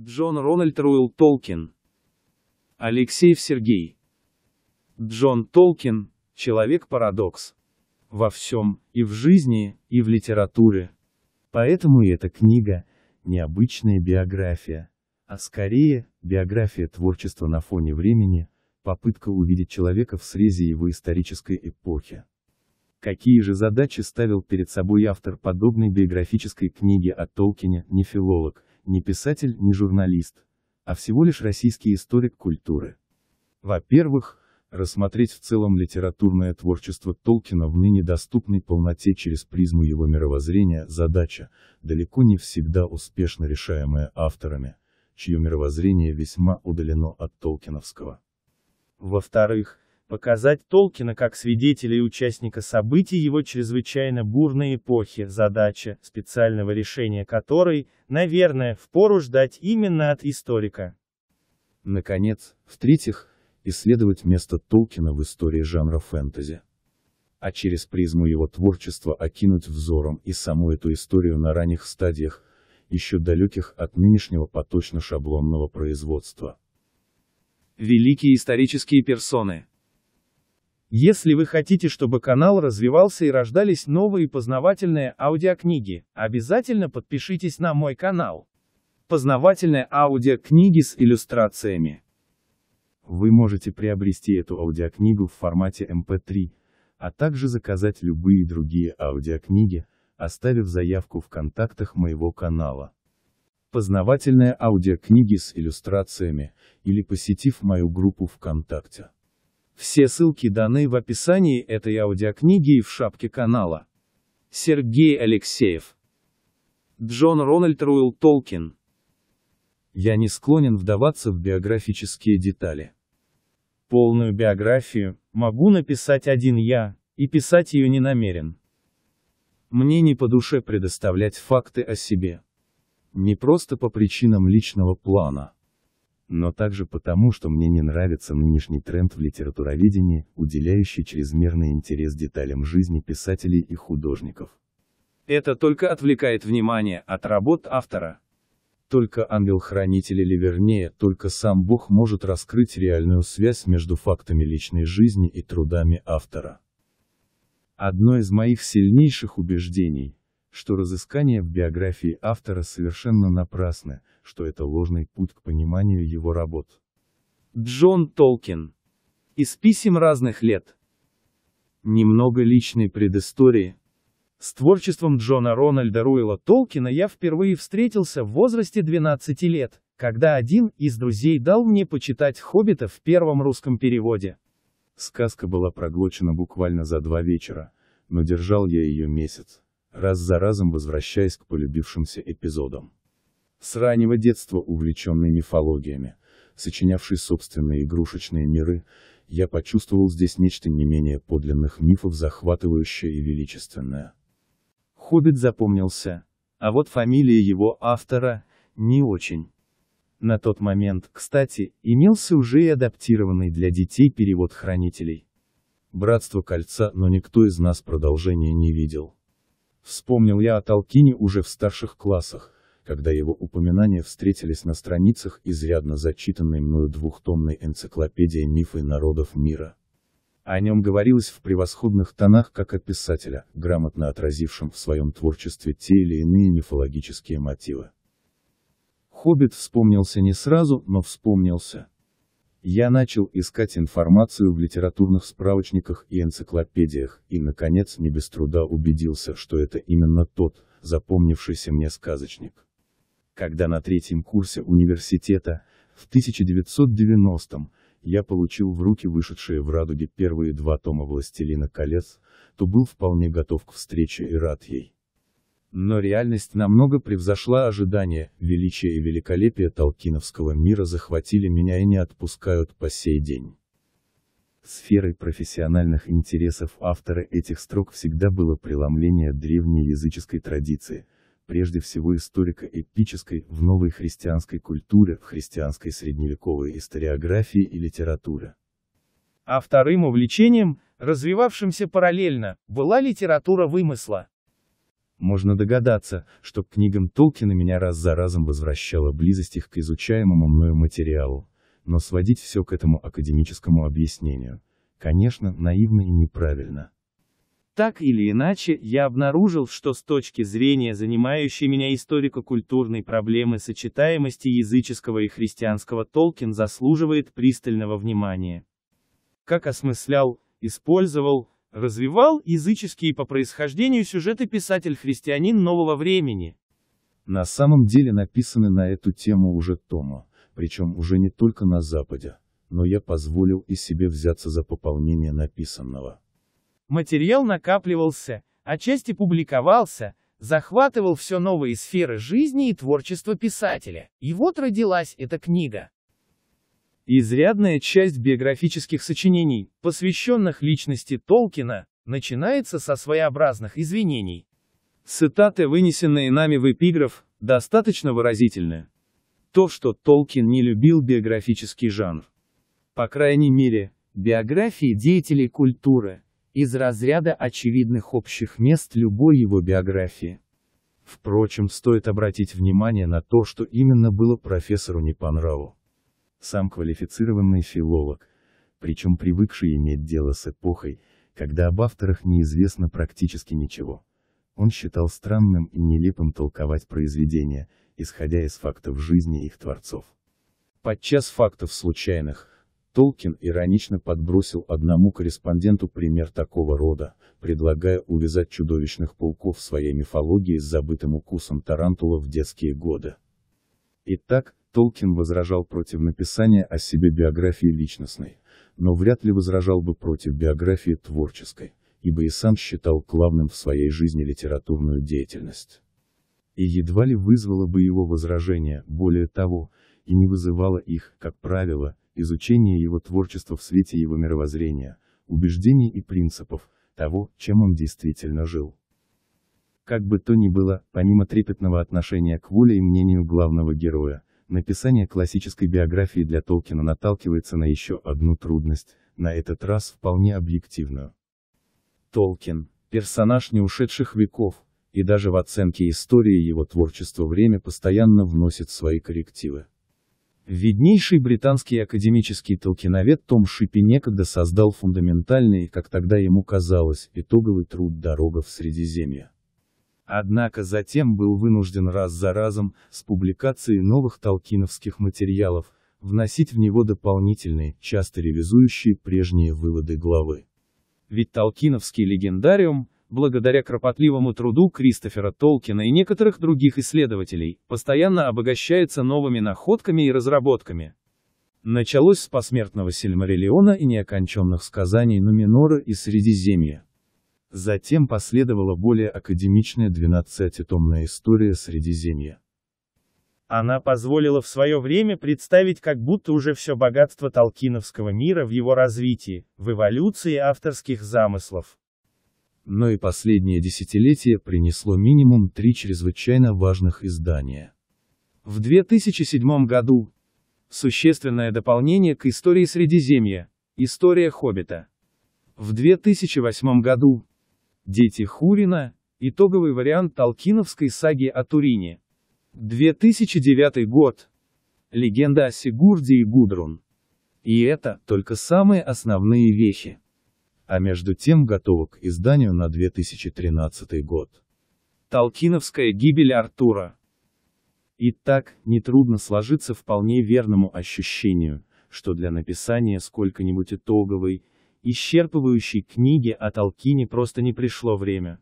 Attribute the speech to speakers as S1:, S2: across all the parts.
S1: Джон Рональд Руэлл Толкин. Алексей Сергей. Джон Толкин – человек-парадокс. Во всем, и в жизни, и в литературе. Поэтому и эта книга – необычная биография, а скорее, биография творчества на фоне времени, попытка увидеть человека в срезе его исторической эпохи. Какие же задачи ставил перед собой автор подобной биографической книги о Толкине, не филолог – не писатель, не журналист, а всего лишь российский историк культуры. Во-первых, рассмотреть в целом литературное творчество Толкина в ныне доступной полноте через призму его мировоззрения – задача, далеко не всегда успешно решаемая авторами, чье мировоззрение весьма удалено от толкиновского. Во-вторых, Показать Толкина как свидетеля и участника событий его чрезвычайно бурной эпохи – задача, специального решения которой, наверное, впору ждать именно от историка. Наконец, в-третьих, исследовать место Толкина в истории жанра фэнтези. А через призму его творчества окинуть взором и саму эту историю на ранних стадиях, еще далеких от нынешнего поточно-шаблонного производства. Великие исторические персоны если вы хотите, чтобы канал развивался и рождались новые познавательные аудиокниги, обязательно подпишитесь на мой канал. Познавательные аудиокниги с иллюстрациями. Вы можете приобрести эту аудиокнигу в формате MP3, эм а также заказать любые другие аудиокниги, оставив заявку в контактах моего канала. Познавательные аудиокниги с иллюстрациями или посетив мою группу ВКонтакте. Все ссылки даны в описании этой аудиокниги и в шапке канала. Сергей Алексеев Джон Рональд Руэлл Толкин Я не склонен вдаваться в биографические детали. Полную биографию могу написать один я, и писать ее не намерен. Мне не по душе предоставлять факты о себе. Не просто по причинам личного плана но также потому, что мне не нравится нынешний тренд в литературоведении, уделяющий чрезмерный интерес деталям жизни писателей и художников. Это только отвлекает внимание от работ автора. Только ангел-хранитель или вернее, только сам Бог может раскрыть реальную связь между фактами личной жизни и трудами автора. Одно из моих сильнейших убеждений, что разыскания в биографии автора совершенно напрасны, что это ложный путь к пониманию его работ. Джон Толкин. Из писем разных лет. Немного личной предыстории. С творчеством Джона Рональда Руэла Толкина я впервые встретился в возрасте 12 лет, когда один из друзей дал мне почитать «Хоббита» в первом русском переводе. Сказка была проглочена буквально за два вечера, но держал я ее месяц, раз за разом возвращаясь к полюбившимся эпизодам с раннего детства увлеченный мифологиями, сочинявший собственные игрушечные миры, я почувствовал здесь нечто не менее подлинных мифов захватывающее и величественное. Хоббит запомнился, а вот фамилия его автора, не очень. На тот момент, кстати, имелся уже и адаптированный для детей перевод хранителей. Братство кольца, но никто из нас продолжения не видел. Вспомнил я о Толкине уже в старших классах, когда его упоминания встретились на страницах изрядно зачитанной мною двухтомной энциклопедии «Мифы народов мира». О нем говорилось в превосходных тонах как о писателя, грамотно отразившем в своем творчестве те или иные мифологические мотивы. Хоббит вспомнился не сразу, но вспомнился. Я начал искать информацию в литературных справочниках и энциклопедиях, и, наконец, не без труда убедился, что это именно тот, запомнившийся мне сказочник. Когда на третьем курсе университета, в 1990-м, я получил в руки вышедшие в «Радуге» первые два тома «Властелина колец», то был вполне готов к встрече и рад ей. Но реальность намного превзошла ожидания, величие и великолепие толкиновского мира захватили меня и не отпускают по сей день. Сферой профессиональных интересов автора этих строк всегда было преломление древней языческой традиции, прежде всего историко-эпической, в новой христианской культуре, в христианской средневековой историографии и литературе. А вторым увлечением, развивавшимся параллельно, была литература вымысла. Можно догадаться, что к книгам Толкина меня раз за разом возвращала близость их к изучаемому мною материалу, но сводить все к этому академическому объяснению, конечно, наивно и неправильно. Так или иначе, я обнаружил, что с точки зрения занимающей меня историко-культурной проблемы сочетаемости языческого и христианского Толкин заслуживает пристального внимания. Как осмыслял, использовал, развивал языческие по происхождению сюжеты писатель-христианин нового времени. На самом деле написаны на эту тему уже тома, причем уже не только на Западе, но я позволил и себе взяться за пополнение написанного. Материал накапливался, отчасти публиковался, захватывал все новые сферы жизни и творчества писателя. И вот родилась эта книга. Изрядная часть биографических сочинений, посвященных личности Толкина, начинается со своеобразных извинений. Цитаты, вынесенные нами в эпиграф, достаточно выразительны. То, что Толкин не любил биографический жанр. По крайней мере, биографии деятелей культуры из разряда очевидных общих мест любой его биографии. Впрочем, стоит обратить внимание на то, что именно было профессору не по нраву. Сам квалифицированный филолог, причем привыкший иметь дело с эпохой, когда об авторах неизвестно практически ничего. Он считал странным и нелепым толковать произведения, исходя из фактов жизни их творцов. Подчас фактов случайных, Толкин иронично подбросил одному корреспонденту пример такого рода, предлагая увязать чудовищных пауков своей мифологии с забытым укусом тарантула в детские годы. Итак, Толкин возражал против написания о себе биографии личностной, но вряд ли возражал бы против биографии творческой, ибо и сам считал главным в своей жизни литературную деятельность. И едва ли вызвало бы его возражения, более того, и не вызывало их, как правило, изучение его творчества в свете его мировоззрения, убеждений и принципов, того, чем он действительно жил. Как бы то ни было, помимо трепетного отношения к воле и мнению главного героя, написание классической биографии для Толкина наталкивается на еще одну трудность, на этот раз вполне объективную. Толкин – персонаж не ушедших веков, и даже в оценке истории его творчества время постоянно вносит свои коррективы. Виднейший британский академический толкиновед Том Шипи некогда создал фундаментальный, как тогда ему казалось, итоговый труд «Дорога в Средиземье». Однако затем был вынужден раз за разом, с публикацией новых толкиновских материалов, вносить в него дополнительные, часто ревизующие прежние выводы главы. Ведь толкиновский легендариум, благодаря кропотливому труду Кристофера Толкина и некоторых других исследователей, постоянно обогащается новыми находками и разработками. Началось с посмертного Сильмариллиона и неоконченных сказаний Нуминора и Средиземья. Затем последовала более академичная двенадцатитомная история Средиземья. Она позволила в свое время представить как будто уже все богатство толкиновского мира в его развитии, в эволюции авторских замыслов, но и последнее десятилетие принесло минимум три чрезвычайно важных издания. В 2007 году существенное дополнение к истории Средиземья, история Хоббита. В 2008 году «Дети Хурина» – итоговый вариант Толкиновской саги о Турине. 2009 год – легенда о Сигурде и Гудрун. И это только самые основные вещи а между тем готова к изданию на 2013 год. Толкиновская гибель Артура Итак, нетрудно сложиться вполне верному ощущению, что для написания сколько-нибудь итоговой, исчерпывающей книги о Толкине просто не пришло время.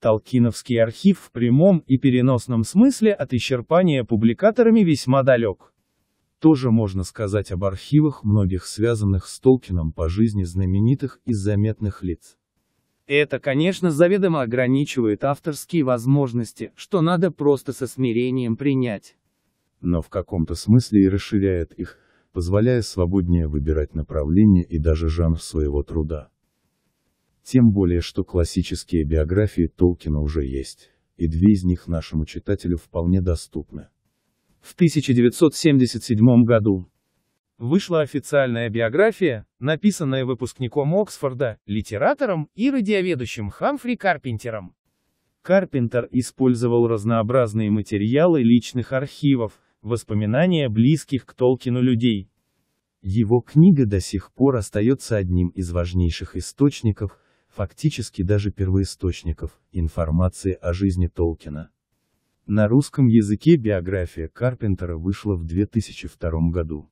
S1: Толкиновский архив в прямом и переносном смысле от исчерпания публикаторами весьма далек. Тоже можно сказать об архивах многих связанных с Толкином по жизни знаменитых и заметных лиц. Это, конечно, заведомо ограничивает авторские возможности, что надо просто со смирением принять. Но в каком-то смысле и расширяет их, позволяя свободнее выбирать направление и даже жанр своего труда. Тем более, что классические биографии Толкина уже есть, и две из них нашему читателю вполне доступны в 1977 году. Вышла официальная биография, написанная выпускником Оксфорда, литератором и радиоведущим Хамфри Карпентером. Карпентер использовал разнообразные материалы личных архивов, воспоминания близких к Толкину людей. Его книга до сих пор остается одним из важнейших источников, фактически даже первоисточников, информации о жизни Толкина. На русском языке биография Карпентера вышла в 2002 году.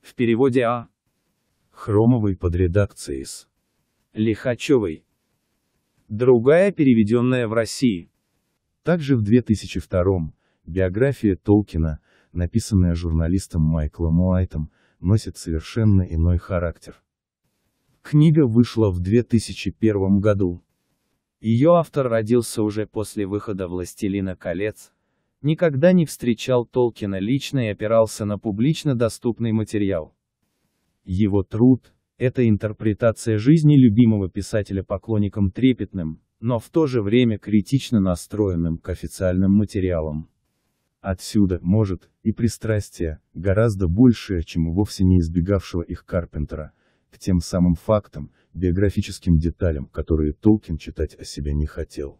S1: В переводе А. Хромовой под редакцией С. Лихачевой. Другая переведенная в России. Также в 2002 биография Толкина, написанная журналистом Майклом Уайтом, носит совершенно иной характер. Книга вышла в 2001 году. Ее автор родился уже после выхода «Властелина колец», никогда не встречал Толкина лично и опирался на публично доступный материал. Его труд – это интерпретация жизни любимого писателя поклонникам трепетным, но в то же время критично настроенным к официальным материалам. Отсюда, может, и пристрастие, гораздо большее, чем у вовсе не избегавшего их Карпентера, к тем самым фактам, биографическим деталям, которые Толкин читать о себе не хотел.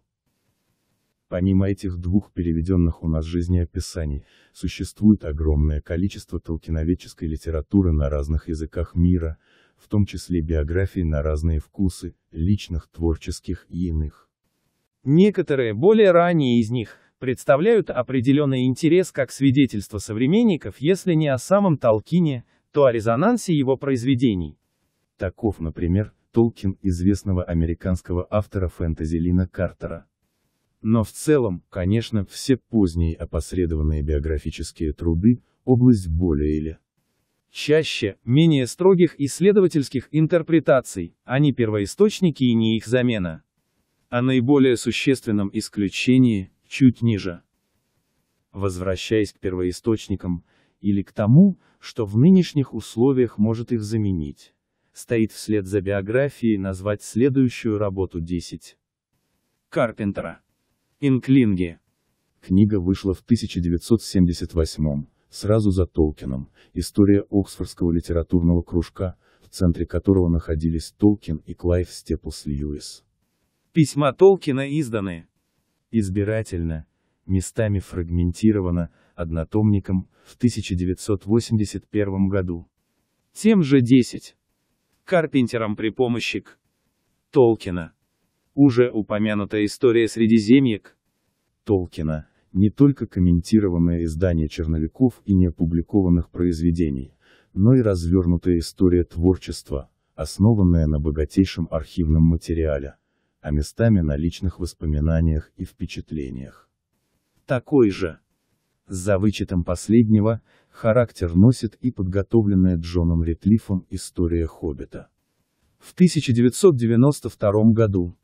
S1: Помимо этих двух переведенных у нас жизнеописаний, существует огромное количество толкиноведческой литературы на разных языках мира, в том числе биографии на разные вкусы, личных, творческих и иных. Некоторые более ранние из них представляют определенный интерес как свидетельство современников, если не о самом Толкине, то о резонансе его произведений. Таков, например, Толкин известного американского автора фэнтези Лина Картера. Но в целом, конечно, все поздние опосредованные биографические труды – область более или чаще, менее строгих исследовательских интерпретаций, они а первоисточники и не их замена. О а наиболее существенном исключении, чуть ниже. Возвращаясь к первоисточникам, или к тому, что в нынешних условиях может их заменить стоит вслед за биографией назвать следующую работу 10. Карпентера. Инклинги. Книга вышла в 1978 сразу за Толкином, история Оксфордского литературного кружка, в центре которого находились Толкин и Клайв Степлс Льюис. Письма Толкина изданы избирательно, местами фрагментировано, однотомником, в 1981 году. Тем же 10. Карпентером при помощи К. Толкина. Уже упомянутая история Средиземья Толкина, не только комментированное издание черновиков и неопубликованных произведений, но и развернутая история творчества, основанная на богатейшем архивном материале, а местами на личных воспоминаниях и впечатлениях. Такой же за вычетом последнего, характер носит и подготовленная Джоном Ретлифом история Хоббита. В 1992 году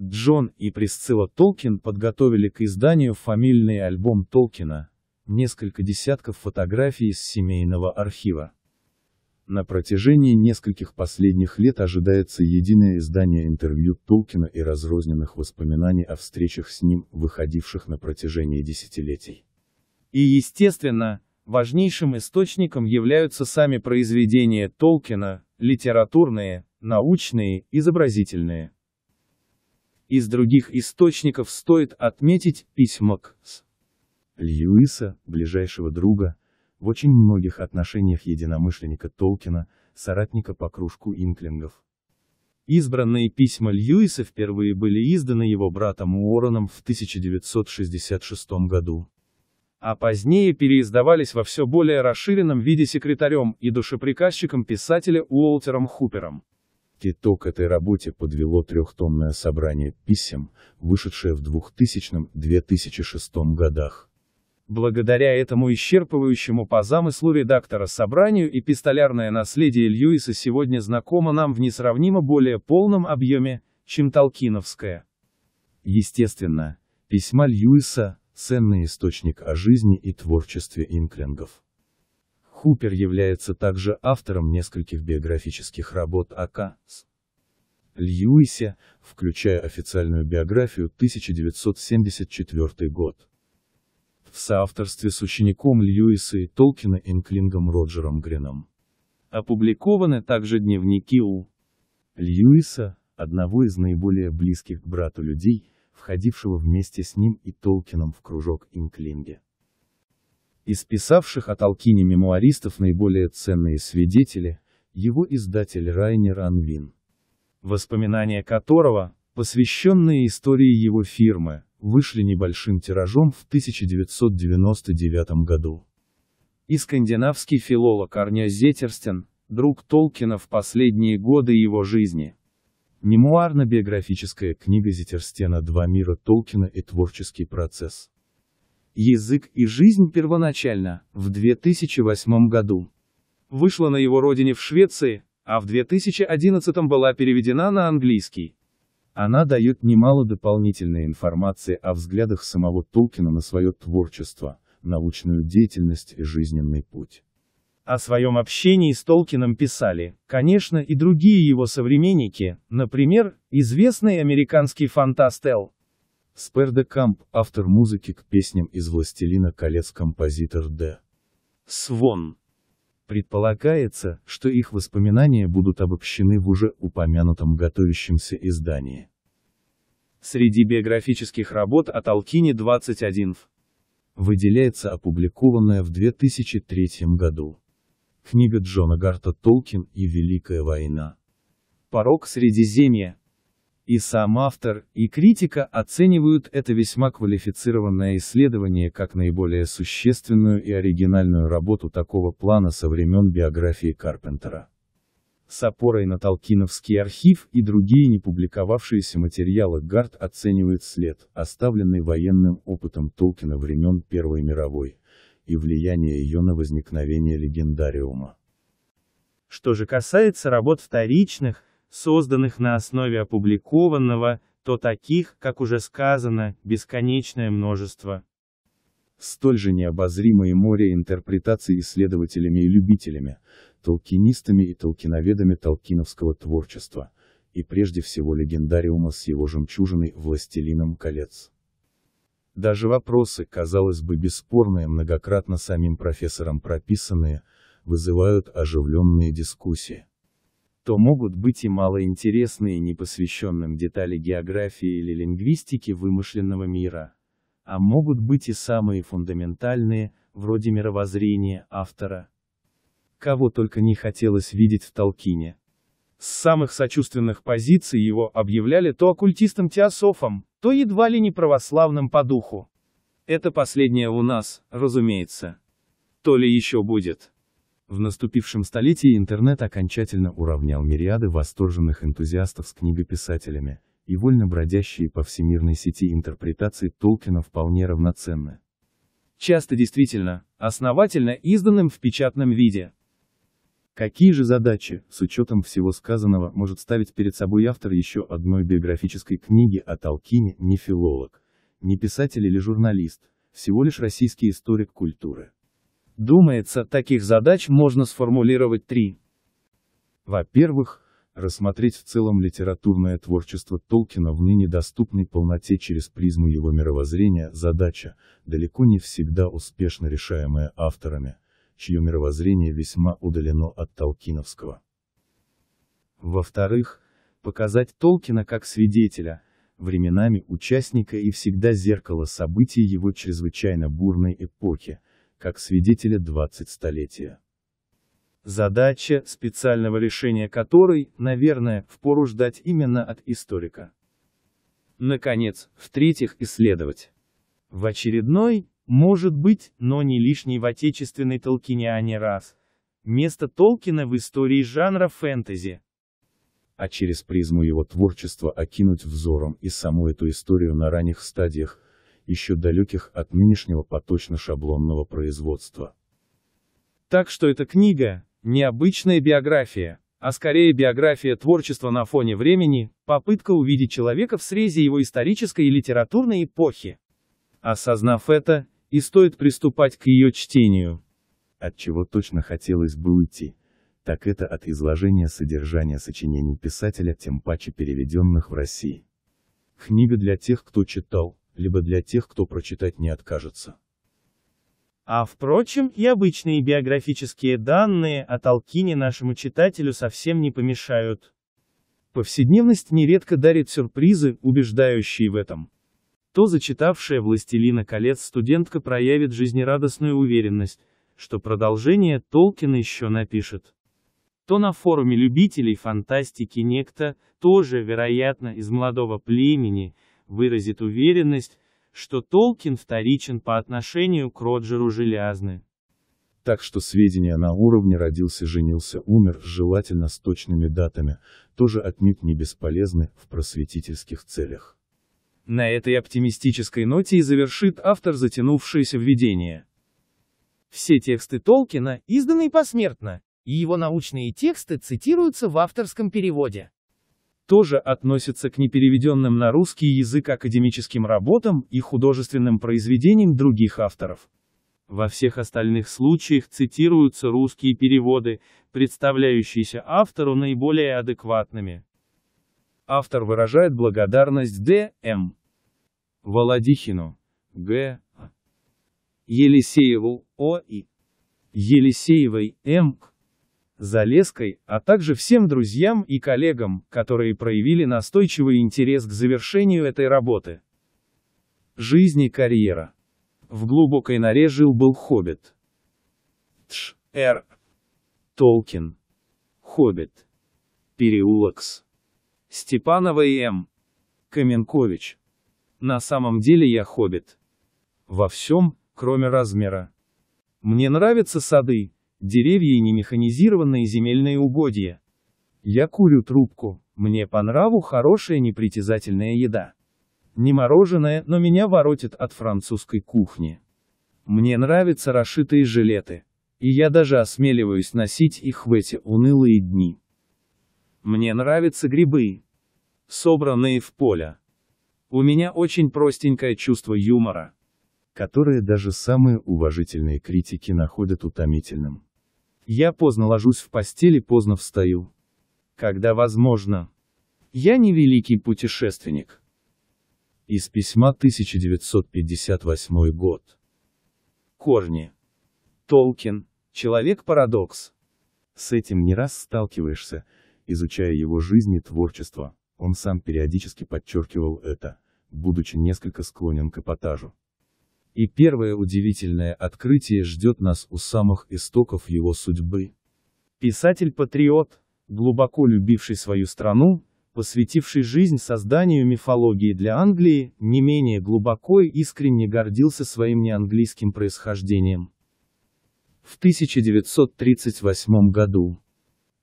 S1: Джон и Присцилла Толкин подготовили к изданию фамильный альбом Толкина, несколько десятков фотографий из семейного архива. На протяжении нескольких последних лет ожидается единое издание интервью Толкина и разрозненных воспоминаний о встречах с ним, выходивших на протяжении десятилетий. И естественно, важнейшим источником являются сами произведения Толкина, литературные, научные, изобразительные. Из других источников стоит отметить письма к С. Льюиса, ближайшего друга, в очень многих отношениях единомышленника Толкина, соратника по кружку инклингов. Избранные письма Льюиса впервые были изданы его братом Уорреном в 1966 году а позднее переиздавались во все более расширенном виде секретарем и душеприказчиком писателя Уолтером Хупером. Итог этой работе подвело трехтомное собрание писем, вышедшее в 2000-2006 годах. Благодаря этому исчерпывающему по замыслу редактора собранию эпистолярное наследие Льюиса сегодня знакомо нам в несравнимо более полном объеме, чем толкиновское. Естественно, письма Льюиса, ценный источник о жизни и творчестве инклингов. Хупер является также автором нескольких биографических работ о К. Льюисе, включая официальную биографию 1974 год. В соавторстве с учеником Льюиса и Толкина Инклингом Роджером Грином. Опубликованы также дневники У. Льюиса, одного из наиболее близких к брату людей, входившего вместе с ним и Толкином в кружок Инклинге. Из писавших о Толкине мемуаристов наиболее ценные свидетели, его издатель Райнер Анвин. Воспоминания которого, посвященные истории его фирмы, вышли небольшим тиражом в 1999 году. И скандинавский филолог Арня Зетерстен, друг Толкина в последние годы его жизни, Мемуарно-биографическая книга Зитерстена «Два мира Толкина и творческий процесс». «Язык и жизнь первоначально» в 2008 году. Вышла на его родине в Швеции, а в 2011 была переведена на английский. Она дает немало дополнительной информации о взглядах самого Толкина на свое творчество, научную деятельность и жизненный путь. О своем общении с Толкином писали, конечно, и другие его современники, например, известный американский фантаст Л. Спердекамп, автор музыки к песням из «Властелина колец» композитор Д. Свон. Предполагается, что их воспоминания будут обобщены в уже упомянутом готовящемся издании. Среди биографических работ о Толкине 21 в выделяется опубликованная в 2003 году Книга Джона Гарта Толкин и Великая война. Порог Средиземья. И сам автор, и критика оценивают это весьма квалифицированное исследование как наиболее существенную и оригинальную работу такого плана со времен биографии Карпентера. С опорой на Толкиновский архив и другие не публиковавшиеся материалы Гарт оценивает след, оставленный военным опытом Толкина времен Первой мировой и влияние ее на возникновение легендариума. Что же касается работ вторичных, созданных на основе опубликованного, то таких, как уже сказано, бесконечное множество. Столь же необозримое море интерпретаций исследователями и любителями, толкинистами и толкиноведами толкиновского творчества, и прежде всего легендариума с его жемчужиной «Властелином колец». Даже вопросы, казалось бы бесспорные, многократно самим профессором прописанные, вызывают оживленные дискуссии. То могут быть и малоинтересные непосвященным детали географии или лингвистики вымышленного мира, а могут быть и самые фундаментальные, вроде мировоззрения автора. Кого только не хотелось видеть в Толкине. С самых сочувственных позиций его объявляли то оккультистом-теософом, то едва ли не православным по духу. Это последнее у нас, разумеется. То ли еще будет. В наступившем столетии интернет окончательно уравнял мириады восторженных энтузиастов с книгописателями, и вольно бродящие по всемирной сети интерпретации Толкина вполне равноценны. Часто действительно, основательно изданным в печатном виде, Какие же задачи, с учетом всего сказанного, может ставить перед собой автор еще одной биографической книги о Толкине, не филолог, не писатель или журналист, всего лишь российский историк культуры? Думается, таких задач можно сформулировать три. Во-первых, рассмотреть в целом литературное творчество Толкина в ныне доступной полноте через призму его мировоззрения – задача, далеко не всегда успешно решаемая авторами – чье мировоззрение весьма удалено от толкиновского. Во-вторых, показать Толкина как свидетеля, временами участника и всегда зеркало событий его чрезвычайно бурной эпохи, как свидетеля 20 столетия. Задача, специального решения которой, наверное, впору ждать именно от историка. Наконец, в-третьих, исследовать. В очередной, может быть, но не лишний в отечественной Толкине толкиниане раз. Место Толкина в истории жанра фэнтези. А через призму его творчества окинуть взором и саму эту историю на ранних стадиях, еще далеких от нынешнего поточно-шаблонного производства. Так что эта книга – необычная биография, а скорее биография творчества на фоне времени, попытка увидеть человека в срезе его исторической и литературной эпохи. Осознав это, и стоит приступать к ее чтению. От чего точно хотелось бы уйти, так это от изложения содержания сочинений писателя, тем паче переведенных в России. Книга для тех, кто читал, либо для тех, кто прочитать не откажется. А впрочем, и обычные биографические данные о Толкине нашему читателю совсем не помешают. Повседневность нередко дарит сюрпризы, убеждающие в этом то зачитавшая «Властелина колец» студентка проявит жизнерадостную уверенность, что продолжение Толкина еще напишет. То на форуме любителей фантастики некто, тоже, вероятно, из молодого племени, выразит уверенность, что Толкин вторичен по отношению к Роджеру Желязны. Так что сведения на уровне «родился, женился, умер», желательно с точными датами, тоже отнюдь не бесполезны в просветительских целях. На этой оптимистической ноте и завершит автор затянувшееся введение. Все тексты Толкина изданы посмертно, и его научные тексты цитируются в авторском переводе. Тоже относятся к непереведенным на русский язык академическим работам и художественным произведениям других авторов. Во всех остальных случаях цитируются русские переводы, представляющиеся автору наиболее адекватными. Автор выражает благодарность Д.М. Володихину, Г. Елисееву, О. и Елисеевой, М. Залеской, а также всем друзьям и коллегам, которые проявили настойчивый интерес к завершению этой работы. Жизнь и карьера. В глубокой норе жил-был хоббит. Тш. Р. Толкин. Хоббит. Переулокс. Степанова и М. Каменкович. На самом деле я хоббит. Во всем, кроме размера. Мне нравятся сады, деревья и немеханизированные земельные угодья. Я курю трубку, мне по нраву хорошая непритязательная еда. Не мороженое, но меня воротит от французской кухни. Мне нравятся расшитые жилеты. И я даже осмеливаюсь носить их в эти унылые дни. Мне нравятся грибы, собранные в поле. У меня очень простенькое чувство юмора. Которое даже самые уважительные критики находят утомительным. Я поздно ложусь в постели, поздно встаю. Когда возможно. Я не великий путешественник. Из письма 1958 год. Корни. Толкин. Человек-парадокс. С этим не раз сталкиваешься, изучая его жизнь и творчество. Он сам периодически подчеркивал это, будучи несколько склонен к эпатажу. И первое удивительное открытие ждет нас у самых истоков его судьбы. Писатель-патриот, глубоко любивший свою страну, посвятивший жизнь созданию мифологии для Англии, не менее глубоко и искренне гордился своим неанглийским происхождением. В 1938 году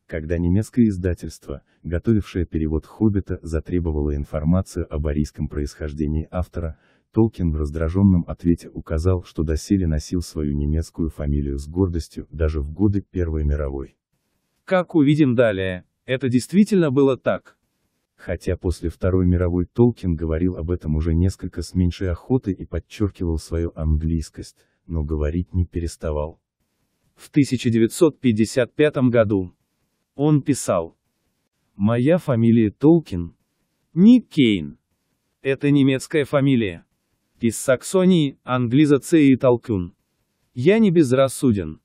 S1: когда немецкое издательство, готовившее перевод «Хоббита», затребовало информацию о арийском происхождении автора, Толкин в раздраженном ответе указал, что доселе носил свою немецкую фамилию с гордостью, даже в годы Первой мировой. Как увидим далее, это действительно было так. Хотя после Второй мировой Толкин говорил об этом уже несколько с меньшей охотой и подчеркивал свою английскость, но говорить не переставал. В 1955 году, он писал. Моя фамилия Толкин. Ник Кейн. Это немецкая фамилия. Из Саксонии, англизация и Толкюн. Я не безрассуден.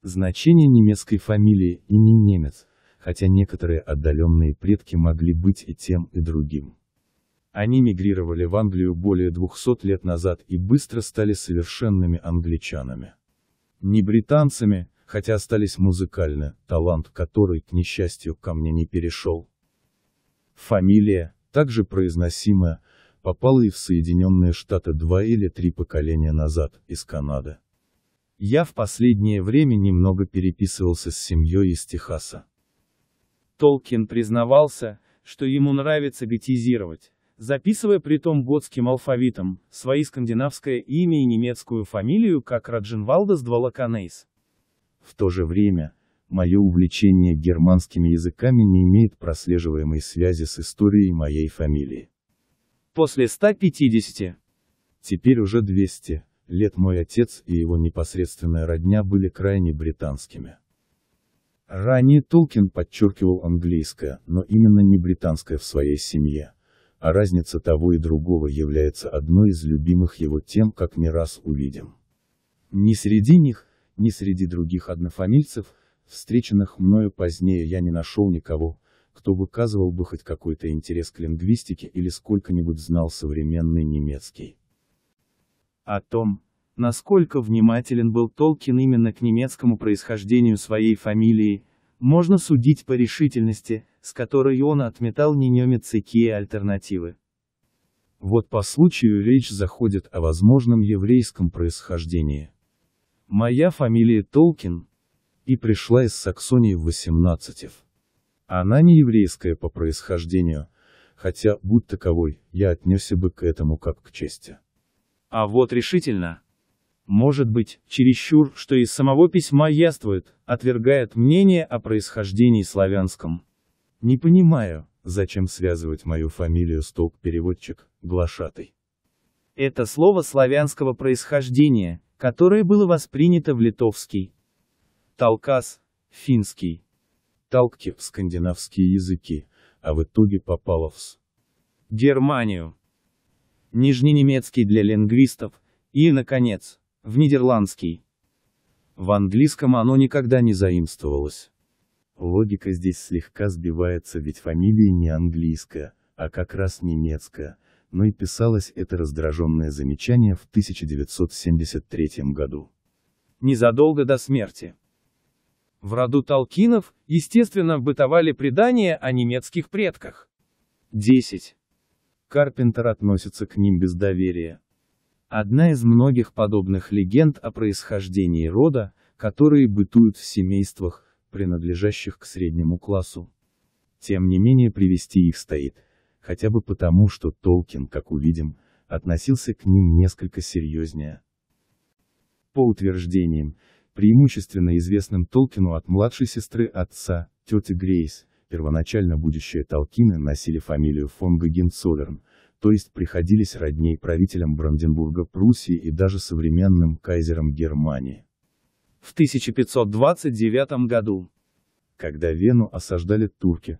S1: Значение немецкой фамилии имени не немец, хотя некоторые отдаленные предки могли быть и тем, и другим. Они мигрировали в Англию более 200 лет назад и быстро стали совершенными англичанами. Не британцами, хотя остались музыкально, талант, который, к несчастью, ко мне не перешел. Фамилия, также произносимая, попала и в Соединенные Штаты два или три поколения назад, из Канады. Я в последнее время немного переписывался с семьей из Техаса. Толкин признавался, что ему нравится бетизировать, записывая притом готским алфавитом, свои скандинавское имя и немецкую фамилию как Раджинвалдас Двалаканейс. В то же время, мое увлечение германскими языками не имеет прослеживаемой связи с историей моей фамилии. После 150, теперь уже 200, лет мой отец и его непосредственная родня были крайне британскими. Ранее Толкин подчеркивал английское, но именно не британское в своей семье, а разница того и другого является одной из любимых его тем, как не раз увидим. Ни среди них, ни среди других однофамильцев, встреченных мною позднее я не нашел никого, кто выказывал бы хоть какой-то интерес к лингвистике или сколько-нибудь знал современный немецкий. О том, насколько внимателен был Толкин именно к немецкому происхождению своей фамилии, можно судить по решительности, с которой он отметал ненемецкие альтернативы. Вот по случаю речь заходит о возможном еврейском происхождении. Моя фамилия Толкин, и пришла из Саксонии в 18 Она не еврейская по происхождению, хотя, будь таковой, я отнесся бы к этому как к чести. А вот решительно. Может быть, чересчур, что из самого письма яствует, отвергает мнение о происхождении славянском. Не понимаю, зачем связывать мою фамилию с толк-переводчик, глашатый. Это слово славянского происхождения, которое было воспринято в литовский, Талкас, финский, Талки скандинавские языки, а в итоге попало в С. Германию, нижненемецкий для лингвистов, и, наконец, в нидерландский. В английском оно никогда не заимствовалось. Логика здесь слегка сбивается, ведь фамилия не английская, а как раз немецкая, но и писалось это раздраженное замечание в 1973 году. Незадолго до смерти. В роду Толкинов, естественно, бытовали предания о немецких предках. 10. Карпентер относится к ним без доверия. Одна из многих подобных легенд о происхождении рода, которые бытуют в семействах, принадлежащих к среднему классу. Тем не менее привести их стоит хотя бы потому, что Толкин, как увидим, относился к ним несколько серьезнее. По утверждениям, преимущественно известным Толкину от младшей сестры отца, тети Грейс, первоначально будущие Толкины носили фамилию фон Гагенцолерн, то есть приходились родней правителям Бранденбурга Пруссии и даже современным кайзером Германии. В 1529 году, когда Вену осаждали турки,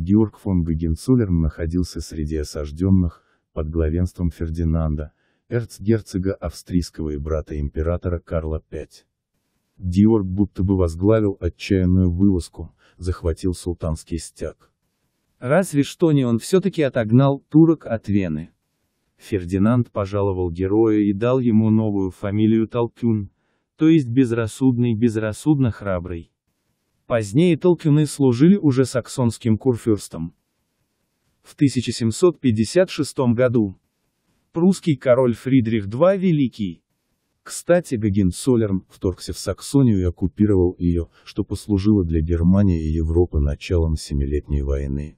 S1: Георг фон Гагенцоллерн находился среди осажденных, под главенством Фердинанда, эрцгерцога австрийского и брата императора Карла V. Георг будто бы возглавил отчаянную вылазку, захватил султанский стяг. Разве что не он все-таки отогнал турок от Вены. Фердинанд пожаловал героя и дал ему новую фамилию Толкюн, то есть безрассудный, безрассудно храбрый. Позднее толкюны служили уже саксонским курфюрстом. В 1756 году прусский король Фридрих II Великий кстати, Гагенцоллерн вторгся в Саксонию и оккупировал ее, что послужило для Германии и Европы началом Семилетней войны.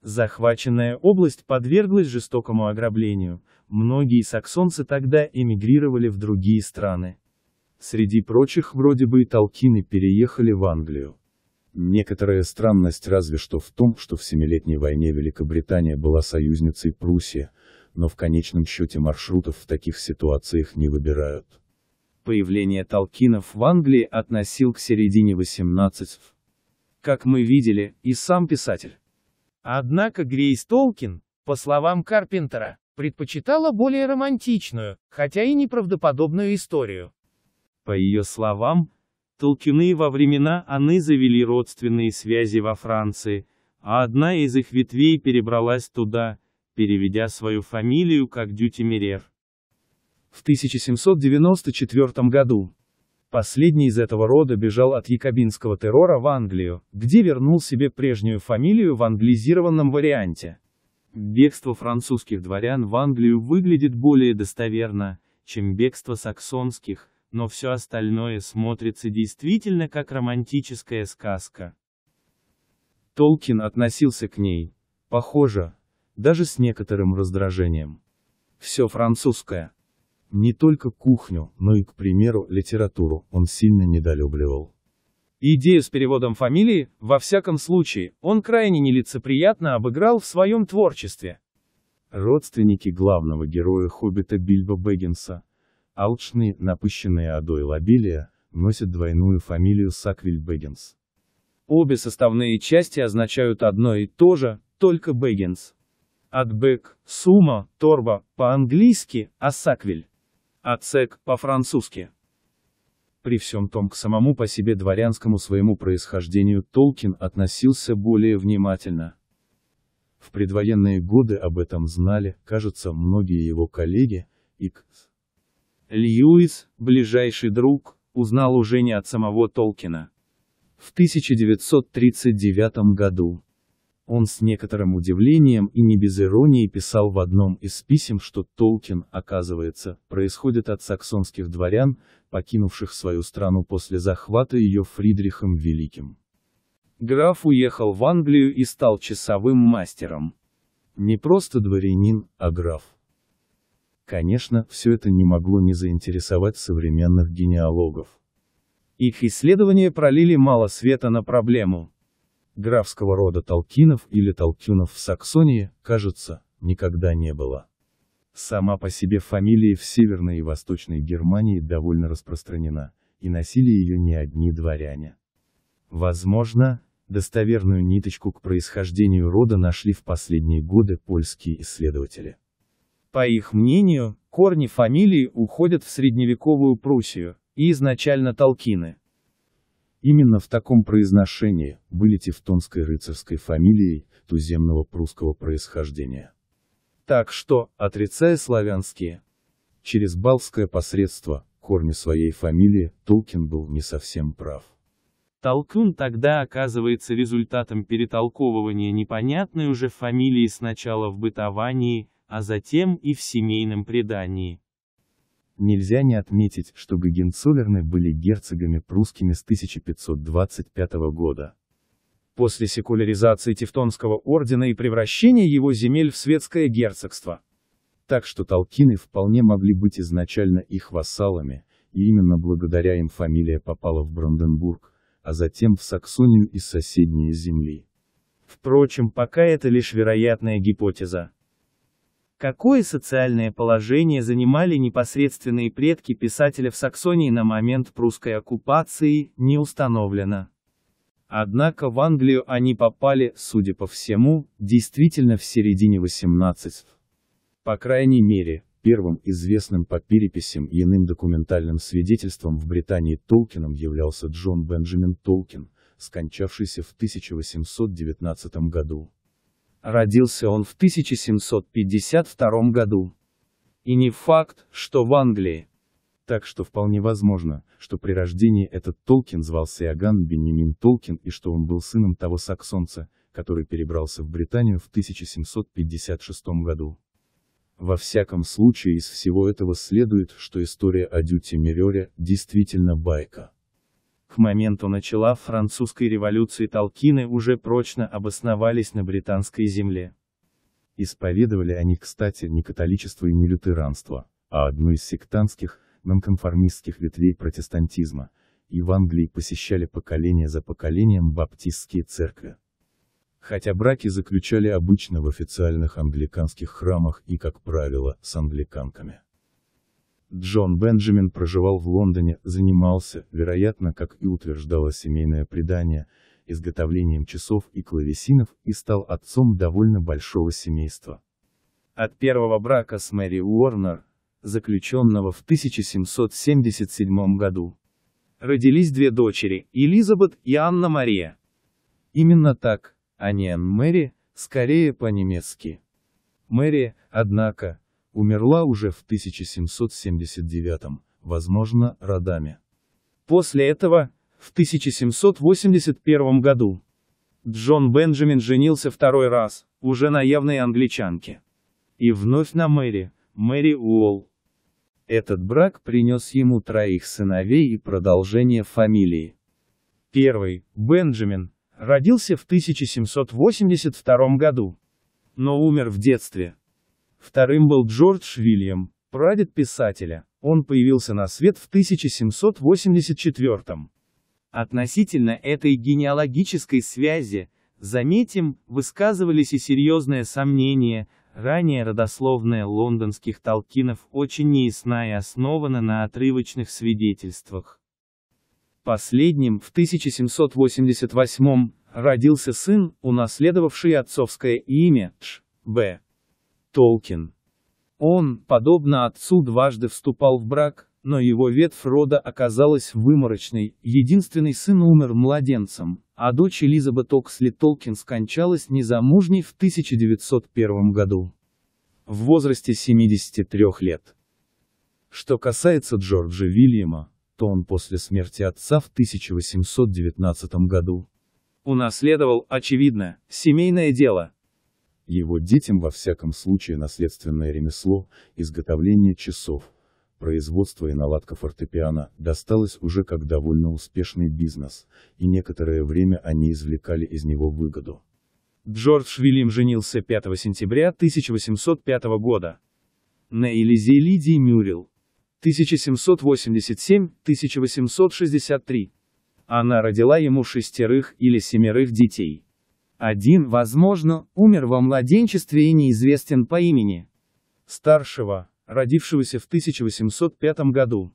S1: Захваченная область подверглась жестокому ограблению, многие саксонцы тогда эмигрировали в другие страны. Среди прочих вроде бы и Толкины переехали в Англию. Некоторая странность разве что в том, что в Семилетней войне Великобритания была союзницей Пруссии, но в конечном счете маршрутов в таких ситуациях не выбирают. Появление Толкинов в Англии относил к середине 18 х Как мы видели, и сам писатель. Однако Грейс Толкин, по словам Карпентера, предпочитала более романтичную, хотя и неправдоподобную историю. По ее словам, Толкины во времена Анны завели родственные связи во Франции, а одна из их ветвей перебралась туда, переведя свою фамилию как Дютимерер. В 1794 году последний из этого рода бежал от якобинского террора в Англию, где вернул себе прежнюю фамилию в англизированном варианте. Бегство французских дворян в Англию выглядит более достоверно, чем бегство саксонских, но все остальное смотрится действительно как романтическая сказка. Толкин относился к ней, похоже, даже с некоторым раздражением. Все французское. Не только кухню, но и, к примеру, литературу он сильно недолюбливал. Идею с переводом фамилии, во всяком случае, он крайне нелицеприятно обыграл в своем творчестве. Родственники главного героя Хоббита Бильбо Бэггинса, Алчные, напыщенные Адо и Лобелия, носят двойную фамилию Саквиль-Бэггинс. Обе составные части означают одно и то же, только Бэггинс. От Бэк, Сума, Торба, по-английски, а Саквиль. от Сек по-французски. При всем том к самому по себе дворянскому своему происхождению Толкин относился более внимательно. В предвоенные годы об этом знали, кажется, многие его коллеги, и Льюис, ближайший друг, узнал уже не от самого Толкина. В 1939 году. Он с некоторым удивлением и не без иронии писал в одном из писем, что Толкин, оказывается, происходит от саксонских дворян, покинувших свою страну после захвата ее Фридрихом Великим. Граф уехал в Англию и стал часовым мастером. Не просто дворянин, а граф. Конечно, все это не могло не заинтересовать современных генеалогов. Их исследования пролили мало света на проблему. Графского рода Толкинов или Толкюнов в Саксонии, кажется, никогда не было. Сама по себе фамилия в Северной и Восточной Германии довольно распространена, и носили ее не одни дворяне. Возможно, достоверную ниточку к происхождению рода нашли в последние годы польские исследователи. По их мнению, корни фамилии уходят в средневековую Пруссию, и изначально толкины. Именно в таком произношении были тевтонской рыцарской фамилией туземного прусского происхождения. Так что, отрицая славянские, через балское посредство, корни своей фамилии, Толкин был не совсем прав. Толкун тогда оказывается результатом перетолковывания непонятной уже фамилии сначала в бытовании, а затем и в семейном предании. Нельзя не отметить, что Гагенцоллерны были герцогами прусскими с 1525 года. После секуляризации Тевтонского ордена и превращения его земель в светское герцогство. Так что Толкины вполне могли быть изначально их вассалами, и именно благодаря им фамилия попала в Бранденбург, а затем в Саксонию и соседние земли. Впрочем, пока это лишь вероятная гипотеза. Какое социальное положение занимали непосредственные предки писателя в Саксонии на момент прусской оккупации, не установлено. Однако в Англию они попали, судя по всему, действительно в середине 18 По крайней мере, первым известным по переписям и иным документальным свидетельством в Британии Толкином являлся Джон Бенджамин Толкин, скончавшийся в 1819 году. Родился он в 1752 году. И не факт, что в Англии. Так что вполне возможно, что при рождении этот Толкин звался Иоганн Бенемин Толкин и что он был сыном того саксонца, который перебрался в Британию в 1756 году. Во всяком случае из всего этого следует, что история о Дюте Мерёре, действительно байка. К моменту начала французской революции толкины уже прочно обосновались на британской земле. Исповедовали они, кстати, не католичество и не лютеранство, а одну из сектантских, нонконформистских ветвей протестантизма, и в Англии посещали поколение за поколением баптистские церкви. Хотя браки заключали обычно в официальных англиканских храмах и, как правило, с англиканками. Джон Бенджамин проживал в Лондоне, занимался, вероятно, как и утверждало семейное предание, изготовлением часов и клавесинов и стал отцом довольно большого семейства. От первого брака с Мэри Уорнер, заключенного в 1777 году, родились две дочери, Элизабет и Анна-Мария. Именно так, а не Мэри, скорее по-немецки. Мэри, однако, умерла уже в 1779, возможно, родами. После этого, в 1781 году, Джон Бенджамин женился второй раз, уже на явной англичанке. И вновь на Мэри, Мэри Уолл. Этот брак принес ему троих сыновей и продолжение фамилии. Первый, Бенджамин, родился в 1782 году, но умер в детстве, Вторым был Джордж Вильям, прадед писателя. Он появился на свет в 1784 -м. Относительно этой генеалогической связи, заметим, высказывались и серьезные сомнения, ранее родословная лондонских толкинов очень неясна и основана на отрывочных свидетельствах. Последним, в 1788 родился сын, унаследовавший отцовское имя, Ш. Б. Толкин. Он, подобно отцу, дважды вступал в брак, но его ветвь рода оказалась выморочной, единственный сын умер младенцем, а дочь Элизабет Оксли Толкин скончалась незамужней в 1901 году. В возрасте 73 лет. Что касается Джорджа Вильяма, то он после смерти отца в 1819 году унаследовал, очевидно, семейное дело, его детям во всяком случае наследственное ремесло, изготовление часов, производство и наладка фортепиано, досталось уже как довольно успешный бизнес, и некоторое время они извлекали из него выгоду. Джордж Вильям женился 5 сентября 1805 года на Элизе Лидии Мюрил 1787-1863. Она родила ему шестерых или семерых детей. Один, возможно, умер во младенчестве и неизвестен по имени. Старшего, родившегося в 1805 году.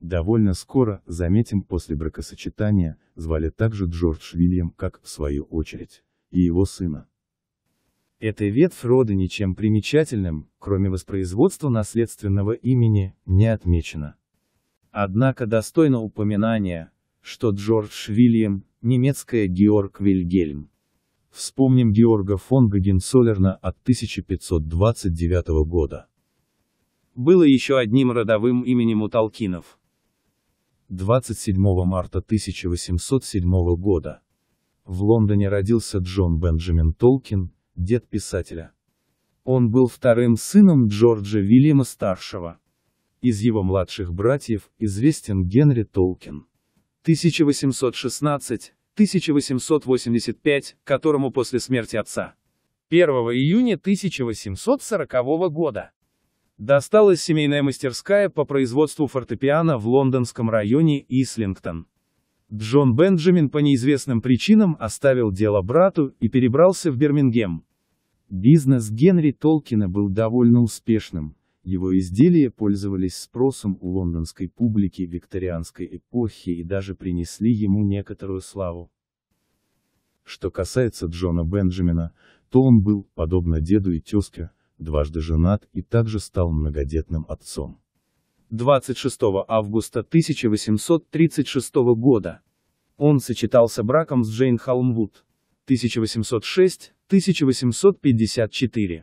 S1: Довольно скоро, заметим после бракосочетания, звали также Джордж Вильям, как, в свою очередь, и его сына. Эта ветвь рода ничем примечательным, кроме воспроизводства наследственного имени, не отмечена. Однако достойно упоминания, что Джордж Вильям, немецкая Георг Вильгельм, Вспомним Георга фон Гагенсолерна от 1529 года. Было еще одним родовым именем у Толкинов. 27 марта 1807 года. В Лондоне родился Джон Бенджамин Толкин, дед писателя. Он был вторым сыном Джорджа Вильяма Старшего. Из его младших братьев известен Генри Толкин. 1816 1885, которому после смерти отца 1 июня 1840 года досталась семейная мастерская по производству фортепиано в лондонском районе Ислингтон. Джон Бенджамин по неизвестным причинам оставил дело брату и перебрался в Бирмингем. Бизнес Генри Толкина был довольно успешным. Его изделия пользовались спросом у лондонской публики викторианской эпохи и даже принесли ему некоторую славу. Что касается Джона Бенджамина, то он был, подобно деду и тезке, дважды женат и также стал многодетным отцом. 26 августа 1836 года. Он сочетался браком с Джейн Холмвуд. 1806-1854.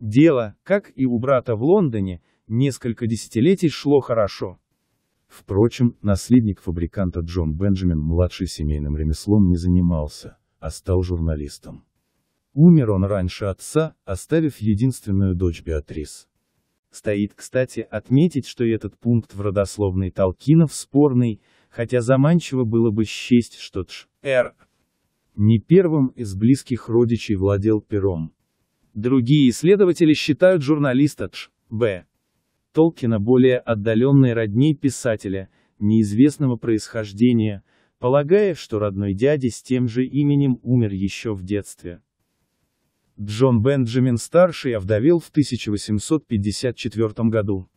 S1: Дело, как и у брата в Лондоне, несколько десятилетий шло хорошо. Впрочем, наследник фабриканта Джон Бенджамин младший семейным ремеслом не занимался, а стал журналистом. Умер он раньше отца, оставив единственную дочь Беатрис. Стоит, кстати, отметить, что этот пункт в родословной Толкинов спорный, хотя заманчиво было бы счесть, что Тш. Р. не первым из близких родичей владел пером, Другие исследователи считают журналиста Дж. Б. Толкина более отдаленной родней писателя, неизвестного происхождения, полагая, что родной дядя с тем же именем умер еще в детстве. Джон Бенджамин-старший овдовел в 1854 году.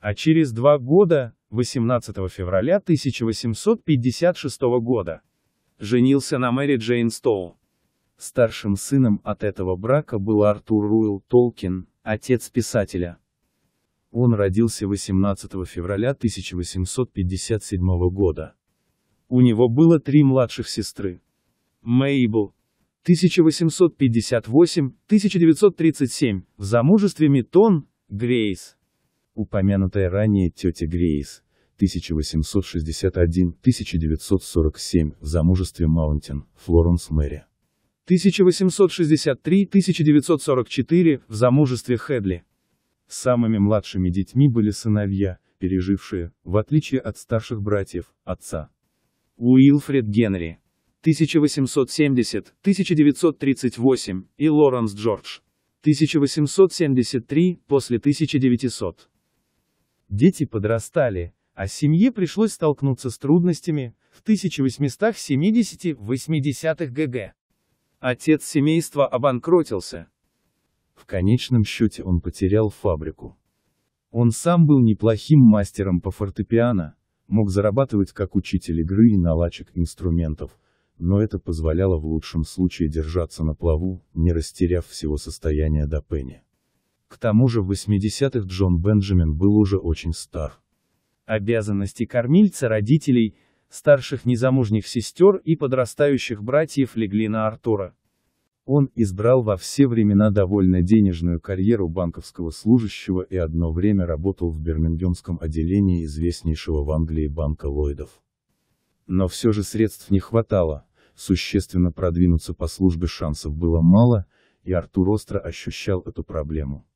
S1: А через два года, 18 февраля 1856 года, женился на Мэри Джейн Стоу. Старшим сыном от этого брака был Артур Руэлл Толкин, отец писателя. Он родился 18 февраля 1857 года. У него было три младших сестры. Мейбл, 1858-1937, в замужестве Митон, Грейс. Упомянутая ранее тетя Грейс, 1861-1947, в замужестве Маунтин, Флоренс Мэри. 1863-1944 в замужестве Хедли. Самыми младшими детьми были сыновья, пережившие, в отличие от старших братьев, отца. Уилфред Генри 1870-1938 и Лоренс Джордж 1873 после 1900. Дети подрастали, а семье пришлось столкнуться с трудностями в 1870-80-х ГГ. Отец семейства обанкротился. В конечном счете он потерял фабрику. Он сам был неплохим мастером по фортепиано, мог зарабатывать как учитель игры и наладчик инструментов, но это позволяло в лучшем случае держаться на плаву, не растеряв всего состояния до пенни. К тому же в 80-х Джон Бенджамин был уже очень стар. Обязанности кормильца родителей, старших незамужних сестер и подрастающих братьев легли на Артура. Он избрал во все времена довольно денежную карьеру банковского служащего и одно время работал в Бирмингемском отделении известнейшего в Англии банка Ллойдов. Но все же средств не хватало, существенно продвинуться по службе шансов было мало, и Артур остро ощущал эту проблему.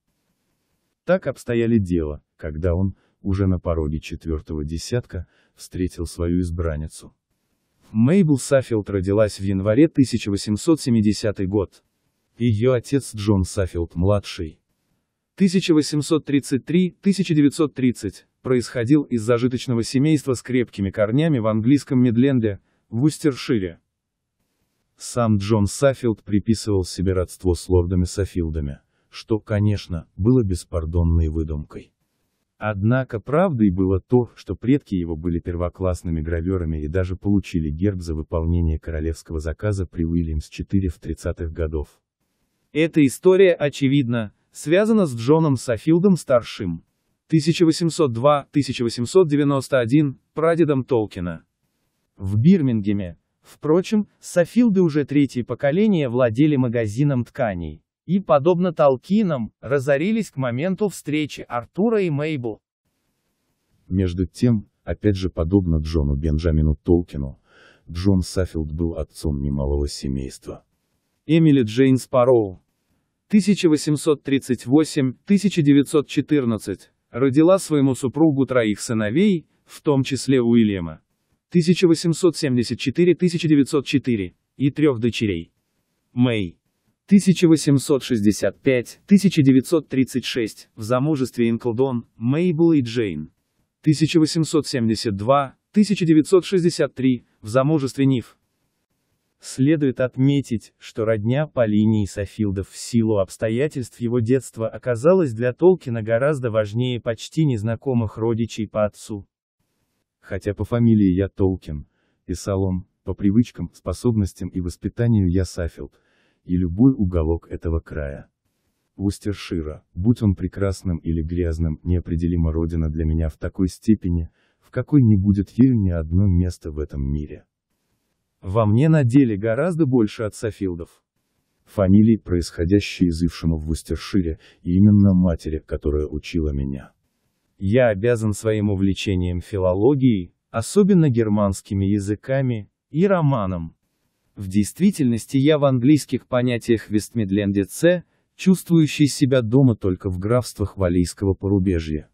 S1: Так обстояли дела, когда он, уже на пороге четвертого десятка, встретил свою избранницу. Мейбл Сафилд родилась в январе 1870 год. Ее отец Джон Сафилд-младший. 1833-1930, происходил из зажиточного семейства с крепкими корнями в английском Мидленде, в Устершире. Сам Джон Сафилд приписывал себе родство с лордами Сафилдами, что, конечно, было беспардонной выдумкой. Однако правдой было то, что предки его были первоклассными граверами и даже получили герб за выполнение королевского заказа при Уильямс 4 в 30-х годов. Эта история, очевидно, связана с Джоном Софилдом-старшим. 1802-1891, прадедом Толкина. В Бирмингеме, впрочем, Софилды уже третье поколение владели магазином тканей и, подобно Толкинам, разорились к моменту встречи Артура и Мейбл. Между тем, опять же подобно Джону Бенджамину Толкину, Джон Саффилд был отцом немалого семейства. Эмили Джейн Спароу 1838-1914 родила своему супругу троих сыновей, в том числе Уильяма 1874-1904 и трех дочерей. Мэй 1865-1936, в замужестве Инклдон, Мейбл и Джейн. 1872-1963, в замужестве Ниф. Следует отметить, что родня по линии Софилдов в силу обстоятельств его детства оказалась для Толкина гораздо важнее почти незнакомых родичей по отцу. Хотя по фамилии я Толкин, и он, по привычкам, способностям и воспитанию я Сафилд, и любой уголок этого края. Устершира, будь он прекрасным или грязным, неопределима родина для меня в такой степени, в какой не будет ею ни одно место в этом мире. Во мне на деле гораздо больше от Софилдов. Фамилий, происходящие из Ившима в Устершире, и именно матери, которая учила меня. Я обязан своим увлечением филологией, особенно германскими языками, и романом. В действительности я в английских понятиях вестмидлендеце, чувствующий себя дома только в графствах Валийского порубежья.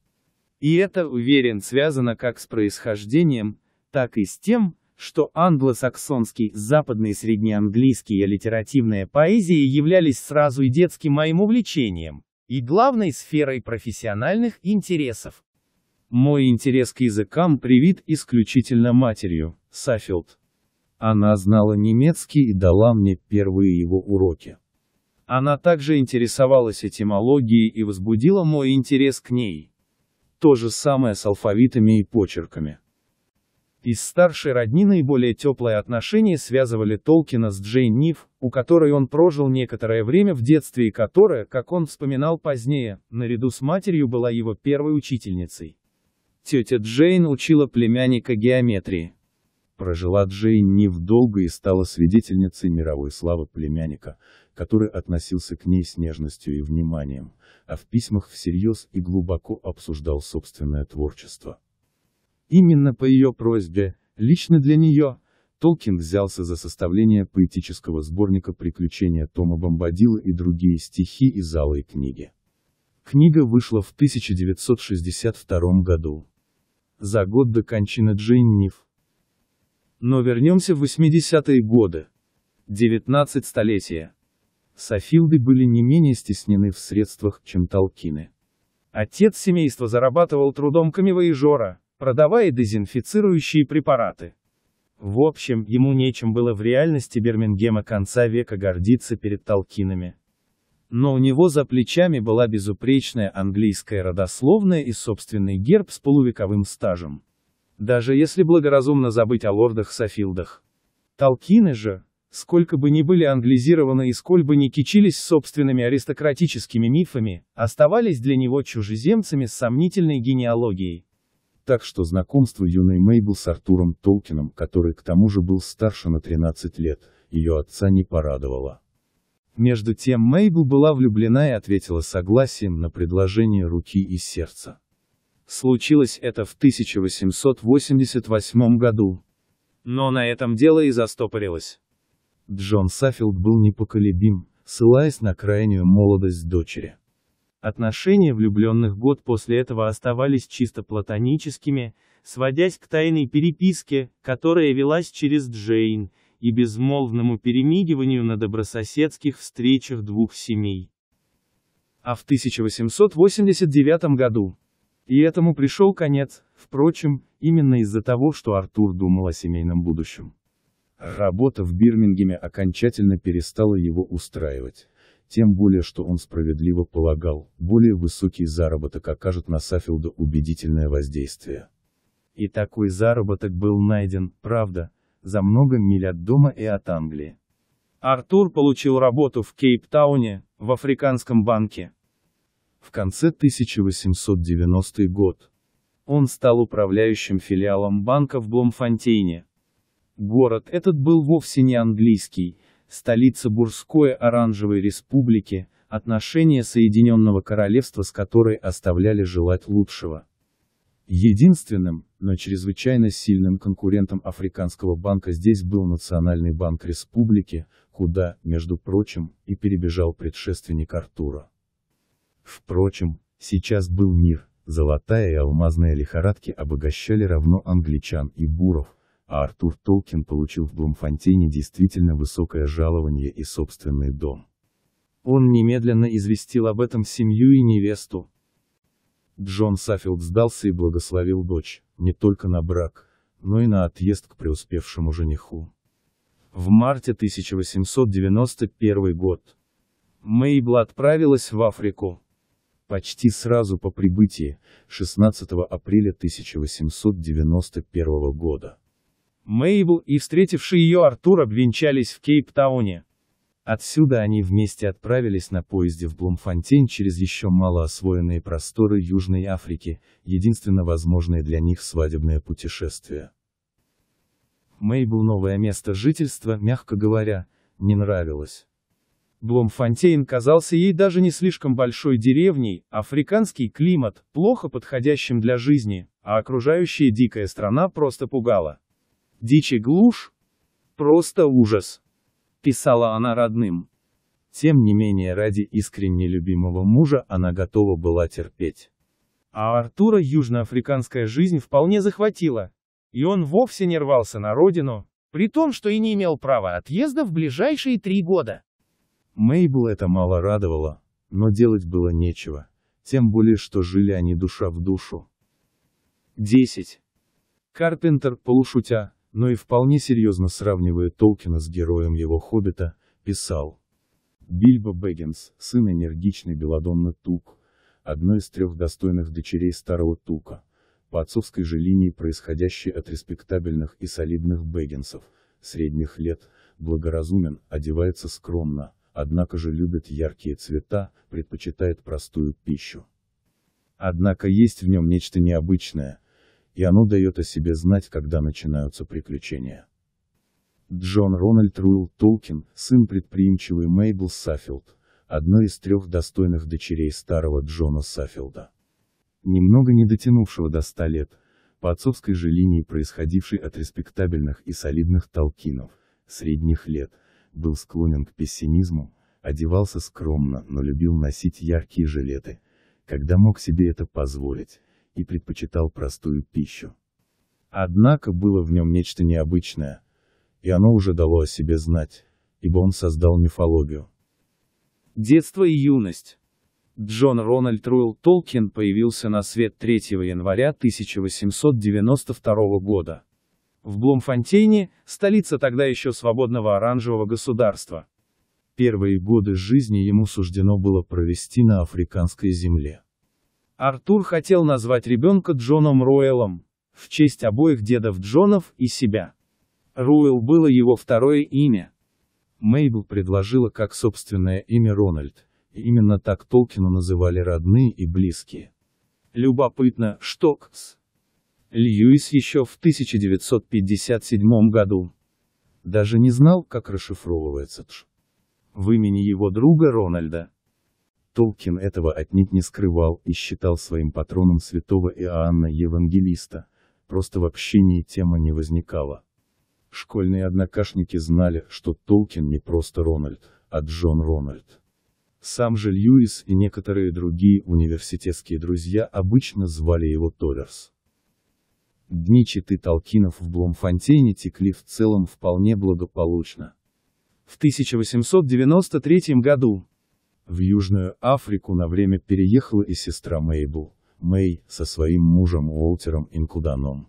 S1: И это, уверен, связано как с происхождением, так и с тем, что англосаксонский, западный и среднеанглийский и литеративная поэзия являлись сразу и детским моим увлечением, и главной сферой профессиональных интересов. Мой интерес к языкам привит исключительно матерью, Сафилд. Она знала немецкий и дала мне первые его уроки. Она также интересовалась этимологией и возбудила мой интерес к ней. То же самое с алфавитами и почерками. Из старшей родни наиболее теплые отношения связывали Толкина с Джейн Ниф, у которой он прожил некоторое время в детстве и которая, как он вспоминал позднее, наряду с матерью была его первой учительницей. Тетя Джейн учила племянника геометрии. Прожила Джейн Нив долго и стала свидетельницей мировой славы племянника, который относился к ней с нежностью и вниманием, а в письмах всерьез и глубоко обсуждал собственное творчество. Именно по ее просьбе, лично для нее, Толкин взялся за составление поэтического сборника «Приключения Тома Бомбадила» и другие стихи из залы книги. Книга вышла в 1962 году. За год до кончины Джейн Ниф, но вернемся в 80-е годы. 19 столетия. Софилды были не менее стеснены в средствах, чем толкины. Отец семейства зарабатывал трудом камевоежора, продавая дезинфицирующие препараты. В общем, ему нечем было в реальности Бермингема конца века гордиться перед толкинами. Но у него за плечами была безупречная английская родословная и собственный герб с полувековым стажем даже если благоразумно забыть о лордах-софилдах. Толкины же, сколько бы ни были англизированы и сколь бы ни кичились собственными аристократическими мифами, оставались для него чужеземцами с сомнительной генеалогией. Так что знакомство юной Мейбл с Артуром Толкином, который к тому же был старше на 13 лет, ее отца не порадовало. Между тем Мейбл была влюблена и ответила согласием на предложение руки и сердца. Случилось это в 1888 году. Но на этом дело и застопорилось. Джон Саффилд был непоколебим, ссылаясь на крайнюю молодость дочери. Отношения влюбленных год после этого оставались чисто платоническими, сводясь к тайной переписке, которая велась через Джейн, и безмолвному перемигиванию на добрососедских встречах двух семей. А в 1889 году, и этому пришел конец, впрочем, именно из-за того, что Артур думал о семейном будущем. Работа в Бирмингеме окончательно перестала его устраивать, тем более что он справедливо полагал, более высокий заработок окажет на Сафилда убедительное воздействие. И такой заработок был найден, правда, за много миль от дома и от Англии. Артур получил работу в Кейптауне, в Африканском банке в конце 1890 год. Он стал управляющим филиалом банка в Бломфонтейне. Город этот был вовсе не английский, столица Бурской Оранжевой Республики, отношения Соединенного Королевства с которой оставляли желать лучшего. Единственным, но чрезвычайно сильным конкурентом Африканского банка здесь был Национальный банк Республики, куда, между прочим, и перебежал предшественник Артура. Впрочем, сейчас был мир, золотая и алмазная лихорадки обогащали равно англичан и буров, а Артур Толкин получил в Блумфонтейне действительно высокое жалование и собственный дом. Он немедленно известил об этом семью и невесту. Джон Сафилд сдался и благословил дочь, не только на брак, но и на отъезд к преуспевшему жениху. В марте 1891 год. Мейбл отправилась в Африку. Почти сразу по прибытии, 16 апреля 1891 года. Мейбл и встретивший ее Артур обвенчались в Кейптауне. Отсюда они вместе отправились на поезде в Блумфонтейн через еще мало освоенные просторы Южной Африки, единственно возможное для них свадебное путешествие. Мейбл новое место жительства, мягко говоря, не нравилось. Бломфонтейн казался ей даже не слишком большой деревней, африканский климат, плохо подходящим для жизни, а окружающая дикая страна просто пугала. «Дичь и глушь? Просто ужас!» – писала она родным. Тем не менее ради искренне любимого мужа она готова была терпеть. А Артура южноафриканская жизнь вполне захватила. И он вовсе не рвался на родину, при том, что и не имел права отъезда в ближайшие три года. Мейбл это мало радовало, но делать было нечего, тем более что жили они душа в душу. 10. Карпентер, полушутя, но и вполне серьезно сравнивая Толкина с героем его «Хоббита», писал. Бильбо Бэггинс, сын энергичной Беладонны Тук, одной из трех достойных дочерей старого Тука, по отцовской же линии происходящей от респектабельных и солидных Бэггинсов, средних лет, благоразумен, одевается скромно, однако же любит яркие цвета, предпочитает простую пищу. Однако есть в нем нечто необычное, и оно дает о себе знать, когда начинаются приключения. Джон Рональд Руэлл Толкин, сын предприимчивой Мейбл Саффилд, одной из трех достойных дочерей старого Джона Саффилда. Немного не дотянувшего до ста лет, по отцовской же линии происходившей от респектабельных и солидных толкинов, средних лет – был склонен к пессимизму, одевался скромно, но любил носить яркие жилеты, когда мог себе это позволить, и предпочитал простую пищу. Однако было в нем нечто необычное, и оно уже дало о себе знать, ибо он создал мифологию. Детство и юность Джон Рональд Руэлл Толкин появился на свет 3 января 1892 года в Блумфонтейне, столица тогда еще свободного оранжевого государства. Первые годы жизни ему суждено было провести на африканской земле. Артур хотел назвать ребенка Джоном Роэлом, в честь обоих дедов Джонов и себя. Руэлл было его второе имя. Мейбл предложила как собственное имя Рональд, и именно так Толкину называли родные и близкие. Любопытно, что Кс Льюис еще в 1957 году даже не знал, как расшифровывается «тш» в имени его друга Рональда. Толкин этого отнюдь не скрывал и считал своим патроном святого Иоанна Евангелиста, просто в общении тема не возникала. Школьные однокашники знали, что Толкин не просто Рональд, а Джон Рональд. Сам же Льюис и некоторые другие университетские друзья обычно звали его Толерс. Дни читы Толкинов в Блумфонтейне текли в целом вполне благополучно. В 1893 году в Южную Африку на время переехала и сестра Мейбл, Мэй, со своим мужем Уолтером Инкуданом.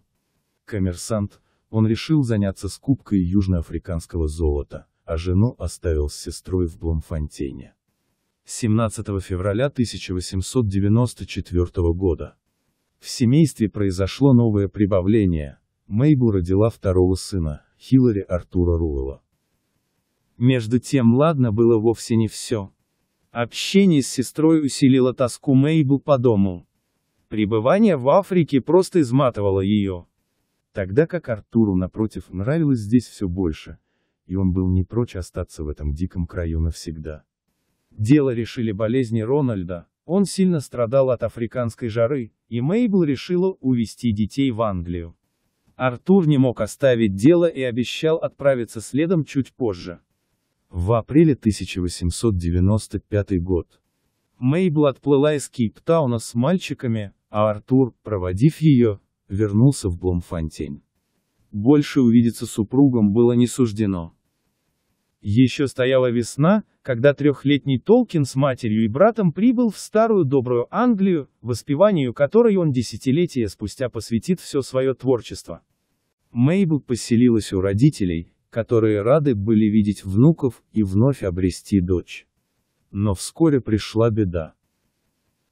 S1: Коммерсант, он решил заняться скупкой южноафриканского золота, а жену оставил с сестрой в Блумфонтейне. 17 февраля 1894 года в семействе произошло новое прибавление. Мэйбу родила второго сына, Хиллари Артура Руэлла. Между тем ладно было вовсе не все. Общение с сестрой усилило тоску Мэйбу по дому. Пребывание в Африке просто изматывало ее. Тогда как Артуру, напротив, нравилось здесь все больше, и он был не прочь остаться в этом диком краю навсегда. Дело решили болезни Рональда, он сильно страдал от африканской жары, и Мейбл решила увезти детей в Англию. Артур не мог оставить дело и обещал отправиться следом чуть позже. В апреле 1895 год. Мейбл отплыла из Кейптауна с мальчиками, а Артур, проводив ее, вернулся в Бломфонтейн. Больше увидеться супругам было не суждено. Еще стояла весна, когда трехлетний Толкин с матерью и братом прибыл в старую добрую Англию, воспеванию которой он десятилетия спустя посвятит все свое творчество. Мейбл поселилась у родителей, которые рады были видеть внуков и вновь обрести дочь. Но вскоре пришла беда.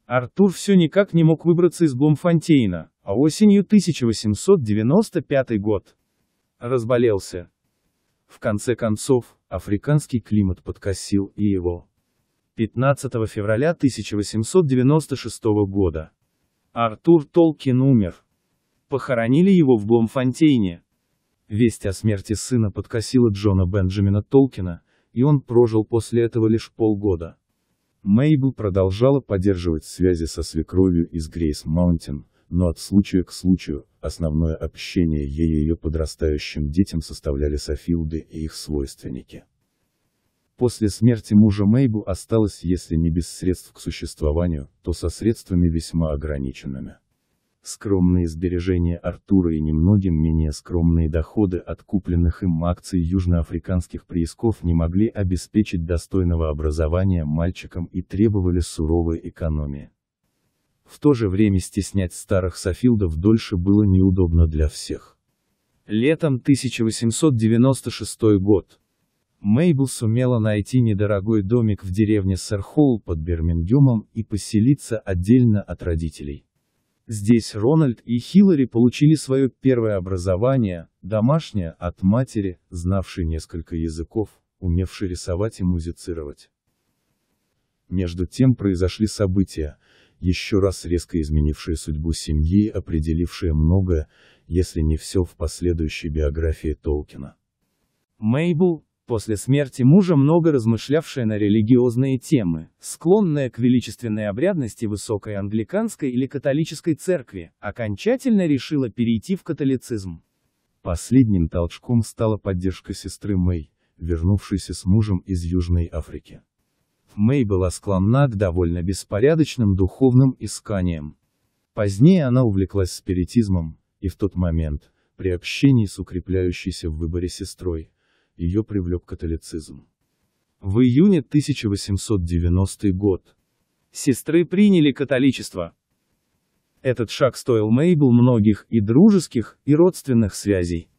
S1: Артур все никак не мог выбраться из Блумфонтейна, а осенью 1895 год. Разболелся, в конце концов, африканский климат подкосил и его. 15 февраля 1896 года. Артур Толкин умер. Похоронили его в Бломфонтейне. Весть о смерти сына подкосила Джона Бенджамина Толкина, и он прожил после этого лишь полгода. Мейбл продолжала поддерживать связи со свекровью из Грейс Маунтин, но от случая к случаю, Основное общение ей и ее подрастающим детям составляли софилды и их свойственники. После смерти мужа Мейбу осталось, если не без средств к существованию, то со средствами весьма ограниченными. Скромные сбережения Артура и немногим менее скромные доходы от купленных им акций южноафриканских приисков не могли обеспечить достойного образования мальчикам и требовали суровой экономии. В то же время стеснять старых софилдов дольше было неудобно для всех. Летом 1896 год. Мейбл сумела найти недорогой домик в деревне Сэрхолл под Бирмингемом и поселиться отдельно от родителей. Здесь Рональд и Хиллари получили свое первое образование, домашнее, от матери, знавшей несколько языков, умевшей рисовать и музицировать. Между тем произошли события, еще раз резко изменившая судьбу семьи и определившее многое, если не все в последующей биографии Толкина. Мейбл, после смерти мужа много размышлявшая на религиозные темы, склонная к величественной обрядности высокой англиканской или католической церкви, окончательно решила перейти в католицизм. Последним толчком стала поддержка сестры Мэй, вернувшейся с мужем из Южной Африки. Мэй была склонна к довольно беспорядочным духовным исканиям. Позднее она увлеклась спиритизмом, и в тот момент, при общении с укрепляющейся в выборе сестрой, ее привлек католицизм. В июне 1890 год. Сестры приняли католичество. Этот шаг стоил Мейбл многих и дружеских, и родственных связей.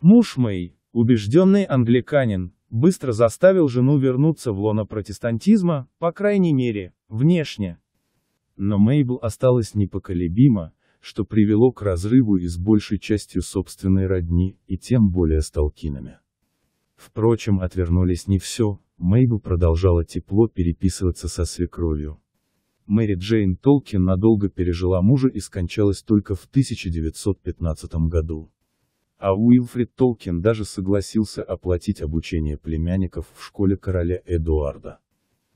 S1: Муж Мэй, убежденный англиканин, быстро заставил жену вернуться в лоно протестантизма, по крайней мере, внешне. Но Мейбл осталась непоколебима, что привело к разрыву и с большей частью собственной родни, и тем более с Толкинами. Впрочем, отвернулись не все, Мейбл продолжала тепло переписываться со свекровью. Мэри Джейн Толкин надолго пережила мужа и скончалась только в 1915 году. А Уилфред Толкин даже согласился оплатить обучение племянников в школе короля Эдуарда.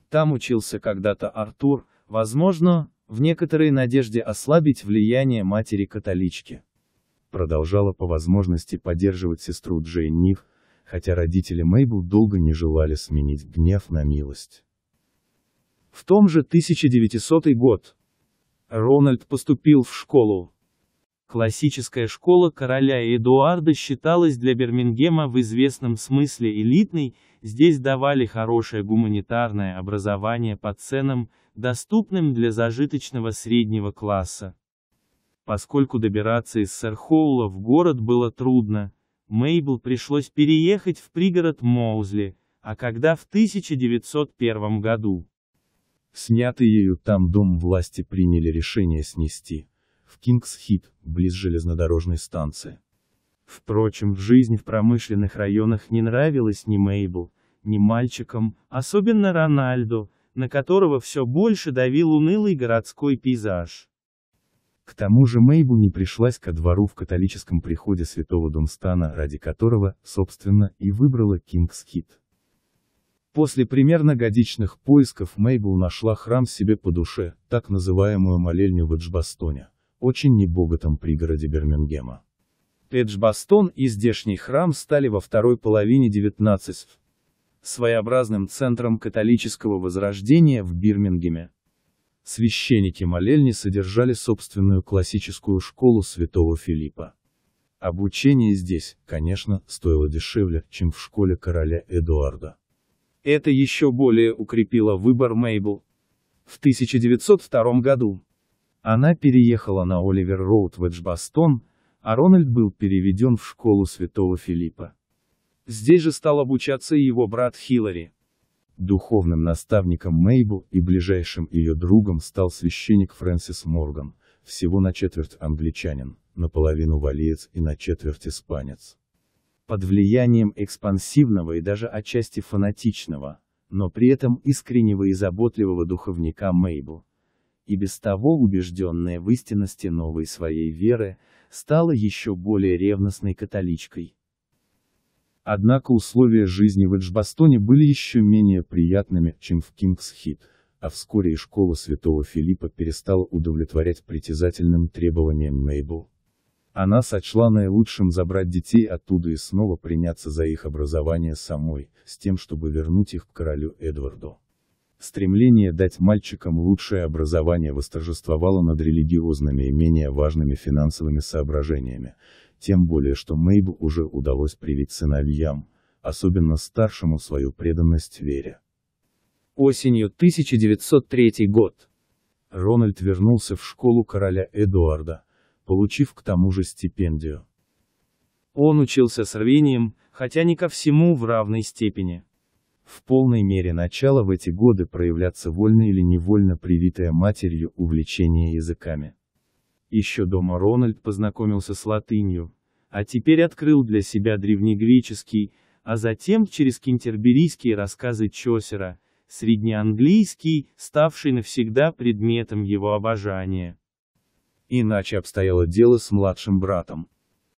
S1: Там учился когда-то Артур, возможно, в некоторой надежде ослабить влияние матери-католички. Продолжала по возможности поддерживать сестру Джейн Нив, хотя родители Мейбл долго не желали сменить гнев на милость. В том же 1900 год Рональд поступил в школу, Классическая школа короля Эдуарда считалась для Бирмингема в известном смысле элитной, здесь давали хорошее гуманитарное образование по ценам, доступным для зажиточного среднего класса. Поскольку добираться из Сэрхоула в город было трудно, Мейбл пришлось переехать в пригород Моузли, а когда в 1901 году. Снятый ею там дом власти приняли решение снести в Кингс-Хит, близ железнодорожной станции. Впрочем, жизнь в промышленных районах не нравилась ни Мейбл, ни мальчикам, особенно Рональду, на которого все больше давил унылый городской пейзаж. К тому же Мейбл не пришлась ко двору в католическом приходе святого Думстана, ради которого, собственно, и выбрала Кингс-Хит. После примерно годичных поисков Мейбл нашла храм себе по душе, так называемую молельню в Эджбастоне очень небогатом пригороде Бирмингема. Эджбастон и здешний храм стали во второй половине XIX своеобразным центром католического возрождения в Бирмингеме. Священники молельни содержали собственную классическую школу святого Филиппа. Обучение здесь, конечно, стоило дешевле, чем в школе короля Эдуарда. Это еще более укрепило выбор Мейбл. В 1902 году она переехала на Оливер Роуд в Эджбастон, а Рональд был переведен в школу Святого Филиппа. Здесь же стал обучаться и его брат Хиллари. Духовным наставником Мейбл и ближайшим ее другом стал священник Фрэнсис Морган, всего на четверть англичанин, наполовину валиец и на четверть испанец. Под влиянием экспансивного и даже отчасти фанатичного, но при этом искреннего и заботливого духовника Мейбл, и без того убежденная в истинности новой своей веры, стала еще более ревностной католичкой. Однако условия жизни в Эджбастоне были еще менее приятными, чем в Кингсхит, а вскоре и школа святого Филиппа перестала удовлетворять притязательным требованиям Мейбл. Она сочла наилучшим забрать детей оттуда и снова приняться за их образование самой, с тем чтобы вернуть их к королю Эдварду. Стремление дать мальчикам лучшее образование восторжествовало над религиозными и менее важными финансовыми соображениями, тем более что Мейбл уже удалось привить сыновьям, особенно старшему свою преданность вере. Осенью 1903 год. Рональд вернулся в школу короля Эдуарда, получив к тому же стипендию. Он учился с рвением, хотя не ко всему в равной степени. В полной мере начало в эти годы проявляться вольно или невольно привитое матерью увлечение языками. Еще дома Рональд познакомился с латынью, а теперь открыл для себя древнегреческий, а затем через кентерберийские рассказы Чосера, среднеанглийский, ставший навсегда предметом его обожания. Иначе обстояло дело с младшим братом.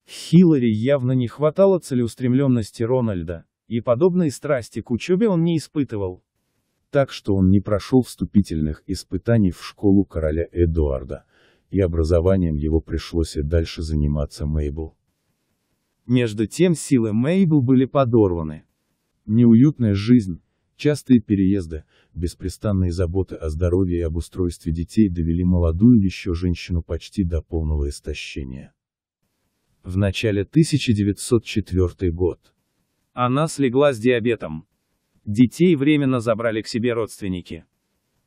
S1: Хиллари явно не хватало целеустремленности Рональда, и подобной страсти к учебе он не испытывал. Так что он не прошел вступительных испытаний в школу короля Эдуарда, и образованием его пришлось и дальше заниматься Мейбл. Между тем силы Мейбл были подорваны. Неуютная жизнь, частые переезды, беспрестанные заботы о здоровье и обустройстве детей довели молодую еще женщину почти до полного истощения. В начале 1904 год. Она слегла с диабетом. Детей временно забрали к себе родственники.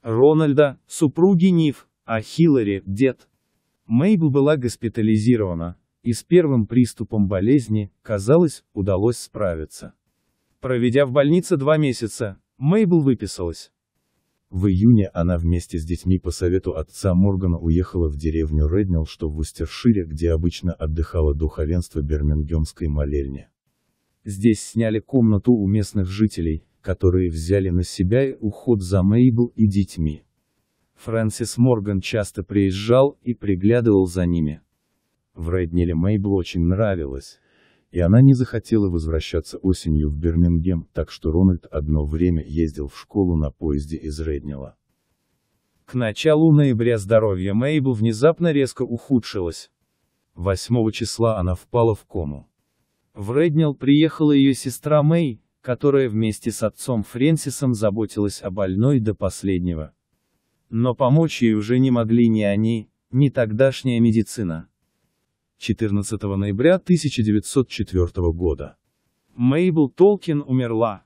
S1: Рональда, супруги Нив, а Хиллари, дед. Мейбл была госпитализирована, и с первым приступом болезни, казалось, удалось справиться. Проведя в больнице два месяца, Мейбл выписалась. В июне она вместе с детьми по совету отца Моргана уехала в деревню Реднил, что в Устершире, где обычно отдыхало духовенство Бермингемской молельни. Здесь сняли комнату у местных жителей, которые взяли на себя уход за Мейбл и детьми. Фрэнсис Морган часто приезжал и приглядывал за ними. В Редниле Мейбл очень нравилось, и она не захотела возвращаться осенью в Бирмингем, так что Рональд одно время ездил в школу на поезде из Реднила. К началу ноября здоровье Мейбл внезапно резко ухудшилось. 8 числа она впала в кому. В Реднил приехала ее сестра Мэй, которая вместе с отцом Фрэнсисом заботилась о больной до последнего. Но помочь ей уже не могли ни они, ни тогдашняя медицина. 14 ноября 1904 года. Мейбл Толкин умерла.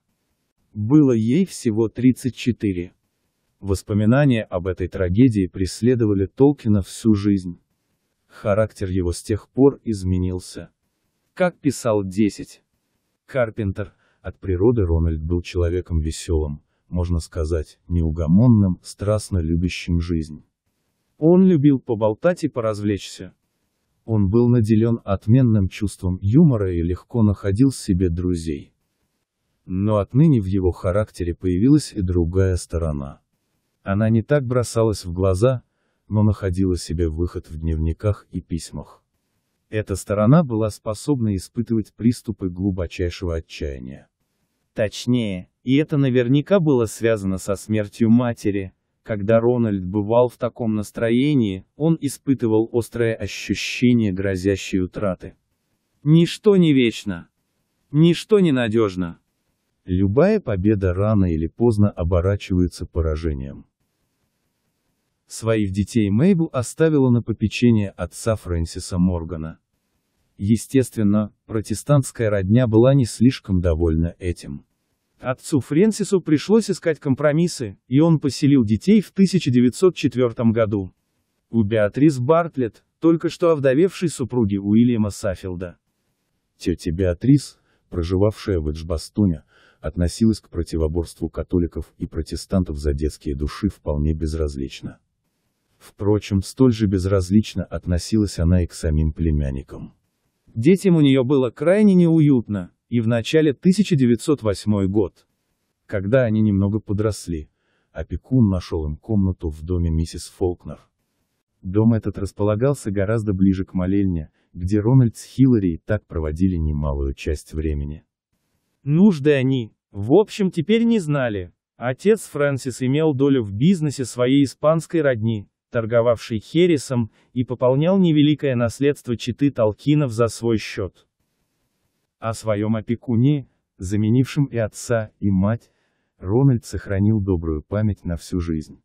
S1: Было ей всего 34. Воспоминания об этой трагедии преследовали Толкина всю жизнь. Характер его с тех пор изменился как писал 10. Карпентер, от природы Рональд был человеком веселым, можно сказать, неугомонным, страстно любящим жизнь. Он любил поболтать и поразвлечься. Он был наделен отменным чувством юмора и легко находил себе друзей. Но отныне в его характере появилась и другая сторона. Она не так бросалась в глаза, но находила себе выход в дневниках и письмах. Эта сторона была способна испытывать приступы глубочайшего отчаяния. Точнее, и это наверняка было связано со смертью матери. Когда Рональд бывал в таком настроении, он испытывал острое ощущение грозящей утраты. Ничто не вечно. Ничто не надежно. Любая победа рано или поздно оборачивается поражением. Своих детей Мейбл оставила на попечение отца Фрэнсиса Моргана. Естественно, протестантская родня была не слишком довольна этим. Отцу Фрэнсису пришлось искать компромиссы, и он поселил детей в 1904 году. У Беатрис Бартлетт, только что овдовевшей супруги Уильяма Сафилда. Тетя Беатрис, проживавшая в Эджбастоне, относилась к противоборству католиков и протестантов за детские души вполне безразлично. Впрочем, столь же безразлично относилась она и к самим племянникам. Детям у нее было крайне неуютно, и в начале 1908 год, когда они немного подросли, опекун нашел им комнату в доме миссис Фолкнер. Дом этот располагался гораздо ближе к молельне, где Рональд с Хиллари и так проводили немалую часть времени. Нужды они, в общем, теперь не знали. Отец Фрэнсис имел долю в бизнесе своей испанской родни, торговавший Хересом, и пополнял невеликое наследство читы Толкинов за свой счет. О своем опекуне, заменившем и отца, и мать, Рональд сохранил добрую память на всю жизнь.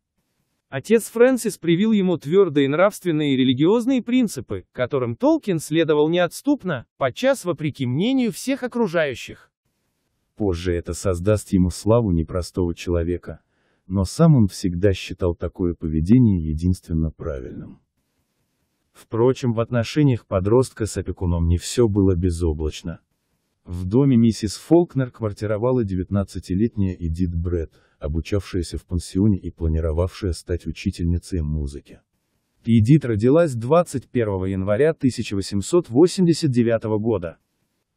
S1: Отец Фрэнсис привил ему твердые нравственные и религиозные принципы, которым Толкин следовал неотступно, подчас вопреки мнению всех окружающих. Позже это создаст ему славу непростого человека но сам он всегда считал такое поведение единственно правильным. Впрочем, в отношениях подростка с опекуном не все было безоблачно. В доме миссис Фолкнер квартировала 19-летняя Эдит Бретт, обучавшаяся в пансионе и планировавшая стать учительницей музыки. Эдит родилась 21 января 1889 года.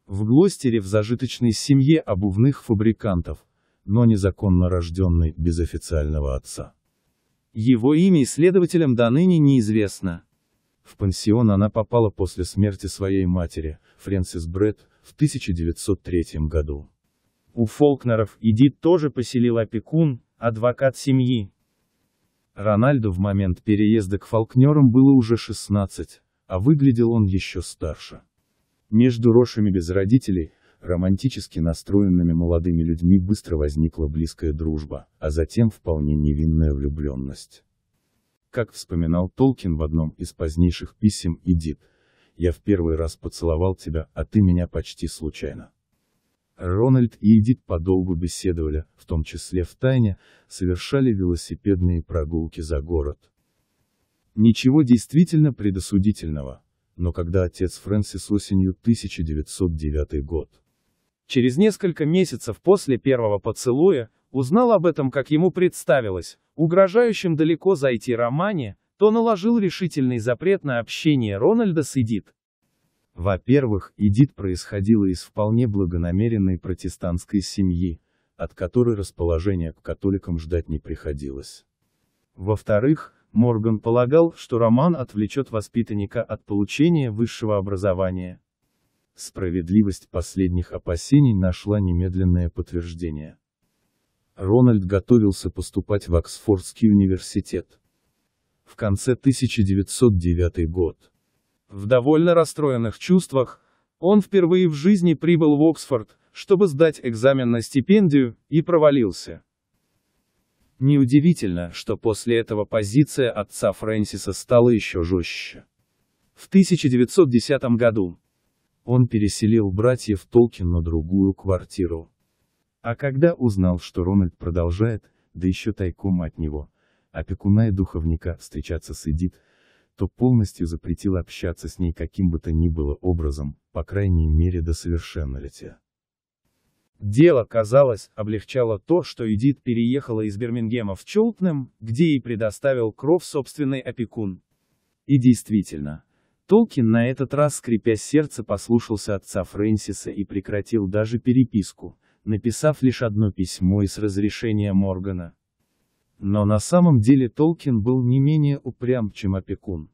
S1: В Глостере в зажиточной семье обувных фабрикантов, но незаконно рожденный, без официального отца. Его имя исследователям до ныне неизвестно. В пансион она попала после смерти своей матери, Фрэнсис Брэд, в 1903 году. У Фолкнеров Эдит тоже поселил опекун, адвокат семьи. Рональду в момент переезда к Фолкнерам было уже 16, а выглядел он еще старше. Между рошами без родителей, романтически настроенными молодыми людьми быстро возникла близкая дружба, а затем вполне невинная влюбленность. Как вспоминал Толкин в одном из позднейших писем Эдит, «Я в первый раз поцеловал тебя, а ты меня почти случайно». Рональд и Эдит подолгу беседовали, в том числе в тайне, совершали велосипедные прогулки за город. Ничего действительно предосудительного, но когда отец Фрэнсис осенью 1909 год Через несколько месяцев после первого поцелуя, узнал об этом, как ему представилось, угрожающим далеко зайти романе, то наложил решительный запрет на общение Рональда с Эдит. Во-первых, Эдит происходила из вполне благонамеренной протестантской семьи, от которой расположение к католикам ждать не приходилось. Во-вторых, Морган полагал, что роман отвлечет воспитанника от получения высшего образования, Справедливость последних опасений нашла немедленное подтверждение. Рональд готовился поступать в Оксфордский университет. В конце 1909 год. В довольно расстроенных чувствах, он впервые в жизни прибыл в Оксфорд, чтобы сдать экзамен на стипендию, и провалился. Неудивительно, что после этого позиция отца Фрэнсиса стала еще жестче. В 1910 году, он переселил братьев Толкин на другую квартиру. А когда узнал, что Рональд продолжает, да еще тайком от него, опекуна и духовника, встречаться с Эдит, то полностью запретил общаться с ней каким бы то ни было образом, по крайней мере до совершеннолетия. Дело, казалось, облегчало то, что Эдит переехала из Бирмингема в Челтнем, где ей предоставил кров собственный опекун. И действительно, Толкин на этот раз, скрипя сердце, послушался отца Фрэнсиса и прекратил даже переписку, написав лишь одно письмо и с разрешения Моргана. Но на самом деле Толкин был не менее упрям, чем опекун.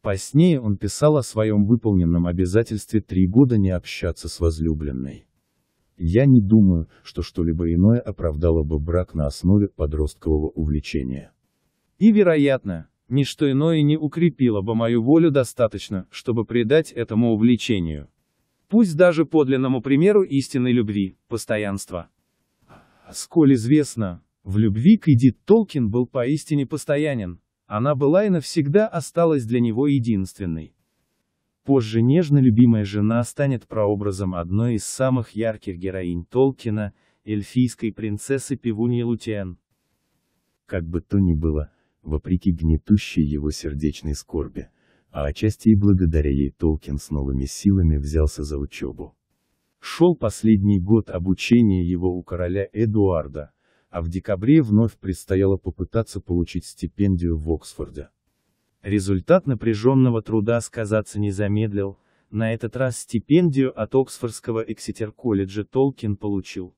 S1: Позднее он писал о своем выполненном обязательстве три года не общаться с возлюбленной. Я не думаю, что что-либо иное оправдало бы брак на основе подросткового увлечения. И вероятно, Ничто иное не укрепило бы мою волю достаточно, чтобы предать этому увлечению. Пусть даже подлинному примеру истинной любви, постоянства. Сколь известно, в любви к Эдит Толкин был поистине постоянен, она была и навсегда осталась для него единственной. Позже нежно любимая жена станет прообразом одной из самых ярких героинь Толкина, эльфийской принцессы Пивуньи Лутиен. Как бы то ни было, вопреки гнетущей его сердечной скорби, а отчасти и благодаря ей Толкин с новыми силами взялся за учебу. Шел последний год обучения его у короля Эдуарда, а в декабре вновь предстояло попытаться получить стипендию в Оксфорде. Результат напряженного труда сказаться не замедлил, на этот раз стипендию от Оксфордского Эксетер-колледжа Толкин получил.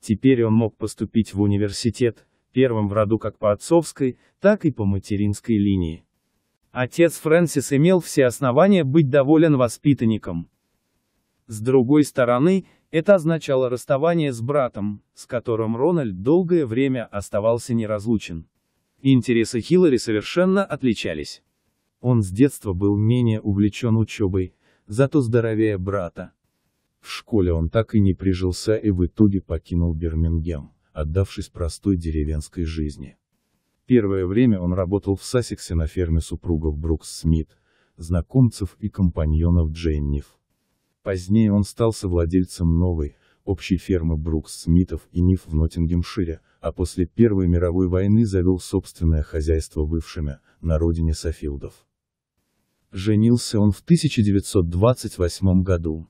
S1: Теперь он мог поступить в университет, первым в роду как по отцовской, так и по материнской линии. Отец Фрэнсис имел все основания быть доволен воспитанником. С другой стороны, это означало расставание с братом, с которым Рональд долгое время оставался неразлучен. Интересы Хиллари совершенно отличались. Он с детства был менее увлечен учебой, зато здоровее брата. В школе он так и не прижился и в итоге покинул Бирмингем отдавшись простой деревенской жизни. Первое время он работал в Сассексе на ферме супругов Брукс-Смит, знакомцев и компаньонов Дженниф. Позднее он стал совладельцем новой, общей фермы Брукс-Смитов и Ниф в Ноттингемшире, а после Первой мировой войны завел собственное хозяйство бывшими, на родине Софилдов. Женился он в 1928 году.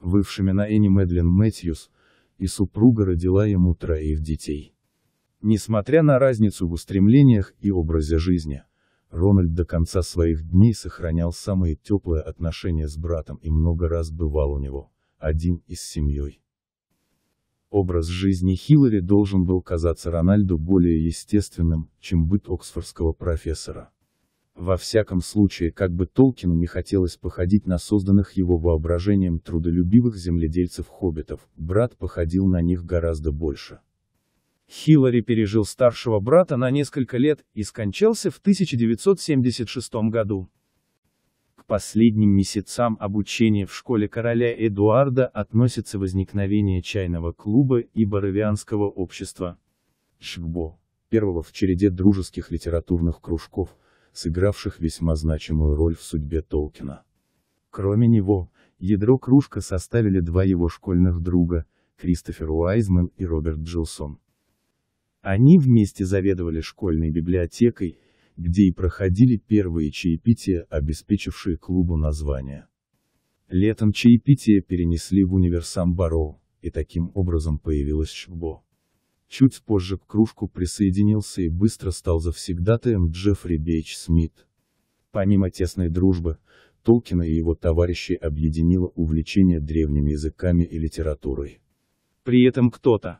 S1: Бывшими на Энни Мэдлин Мэтьюс, и супруга родила ему троих детей. Несмотря на разницу в устремлениях и образе жизни, Рональд до конца своих дней сохранял самые теплые отношения с братом и много раз бывал у него, один и с семьей. Образ жизни Хиллари должен был казаться Рональду более естественным, чем быт оксфордского профессора. Во всяком случае, как бы Толкину не хотелось походить на созданных его воображением трудолюбивых земледельцев-хоббитов, брат походил на них гораздо больше. Хиллари пережил старшего брата на несколько лет и скончался в 1976 году. К последним месяцам обучения в школе короля Эдуарда относится возникновение чайного клуба и боровианского общества. Шкбо. Первого в череде дружеских литературных кружков – сыгравших весьма значимую роль в судьбе Толкина. Кроме него, ядро кружка составили два его школьных друга, Кристофер Уайзман и Роберт Джилсон. Они вместе заведовали школьной библиотекой, где и проходили первые чаепития, обеспечившие клубу название. Летом чаепитие перенесли в универсам Бароу, и таким образом появилась ЧБО. Чуть позже к кружку присоединился и быстро стал завсегдатаем Джеффри Бейч Смит. Помимо тесной дружбы, Толкина и его товарищей объединило увлечение древними языками и литературой. При этом кто-то,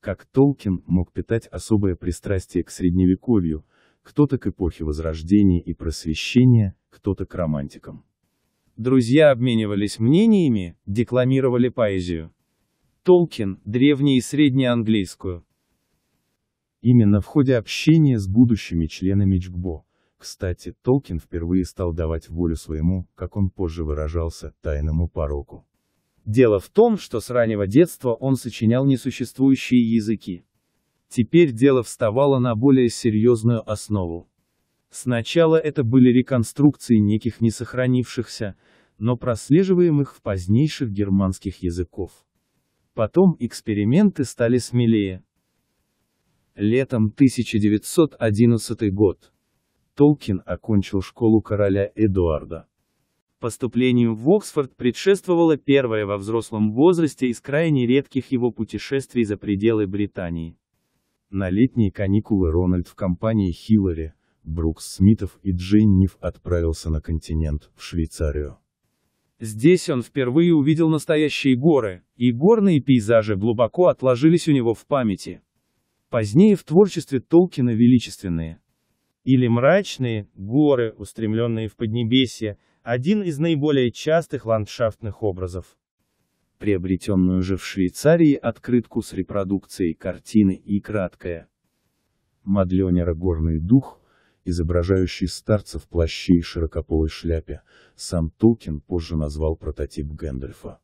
S1: как Толкин, мог питать особое пристрастие к средневековью, кто-то к эпохе Возрождения и Просвещения, кто-то к романтикам. Друзья обменивались мнениями, декламировали поэзию. Толкин, древний и среднеанглийскую. Именно в ходе общения с будущими членами Чгбо, кстати, Толкин впервые стал давать волю своему, как он позже выражался, тайному пороку. Дело в том, что с раннего детства он сочинял несуществующие языки. Теперь дело вставало на более серьезную основу. Сначала это были реконструкции неких не сохранившихся, но прослеживаемых в позднейших германских языков. Потом эксперименты стали смелее. Летом 1911 год. Толкин окончил школу короля Эдуарда. Поступлению в Оксфорд предшествовало первое во взрослом возрасте из крайне редких его путешествий за пределы Британии. На летние каникулы Рональд в компании Хиллари, Брукс Смитов и Джейн Ниф отправился на континент, в Швейцарию. Здесь он впервые увидел настоящие горы, и горные пейзажи глубоко отложились у него в памяти. Позднее в творчестве Толкина величественные или мрачные горы, устремленные в Поднебесье, один из наиболее частых ландшафтных образов. Приобретенную же в Швейцарии открытку с репродукцией картины и краткое. Мадленера «Горный дух» изображающий старца в плаще и широкополой шляпе, сам Толкин позже назвал прототип Гэндальфа.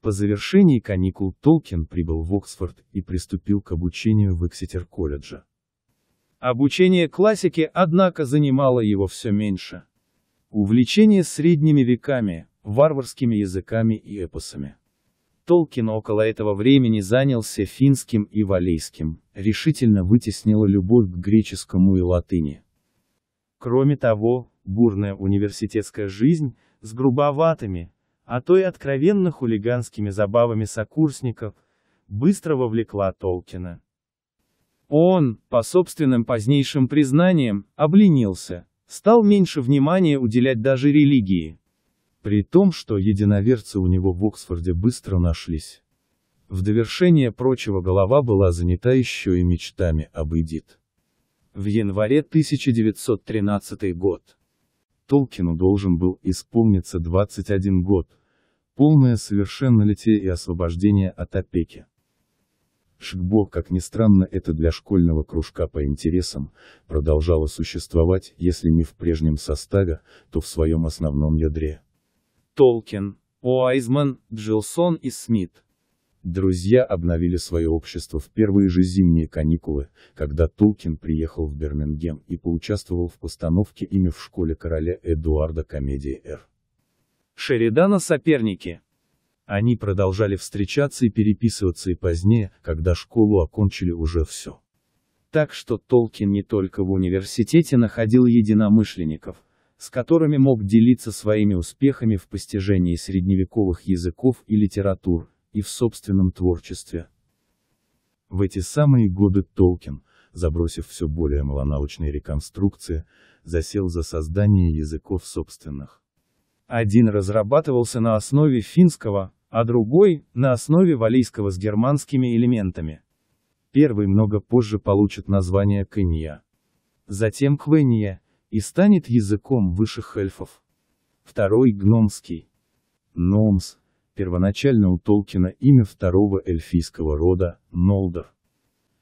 S1: По завершении каникул Толкин прибыл в Оксфорд и приступил к обучению в Эксетер-колледже. Обучение классике, однако, занимало его все меньше. Увлечение средними веками, варварскими языками и эпосами. Толкин около этого времени занялся финским и валейским, решительно вытеснила любовь к греческому и латыни. Кроме того, бурная университетская жизнь, с грубоватыми, а то и откровенно хулиганскими забавами сокурсников, быстро вовлекла Толкина. Он, по собственным позднейшим признаниям, обленился, стал меньше внимания уделять даже религии, при том, что единоверцы у него в Оксфорде быстро нашлись. В довершение прочего голова была занята еще и мечтами об Эдит. В январе 1913 год. Толкину должен был исполниться 21 год, полное совершеннолетие и освобождение от опеки. Шикбо, как ни странно это для школьного кружка по интересам, продолжало существовать, если не в прежнем составе, то в своем основном ядре. Толкин, Уайзман, Джилсон и Смит. Друзья обновили свое общество в первые же зимние каникулы, когда Толкин приехал в Бермингем и поучаствовал в постановке ими в школе короля Эдуарда комедии «Р». Шеридана соперники. Они продолжали встречаться и переписываться и позднее, когда школу окончили уже все. Так что Толкин не только в университете находил единомышленников – с которыми мог делиться своими успехами в постижении средневековых языков и литератур, и в собственном творчестве. В эти самые годы Толкин, забросив все более малонаучные реконструкции, засел за создание языков собственных. Один разрабатывался на основе финского, а другой – на основе валийского с германскими элементами. Первый много позже получит название Кынья. Затем Квенья, и станет языком высших эльфов. Второй – гномский. Номс – первоначально у Толкина имя второго эльфийского рода – Нолдор.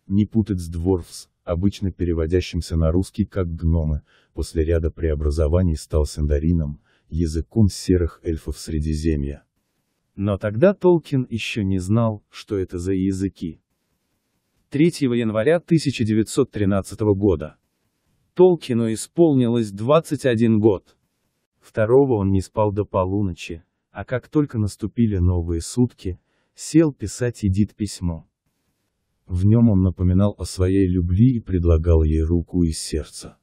S1: Не путать с Дворфс, обычно переводящимся на русский как гномы, после ряда преобразований стал сандарином, языком серых эльфов Средиземья. Но тогда Толкин еще не знал, что это за языки. 3 января 1913 года Толкину исполнилось 21 год. Второго он не спал до полуночи, а как только наступили новые сутки, сел писать Эдит письмо. В нем он напоминал о своей любви и предлагал ей руку и сердце.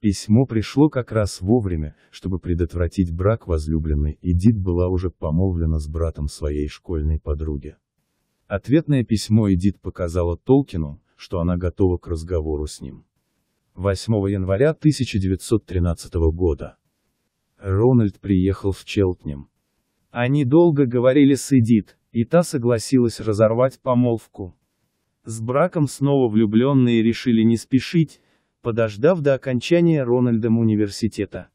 S1: Письмо пришло как раз вовремя, чтобы предотвратить брак возлюбленной, Эдит была уже помолвлена с братом своей школьной подруги. Ответное письмо Эдит показало Толкину, что она готова к разговору с ним. 8 января 1913 года. Рональд приехал в Челтнем. Они долго говорили с Эдит, и та согласилась разорвать помолвку. С браком снова влюбленные решили не спешить, подождав до окончания Рональдом университета.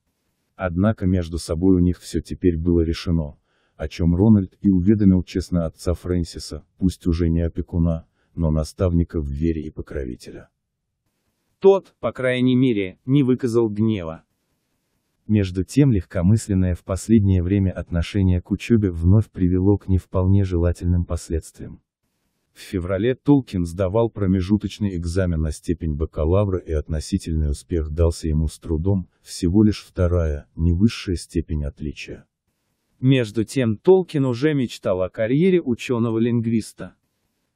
S1: Однако между собой у них все теперь было решено, о чем Рональд и уведомил честно отца Фрэнсиса, пусть уже не опекуна, но наставника в вере и покровителя. Тот, по крайней мере, не выказал гнева. Между тем легкомысленное в последнее время отношение к учебе вновь привело к не вполне желательным последствиям. В феврале Толкин сдавал промежуточный экзамен на степень бакалавра и относительный успех дался ему с трудом, всего лишь вторая, не высшая степень отличия. Между тем Толкин уже мечтал о карьере ученого-лингвиста,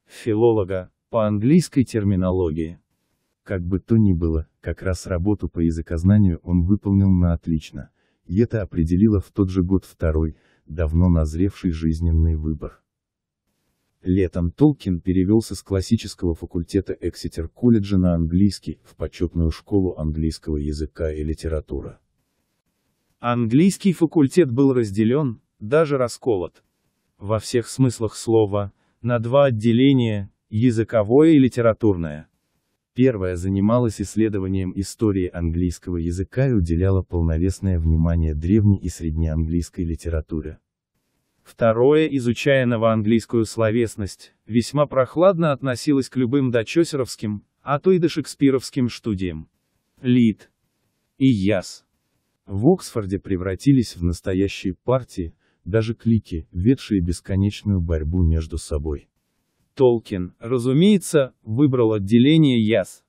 S1: филолога, по английской терминологии. Как бы то ни было, как раз работу по языкознанию он выполнил на отлично, и это определило в тот же год второй, давно назревший жизненный выбор. Летом Толкин перевелся с классического факультета Эксетер-колледжа на английский, в почетную школу английского языка и литературы. Английский факультет был разделен, даже расколот, во всех смыслах слова, на два отделения, языковое и литературное. Первая занималась исследованием истории английского языка и уделяла полновесное внимание древней и среднеанглийской литературе. Второе, изучая новоанглийскую словесность, весьма прохладно относилась к любым дочосеровским, а то и до шекспировским студиям. Лид и Яс в Оксфорде превратились в настоящие партии, даже клики, ведшие бесконечную борьбу между собой. Толкин, разумеется, выбрал отделение ЯС.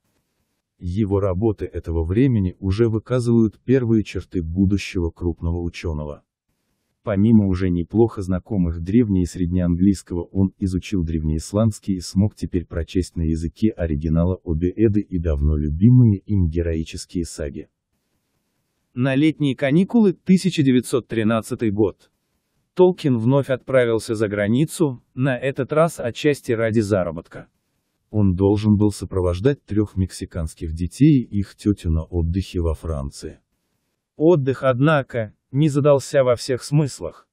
S1: Его работы этого времени уже выказывают первые черты будущего крупного ученого. Помимо уже неплохо знакомых древне- и среднеанглийского, он изучил древнеисландский и смог теперь прочесть на языке оригинала обе Эды и давно любимые им героические саги. На летние каникулы 1913 год. Толкин вновь отправился за границу, на этот раз отчасти ради заработка. Он должен был сопровождать трех мексиканских детей и их тетю на отдыхе во Франции. Отдых, однако, не задался во всех смыслах.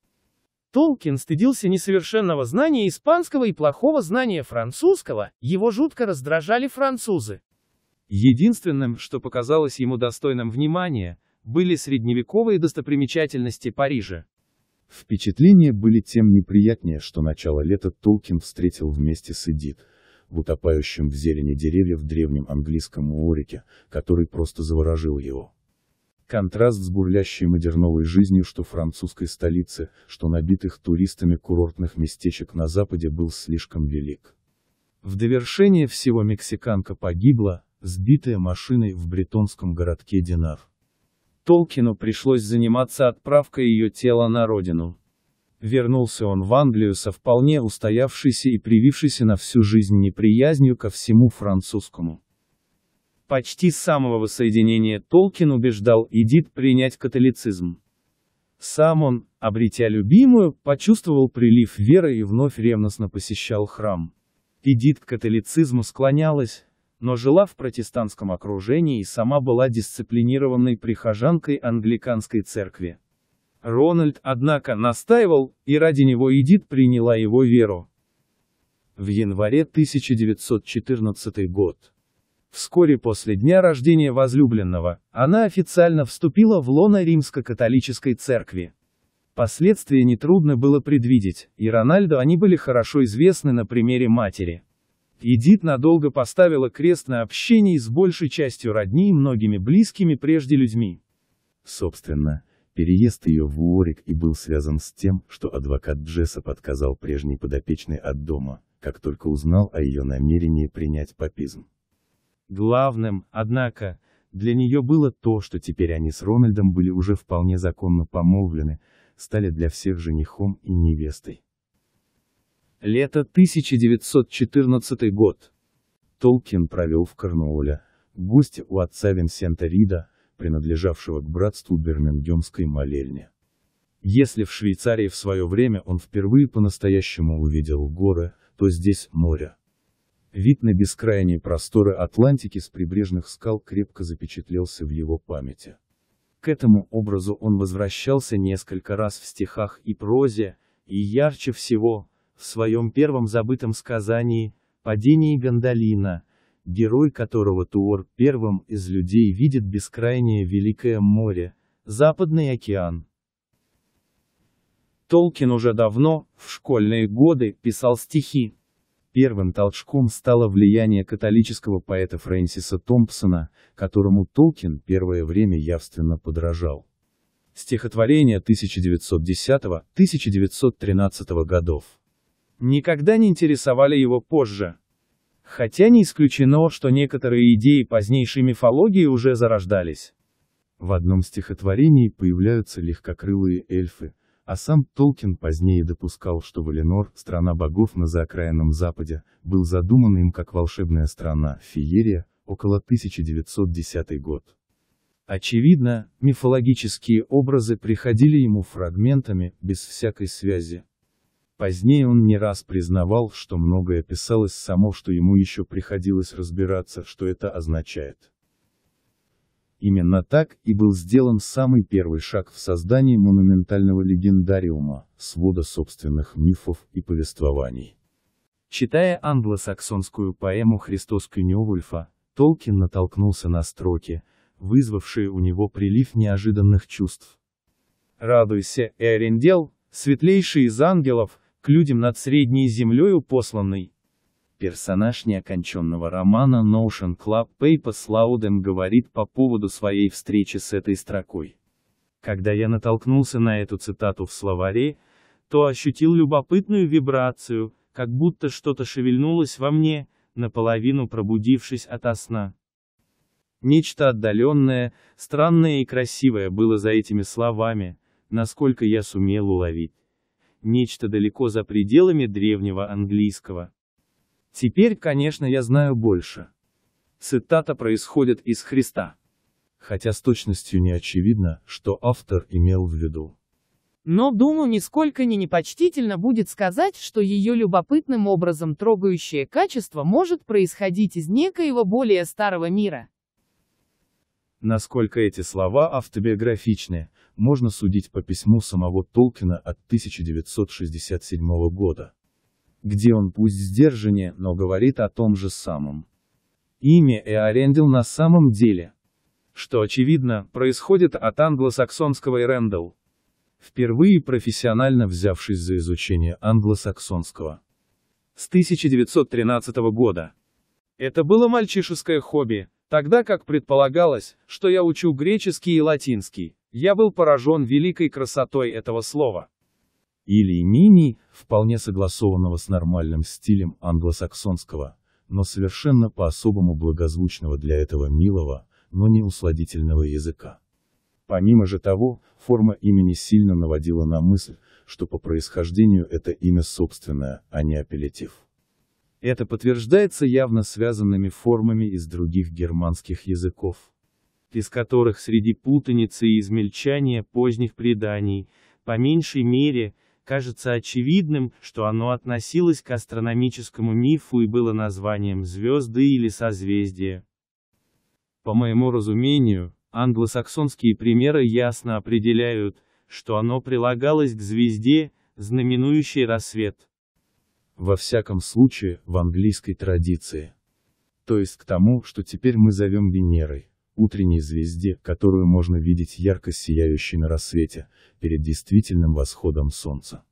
S1: Толкин стыдился несовершенного знания испанского и плохого знания французского, его жутко раздражали французы. Единственным, что показалось ему достойным внимания, были средневековые достопримечательности Парижа. Впечатления были тем неприятнее, что начало лета Толкин встретил вместе с Эдит, в утопающем в зелени в древнем английском уорике, который просто заворожил его. Контраст с бурлящей модерновой жизнью что французской столицы, что набитых туристами курортных местечек на западе был слишком велик. В довершение всего мексиканка погибла, сбитая машиной в бретонском городке Динар. Толкину пришлось заниматься отправкой ее тела на родину. Вернулся он в Англию со вполне устоявшейся и привившейся на всю жизнь неприязнью ко всему французскому. Почти с самого воссоединения Толкин убеждал Эдит принять католицизм. Сам он, обретя любимую, почувствовал прилив веры и вновь ревностно посещал храм. Эдит к католицизму склонялась, но жила в протестантском окружении и сама была дисциплинированной прихожанкой англиканской церкви. Рональд, однако, настаивал, и ради него Эдит приняла его веру. В январе 1914 год. Вскоре после дня рождения возлюбленного, она официально вступила в лоно римско-католической церкви. Последствия нетрудно было предвидеть, и Рональду они были хорошо известны на примере матери. Эдит надолго поставила крест на общении с большей частью родни и многими близкими прежде людьми. Собственно, переезд ее в Уорик и был связан с тем, что адвокат Джессоп отказал прежней подопечной от дома, как только узнал о ее намерении принять папизм. Главным, однако, для нее было то, что теперь они с Рональдом были уже вполне законно помолвлены, стали для всех женихом и невестой. Лето 1914 год. Толкин провел в Корнуоле, гости у отца Винсента Рида, принадлежавшего к братству Бирмингемской молельни. Если в Швейцарии в свое время он впервые по-настоящему увидел горы, то здесь море. Вид на бескрайние просторы Атлантики с прибрежных скал крепко запечатлелся в его памяти. К этому образу он возвращался несколько раз в стихах и прозе, и ярче всего, в своем первом забытом сказании, «Падении Гандалина» герой которого Туор первым из людей видит бескрайнее Великое море, Западный океан. Толкин уже давно, в школьные годы, писал стихи. Первым толчком стало влияние католического поэта Фрэнсиса Томпсона, которому Толкин первое время явственно подражал. Стихотворение 1910-1913 годов никогда не интересовали его позже. Хотя не исключено, что некоторые идеи позднейшей мифологии уже зарождались. В одном стихотворении появляются легкокрылые эльфы, а сам Толкин позднее допускал, что Валенор, страна богов на заокраинном западе, был задуман им как волшебная страна, феерия, около 1910 год. Очевидно, мифологические образы приходили ему фрагментами, без всякой связи. Позднее он не раз признавал, что многое писалось само, что ему еще приходилось разбираться, что это означает. Именно так и был сделан самый первый шаг в создании монументального легендариума, свода собственных мифов и повествований. Читая англосаксонскую поэму «Христос Кюнеульфа», Толкин натолкнулся на строки, вызвавшие у него прилив неожиданных чувств. «Радуйся, Эрендел, светлейший из ангелов, людям над средней землею посланный. Персонаж неоконченного романа Notion Club Papers Laudem говорит по поводу своей встречи с этой строкой. Когда я натолкнулся на эту цитату в словаре, то ощутил любопытную вибрацию, как будто что-то шевельнулось во мне, наполовину пробудившись ото сна. Нечто отдаленное, странное и красивое было за этими словами, насколько я сумел уловить нечто далеко за пределами древнего английского. Теперь, конечно, я знаю больше. Цитата происходит из Христа. Хотя с точностью не очевидно, что автор имел в виду. Но, думаю, нисколько не непочтительно будет сказать, что ее любопытным образом трогающее качество может происходить из некоего более старого мира. Насколько эти слова автобиографичны, можно судить по письму самого Толкина от 1967 года, где он пусть сдержаннее, но говорит о том же самом. Имя Эарендил на самом деле, что очевидно, происходит от англосаксонского Эрендел, впервые профессионально взявшись за изучение англосаксонского. С 1913 года. Это было мальчишеское хобби, Тогда как предполагалось, что я учу греческий и латинский, я был поражен великой красотой этого слова. Или Нини, вполне согласованного с нормальным стилем англосаксонского, но совершенно по-особому благозвучного для этого милого, но не усладительного языка. Помимо же того, форма имени сильно наводила на мысль, что по происхождению это имя собственное, а не апеллитив. Это подтверждается явно связанными формами из других германских языков, из которых среди путаницы и измельчания поздних преданий, по меньшей мере, кажется очевидным, что оно относилось к астрономическому мифу и было названием звезды или созвездия. По моему разумению, англосаксонские примеры ясно определяют, что оно прилагалось к звезде, знаменующей рассвет во всяком случае, в английской традиции. То есть к тому, что теперь мы зовем Венерой, утренней звезде, которую можно видеть ярко сияющей на рассвете, перед действительным восходом солнца.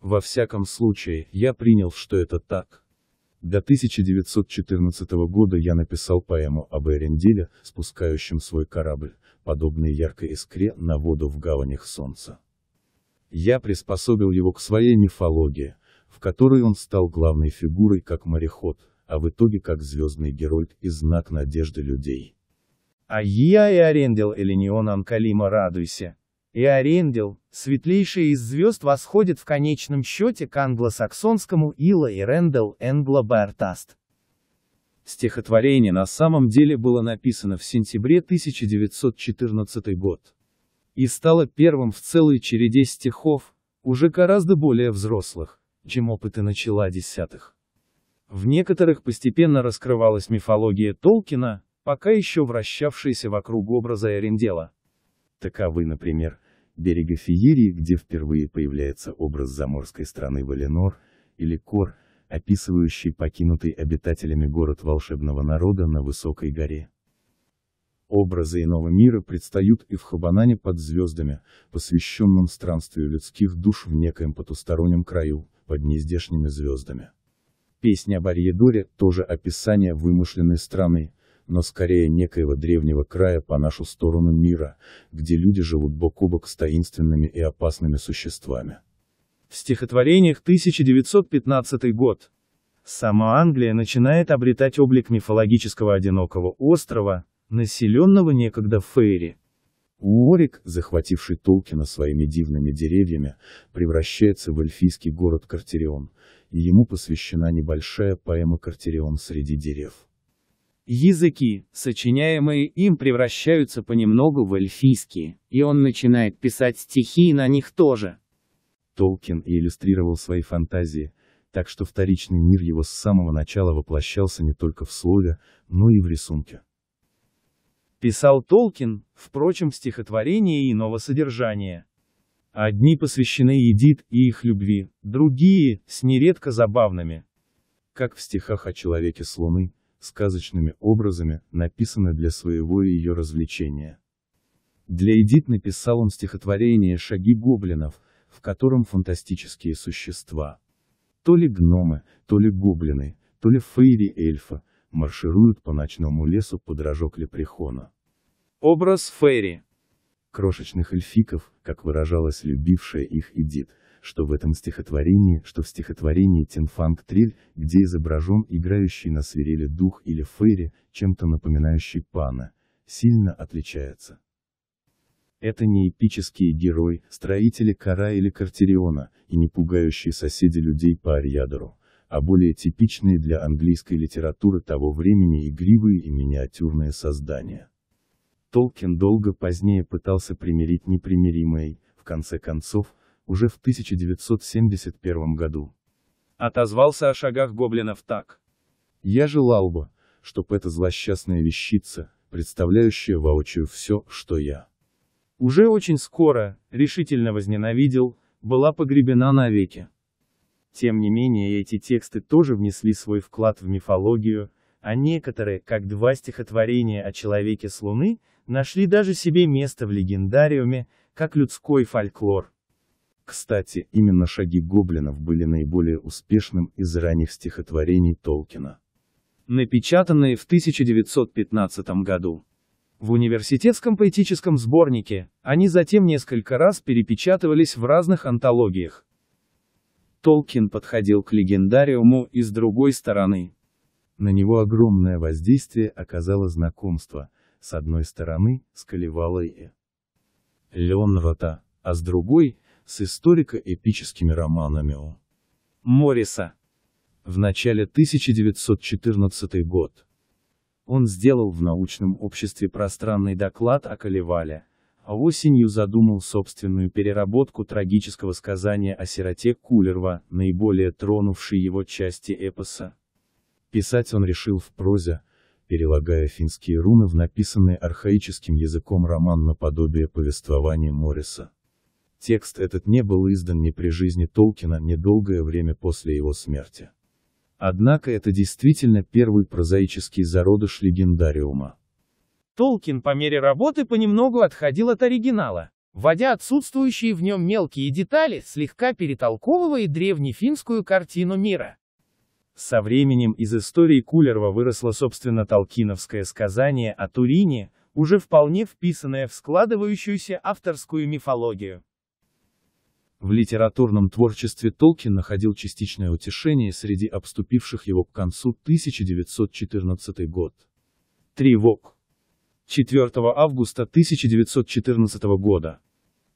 S1: Во всяком случае, я принял, что это так. До 1914 года я написал поэму об Эренделе, спускающем свой корабль, подобный яркой искре на воду в гаванях солнца. Я приспособил его к своей мифологии, в которой он стал главной фигурой как мореход, а в итоге как звездный герой и знак надежды людей. А я и арендел Эленион Анкалима радуйся. И арендел, светлейший из звезд восходит в конечном счете к англосаксонскому Ила и Рендел Энгло Бартаст. Стихотворение на самом деле было написано в сентябре 1914 год. И стало первым в целой череде стихов, уже гораздо более взрослых, чем опыты начала десятых. В некоторых постепенно раскрывалась мифология Толкина, пока еще вращавшаяся вокруг образа Эрендела. Таковы, например, берега Феерии, где впервые появляется образ заморской страны Валенор, или Кор, описывающий покинутый обитателями город волшебного народа на высокой горе. Образы иного мира предстают и в Хабанане под звездами, посвященном странствию людских душ в некоем потустороннем краю, под нездешними звездами. Песня об Арьедоре – тоже описание вымышленной страны, но скорее некоего древнего края по нашу сторону мира, где люди живут бок о бок с таинственными и опасными существами. В стихотворениях 1915 год. Сама Англия начинает обретать облик мифологического одинокого острова, населенного некогда Фейри. Уорик, захвативший Толкина своими дивными деревьями, превращается в эльфийский город Картерион, и ему посвящена небольшая поэма «Картерион среди дерев». Языки, сочиняемые им, превращаются понемногу в эльфийские, и он начинает писать стихи на них тоже. Толкин и иллюстрировал свои фантазии, так что вторичный мир его с самого начала воплощался не только в слове, но и в рисунке. Писал Толкин, впрочем, стихотворения иного содержания. Одни посвящены Эдит и их любви, другие – с нередко забавными. Как в стихах о человеке с Луны, сказочными образами, написаны для своего и ее развлечения. Для Эдит написал он стихотворение «Шаги гоблинов», в котором фантастические существа. То ли гномы, то ли гоблины, то ли фейри эльфа маршируют по ночному лесу под рожок Лепрехона. Образ Ферри. Крошечных эльфиков, как выражалась любившая их Эдит, что в этом стихотворении, что в стихотворении Тинфанг Триль, где изображен играющий на свиреле дух или Ферри, чем-то напоминающий пана, сильно отличается. Это не эпические герои, строители Кара или Картериона, и не пугающие соседи людей по Арьядору, а более типичные для английской литературы того времени игривые и миниатюрные создания. Толкин долго позднее пытался примирить непримиримые, в конце концов, уже в 1971 году. Отозвался о шагах гоблинов так. «Я желал бы, чтоб эта злосчастная вещица, представляющая воочию все, что я. Уже очень скоро, решительно возненавидел, была погребена навеки. Тем не менее эти тексты тоже внесли свой вклад в мифологию, а некоторые, как два стихотворения о человеке с Луны, нашли даже себе место в легендариуме, как людской фольклор. Кстати, именно шаги гоблинов были наиболее успешным из ранних стихотворений Толкина. Напечатанные в 1915 году. В университетском поэтическом сборнике, они затем несколько раз перепечатывались в разных антологиях. Толкин подходил к легендариуму и с другой стороны. На него огромное воздействие оказало знакомство, с одной стороны, с Калевалой и Леонрота, а с другой, с историко-эпическими романами о Морриса. В начале 1914 год. Он сделал в научном обществе пространный доклад о Калевале, а осенью задумал собственную переработку трагического сказания о сироте Кулерва, наиболее тронувшей его части эпоса. Писать он решил в прозе, перелагая финские руны в написанный архаическим языком роман наподобие повествования Морриса. Текст этот не был издан ни при жизни Толкина, ни долгое время после его смерти. Однако это действительно первый прозаический зародыш легендариума. Толкин по мере работы понемногу отходил от оригинала, вводя отсутствующие в нем мелкие детали, слегка перетолковывая древнефинскую картину мира. Со временем из истории Кулерва выросло собственно толкиновское сказание о Турине, уже вполне вписанное в складывающуюся авторскую мифологию. В литературном творчестве Толкин находил частичное утешение среди обступивших его к концу 1914 год. Тревог. 4 августа 1914 года.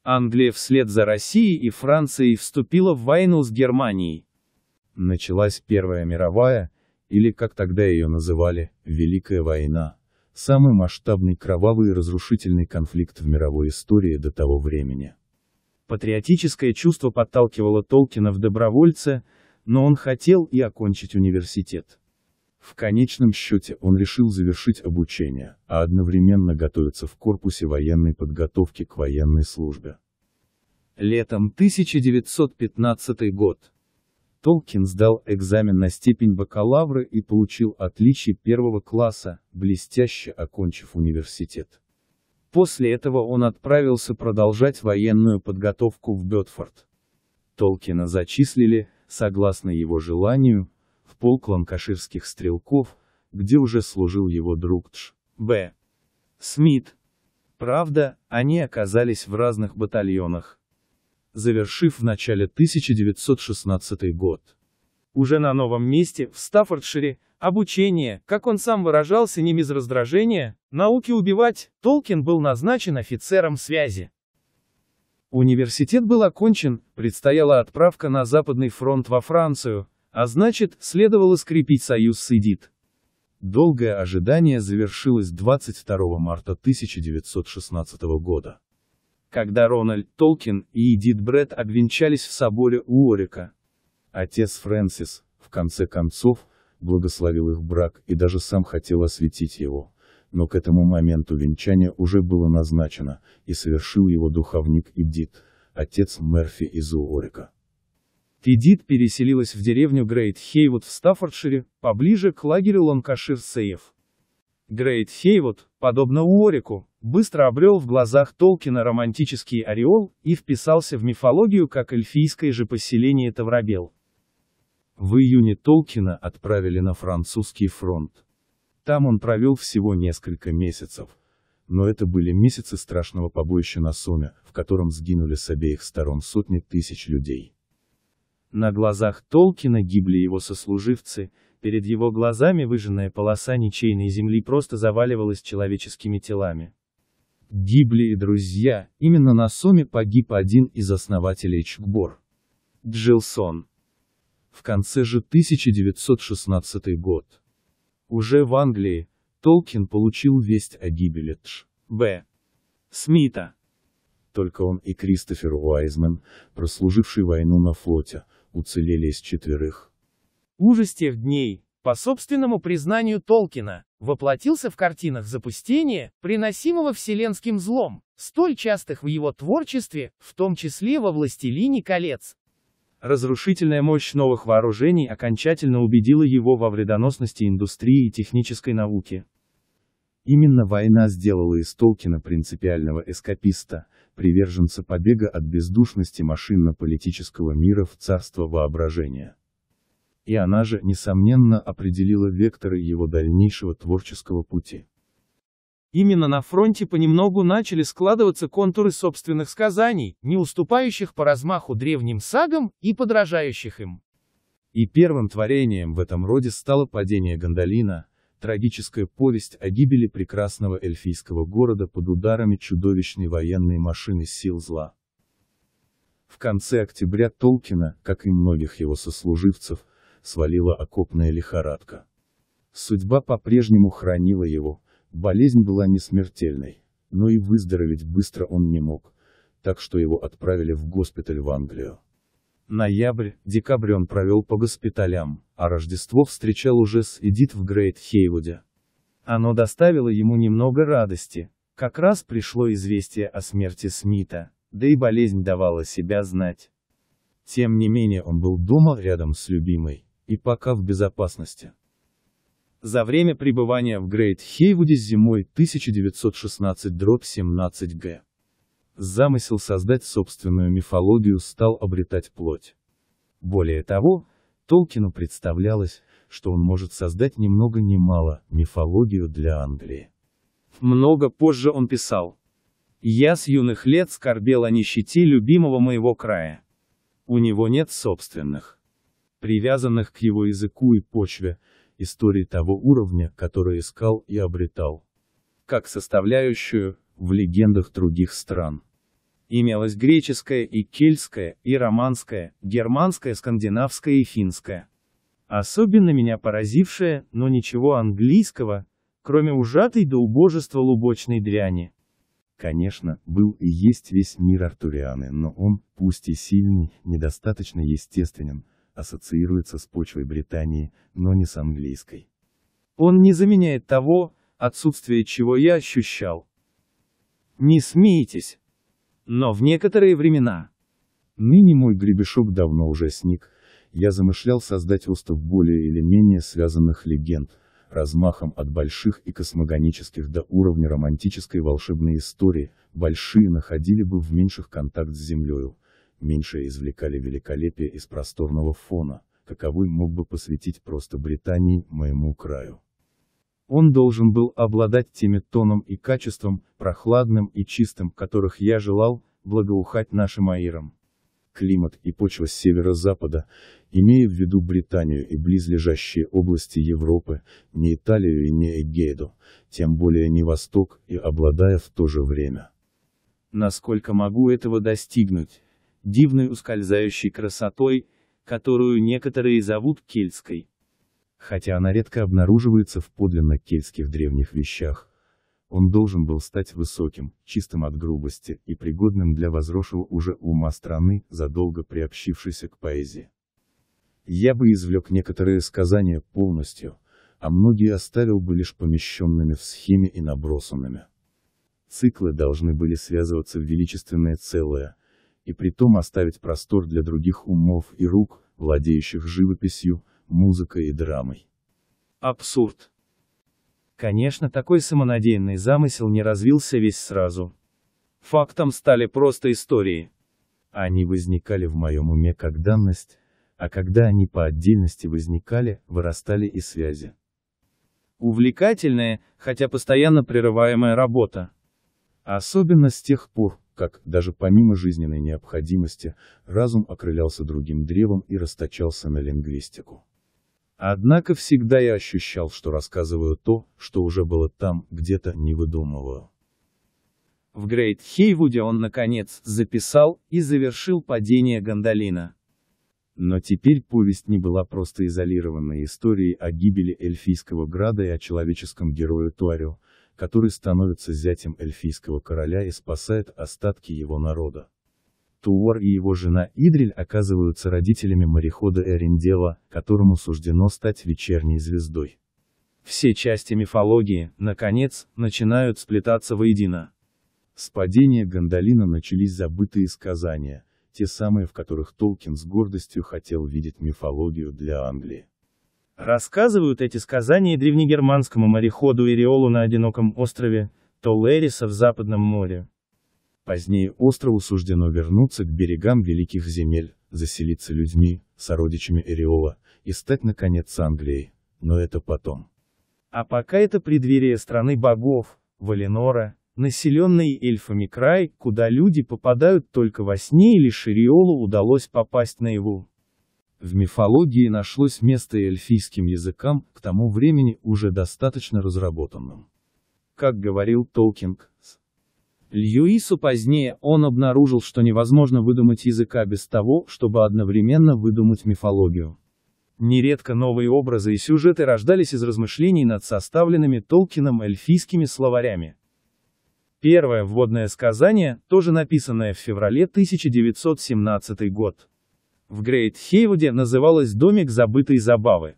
S1: Англия вслед за Россией и Францией вступила в войну с Германией. Началась Первая мировая, или как тогда ее называли, Великая война. Самый масштабный кровавый и разрушительный конфликт в мировой истории до того времени. Патриотическое чувство подталкивало Толкина в добровольце, но он хотел и окончить университет. В конечном счете он решил завершить обучение, а одновременно готовиться в корпусе военной подготовки к военной службе. Летом 1915 год. Толкин сдал экзамен на степень бакалавра и получил отличие первого класса, блестяще окончив университет. После этого он отправился продолжать военную подготовку в Бетфорд. Толкина зачислили, согласно его желанию, полк ланкаширских стрелков, где уже служил его друг Тш. Б. Смит. Правда, они оказались в разных батальонах. Завершив в начале 1916 год. Уже на новом месте, в Стаффордшире, обучение, как он сам выражался не без раздражения, науки убивать, Толкин был назначен офицером связи. Университет был окончен, предстояла отправка на Западный фронт во Францию, а значит, следовало скрепить союз с Эдит. Долгое ожидание завершилось 22 марта 1916 года. Когда Рональд Толкин и Эдит Бретт обвенчались в соборе Уорика. Отец Фрэнсис, в конце концов, благословил их брак и даже сам хотел осветить его. Но к этому моменту венчание уже было назначено, и совершил его духовник Эдит, отец Мерфи из Уорика. Эдит переселилась в деревню Грейт Хейвуд в Стаффордшире, поближе к лагерю Ланкашир-Сейф. Грейт Хейвуд, подобно Уорику, быстро обрел в глазах Толкина романтический ореол и вписался в мифологию как эльфийское же поселение Таврабел. В июне Толкина отправили на французский фронт. Там он провел всего несколько месяцев. Но это были месяцы страшного побоища на Соме, в котором сгинули с обеих сторон сотни тысяч людей. На глазах Толкина гибли его сослуживцы, перед его глазами выжженная полоса ничейной земли просто заваливалась человеческими телами. Гибли и друзья, именно на Соме погиб один из основателей Чукбор. Джилсон. В конце же 1916 год. Уже в Англии, Толкин получил весть о гибели Тш. Б. Смита. Только он и Кристофер Уайзмен, прослуживший войну на флоте, уцелели из четверых. Ужас тех дней, по собственному признанию Толкина, воплотился в картинах запустения, приносимого вселенским злом, столь частых в его творчестве, в том числе во «Властелине колец». Разрушительная мощь новых вооружений окончательно убедила его во вредоносности индустрии и технической науки. Именно война сделала из Толкина принципиального эскаписта, приверженца побега от бездушности машинно-политического мира в царство воображения. И она же, несомненно, определила векторы его дальнейшего творческого пути. Именно на фронте понемногу начали складываться контуры собственных сказаний, не уступающих по размаху древним сагам и подражающих им. И первым творением в этом роде стало падение Гондолина, Трагическая повесть о гибели прекрасного эльфийского города под ударами чудовищной военной машины сил зла. В конце октября Толкина, как и многих его сослуживцев, свалила окопная лихорадка. Судьба по-прежнему хранила его, болезнь была не смертельной, но и выздороветь быстро он не мог, так что его отправили в госпиталь в Англию. Ноябрь, декабрь он провел по госпиталям, а Рождество встречал уже с Эдит в Грейт-Хейвуде. Оно доставило ему немного радости. Как раз пришло известие о смерти Смита, да и болезнь давала себя знать. Тем не менее он был дома рядом с любимой, и пока в безопасности. За время пребывания в Грейт-Хейвуде зимой 1916-17 г замысел создать собственную мифологию стал обретать плоть. Более того, Толкину представлялось, что он может создать ни много ни мало мифологию для Англии. Много позже он писал. «Я с юных лет скорбел о нищете любимого моего края. У него нет собственных, привязанных к его языку и почве, истории того уровня, который искал и обретал, как составляющую в легендах других стран. Имелось греческое и кельтское, и романское, германское, скандинавское и финское. Особенно меня поразившее, но ничего английского, кроме ужатой до убожества лубочной дряни. Конечно, был и есть весь мир Артурианы, но он, пусть и сильный, недостаточно естественен, ассоциируется с почвой Британии, но не с английской. Он не заменяет того, отсутствие чего я ощущал. Не смейтесь, но в некоторые времена. Ныне мой гребешок давно уже сник. Я замышлял создать остров более или менее связанных легенд, размахом от больших и космогонических до уровня романтической волшебной истории, большие находили бы в меньших контакт с Землею, меньшие извлекали великолепие из просторного фона, каковой мог бы посвятить просто Британии, моему краю. Он должен был обладать теми тоном и качеством, прохладным и чистым, которых я желал, благоухать нашим аирам. Климат и почва с северо-запада, имея в виду Британию и близлежащие области Европы, не Италию и не Эгейду, тем более не Восток, и обладая в то же время. Насколько могу этого достигнуть? Дивной ускользающей красотой, которую некоторые зовут кельтской хотя она редко обнаруживается в подлинно кельтских древних вещах. Он должен был стать высоким, чистым от грубости и пригодным для возросшего уже ума страны, задолго приобщившейся к поэзии. Я бы извлек некоторые сказания полностью, а многие оставил бы лишь помещенными в схеме и набросанными. Циклы должны были связываться в величественное целое, и при том оставить простор для других умов и рук, владеющих живописью, музыкой и драмой. Абсурд. Конечно, такой самонадеянный замысел не развился весь сразу. Фактом стали просто истории. Они возникали в моем уме как данность, а когда они по отдельности возникали, вырастали и связи. Увлекательная, хотя постоянно прерываемая работа. Особенно с тех пор, как, даже помимо жизненной необходимости, разум окрылялся другим древом и расточался на лингвистику. Однако всегда я ощущал, что рассказываю то, что уже было там, где-то не выдумываю. В Грейт Хейвуде он, наконец, записал и завершил падение Гондолина. Но теперь повесть не была просто изолированной историей о гибели эльфийского града и о человеческом герое Туарю, который становится зятем эльфийского короля и спасает остатки его народа. Туор и его жена Идриль оказываются родителями морехода Эриндела, которому суждено стать вечерней звездой. Все части мифологии, наконец, начинают сплетаться воедино. С падения Гондолина начались забытые сказания, те самые, в которых Толкин с гордостью хотел видеть мифологию для Англии. Рассказывают эти сказания древнегерманскому мореходу Ириолу на одиноком острове, Толериса в Западном море. Позднее острову суждено вернуться к берегам Великих земель, заселиться людьми, сородичами Эриола, и стать наконец Англией. Но это потом. А пока это преддверие страны богов, Валенора, населенный эльфами край, куда люди попадают только во сне или Шириолу удалось попасть наяву. В мифологии нашлось место и эльфийским языкам, к тому времени уже достаточно разработанным. Как говорил Толкинг, Льюису позднее он обнаружил, что невозможно выдумать языка без того, чтобы одновременно выдумать мифологию. Нередко новые образы и сюжеты рождались из размышлений над составленными Толкином эльфийскими словарями. Первое вводное сказание, тоже написанное в феврале 1917 год. В Грейт-Хейвуде называлось «Домик забытой забавы».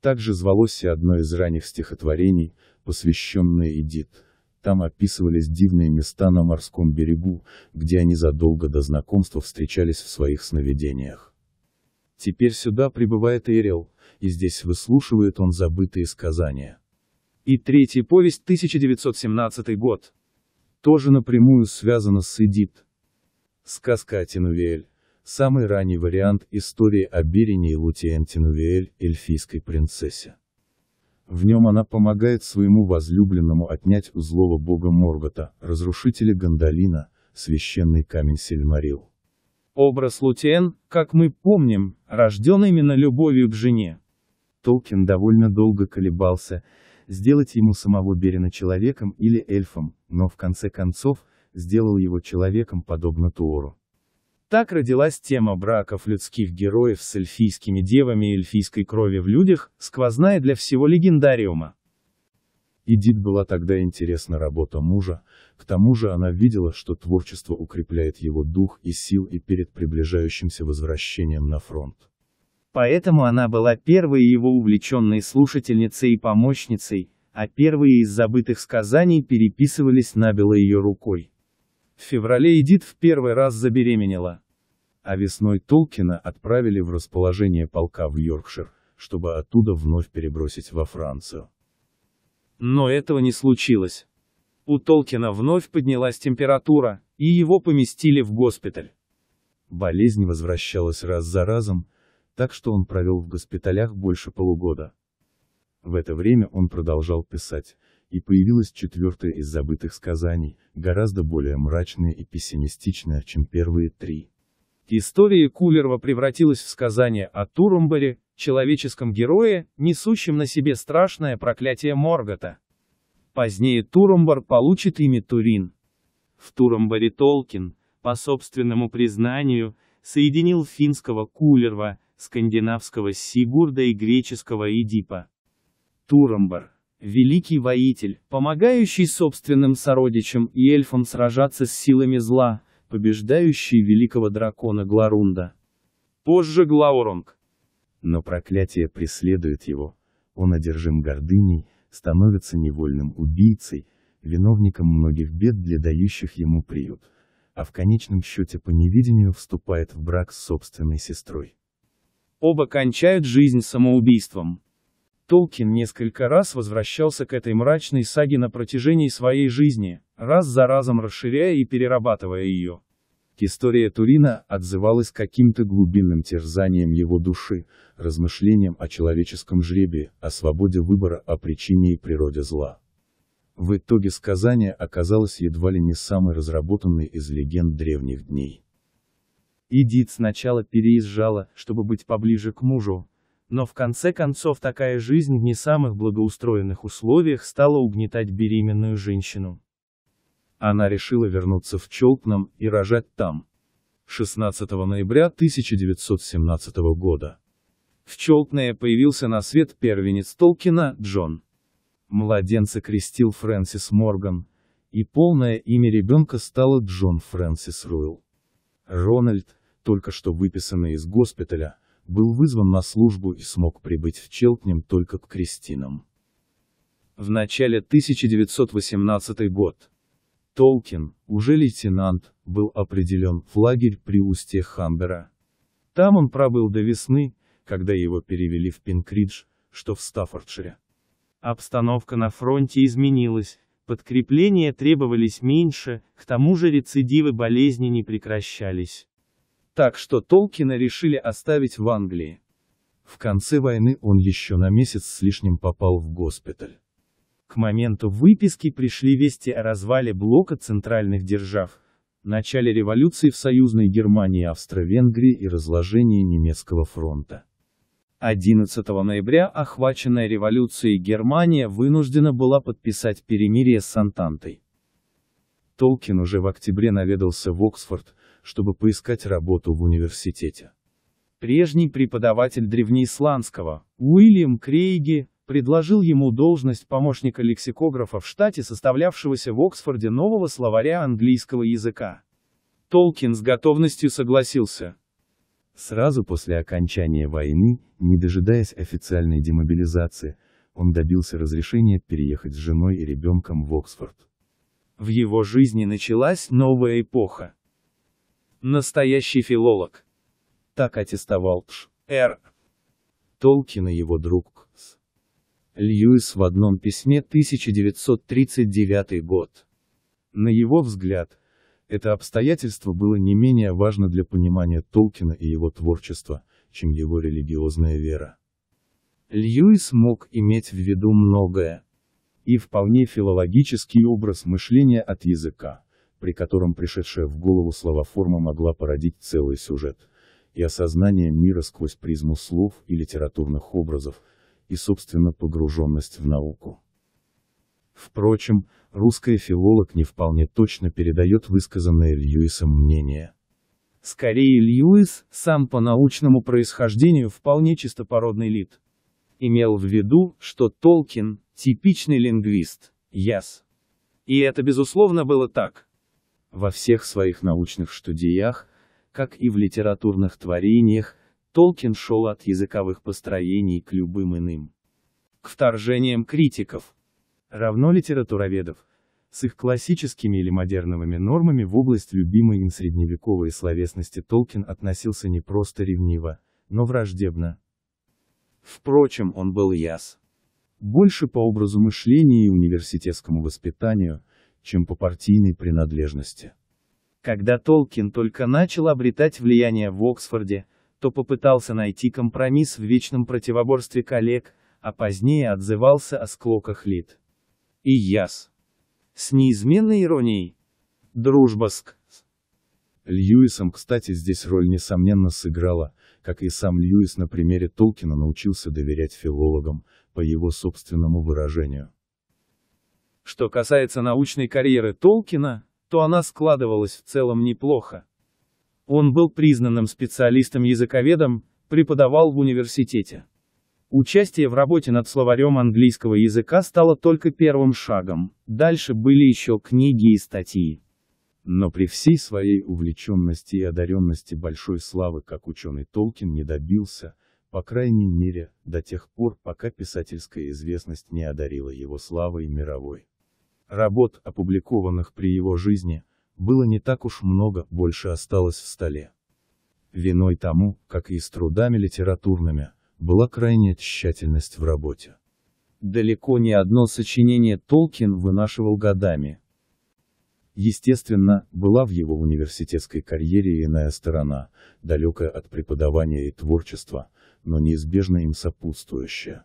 S1: Также звалось и одно из ранних стихотворений, посвященное Эдит. Там описывались дивные места на морском берегу, где они задолго до знакомства встречались в своих сновидениях. Теперь сюда прибывает Эриэл, и здесь выслушивает он забытые сказания. И третья повесть 1917 год. Тоже напрямую связана с Эдит. Сказка о Тинувиэль. Самый ранний вариант истории о Берине и Лутиен Тинувиэль, эльфийской принцессе. В нем она помогает своему возлюбленному отнять у злого бога Моргота, разрушителя Гандалина священный камень Сильмарил. Образ Лутиен, как мы помним, рожден именно любовью к жене. Толкин довольно долго колебался, сделать ему самого Берина человеком или эльфом, но в конце концов, сделал его человеком подобно Туору. Так родилась тема браков людских героев с эльфийскими девами и эльфийской крови в людях, сквозная для всего легендариума. Эдит была тогда интересна работа мужа, к тому же она видела, что творчество укрепляет его дух и сил и перед приближающимся возвращением на фронт. Поэтому она была первой его увлеченной слушательницей и помощницей, а первые из забытых сказаний переписывались набело ее рукой. В феврале Эдит в первый раз забеременела. А весной Толкина отправили в расположение полка в Йоркшир, чтобы оттуда вновь перебросить во Францию. Но этого не случилось. У Толкина вновь поднялась температура, и его поместили в госпиталь. Болезнь возвращалась раз за разом, так что он провел в госпиталях больше полугода. В это время он продолжал писать, и появилась четвертая из забытых сказаний, гораздо более мрачная и пессимистичная, чем первые три. История Кулерва превратилась в сказание о Турумбаре, человеческом герое, несущем на себе страшное проклятие Моргота. Позднее Турумбар получит имя Турин. В Турумбаре Толкин, по собственному признанию, соединил финского Кулерва, скандинавского Сигурда и греческого Эдипа. Турамбар Великий воитель, помогающий собственным сородичам и эльфам сражаться с силами зла, побеждающий великого дракона Гларунда. Позже Глауронг, Но проклятие преследует его. Он одержим гордыней, становится невольным убийцей, виновником многих бед для дающих ему приют, а в конечном счете по невидению вступает в брак с собственной сестрой. Оба кончают жизнь самоубийством. Толкин несколько раз возвращался к этой мрачной саге на протяжении своей жизни, раз за разом расширяя и перерабатывая ее. История Турина отзывалась каким-то глубинным терзанием его души, размышлением о человеческом жребии, о свободе выбора, о причине и природе зла. В итоге сказание оказалось едва ли не самой разработанной из легенд древних дней. Идит сначала переезжала, чтобы быть поближе к мужу, но в конце концов такая жизнь в не самых благоустроенных условиях стала угнетать беременную женщину. Она решила вернуться в Челпном и рожать там. 16 ноября 1917 года. В Челпное появился на свет первенец Толкина, Джон. Младенца крестил Фрэнсис Морган, и полное имя ребенка стало Джон Фрэнсис Руэлл. Рональд, только что выписанный из госпиталя, был вызван на службу и смог прибыть в Челкнем только к Кристинам. В начале 1918 год. Толкин, уже лейтенант, был определен в лагерь при устье Хамбера. Там он пробыл до весны, когда его перевели в Пинкридж, что в Стаффордшире. Обстановка на фронте изменилась, подкрепления требовались меньше, к тому же рецидивы болезни не прекращались так что Толкина решили оставить в Англии. В конце войны он еще на месяц с лишним попал в госпиталь. К моменту выписки пришли вести о развале блока центральных держав, начале революции в союзной Германии и Австро-Венгрии и разложении немецкого фронта. 11 ноября охваченная революцией Германия вынуждена была подписать перемирие с Антантой. Толкин уже в октябре наведался в Оксфорд, чтобы поискать работу в университете. Прежний преподаватель древнеисландского, Уильям Крейги, предложил ему должность помощника лексикографа в штате составлявшегося в Оксфорде нового словаря английского языка. Толкин с готовностью согласился. Сразу после окончания войны, не дожидаясь официальной демобилизации, он добился разрешения переехать с женой и ребенком в Оксфорд. В его жизни началась новая эпоха. Настоящий филолог. Так аттестовал Тш. Р. Толкина его друг С. Льюис в одном письме 1939 год. На его взгляд, это обстоятельство было не менее важно для понимания Толкина и его творчества, чем его религиозная вера. Льюис мог иметь в виду многое. И вполне филологический образ мышления от языка при котором пришедшая в голову словоформа могла породить целый сюжет, и осознание мира сквозь призму слов и литературных образов, и собственно погруженность в науку. Впрочем, русская филолог не вполне точно передает высказанное Льюисом мнение. Скорее, Льюис, сам по научному происхождению вполне чистопородный лид. Имел в виду, что Толкин – типичный лингвист, яс. И это безусловно было так во всех своих научных студиях, как и в литературных творениях, Толкин шел от языковых построений к любым иным. К вторжениям критиков. Равно литературоведов, с их классическими или модерновыми нормами в область любимой им средневековой словесности Толкин относился не просто ревниво, но враждебно. Впрочем, он был яс. Больше по образу мышления и университетскому воспитанию – чем по партийной принадлежности. Когда Толкин только начал обретать влияние в Оксфорде, то попытался найти компромисс в вечном противоборстве коллег, а позднее отзывался о склоках Лит. И Яс. С неизменной иронией. Дружба с Льюисом, кстати, здесь роль несомненно сыграла, как и сам Льюис на примере Толкина научился доверять филологам, по его собственному выражению. Что касается научной карьеры Толкина, то она складывалась в целом неплохо. Он был признанным специалистом-языковедом, преподавал в университете. Участие в работе над словарем английского языка стало только первым шагом, дальше были еще книги и статьи. Но при всей своей увлеченности и одаренности большой славы как ученый Толкин не добился, по крайней мере, до тех пор, пока писательская известность не одарила его славой мировой. Работ, опубликованных при его жизни, было не так уж много, больше осталось в столе. Виной тому, как и с трудами литературными, была крайняя тщательность в работе. Далеко не одно сочинение Толкин вынашивал годами. Естественно, была в его университетской карьере иная сторона, далекая от преподавания и творчества, но неизбежно им сопутствующая.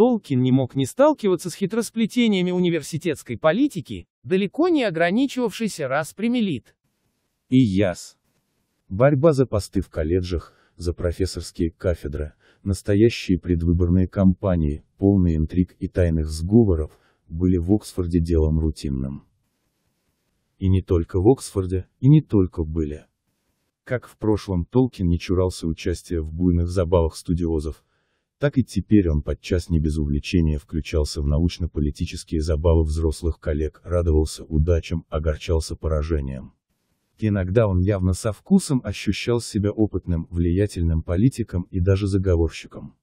S1: Толкин не мог не сталкиваться с хитросплетениями университетской политики, далеко не ограничивавшейся распрями И яс. Борьба за посты в колледжах, за профессорские кафедры, настоящие предвыборные кампании, полные интриг и тайных сговоров, были в Оксфорде делом рутинным. И не только в Оксфорде, и не только были. Как в прошлом Толкин не чурался участия в буйных забавах студиозов, так и теперь он подчас не без увлечения включался в научно-политические забавы взрослых коллег, радовался удачам, огорчался поражением. Иногда он явно со вкусом ощущал себя опытным, влиятельным политиком и даже заговорщиком.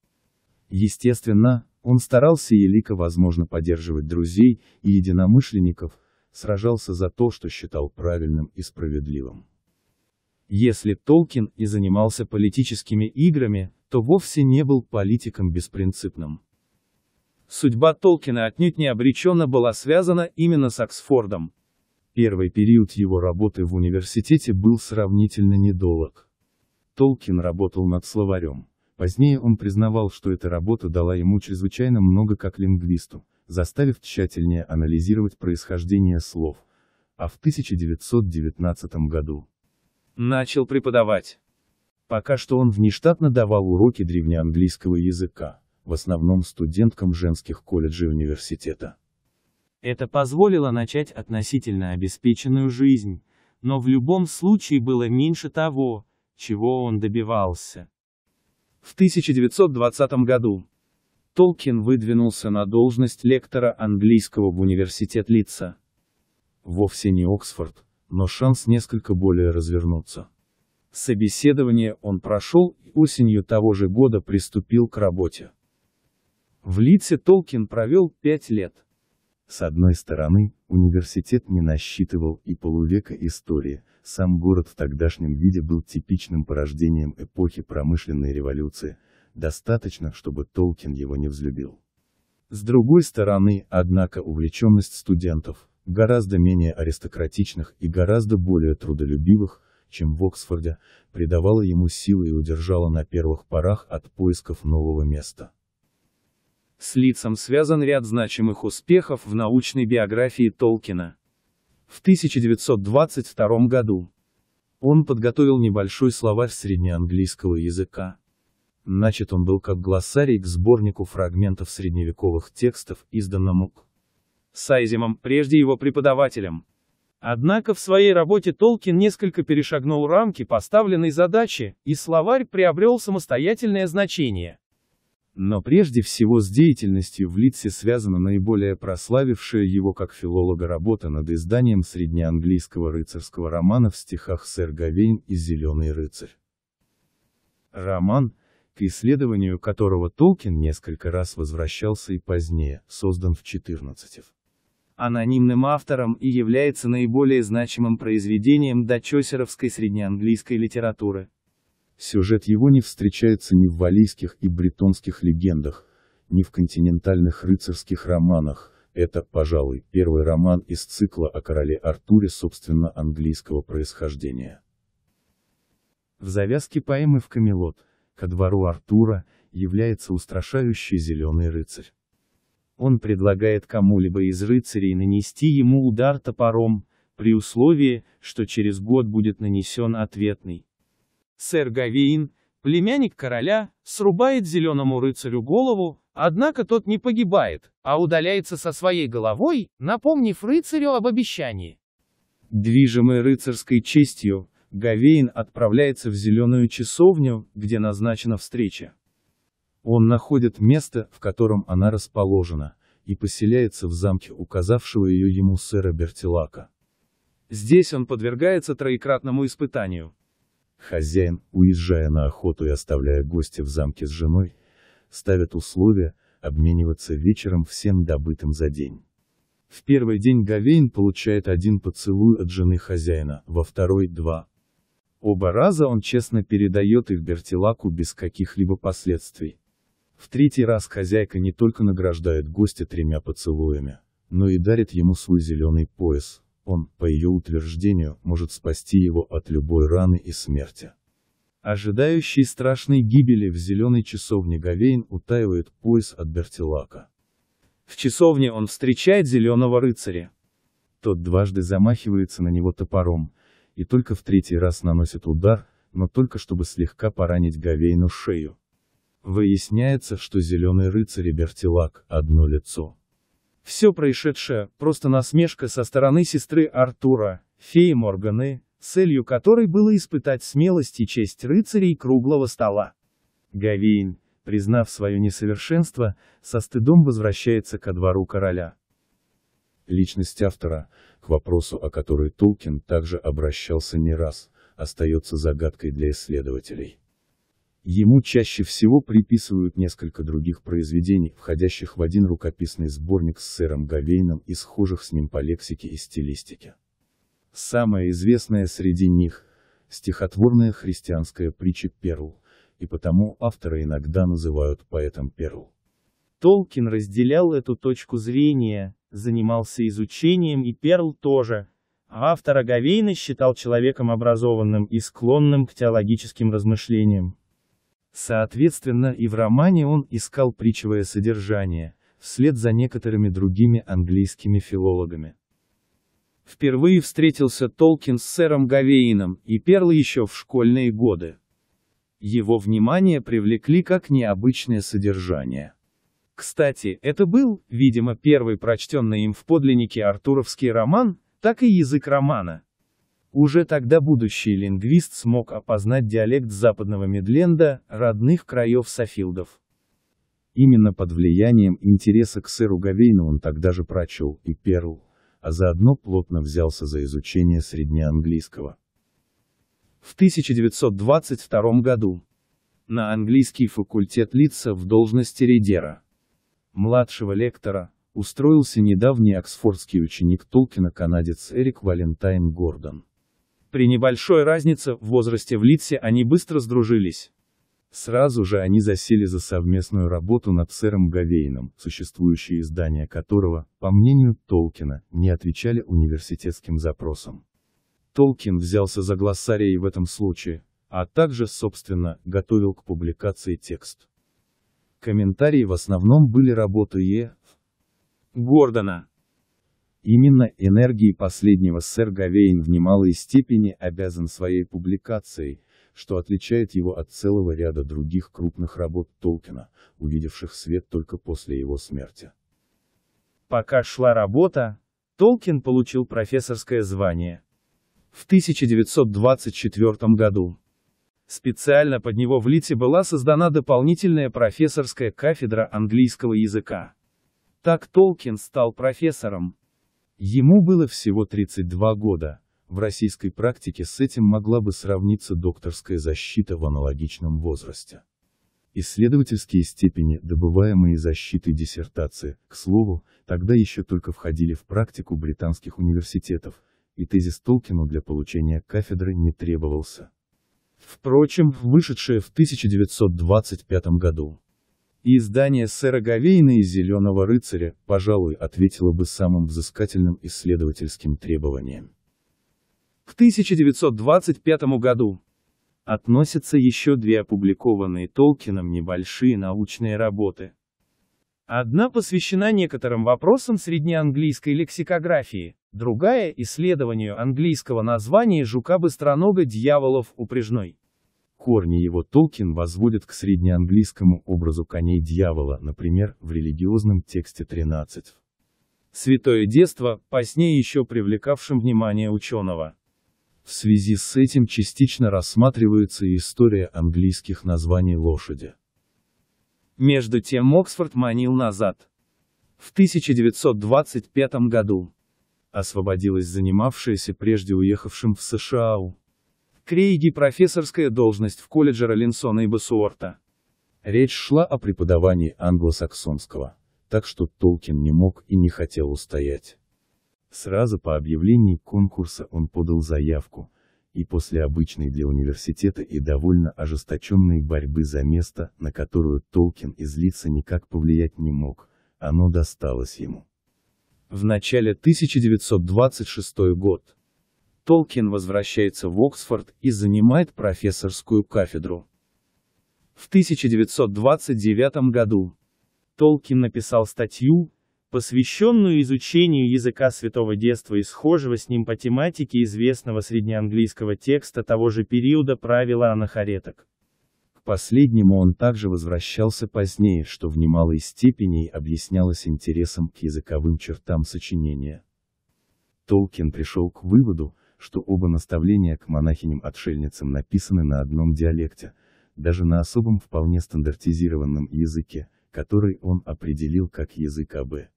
S1: Естественно, он старался елико возможно поддерживать друзей и единомышленников, сражался за то, что считал правильным и справедливым. Если Толкин и занимался политическими играми, то вовсе не был политиком беспринципным. Судьба Толкина отнюдь не обреченно была связана именно с Оксфордом. Первый период его работы в университете был сравнительно недолг. Толкин работал над словарем. Позднее он признавал, что эта работа дала ему чрезвычайно много как лингвисту, заставив тщательнее анализировать происхождение слов. А в 1919 году начал преподавать. Пока что он внештатно давал уроки древнеанглийского языка, в основном студенткам женских колледжей университета. Это позволило начать относительно обеспеченную жизнь, но в любом случае было меньше того, чего он добивался. В 1920 году Толкин выдвинулся на должность лектора английского в университет лица. Вовсе не Оксфорд, но шанс несколько более развернуться. Собеседование он прошел и осенью того же года приступил к работе. В Литсе Толкин провел пять лет. С одной стороны, университет не насчитывал и полувека истории, сам город в тогдашнем виде был типичным порождением эпохи промышленной революции, достаточно, чтобы Толкин его не взлюбил. С другой стороны, однако, увлеченность студентов, гораздо менее аристократичных и гораздо более трудолюбивых, чем в Оксфорде, придавала ему силы и удержала на первых порах от поисков нового места. С лицом связан ряд значимых успехов в научной биографии Толкина. В 1922 году он подготовил небольшой словарь среднеанглийского языка. Начат он был как глоссарий к сборнику фрагментов средневековых текстов, изданному Сайзимом, прежде его преподавателем. Однако в своей работе Толкин несколько перешагнул рамки поставленной задачи, и словарь приобрел самостоятельное значение. Но прежде всего с деятельностью в Литсе связана наиболее прославившая его как филолога работа над изданием среднеанглийского рыцарского романа в стихах «Сэр Гавейн» и «Зеленый рыцарь». Роман, к исследованию которого Толкин несколько раз возвращался и позднее, создан в 14. х анонимным автором и является наиболее значимым произведением дочосеровской среднеанглийской литературы. Сюжет его не встречается ни в валийских и бретонских легендах, ни в континентальных рыцарских романах, это, пожалуй, первый роман из цикла о короле Артуре собственно английского происхождения. В завязке поэмы в Камелот, ко двору Артура, является устрашающий зеленый рыцарь он предлагает кому-либо из рыцарей нанести ему удар топором, при условии, что через год будет нанесен ответный. Сэр Гавейн, племянник короля, срубает зеленому рыцарю голову, однако тот не погибает, а удаляется со своей головой, напомнив рыцарю об обещании. Движимый рыцарской честью, Гавейн отправляется в зеленую часовню, где назначена встреча. Он находит место, в котором она расположена, и поселяется в замке указавшего ее ему сэра Бертилака. Здесь он подвергается троекратному испытанию. Хозяин, уезжая на охоту и оставляя гостя в замке с женой, ставит условия обмениваться вечером всем добытым за день. В первый день Гавейн получает один поцелуй от жены хозяина, во второй – два. Оба раза он честно передает их Бертилаку без каких-либо последствий. В третий раз хозяйка не только награждает гостя тремя поцелуями, но и дарит ему свой зеленый пояс. Он, по ее утверждению, может спасти его от любой раны и смерти. Ожидающий страшной гибели в зеленой часовне Гавейн утаивает пояс от Бертилака. В часовне он встречает зеленого рыцаря. Тот дважды замахивается на него топором, и только в третий раз наносит удар, но только чтобы слегка поранить Гавейну шею. Выясняется, что зеленый рыцарь и Бертилак – одно лицо. Все происшедшее – просто насмешка со стороны сестры Артура, феи Морганы, целью которой было испытать смелость и честь рыцарей круглого стола. Гавейн, признав свое несовершенство, со стыдом возвращается ко двору короля. Личность автора, к вопросу о которой Толкин также обращался не раз, остается загадкой для исследователей. Ему чаще всего приписывают несколько других произведений, входящих в один рукописный сборник с сэром Гавейном и схожих с ним по лексике и стилистике. Самое известное среди них – стихотворная христианская притча Перл, и потому автора иногда называют поэтом Перл. Толкин разделял эту точку зрения, занимался изучением и Перл тоже, а автора Гавейна считал человеком образованным и склонным к теологическим размышлениям. Соответственно, и в романе он искал притчевое содержание, вслед за некоторыми другими английскими филологами. Впервые встретился Толкин с сэром Гавейном, и Перл еще в школьные годы. Его внимание привлекли как необычное содержание. Кстати, это был, видимо, первый прочтенный им в подлиннике артуровский роман, так и язык романа, уже тогда будущий лингвист смог опознать диалект западного Медленда, родных краев Софилдов. Именно под влиянием интереса к сыру Гавейну он тогда же прочел и Перл, а заодно плотно взялся за изучение среднеанглийского. В 1922 году на английский факультет лица в должности редера, младшего лектора, устроился недавний оксфордский ученик Толкина канадец Эрик Валентайн Гордон. При небольшой разнице в возрасте в Литсе они быстро сдружились. Сразу же они засели за совместную работу над сэром Гавейном, существующие издания которого, по мнению Толкина, не отвечали университетским запросам. Толкин взялся за глоссарий в этом случае, а также, собственно, готовил к публикации текст. Комментарии в основном были работы Е. Гордона, Именно энергии последнего сэр Гавейн в немалой степени обязан своей публикацией, что отличает его от целого ряда других крупных работ Толкина, увидевших свет только после его смерти. Пока шла работа, Толкин получил профессорское звание. В 1924 году. Специально под него в Лите была создана дополнительная профессорская кафедра английского языка. Так Толкин стал профессором. Ему было всего 32 года, в российской практике с этим могла бы сравниться докторская защита в аналогичном возрасте. Исследовательские степени, добываемые защитой диссертации, к слову, тогда еще только входили в практику британских университетов, и тезис Толкину для получения кафедры не требовался. Впрочем, вышедшая в 1925 году и издание сэра Гавейна и Зеленого рыцаря, пожалуй, ответило бы самым взыскательным исследовательским требованиям. В 1925 году относятся еще две опубликованные Толкином небольшие научные работы. Одна посвящена некоторым вопросам среднеанглийской лексикографии, другая – исследованию английского названия жука-быстронога дьяволов упряжной. Корни его Толкин возводит к среднеанглийскому образу коней дьявола, например, в религиозном тексте 13. Святое детство, позднее еще привлекавшим внимание ученого. В связи с этим частично рассматривается и история английских названий лошади. Между тем Оксфорд манил назад. В 1925 году освободилась занимавшаяся прежде уехавшим в США Крейги – профессорская должность в колледже Роллинсона и Басуорта. Речь шла о преподавании англосаксонского, так что Толкин не мог и не хотел устоять. Сразу по объявлении конкурса он подал заявку, и после обычной для университета и довольно ожесточенной борьбы за место, на которую Толкин из лица никак повлиять не мог, оно досталось ему. В начале 1926 года. Толкин возвращается в Оксфорд и занимает профессорскую кафедру. В 1929 году Толкин написал статью, посвященную изучению языка святого детства и схожего с ним по тематике известного среднеанглийского текста того же периода правила анахареток. К последнему он также возвращался позднее, что в немалой степени объяснялось интересом к языковым чертам сочинения. Толкин пришел к выводу, что оба наставления к монахиням-отшельницам написаны на одном диалекте, даже на особом вполне стандартизированном языке, который он определил как язык АБ.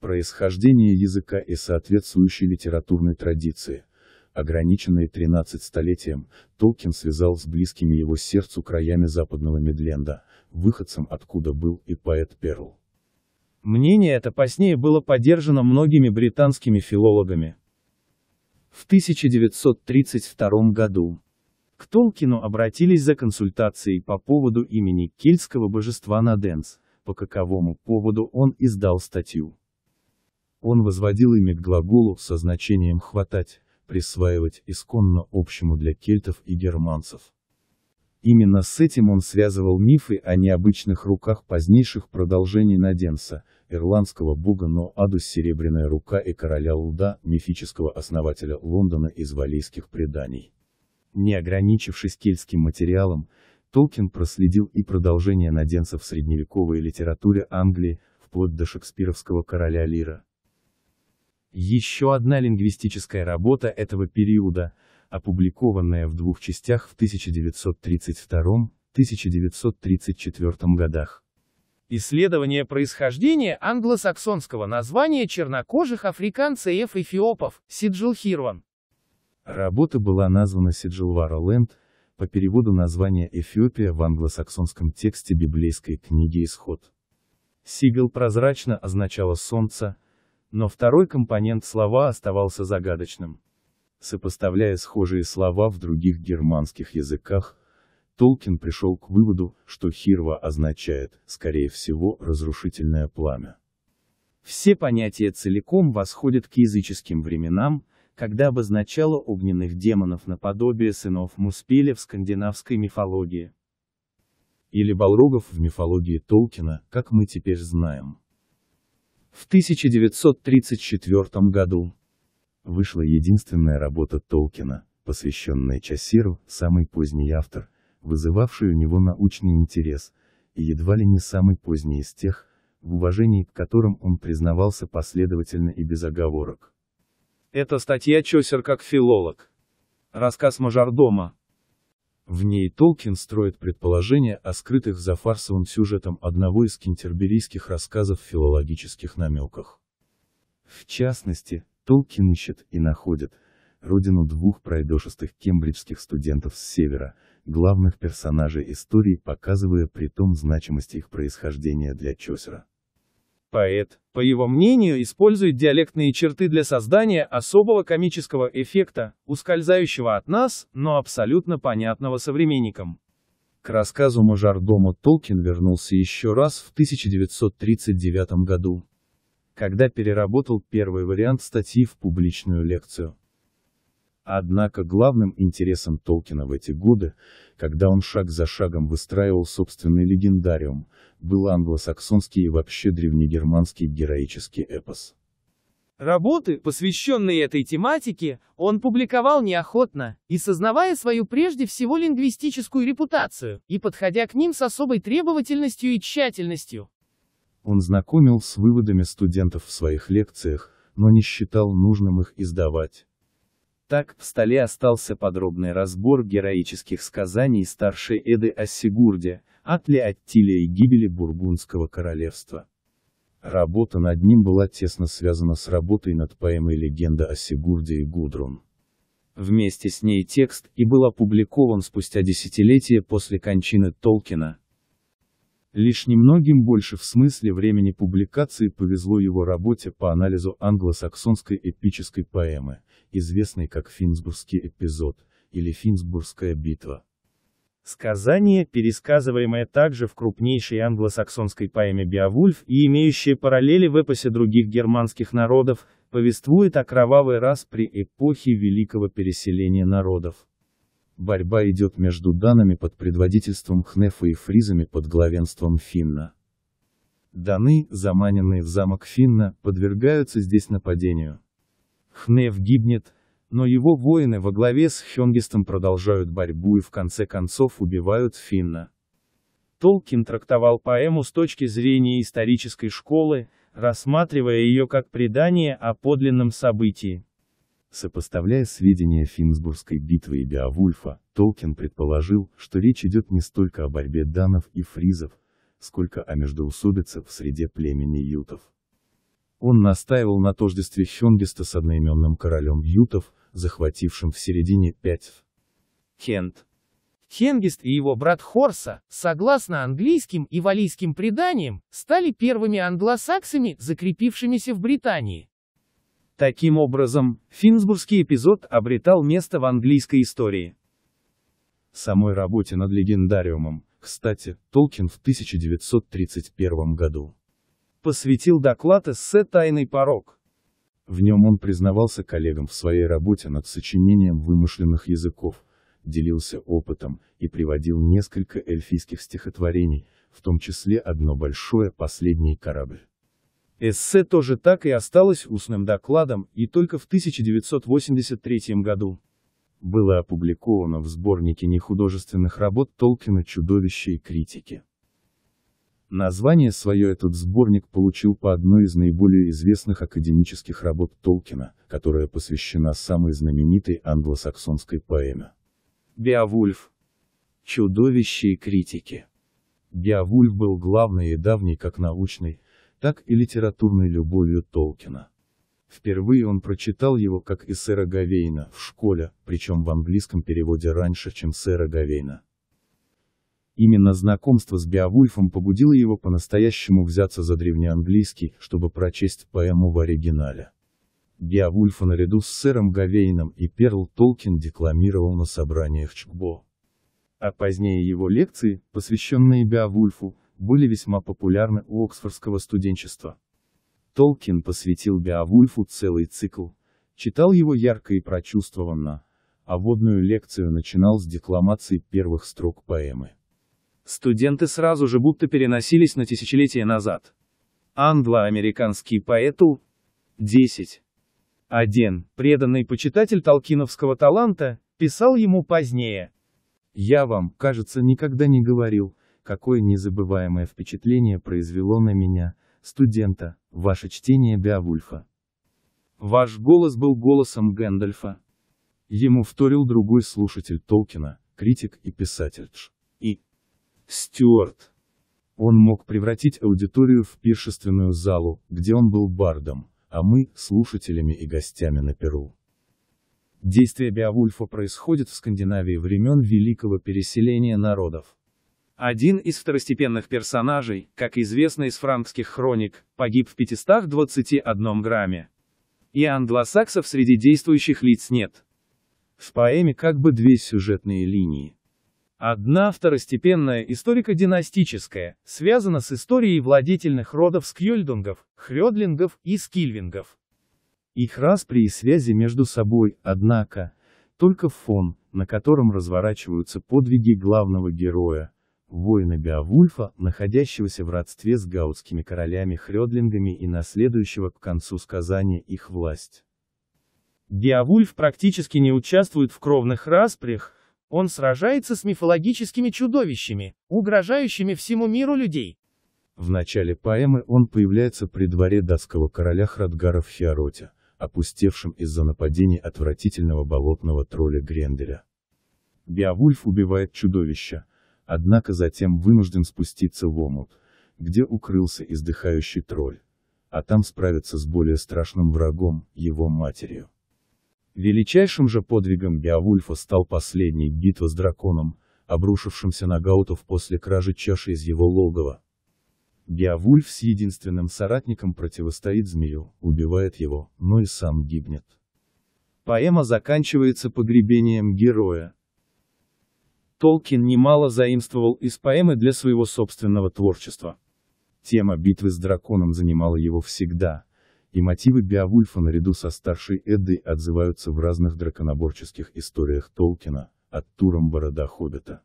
S1: Происхождение языка и соответствующей литературной традиции, ограниченные 13 столетием, Толкин связал с близкими его сердцу краями западного Медленда, выходцем откуда был и поэт Перл. Мнение это позднее было поддержано многими британскими филологами в 1932 году. К Толкину обратились за консультацией по поводу имени кельтского божества Наденс, по каковому поводу он издал статью. Он возводил имя к глаголу со значением «хватать», присваивать исконно общему для кельтов и германцев. Именно с этим он связывал мифы о необычных руках позднейших продолжений Наденса, ирландского бога Но-Адус Серебряная рука и короля Луда, мифического основателя Лондона из валейских преданий. Не ограничившись кельтским материалом, Толкин проследил и продолжение наденца в средневековой литературе Англии, вплоть до шекспировского короля Лира. Еще одна лингвистическая работа этого периода, опубликованная в двух частях в 1932-1934 годах. Исследование происхождения англосаксонского названия чернокожих африканцев и эфиопов, Сиджилхирван. Работа была названа Сиджилвара-Ленд, по переводу названия Эфиопия в англосаксонском тексте библейской книги «Исход». Сигел прозрачно означало «солнце», но второй компонент слова оставался загадочным. Сопоставляя схожие слова в других германских языках, Толкин пришел к выводу, что Хирва означает, скорее всего, разрушительное пламя. Все понятия целиком восходят к языческим временам, когда обозначало огненных демонов наподобие сынов Муспеля в скандинавской мифологии. Или Балрогов в мифологии Толкина, как мы теперь знаем. В 1934 году вышла единственная работа Толкина, посвященная Часиру, самый поздний автор, вызывавший у него научный интерес, и едва ли не самый поздний из тех, в уважении к которым он признавался последовательно и без оговорок. Это статья Чосер как филолог. Рассказ мажордома. В ней Толкин строит предположение о скрытых за фарсовым сюжетом одного из кентерберийских рассказов филологических намеках. В частности, Толкин ищет и находит – родину двух пройдошистых кембриджских студентов с севера, главных персонажей истории, показывая при том значимость их происхождения для Чосера. Поэт, по его мнению, использует диалектные черты для создания особого комического эффекта, ускользающего от нас, но абсолютно понятного современникам. К рассказу Мажордома Толкин вернулся еще раз в 1939 году, когда переработал первый вариант статьи в публичную лекцию. Однако главным интересом Толкина в эти годы, когда он шаг за шагом выстраивал собственный легендариум, был англосаксонский и вообще древнегерманский героический эпос. Работы, посвященные этой тематике, он публиковал неохотно, и сознавая свою прежде всего лингвистическую репутацию, и подходя к ним с особой требовательностью и тщательностью. Он знакомил с выводами студентов в своих лекциях, но не считал нужным их издавать. Так, в столе остался подробный разбор героических сказаний старшей Эды о Сигурде, Атле Аттиле и гибели Бургундского королевства. Работа над ним была тесно связана с работой над поэмой «Легенда о Сигурде и Гудрун». Вместе с ней текст и был опубликован спустя десятилетия после кончины Толкина, Лишь немногим больше в смысле времени публикации повезло его работе по анализу англосаксонской эпической поэмы, известной как «Финсбургский эпизод» или «Финсбургская битва». Сказание, пересказываемое также в крупнейшей англосаксонской поэме «Беовульф» и имеющее параллели в эпосе других германских народов, повествует о кровавой раз при эпохе Великого переселения народов. Борьба идет между данами под предводительством Хнефа и фризами под главенством Финна. Даны, заманенные в замок Финна, подвергаются здесь нападению. Хнеф гибнет, но его воины во главе с Хёнгистом продолжают борьбу и в конце концов убивают Финна. Толкин трактовал поэму с точки зрения исторической школы, рассматривая ее как предание о подлинном событии. Сопоставляя сведения Финсбургской битвы и Беовульфа, Толкин предположил, что речь идет не столько о борьбе данов и фризов, сколько о междоусобице в среде племени ютов. Он настаивал на тождестве Хёнгиста с одноименным королем ютов, захватившим в середине 5. Кент. Хенгист и его брат Хорса, согласно английским и валийским преданиям, стали первыми англосаксами, закрепившимися в Британии. Таким образом, Финсбургский эпизод обретал место в английской истории. самой работе над легендариумом, кстати, Толкин в 1931 году посвятил доклад эссе «Тайный порог». В нем он признавался коллегам в своей работе над сочинением вымышленных языков, делился опытом и приводил несколько эльфийских стихотворений, в том числе одно большое «Последний корабль». Эссе тоже так и осталось устным докладом, и только в 1983 году было опубликовано в сборнике нехудожественных работ Толкина «Чудовище и критики». Название свое этот сборник получил по одной из наиболее известных академических работ Толкина, которая посвящена самой знаменитой англосаксонской поэме. Беовульф. Чудовище и критики. Беовульф был главный и давний как научный, так и литературной любовью Толкина. Впервые он прочитал его как и сэра Гавейна в школе, причем в английском переводе раньше, чем сэра Гавейна. Именно знакомство с Беовульфом побудило его по-настоящему взяться за древнеанглийский, чтобы прочесть поэму в оригинале. Беовульфа наряду с сэром Гавейном и Перл Толкин декламировал на собраниях Чкбо. А позднее его лекции, посвященные Беовульфу, были весьма популярны у оксфордского студенчества. Толкин посвятил Беовульфу целый цикл, читал его ярко и прочувствованно, а водную лекцию начинал с декламации первых строк поэмы. Студенты сразу же будто переносились на тысячелетия назад. Англо-американский поэту 10. Один, преданный почитатель толкиновского таланта, писал ему позднее. «Я вам, кажется, никогда не говорил, какое незабываемое впечатление произвело на меня, студента, ваше чтение Беовульфа. Ваш голос был голосом Гэндальфа. Ему вторил другой слушатель Толкина, критик и писатель И. Стюарт. Он мог превратить аудиторию в пиршественную залу, где он был бардом, а мы – слушателями и гостями на Перу. Действие Беовульфа происходит в Скандинавии времен Великого переселения народов. Один из второстепенных персонажей, как известно из франкских хроник, погиб в 521 грамме. И англосаксов среди действующих лиц нет. В поэме как бы две сюжетные линии. Одна второстепенная историко-династическая, связана с историей владетельных родов скьёльдунгов, хрёдлингов и скильвингов. Их распри и связи между собой, однако, только фон, на котором разворачиваются подвиги главного героя, воина Беовульфа, находящегося в родстве с гаутскими королями Хрёдлингами и наследующего к концу сказания их власть. Беовульф практически не участвует в кровных распрях, он сражается с мифологическими чудовищами, угрожающими всему миру людей. В начале поэмы он появляется при дворе датского короля Храдгара в Хиароте, опустевшем из-за нападений отвратительного болотного тролля Гренделя. Беовульф убивает чудовища, однако затем вынужден спуститься в омут, где укрылся издыхающий тролль. А там справиться с более страшным врагом, его матерью. Величайшим же подвигом Беовульфа стал последний битва с драконом, обрушившимся на Гаутов после кражи чаши из его логова. Беовульф с единственным соратником противостоит змею, убивает его, но и сам гибнет. Поэма заканчивается погребением героя, Толкин немало заимствовал из поэмы для своего собственного творчества. Тема битвы с драконом занимала его всегда, и мотивы Беовульфа наряду со старшей Эддой отзываются в разных драконоборческих историях Толкина, от Турамбара до Хоббита.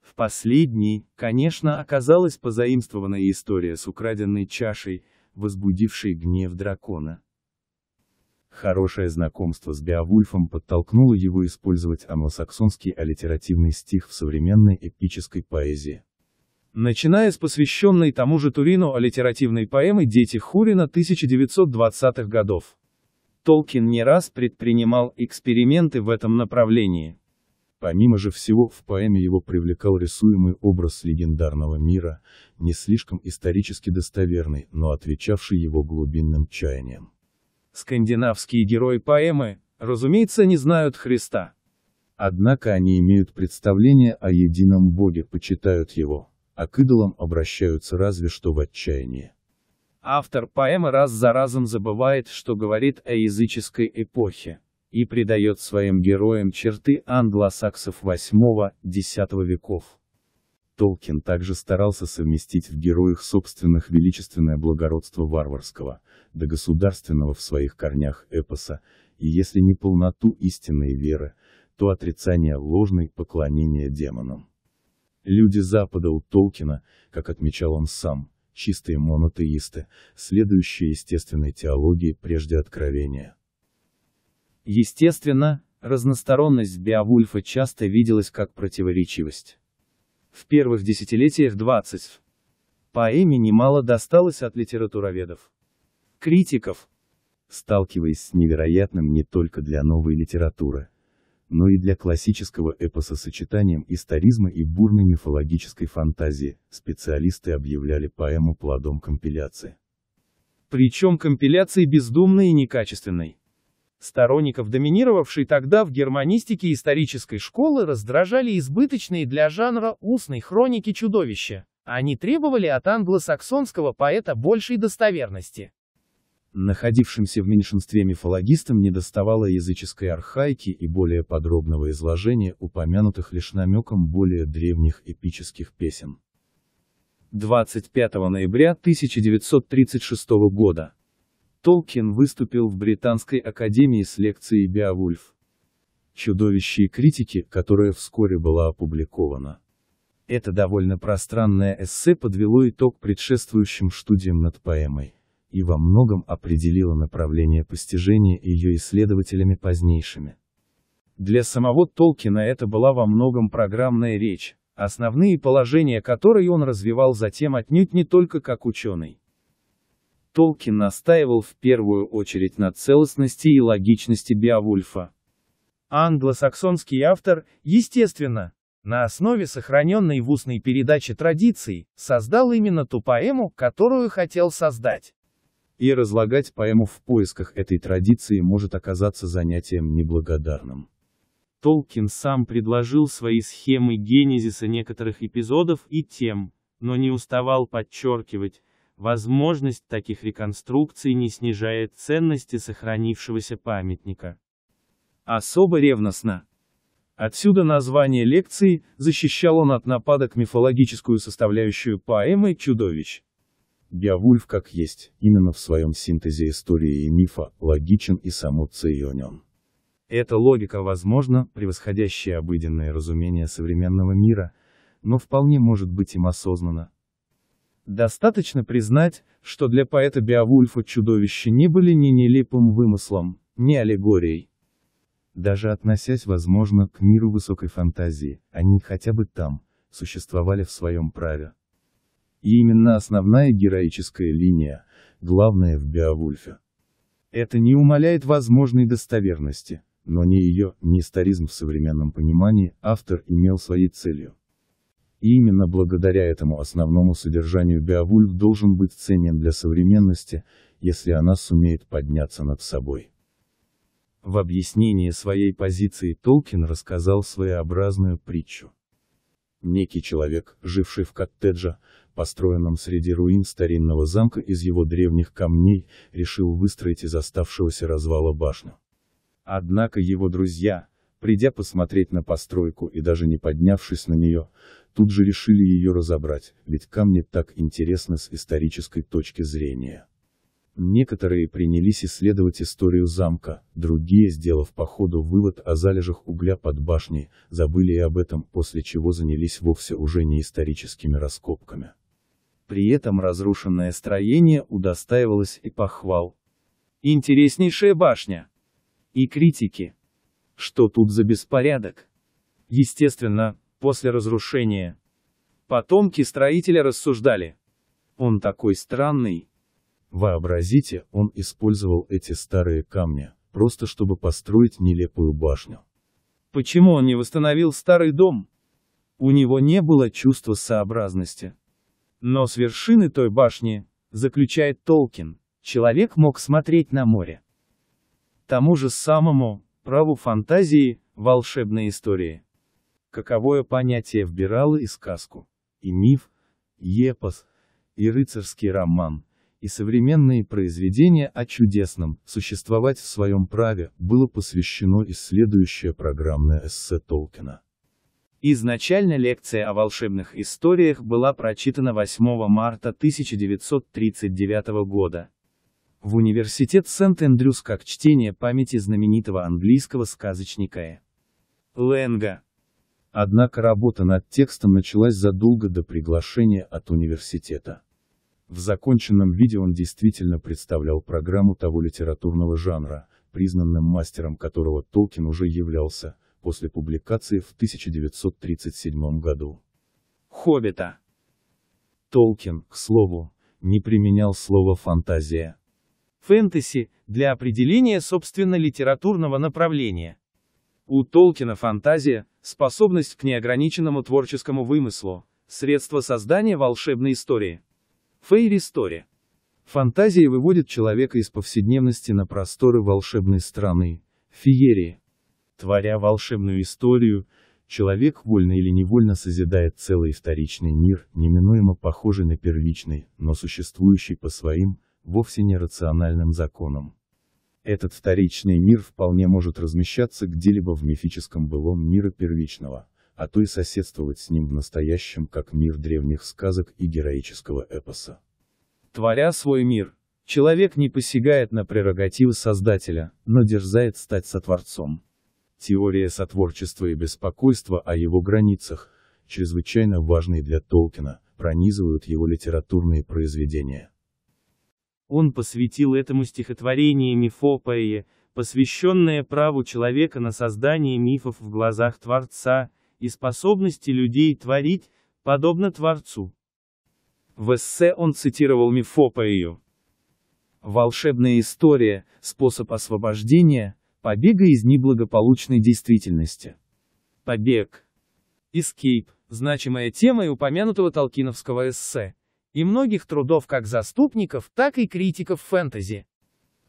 S1: В последней, конечно, оказалась позаимствованная история с украденной чашей, возбудившей гнев дракона. Хорошее знакомство с Беовульфом подтолкнуло его использовать англосаксонский аллитеративный стих в современной эпической поэзии. Начиная с посвященной тому же Турину аллитеративной поэмы «Дети Хурина» 1920-х годов. Толкин не раз предпринимал эксперименты в этом направлении. Помимо же всего, в поэме его привлекал рисуемый образ легендарного мира, не слишком исторически достоверный, но отвечавший его глубинным чаяниям. Скандинавские герои поэмы, разумеется, не знают Христа. Однако они имеют представление о едином Боге, почитают его, а к идолам обращаются разве что в отчаянии. Автор поэмы раз за разом забывает, что говорит о языческой эпохе, и придает своим героям черты англосаксов 8-10 веков. Толкин также старался совместить в героях собственных величественное благородство варварского, до государственного в своих корнях эпоса, и если не полноту истинной веры, то отрицание ложной поклонения демонам. Люди Запада у Толкина, как отмечал он сам, чистые монотеисты, следующие естественной теологии прежде откровения. Естественно, разносторонность Беовульфа часто виделась как противоречивость в первых десятилетиях 20. Поэме немало досталось от литературоведов. Критиков. Сталкиваясь с невероятным не только для новой литературы, но и для классического эпоса сочетанием историзма и бурной мифологической фантазии, специалисты объявляли поэму плодом компиляции. Причем компиляции бездумной и некачественной. Сторонников доминировавшей тогда в германистике исторической школы раздражали избыточные для жанра устной хроники чудовища. Они требовали от англосаксонского поэта большей достоверности. Находившимся в меньшинстве мифологистам недоставало языческой архаики и более подробного изложения упомянутых лишь намеком более древних эпических песен. 25 ноября 1936 года Толкин выступил в Британской академии с лекцией «Беовульф. Чудовище и критики», которая вскоре была опубликована. Это довольно пространное эссе подвело итог предшествующим студиям над поэмой и во многом определило направление постижения ее исследователями позднейшими. Для самого Толкина это была во многом программная речь, основные положения которой он развивал затем отнюдь не только как ученый. Толкин настаивал в первую очередь на целостности и логичности Беовульфа. Англосаксонский автор, естественно, на основе сохраненной в устной передаче традиции, создал именно ту поэму, которую хотел создать. И разлагать поэму в поисках этой традиции может оказаться занятием неблагодарным. Толкин сам предложил свои схемы генезиса некоторых эпизодов и тем, но не уставал подчеркивать, Возможность таких реконструкций не снижает ценности сохранившегося памятника. Особо ревностно. Отсюда название лекции «Защищал он от нападок мифологическую составляющую поэмы «Чудовищ». Биовульф как есть, именно в своем синтезе истории и мифа, логичен и самутца и о Эта логика, возможно, превосходящая обыденное разумение современного мира, но вполне может быть им осознанно, Достаточно признать, что для поэта Беовульфа чудовища не были ни нелепым вымыслом, ни аллегорией. Даже относясь, возможно, к миру высокой фантазии, они хотя бы там, существовали в своем праве. И именно основная героическая линия, главная в Беовульфе. Это не умаляет возможной достоверности, но ни ее, ни историзм в современном понимании автор имел своей целью. И именно благодаря этому основному содержанию Беовульф должен быть ценен для современности, если она сумеет подняться над собой. В объяснении своей позиции Толкин рассказал своеобразную притчу. Некий человек, живший в коттедже, построенном среди руин старинного замка из его древних камней, решил выстроить из оставшегося развала башню. Однако его друзья, придя посмотреть на постройку и даже не поднявшись на нее, Тут же решили ее разобрать, ведь камни так интересны с исторической точки зрения. Некоторые принялись исследовать историю замка, другие, сделав по ходу вывод о залежах угля под башней, забыли и об этом, после чего занялись вовсе уже не историческими раскопками. При этом разрушенное строение удостаивалось и похвал. Интереснейшая башня. И критики. Что тут за беспорядок? Естественно, после разрушения. Потомки строителя рассуждали. Он такой странный. Вообразите, он использовал эти старые камни, просто чтобы построить нелепую башню. Почему он не восстановил старый дом? У него не было чувства сообразности. Но с вершины той башни, заключает Толкин, человек мог смотреть на море. Тому же самому, праву фантазии, волшебной истории каковое понятие вбирало и сказку, и миф, и эпос, и рыцарский роман, и современные произведения о чудесном «Существовать в своем праве» было посвящено и следующее программное эссе Толкина. Изначально лекция о волшебных историях была прочитана 8 марта 1939 года. В университет Сент-Эндрюс как чтение памяти знаменитого английского сказочника Э. Ленга. Однако работа над текстом началась задолго до приглашения от университета. В законченном виде он действительно представлял программу того литературного жанра, признанным мастером которого Толкин уже являлся, после публикации в 1937 году. Хоббита. Толкин, к слову, не применял слово «фантазия». Фэнтези – для определения собственно литературного направления. У Толкина фантазия – способность к неограниченному творческому вымыслу, средство создания волшебной истории. Фейри Story. Фантазия выводит человека из повседневности на просторы волшебной страны, феерии. Творя волшебную историю, человек вольно или невольно созидает целый вторичный мир, неминуемо похожий на первичный, но существующий по своим, вовсе не рациональным законам. Этот вторичный мир вполне может размещаться где-либо в мифическом былом мира первичного, а то и соседствовать с ним в настоящем как мир древних сказок и героического эпоса. Творя свой мир, человек не посягает на прерогативы Создателя, но дерзает стать сотворцом. Теория сотворчества и беспокойства о его границах, чрезвычайно важные для Толкина, пронизывают его литературные произведения. Он посвятил этому стихотворение мифопоэе, посвященное праву человека на создание мифов в глазах Творца, и способности людей творить, подобно Творцу. В эссе он цитировал мифопоэю. Волшебная история, способ освобождения, побега из неблагополучной действительности. Побег. Escape – значимая тема и упомянутого толкиновского эссе и многих трудов как заступников, так и критиков фэнтези.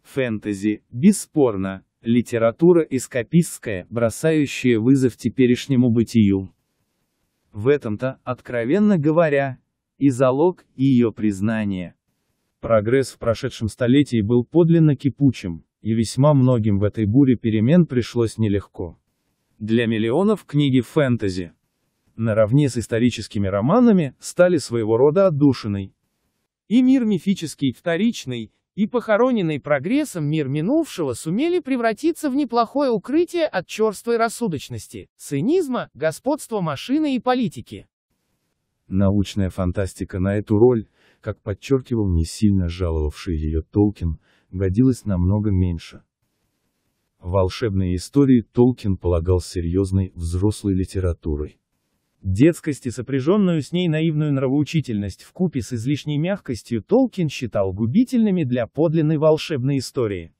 S1: Фэнтези, бесспорно, литература эскапистская, бросающая вызов теперешнему бытию. В этом-то, откровенно говоря, и залог, и ее признания. Прогресс в прошедшем столетии был подлинно кипучим, и весьма многим в этой буре перемен пришлось нелегко. Для миллионов книги фэнтези, наравне с историческими романами, стали своего рода отдушиной. И мир мифический, вторичный, и похороненный прогрессом мир минувшего сумели превратиться в неплохое укрытие от черствой рассудочности, цинизма, господства машины и политики. Научная фантастика на эту роль, как подчеркивал не сильно жаловавший ее Толкин, годилась намного меньше. Волшебные истории Толкин полагал серьезной взрослой литературой. Детскость и сопряженную с ней наивную нравоучительность в купе с излишней мягкостью Толкин считал губительными для подлинной волшебной истории.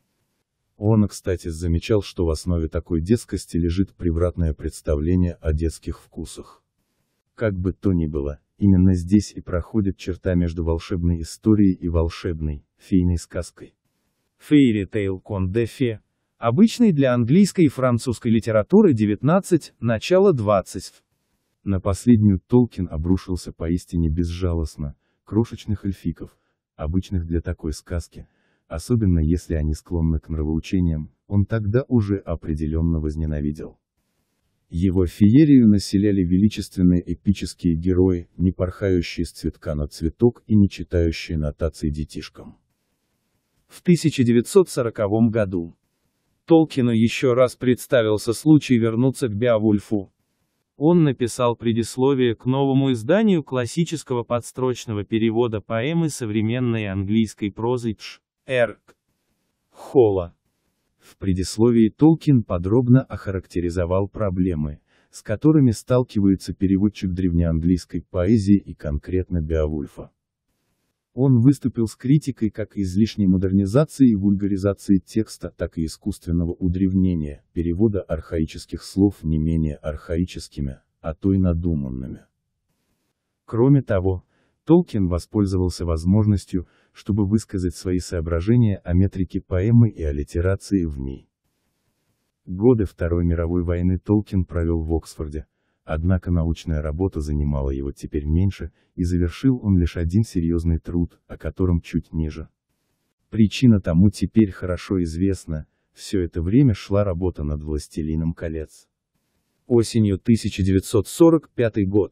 S1: Он, кстати, замечал, что в основе такой детскости лежит превратное представление о детских вкусах. Как бы то ни было, именно здесь и проходит черта между волшебной историей и волшебной, фейной сказкой. Фейри Тейл Кон де Фе, обычный для английской и французской литературы 19, начало 20. На последнюю Толкин обрушился поистине безжалостно, крошечных эльфиков, обычных для такой сказки, особенно если они склонны к нравоучениям, он тогда уже определенно возненавидел. Его феерию населяли величественные эпические герои, не порхающие с цветка на цветок и не читающие нотации детишкам. В 1940 году Толкину еще раз представился случай вернуться к Беовульфу, он написал предисловие к новому изданию классического подстрочного перевода поэмы современной английской прозы Тш. Эрк. Холла. В предисловии Толкин подробно охарактеризовал проблемы, с которыми сталкивается переводчик древнеанглийской поэзии и конкретно Беовульфа. Он выступил с критикой как излишней модернизации и вульгаризации текста, так и искусственного удревнения, перевода архаических слов не менее архаическими, а то и надуманными. Кроме того, Толкин воспользовался возможностью, чтобы высказать свои соображения о метрике поэмы и аллитерации в ней. Годы Второй мировой войны Толкин провел в Оксфорде, Однако научная работа занимала его теперь меньше, и завершил он лишь один серьезный труд, о котором чуть ниже. Причина тому теперь хорошо известна, все это время шла работа над «Властелином колец». Осенью 1945 год.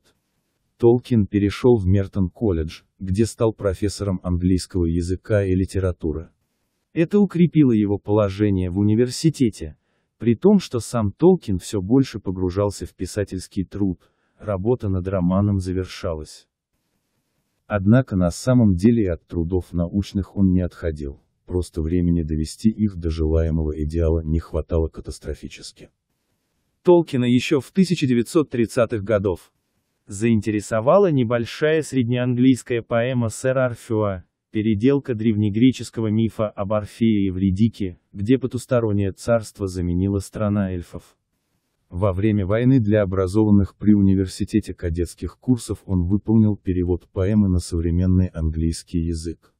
S1: Толкин перешел в Мертон-колледж, где стал профессором английского языка и литературы. Это укрепило его положение в университете, при том, что сам Толкин все больше погружался в писательский труд, работа над романом завершалась. Однако на самом деле от трудов научных он не отходил, просто времени довести их до желаемого идеала не хватало катастрофически. Толкина еще в 1930-х годов заинтересовала небольшая среднеанглийская поэма «Сэр Арфюа, Переделка древнегреческого мифа об Орфее и Вредике, где потустороннее царство заменило страна эльфов. Во время войны для образованных при университете кадетских курсов он выполнил перевод поэмы на современный английский язык.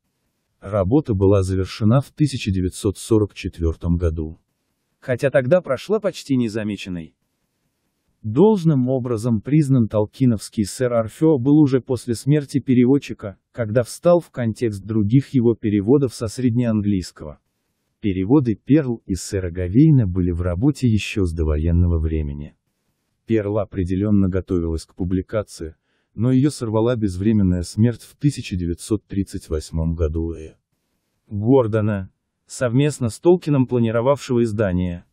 S1: Работа была завершена в 1944 году. Хотя тогда прошла почти незамеченной. Должным образом признан толкиновский сэр Орфео был уже после смерти переводчика, когда встал в контекст других его переводов со среднеанглийского. Переводы Перл и сэра Гавейна были в работе еще с довоенного времени. Перл определенно готовилась к публикации, но ее сорвала безвременная смерть в 1938 году. Гордона, совместно с Толкином планировавшего издание,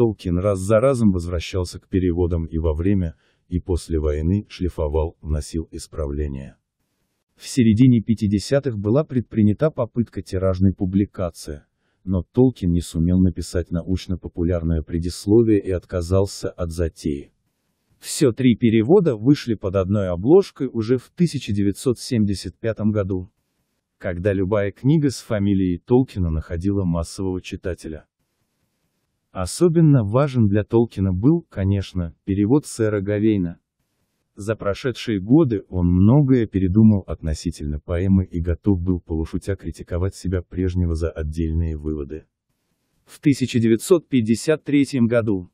S1: Толкин раз за разом возвращался к переводам и во время, и после войны шлифовал, вносил исправления. В середине 50-х была предпринята попытка тиражной публикации, но Толкин не сумел написать научно-популярное предисловие и отказался от затеи. Все три перевода вышли под одной обложкой уже в 1975 году, когда любая книга с фамилией Толкина находила массового читателя. Особенно важен для Толкина был, конечно, перевод сэра Гавейна. За прошедшие годы он многое передумал относительно поэмы и готов был полушутя критиковать себя прежнего за отдельные выводы. В 1953 году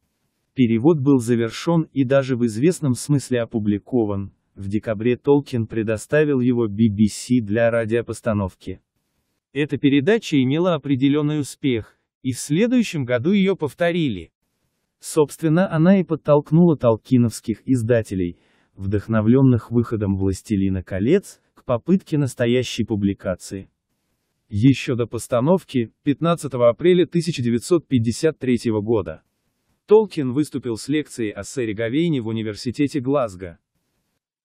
S1: перевод был завершен и даже в известном смысле опубликован, в декабре Толкин предоставил его BBC для радиопостановки. Эта передача имела определенный успех, и в следующем году ее повторили. Собственно, она и подтолкнула толкиновских издателей, вдохновленных выходом «Властелина колец», к попытке настоящей публикации. Еще до постановки, 15 апреля 1953 года, Толкин выступил с лекцией о сэре Гавейне в университете Глазго.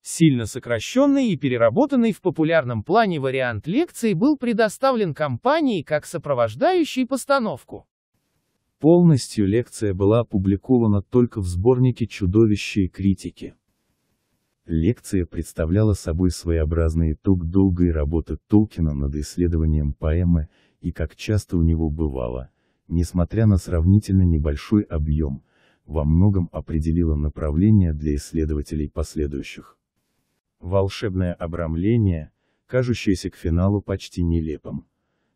S1: Сильно сокращенный и переработанный в популярном плане вариант лекции был предоставлен компании как сопровождающий постановку. Полностью лекция была опубликована только в сборнике «Чудовище и критики». Лекция представляла собой своеобразный итог долгой работы Толкина над исследованием поэмы, и как часто у него бывало, несмотря на сравнительно небольшой объем, во многом определила направление для исследователей последующих. Волшебное обрамление, кажущееся к финалу почти нелепым.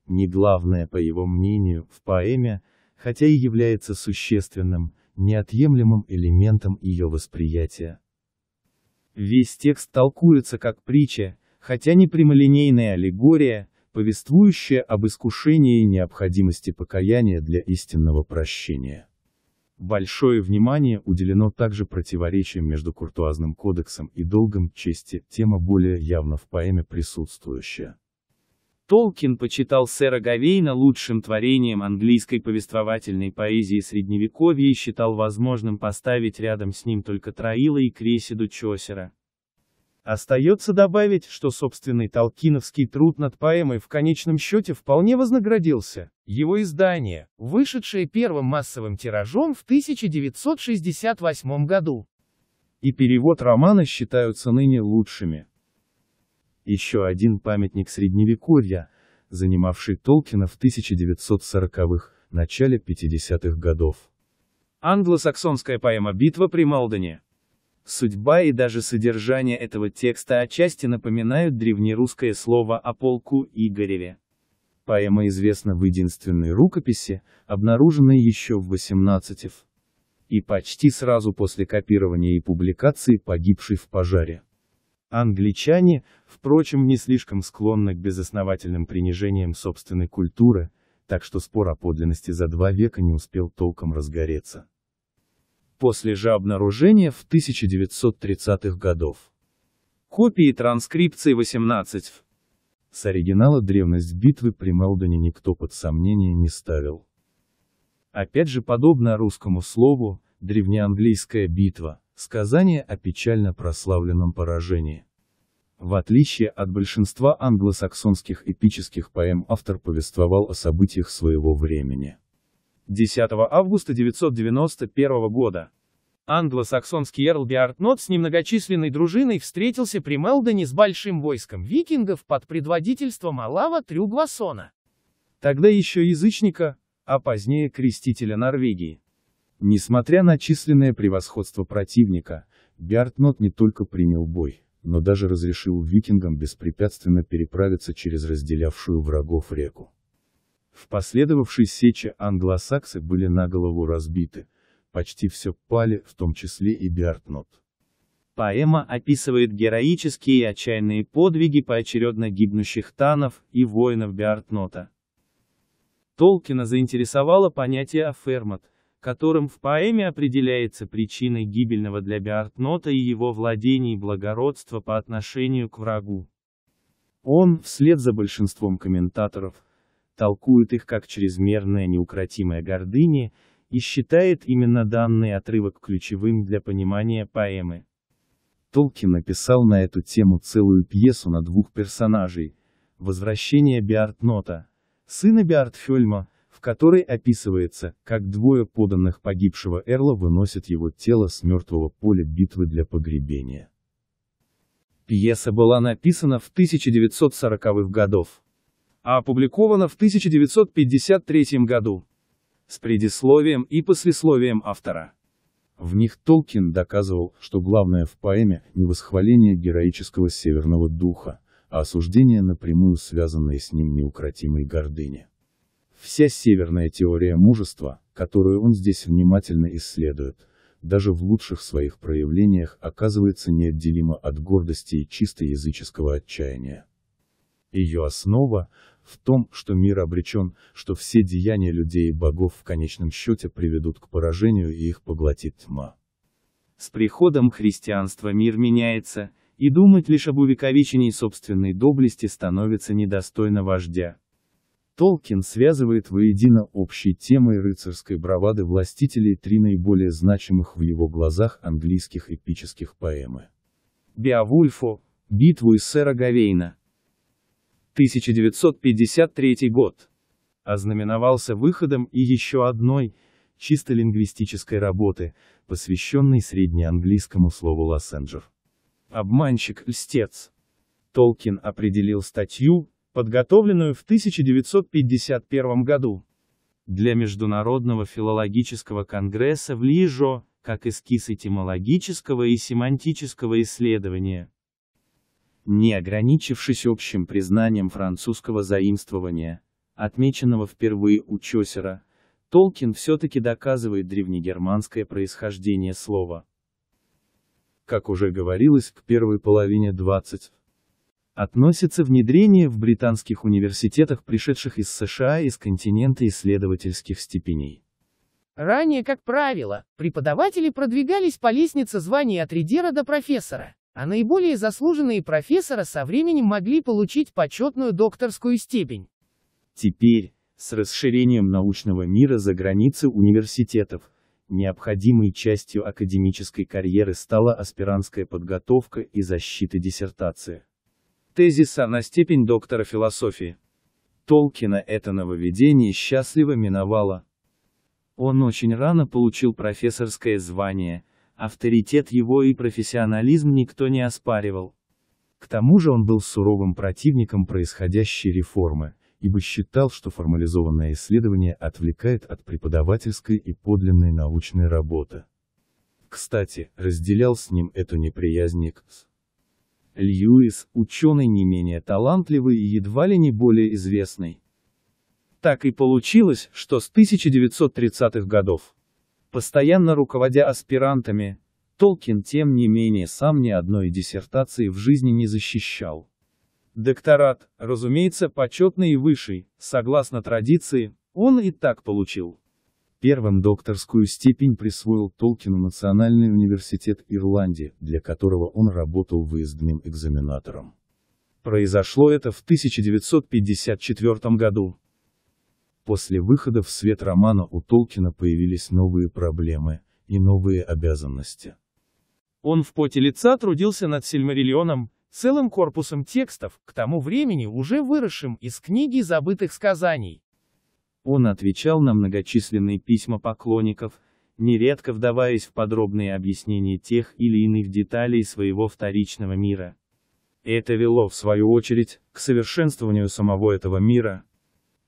S1: Не главное, по его мнению, в поэме, хотя и является существенным, неотъемлемым элементом ее восприятия. Весь текст толкуется как притча, хотя не прямолинейная аллегория, повествующая об искушении и необходимости покаяния для истинного прощения. Большое внимание уделено также противоречиям между куртуазным кодексом и долгом чести, тема более явно в поэме присутствующая. Толкин почитал сэра Гавейна лучшим творением английской повествовательной поэзии Средневековья и считал возможным поставить рядом с ним только Троила и Кресиду Чосера. Остается добавить, что собственный толкиновский труд над поэмой в конечном счете вполне вознаградился. Его издание, вышедшее первым массовым тиражом в 1968 году, и перевод романа считаются ныне лучшими. Еще один памятник Средневековья, занимавший Толкина в 1940-х, начале 50-х годов. Англосаксонская поэма «Битва при Малдоне» Судьба и даже содержание этого текста отчасти напоминают древнерусское слово о полку Игореве. Поэма известна в единственной рукописи, обнаруженной еще в 18 х и почти сразу после копирования и публикации погибшей в пожаре. Англичане, впрочем, не слишком склонны к безосновательным принижениям собственной культуры, так что спор о подлинности за два века не успел толком разгореться после же обнаружения в 1930-х годов. Копии транскрипции 18 С оригинала древность битвы при Мелдоне никто под сомнение не ставил. Опять же подобно русскому слову, древнеанглийская битва, сказание о печально прославленном поражении. В отличие от большинства англосаксонских эпических поэм автор повествовал о событиях своего времени. 10 августа 991 года. Англосаксонский эрл Биартнот с немногочисленной дружиной встретился при Мелдоне с большим войском викингов под предводительством Алава Трюгвасона, Тогда еще язычника, а позднее крестителя Норвегии. Несмотря на численное превосходство противника, Биартнот не только принял бой, но даже разрешил викингам беспрепятственно переправиться через разделявшую врагов реку. В последовавшей сече англосаксы были на голову разбиты, почти все пали, в том числе и Биартнот. Поэма описывает героические и отчаянные подвиги поочередно гибнущих танов и воинов Биартнота. Толкина заинтересовало понятие «афермат», которым в поэме определяется причина гибельного для Биартнота и его владений благородства по отношению к врагу. Он, вслед за большинством комментаторов, толкует их как чрезмерная неукротимая гордыня и считает именно данный отрывок ключевым для понимания поэмы. Толкин написал на эту тему целую пьесу на двух персонажей – «Возвращение Биартнота», сына Биартфельма, в которой описывается, как двое поданных погибшего Эрла выносят его тело с мертвого поля битвы для погребения. Пьеса была написана в 1940-х годах а опубликована в 1953 году с предисловием и послесловием автора. В них Толкин доказывал, что главное в поэме не восхваление героического северного духа, а осуждение напрямую связанной с ним неукротимой гордыни. Вся северная теория мужества, которую он здесь внимательно исследует, даже в лучших своих проявлениях оказывается неотделима от гордости и чисто языческого отчаяния. Ее основа в том, что мир обречен, что все деяния людей и богов в конечном счете приведут к поражению и их поглотит тьма. С приходом христианства мир меняется, и думать лишь об увековечении собственной доблести становится недостойно вождя. Толкин связывает воедино общей темой рыцарской бравады властителей три наиболее значимых в его глазах английских эпических поэмы. Беовульфу, битву из сэра Гавейна, 1953 год, ознаменовался выходом и еще одной, чисто лингвистической работы, посвященной среднеанглийскому слову «лассенджер». Обманщик, льстец. Толкин определил статью, подготовленную в 1951 году, для Международного филологического конгресса в Лижо, как эскиз этимологического и семантического исследования, не ограничившись общим признанием французского заимствования, отмеченного впервые у Чосера, Толкин все-таки доказывает древнегерманское происхождение слова. Как уже говорилось, к первой половине 20 относится внедрение в британских университетах, пришедших из США из континента исследовательских степеней. Ранее, как правило, преподаватели продвигались по лестнице званий от редера до профессора а наиболее заслуженные профессора со временем могли получить почетную докторскую степень. Теперь, с расширением научного мира за границы университетов, необходимой частью академической карьеры стала аспирантская подготовка и защита диссертации. Тезиса на степень доктора философии. Толкина это нововведение счастливо миновало. Он очень рано получил профессорское звание – авторитет его и профессионализм никто не оспаривал. К тому же он был суровым противником происходящей реформы, ибо считал, что формализованное исследование отвлекает от преподавательской и подлинной научной работы. Кстати, разделял с ним эту неприязнь Икс. Льюис, ученый не менее талантливый и едва ли не более известный. Так и получилось, что с 1930-х годов Постоянно руководя аспирантами, Толкин тем не менее сам ни одной диссертации в жизни не защищал. Докторат, разумеется, почетный и высший, согласно традиции, он и так получил. Первым докторскую степень присвоил Толкину Национальный университет Ирландии, для которого он работал выездным экзаменатором. Произошло это в 1954 году. После выхода в свет романа у Толкина появились новые проблемы и новые обязанности. Он в поте лица трудился над Сильмариллионом, целым корпусом текстов, к тому времени уже выросшим из книги забытых сказаний. Он отвечал на многочисленные письма поклонников, нередко вдаваясь в подробные объяснения тех или иных деталей своего вторичного мира. Это вело, в свою очередь, к совершенствованию самого этого мира,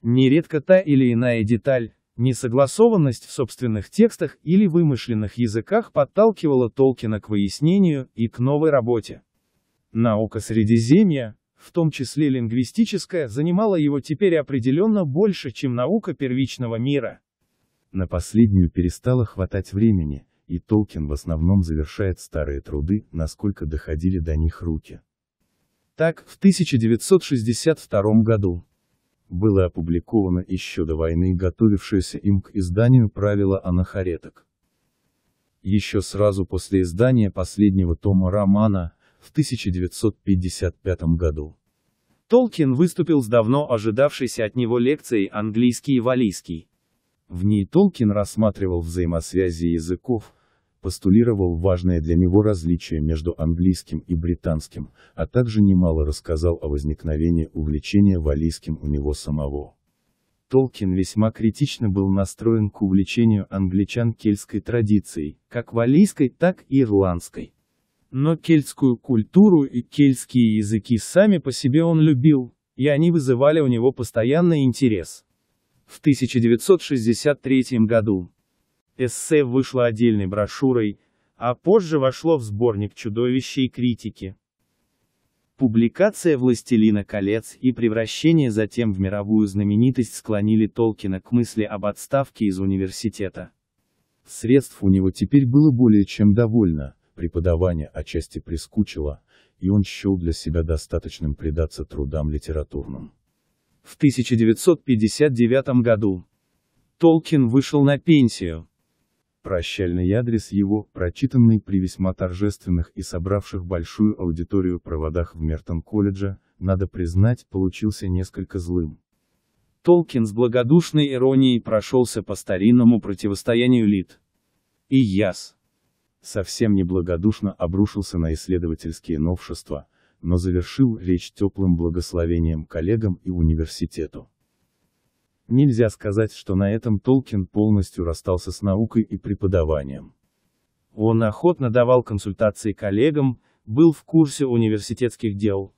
S1: Нередко та или иная деталь, несогласованность в собственных текстах или вымышленных языках подталкивала Толкина к выяснению и к новой работе. Наука Средиземья, в том числе лингвистическая, занимала его теперь определенно больше, чем наука первичного мира. На последнюю перестало хватать времени, и Толкин в основном завершает старые труды, насколько доходили до них руки. Так, в 1962 году было опубликовано еще до войны готовившееся им к изданию правила анахареток. Еще сразу после издания последнего тома романа, в 1955 году. Толкин выступил с давно ожидавшейся от него лекцией «Английский и валийский». В ней Толкин рассматривал взаимосвязи языков, постулировал важное для него различие между английским и британским, а также немало рассказал о возникновении увлечения валийским у него самого. Толкин весьма критично был настроен к увлечению англичан кельтской традицией, как валийской, так и ирландской. Но кельтскую культуру и кельтские языки сами по себе он любил, и они вызывали у него постоянный интерес. В 1963 году, Эссе вышло отдельной брошюрой, а позже вошло в сборник «Чудовища и критики». Публикация «Властелина колец» и превращение затем в мировую знаменитость склонили Толкина к мысли об отставке из университета. Средств у него теперь было более чем довольно, преподавание отчасти прискучило, и он счел для себя достаточным предаться трудам литературным. В 1959 году Толкин вышел на пенсию. Прощальный адрес его, прочитанный при весьма торжественных и собравших большую аудиторию проводах в Мертон-колледже, надо признать, получился несколько злым. Толкин с благодушной иронией прошелся по старинному противостоянию элит. И яс. Совсем неблагодушно обрушился на исследовательские новшества, но завершил речь теплым благословением коллегам и университету. Нельзя сказать, что на этом Толкин полностью расстался с наукой и преподаванием. Он охотно давал консультации коллегам, был в курсе университетских дел.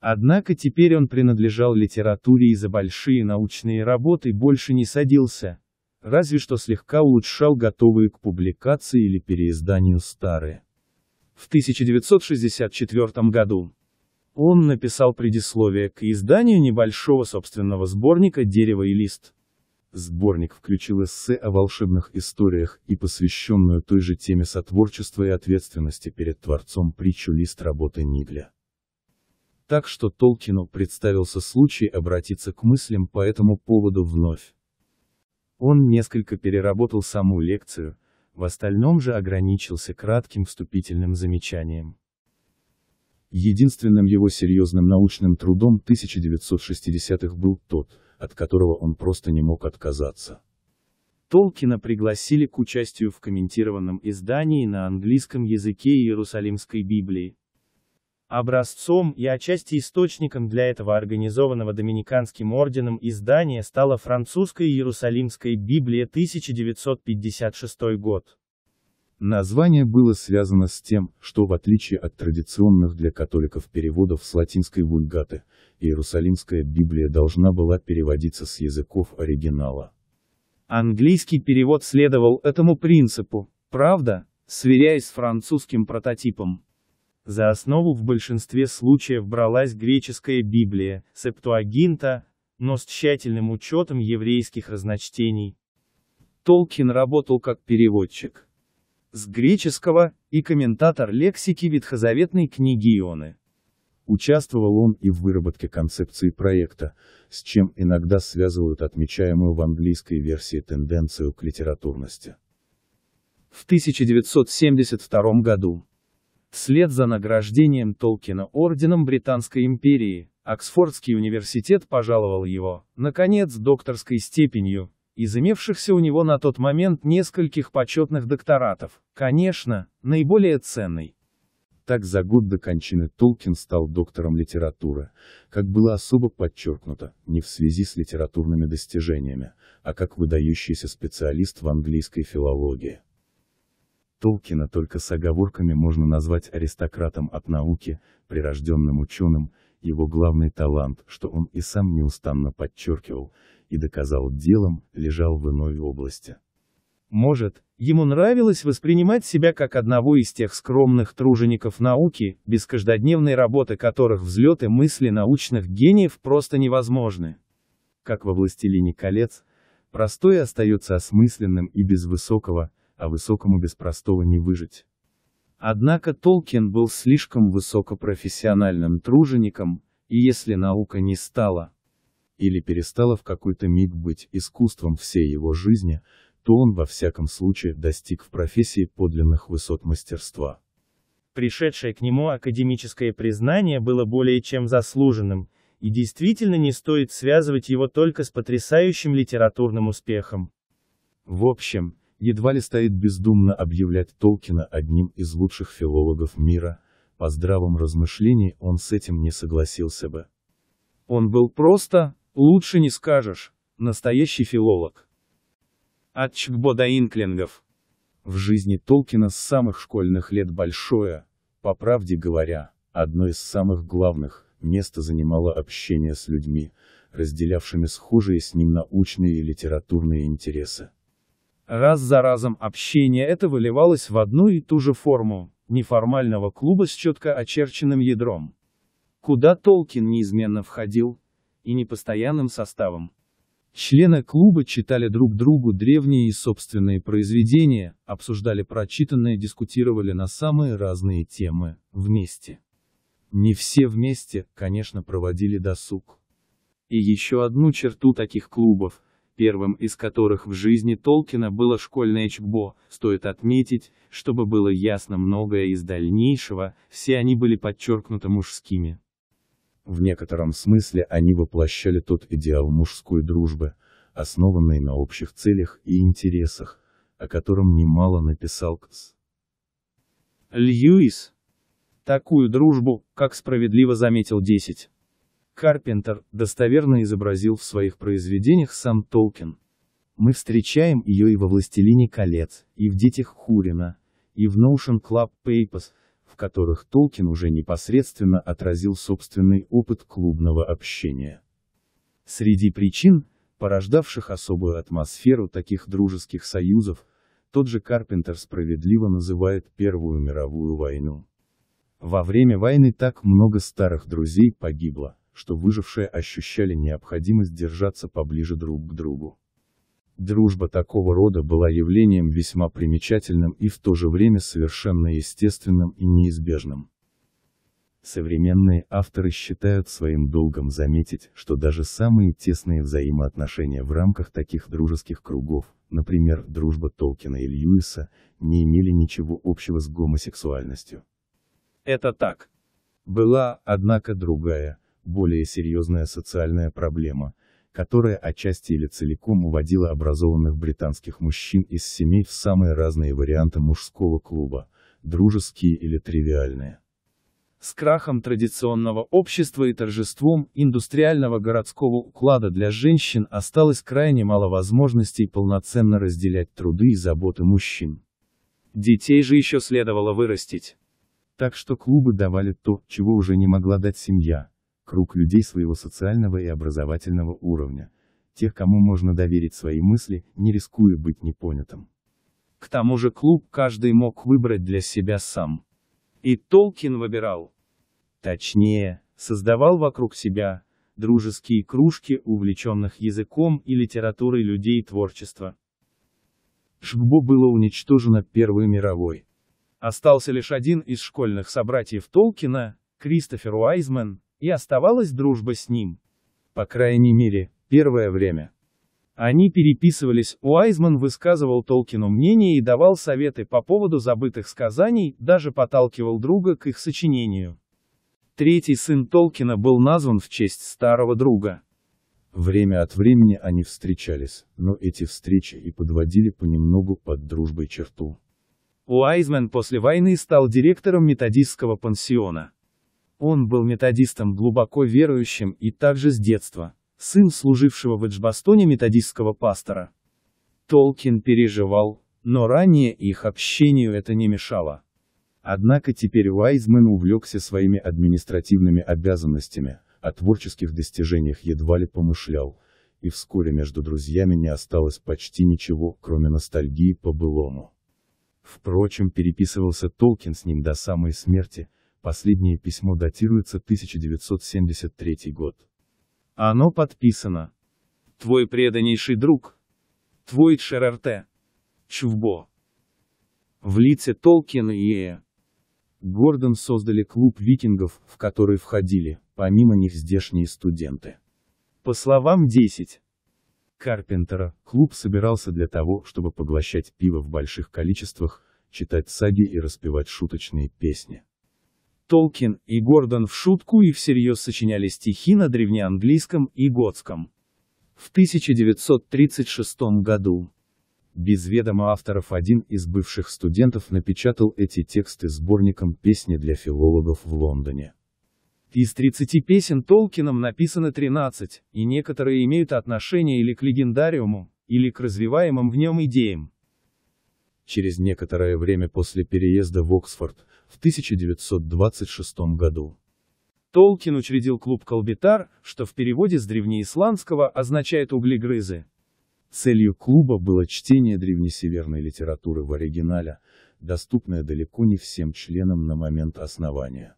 S1: Однако теперь он принадлежал литературе и за большие научные работы больше не садился, разве что слегка улучшал готовые к публикации или переизданию старые. В 1964 году он написал предисловие к изданию небольшого собственного сборника «Дерево и лист». Сборник включил эссе о волшебных историях и посвященную той же теме сотворчества и ответственности перед Творцом притчу лист работы Нигля. Так что Толкину представился случай обратиться к мыслям по этому поводу вновь. Он несколько переработал саму лекцию, в остальном же ограничился кратким вступительным замечанием. Единственным его серьезным научным трудом 1960-х был тот, от которого он просто не мог отказаться. Толкина пригласили к участию в комментированном издании на английском языке Иерусалимской Библии. Образцом и отчасти источником для этого организованного Доминиканским орденом издания стала французская Иерусалимская Библия 1956 год. Название было связано с тем, что в отличие от традиционных для католиков переводов с латинской вульгаты, Иерусалимская Библия должна была переводиться с языков оригинала. Английский перевод следовал этому принципу, правда, сверяясь с французским прототипом. За основу в большинстве случаев бралась греческая Библия, Септуагинта, но с тщательным учетом еврейских разночтений. Толкин работал как переводчик с греческого, и комментатор лексики ветхозаветной книги Ионы. Участвовал он и в выработке концепции проекта, с чем иногда связывают отмечаемую в английской версии тенденцию к литературности. В 1972 году, вслед за награждением Толкина Орденом Британской империи, Оксфордский университет пожаловал его, наконец, докторской степенью, из имевшихся у него на тот момент нескольких почетных докторатов, конечно, наиболее ценный. Так за год до кончины Толкин стал доктором литературы, как было особо подчеркнуто, не в связи с литературными достижениями, а как выдающийся специалист в английской филологии. Толкина только с оговорками можно назвать аристократом от науки, прирожденным ученым, его главный талант, что он и сам неустанно подчеркивал, и доказал делом, лежал в иной области. Может, ему нравилось воспринимать себя как одного из тех скромных тружеников науки, без каждодневной работы которых взлеты мысли научных гениев просто невозможны. Как во «Властелине колец», простое остается осмысленным и без высокого, а высокому без простого не выжить. Однако Толкин был слишком высокопрофессиональным тружеником, и если наука не стала или перестало в какой-то миг быть искусством всей его жизни, то он во всяком случае достиг в профессии подлинных высот мастерства. Пришедшее к нему академическое признание было более чем заслуженным, и действительно не стоит связывать его только с потрясающим литературным успехом. В общем, едва ли стоит бездумно объявлять Толкина одним из лучших филологов мира, по здравом размышлении он с этим не согласился бы. Он был просто, Лучше не скажешь. Настоящий филолог. От Чгбо до инклингов. В жизни Толкина с самых школьных лет большое, по правде говоря, одно из самых главных, место занимало общение с людьми, разделявшими схожие с ним научные и литературные интересы. Раз за разом общение это выливалось в одну и ту же форму, неформального клуба с четко очерченным ядром. Куда Толкин неизменно входил, и непостоянным составом. Члены клуба читали друг другу древние и собственные произведения, обсуждали прочитанное, дискутировали на самые разные темы, вместе. Не все вместе, конечно, проводили досуг. И еще одну черту таких клубов, первым из которых в жизни Толкина было школьное чбо, стоит отметить, чтобы было ясно многое из дальнейшего, все они были подчеркнуто мужскими. В некотором смысле они воплощали тот идеал мужской дружбы, основанный на общих целях и интересах, о котором немало написал Кс. Льюис. Такую дружбу, как справедливо заметил 10. Карпентер, достоверно изобразил в своих произведениях сам Толкин. Мы встречаем ее и во «Властелине колец», и в «Детях Хурина», и в «Notion Club Papers», в которых Толкин уже непосредственно отразил собственный опыт клубного общения. Среди причин, порождавших особую атмосферу таких дружеских союзов, тот же Карпентер справедливо называет Первую мировую войну. Во время войны так много старых друзей погибло, что выжившие ощущали необходимость держаться поближе друг к другу. Дружба такого рода была явлением весьма примечательным и в то же время совершенно естественным и неизбежным. Современные авторы считают своим долгом заметить, что даже самые тесные взаимоотношения в рамках таких дружеских кругов, например, дружба Толкина и Льюиса, не имели ничего общего с гомосексуальностью. Это так. Была, однако, другая, более серьезная социальная проблема – которая отчасти или целиком уводила образованных британских мужчин из семей в самые разные варианты мужского клуба, дружеские или тривиальные. С крахом традиционного общества и торжеством индустриального городского уклада для женщин осталось крайне мало возможностей полноценно разделять труды и заботы мужчин. Детей же еще следовало вырастить. Так что клубы давали то, чего уже не могла дать семья, круг людей своего социального и образовательного уровня, тех, кому можно доверить свои мысли, не рискуя быть непонятым. К тому же клуб каждый мог выбрать для себя сам. И Толкин выбирал. Точнее, создавал вокруг себя, дружеские кружки увлеченных языком и литературой людей творчества. Шгбо было уничтожено Первой мировой. Остался лишь один из школьных собратьев Толкина, Кристофер Уайзмен и оставалась дружба с ним. По крайней мере, первое время. Они переписывались, Уайзман высказывал Толкину мнение и давал советы по поводу забытых сказаний, даже подталкивал друга к их сочинению. Третий сын Толкина был назван в честь старого друга. Время от времени они встречались, но эти встречи и подводили понемногу под дружбой черту. Уайзман после войны стал директором методистского пансиона. Он был методистом глубоко верующим и также с детства, сын служившего в Эджбастоне методистского пастора. Толкин переживал, но ранее их общению это не мешало. Однако теперь Уайзмен увлекся своими административными обязанностями, о творческих достижениях едва ли помышлял, и вскоре между друзьями не осталось почти ничего, кроме ностальгии по былому. Впрочем, переписывался Толкин с ним до самой смерти, Последнее письмо датируется 1973 год. Оно подписано. Твой преданнейший друг. Твой Шерарте. Чувбо. В лице Толкина и Эя. Гордон создали клуб викингов, в который входили, помимо них здешние студенты. По словам 10. Карпентера, клуб собирался для того, чтобы поглощать пиво в больших количествах, читать саги и распевать шуточные песни. Толкин и Гордон в шутку и всерьез сочиняли стихи на древнеанглийском и готском. В 1936 году. Без ведома авторов один из бывших студентов напечатал эти тексты сборником «Песни для филологов в Лондоне». Из 30 песен Толкином написано 13, и некоторые имеют отношение или к легендариуму, или к развиваемым в нем идеям. Через некоторое время после переезда в Оксфорд в 1926 году. Толкин учредил клуб колбитар, что в переводе с древнеисландского означает «углегрызы». Целью клуба было чтение древнесеверной литературы в оригинале, доступное далеко не всем членам на момент основания.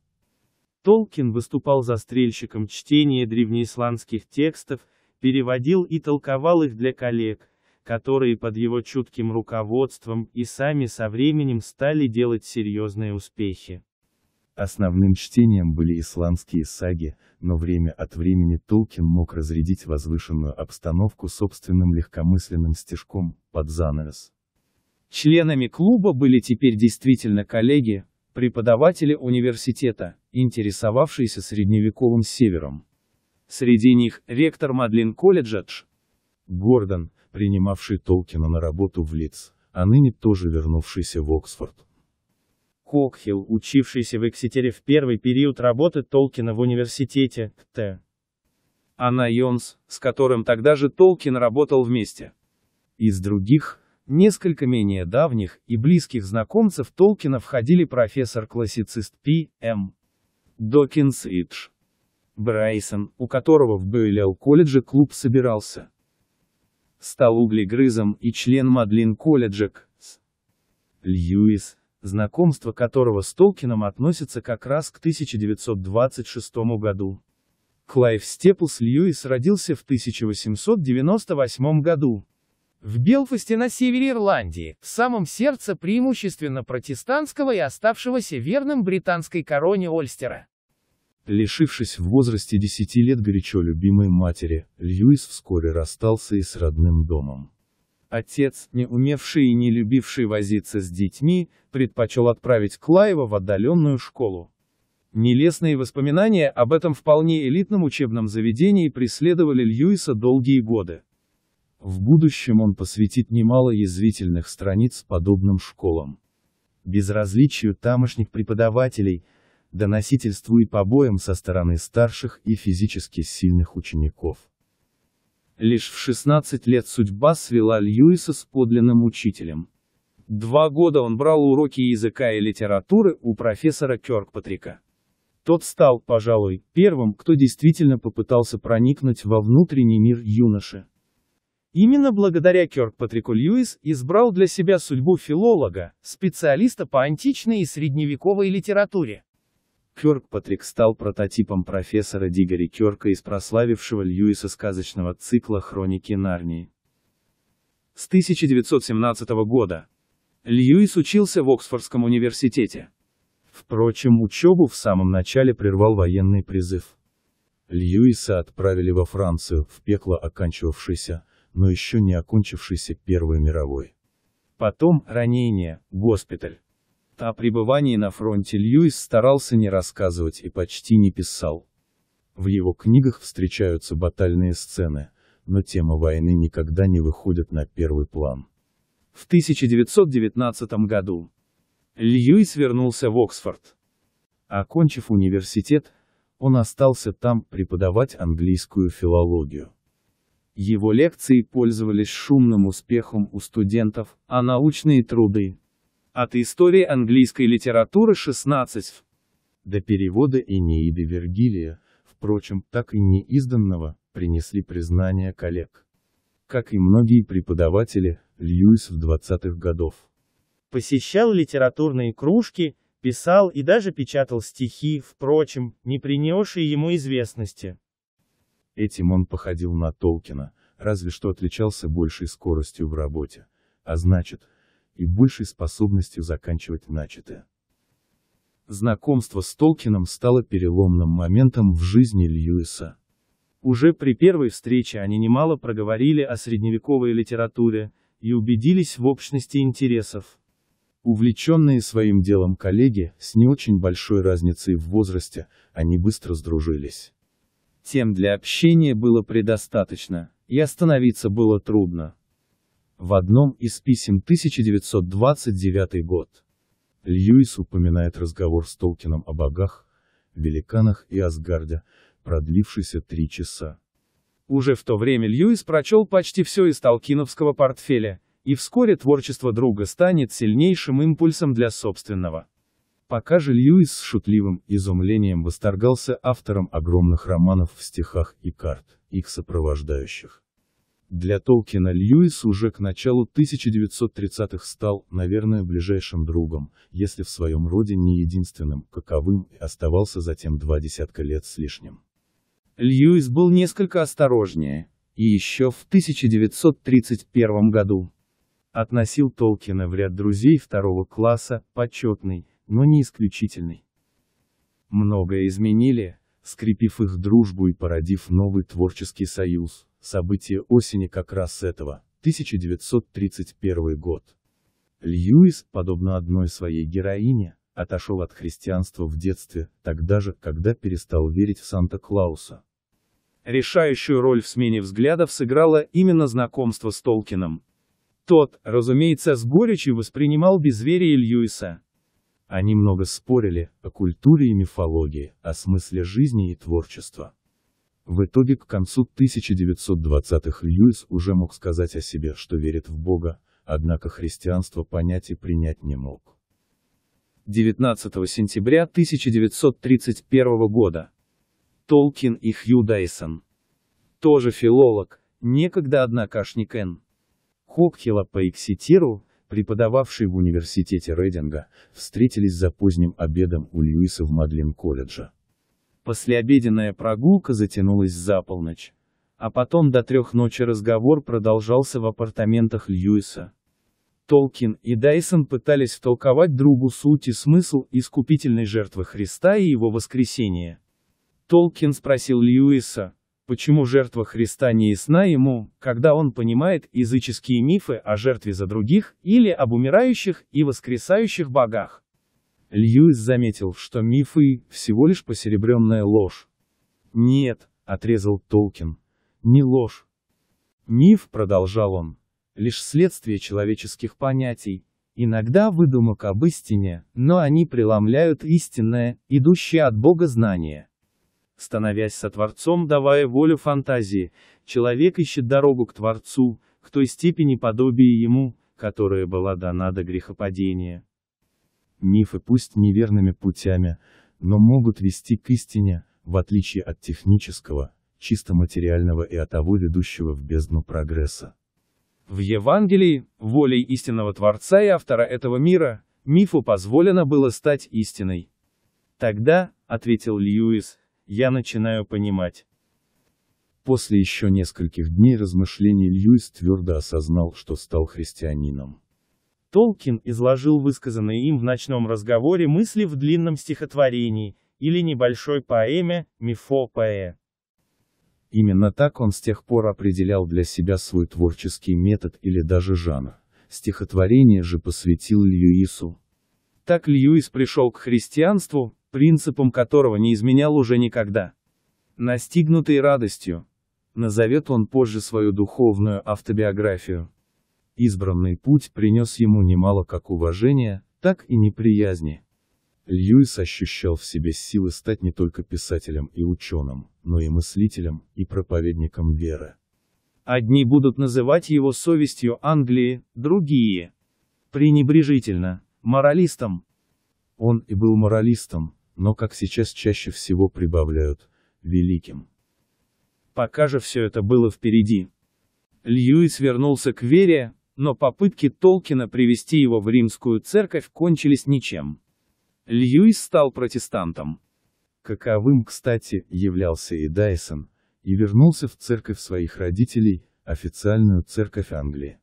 S1: Толкин выступал застрельщиком чтения древнеисландских текстов, переводил и толковал их для коллег которые под его чутким руководством и сами со временем стали делать серьезные успехи. Основным чтением были исландские саги, но время от времени Толкин мог разрядить возвышенную обстановку собственным легкомысленным стежком под занавес. Членами клуба были теперь действительно коллеги, преподаватели университета, интересовавшиеся средневековым севером. Среди них ректор Мадлин колледжа Тш. Гордон, принимавший Толкина на работу в лиц, а ныне тоже вернувшийся в Оксфорд. Кокхилл, учившийся в Эксетере в первый период работы Толкина в университете, Т. Анна Йонс, с которым тогда же Толкин работал вместе. Из других, несколько менее давних и близких знакомцев Толкина входили профессор-классицист П. М. Докинс Идж. Брайсон, у которого в Бейлел-колледже клуб собирался стал углегрызом и член Мадлин колледжек. Льюис, знакомство которого с Толкином относится как раз к 1926 году. Клайв Степлс Льюис родился в 1898 году. В Белфасте на севере Ирландии, в самом сердце преимущественно протестантского и оставшегося верным британской короне Ольстера. Лишившись в возрасте 10 лет горячо любимой матери, Льюис вскоре расстался и с родным домом. Отец, не умевший и не любивший возиться с детьми, предпочел отправить Клаева в отдаленную школу. Нелестные воспоминания об этом вполне элитном учебном заведении преследовали Льюиса долгие годы. В будущем он посвятит немало язвительных страниц подобным школам. Безразличию тамошних преподавателей – доносительству и побоям со стороны старших и физически сильных учеников. Лишь в 16 лет судьба свела Льюиса с подлинным учителем. Два года он брал уроки языка и литературы у профессора Кёркпатрика. Тот стал, пожалуй, первым, кто действительно попытался проникнуть во внутренний мир юноши. Именно благодаря Кёркпатрику Льюис избрал для себя судьбу филолога, специалиста по античной и средневековой литературе. Кёрк Патрик стал прототипом профессора Дигори Кёрка из прославившего Льюиса сказочного цикла «Хроники Нарнии». С 1917 года Льюис учился в Оксфордском университете. Впрочем, учебу в самом начале прервал военный призыв. Льюиса отправили во Францию, в пекло оканчивавшийся, но еще не окончившейся Первой мировой. Потом ранение, госпиталь о пребывании на фронте Льюис старался не рассказывать и почти не писал. В его книгах встречаются батальные сцены, но тема войны никогда не выходит на первый план. В 1919 году Льюис вернулся в Оксфорд. Окончив университет, он остался там преподавать английскую филологию. Его лекции пользовались шумным успехом у студентов, а научные труды, от истории английской литературы 16. До перевода Энеиды Вергилия, впрочем, так и не изданного, принесли признание коллег. Как и многие преподаватели, Льюис в 20-х годов. Посещал литературные кружки, писал и даже печатал стихи, впрочем, не принесшие ему известности. Этим он походил на Толкина, разве что отличался большей скоростью в работе, а значит, и большей способностью заканчивать начатое. Знакомство с Толкином стало переломным моментом в жизни Льюиса. Уже при первой встрече они немало проговорили о средневековой литературе, и убедились в общности интересов. Увлеченные своим делом коллеги, с не очень большой разницей в возрасте, они быстро сдружились. Тем для общения было предостаточно, и остановиться было трудно в одном из писем 1929 год. Льюис упоминает разговор с Толкином о богах, великанах и Асгарде, продлившийся три часа. Уже в то время Льюис прочел почти все из толкиновского портфеля, и вскоре творчество друга станет сильнейшим импульсом для собственного. Пока же Льюис с шутливым изумлением восторгался автором огромных романов в стихах и карт, их сопровождающих. Для Толкина Льюис уже к началу 1930-х стал, наверное, ближайшим другом, если в своем роде не единственным, каковым, и оставался затем два десятка лет с лишним. Льюис был несколько осторожнее, и еще в 1931 году относил Толкина в ряд друзей второго класса, почетный, но не исключительный. Многое изменили, скрепив их дружбу и породив новый творческий союз, События осени как раз этого, 1931 год. Льюис, подобно одной своей героине, отошел от христианства в детстве, тогда же, когда перестал верить в Санта-Клауса. Решающую роль в смене взглядов сыграло именно знакомство с Толкином. Тот, разумеется, с горечью воспринимал безверие Льюиса. Они много спорили о культуре и мифологии, о смысле жизни и творчества. В итоге к концу 1920-х Льюис уже мог сказать о себе, что верит в Бога, однако христианство понять и принять не мог. 19 сентября 1931 года. Толкин и Хью Дайсон. Тоже филолог, некогда однокашник Н. Кокхила по Экситиру, преподававший в университете Рейдинга, встретились за поздним обедом у Льюиса в Мадлин колледже Послеобеденная прогулка затянулась за полночь. А потом до трех ночи разговор продолжался в апартаментах Льюиса. Толкин и Дайсон пытались втолковать другу суть и смысл искупительной жертвы Христа и его воскресения. Толкин спросил Льюиса, почему жертва Христа не ясна ему, когда он понимает языческие мифы о жертве за других или об умирающих и воскресающих богах. Льюис заметил, что мифы – всего лишь посеребренная ложь. «Нет», – отрезал Толкин, – «не ложь». Миф, продолжал он, – лишь следствие человеческих понятий, иногда выдумок об истине, но они преломляют истинное, идущее от Бога знание. Становясь сотворцом, давая волю фантазии, человек ищет дорогу к Творцу, к той степени подобия ему, которая была дана до грехопадения мифы пусть неверными путями, но могут вести к истине, в отличие от технического, чисто материального и от того ведущего в бездну прогресса. В Евангелии, волей истинного Творца и автора этого мира, мифу позволено было стать истиной. Тогда, ответил Льюис, я начинаю понимать. После еще нескольких дней размышлений Льюис твердо осознал, что стал христианином. Толкин изложил высказанные им в ночном разговоре мысли в длинном стихотворении, или небольшой поэме «Мифопоэ». Именно так он с тех пор определял для себя свой творческий метод или даже жанр. Стихотворение же посвятил Льюису. Так Льюис пришел к христианству, принципам которого не изменял уже никогда. Настигнутый радостью. Назовет он позже свою духовную автобиографию избранный путь принес ему немало как уважения, так и неприязни. Льюис ощущал в себе силы стать не только писателем и ученым, но и мыслителем, и проповедником веры. Одни будут называть его совестью Англии, другие – пренебрежительно, моралистом. Он и был моралистом, но, как сейчас чаще всего прибавляют, великим. Пока же все это было впереди. Льюис вернулся к вере, но попытки Толкина привести его в римскую церковь кончились ничем. Льюис стал протестантом. Каковым, кстати, являлся и Дайсон, и вернулся в церковь своих родителей, официальную церковь Англии.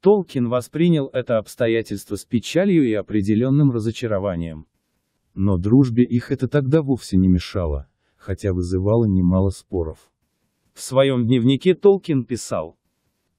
S1: Толкин воспринял это обстоятельство с печалью и определенным разочарованием. Но дружбе их это тогда вовсе не мешало, хотя вызывало немало споров. В своем дневнике Толкин писал,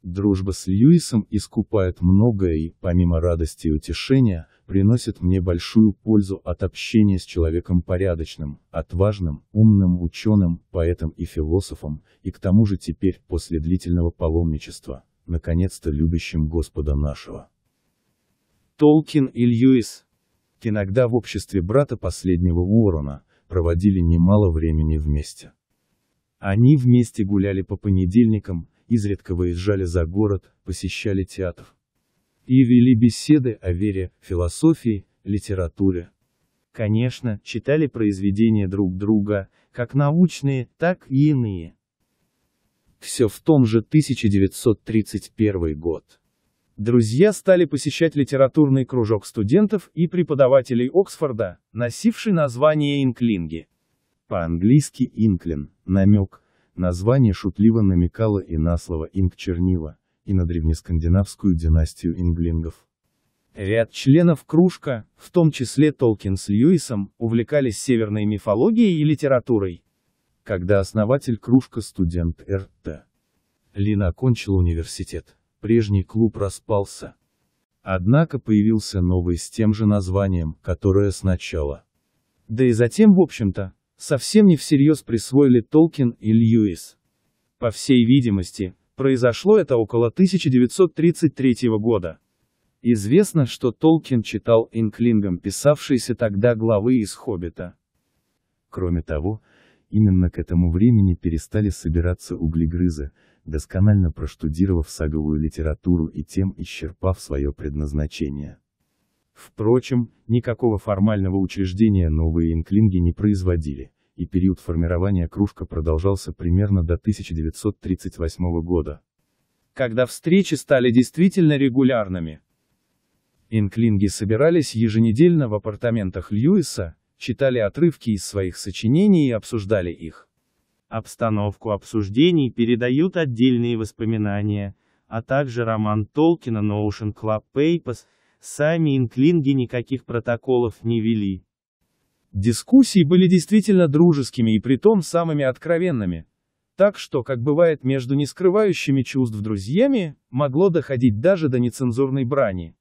S1: Дружба с Льюисом искупает многое и, помимо радости и утешения, приносит мне большую пользу от общения с человеком порядочным, отважным, умным ученым, поэтом и философом, и к тому же теперь, после длительного паломничества, наконец-то любящим Господа нашего. Толкин и Льюис иногда в обществе брата последнего Уоррена, проводили немало времени вместе. Они вместе гуляли по понедельникам, изредка выезжали за город, посещали театр. И вели беседы о вере, философии, литературе. Конечно, читали произведения друг друга, как научные, так и иные. Все в том же 1931 год. Друзья стали посещать литературный кружок студентов и преподавателей Оксфорда, носивший название инклинги. По-английски инклин, намек, Название шутливо намекало и на слово «инг» чернила, и на древнескандинавскую династию инглингов. Ряд членов «Кружка», в том числе Толкин с Льюисом, увлекались северной мифологией и литературой. Когда основатель «Кружка» студент Р.Т. Лин окончил университет, прежний клуб распался. Однако появился новый с тем же названием, которое сначала. Да и затем, в общем-то, совсем не всерьез присвоили Толкин и Льюис. По всей видимости, произошло это около 1933 года. Известно, что Толкин читал инклингам писавшиеся тогда главы из «Хоббита». Кроме того, именно к этому времени перестали собираться углегрызы, досконально проштудировав саговую литературу и тем исчерпав свое предназначение. Впрочем, никакого формального учреждения новые инклинги не производили, и период формирования кружка продолжался примерно до 1938 года. Когда встречи стали действительно регулярными. Инклинги собирались еженедельно в апартаментах Льюиса, читали отрывки из своих сочинений и обсуждали их. Обстановку обсуждений передают отдельные воспоминания, а также роман Толкина «Notion Club Papers», Сами инклинги никаких протоколов не вели. Дискуссии были действительно дружескими и притом самыми откровенными. Так что, как бывает между не скрывающими чувств друзьями, могло доходить даже до нецензурной брани.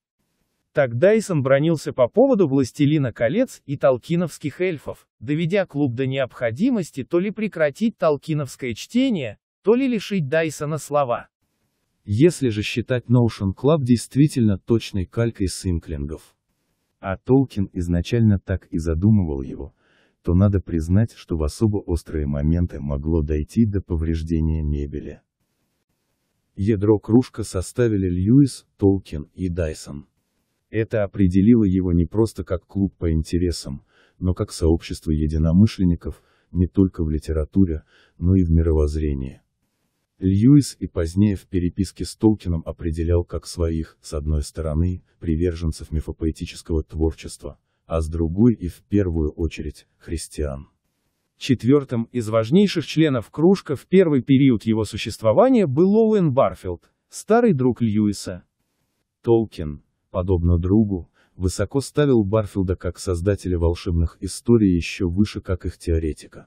S1: Так Дайсон бронился по поводу «Властелина колец» и толкиновских эльфов, доведя клуб до необходимости то ли прекратить толкиновское чтение, то ли лишить Дайсона слова. Если же считать Notion Club действительно точной калькой с синклингов, а Толкин изначально так и задумывал его, то надо признать, что в особо острые моменты могло дойти до повреждения мебели. Ядро кружка составили Льюис, Толкин и Дайсон. Это определило его не просто как клуб по интересам, но как сообщество единомышленников, не только в литературе, но и в мировоззрении. Льюис и позднее в переписке с Толкином определял как своих, с одной стороны, приверженцев мифопоэтического творчества, а с другой и в первую очередь, христиан. Четвертым из важнейших членов кружка в первый период его существования был Оуэн Барфилд, старый друг Льюиса. Толкин, подобно другу, высоко ставил Барфилда как создателя волшебных историй еще выше как их теоретика.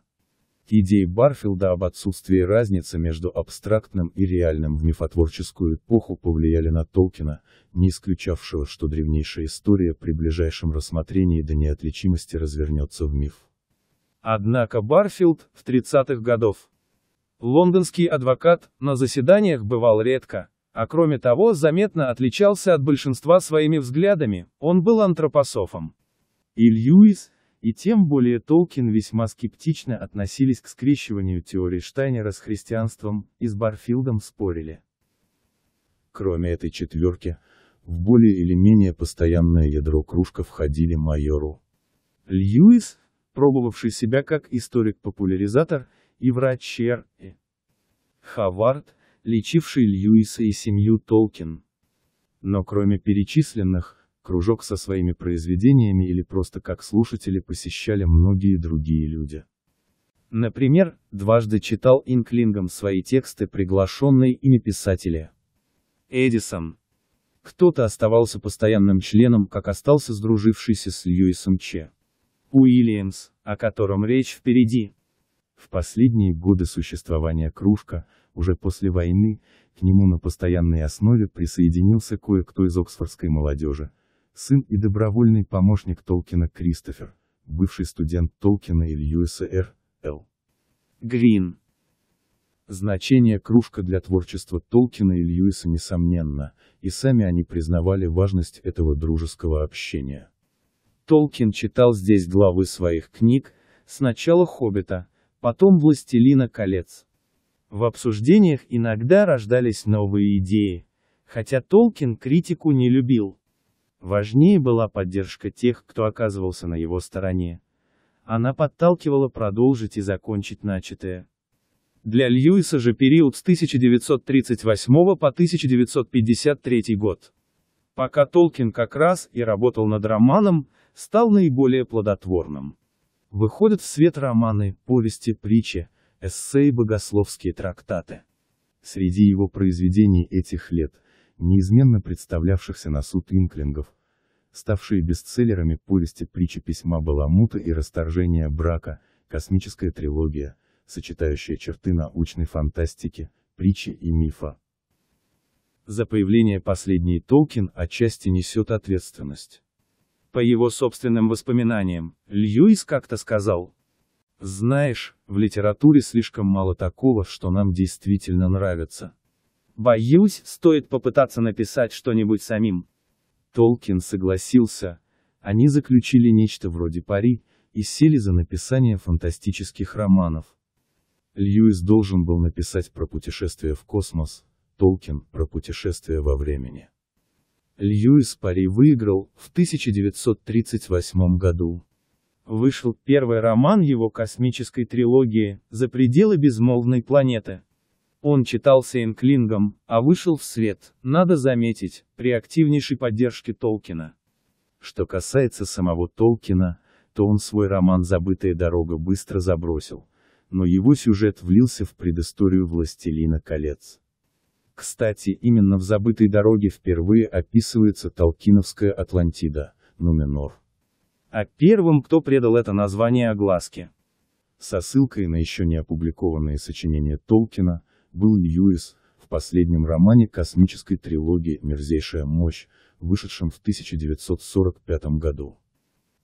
S1: Идеи Барфилда об отсутствии разницы между абстрактным и реальным в мифотворческую эпоху повлияли на Толкина, не исключавшего, что древнейшая история при ближайшем рассмотрении до неотличимости развернется в миф. Однако Барфилд, в 30-х годов, лондонский адвокат, на заседаниях бывал редко, а кроме того заметно отличался от большинства своими взглядами, он был антропософом. И Льюис, и тем более Толкин весьма скептично относились к скрещиванию теории Штайнера с христианством, и с Барфилдом спорили. Кроме этой четверки, в более или менее постоянное ядро кружка входили майору. Льюис, пробовавший себя как историк-популяризатор, и врач и Хавард, лечивший Льюиса и семью Толкин. Но кроме перечисленных, кружок со своими произведениями или просто как слушатели посещали многие другие люди. Например, дважды читал инклингом свои тексты приглашенные ими писатели. Эдисон. Кто-то оставался постоянным членом, как остался сдружившийся с Льюисом Че. Уильямс, о котором речь впереди. В последние годы существования кружка, уже после войны, к нему на постоянной основе присоединился кое-кто из оксфордской молодежи, сын и добровольный помощник Толкина Кристофер, бывший студент Толкина и Льюиса Р. Л. Грин. Значение кружка для творчества Толкина и Льюиса несомненно, и сами они признавали важность этого дружеского общения. Толкин читал здесь главы своих книг, сначала «Хоббита», потом «Властелина колец». В обсуждениях иногда рождались новые идеи, хотя Толкин критику не любил. Важнее была поддержка тех, кто оказывался на его стороне. Она подталкивала продолжить и закончить начатое. Для Льюиса же период с 1938 по 1953 год. Пока Толкин как раз и работал над романом, стал наиболее плодотворным. Выходят в свет романы, повести, притчи, эссе и богословские трактаты. Среди его произведений этих лет – неизменно представлявшихся на суд инклингов, ставшие бестселлерами повести притчи письма Баламута и расторжения брака, космическая трилогия, сочетающая черты научной фантастики, притчи и мифа. За появление последней Толкин отчасти несет ответственность. По его собственным воспоминаниям, Льюис как-то сказал, «Знаешь, в литературе слишком мало такого, что нам действительно нравится». Боюсь, стоит попытаться написать что-нибудь самим. Толкин согласился. Они заключили нечто вроде пари, и сели за написание фантастических романов. Льюис должен был написать про путешествие в космос, Толкин – про путешествие во времени. Льюис пари выиграл в 1938 году. Вышел первый роман его космической трилогии «За пределы безмолвной планеты». Он читался Энклингом, а вышел в свет, надо заметить, при активнейшей поддержке Толкина. Что касается самого Толкина, то он свой роман «Забытая дорога» быстро забросил, но его сюжет влился в предысторию «Властелина колец». Кстати, именно в «Забытой дороге» впервые описывается Толкиновская Атлантида, Нуменор. А первым, кто предал это название огласке. Со ссылкой на еще не опубликованные сочинения Толкина, был Льюис, в последнем романе космической трилогии «Мерзейшая мощь», вышедшем в 1945 году.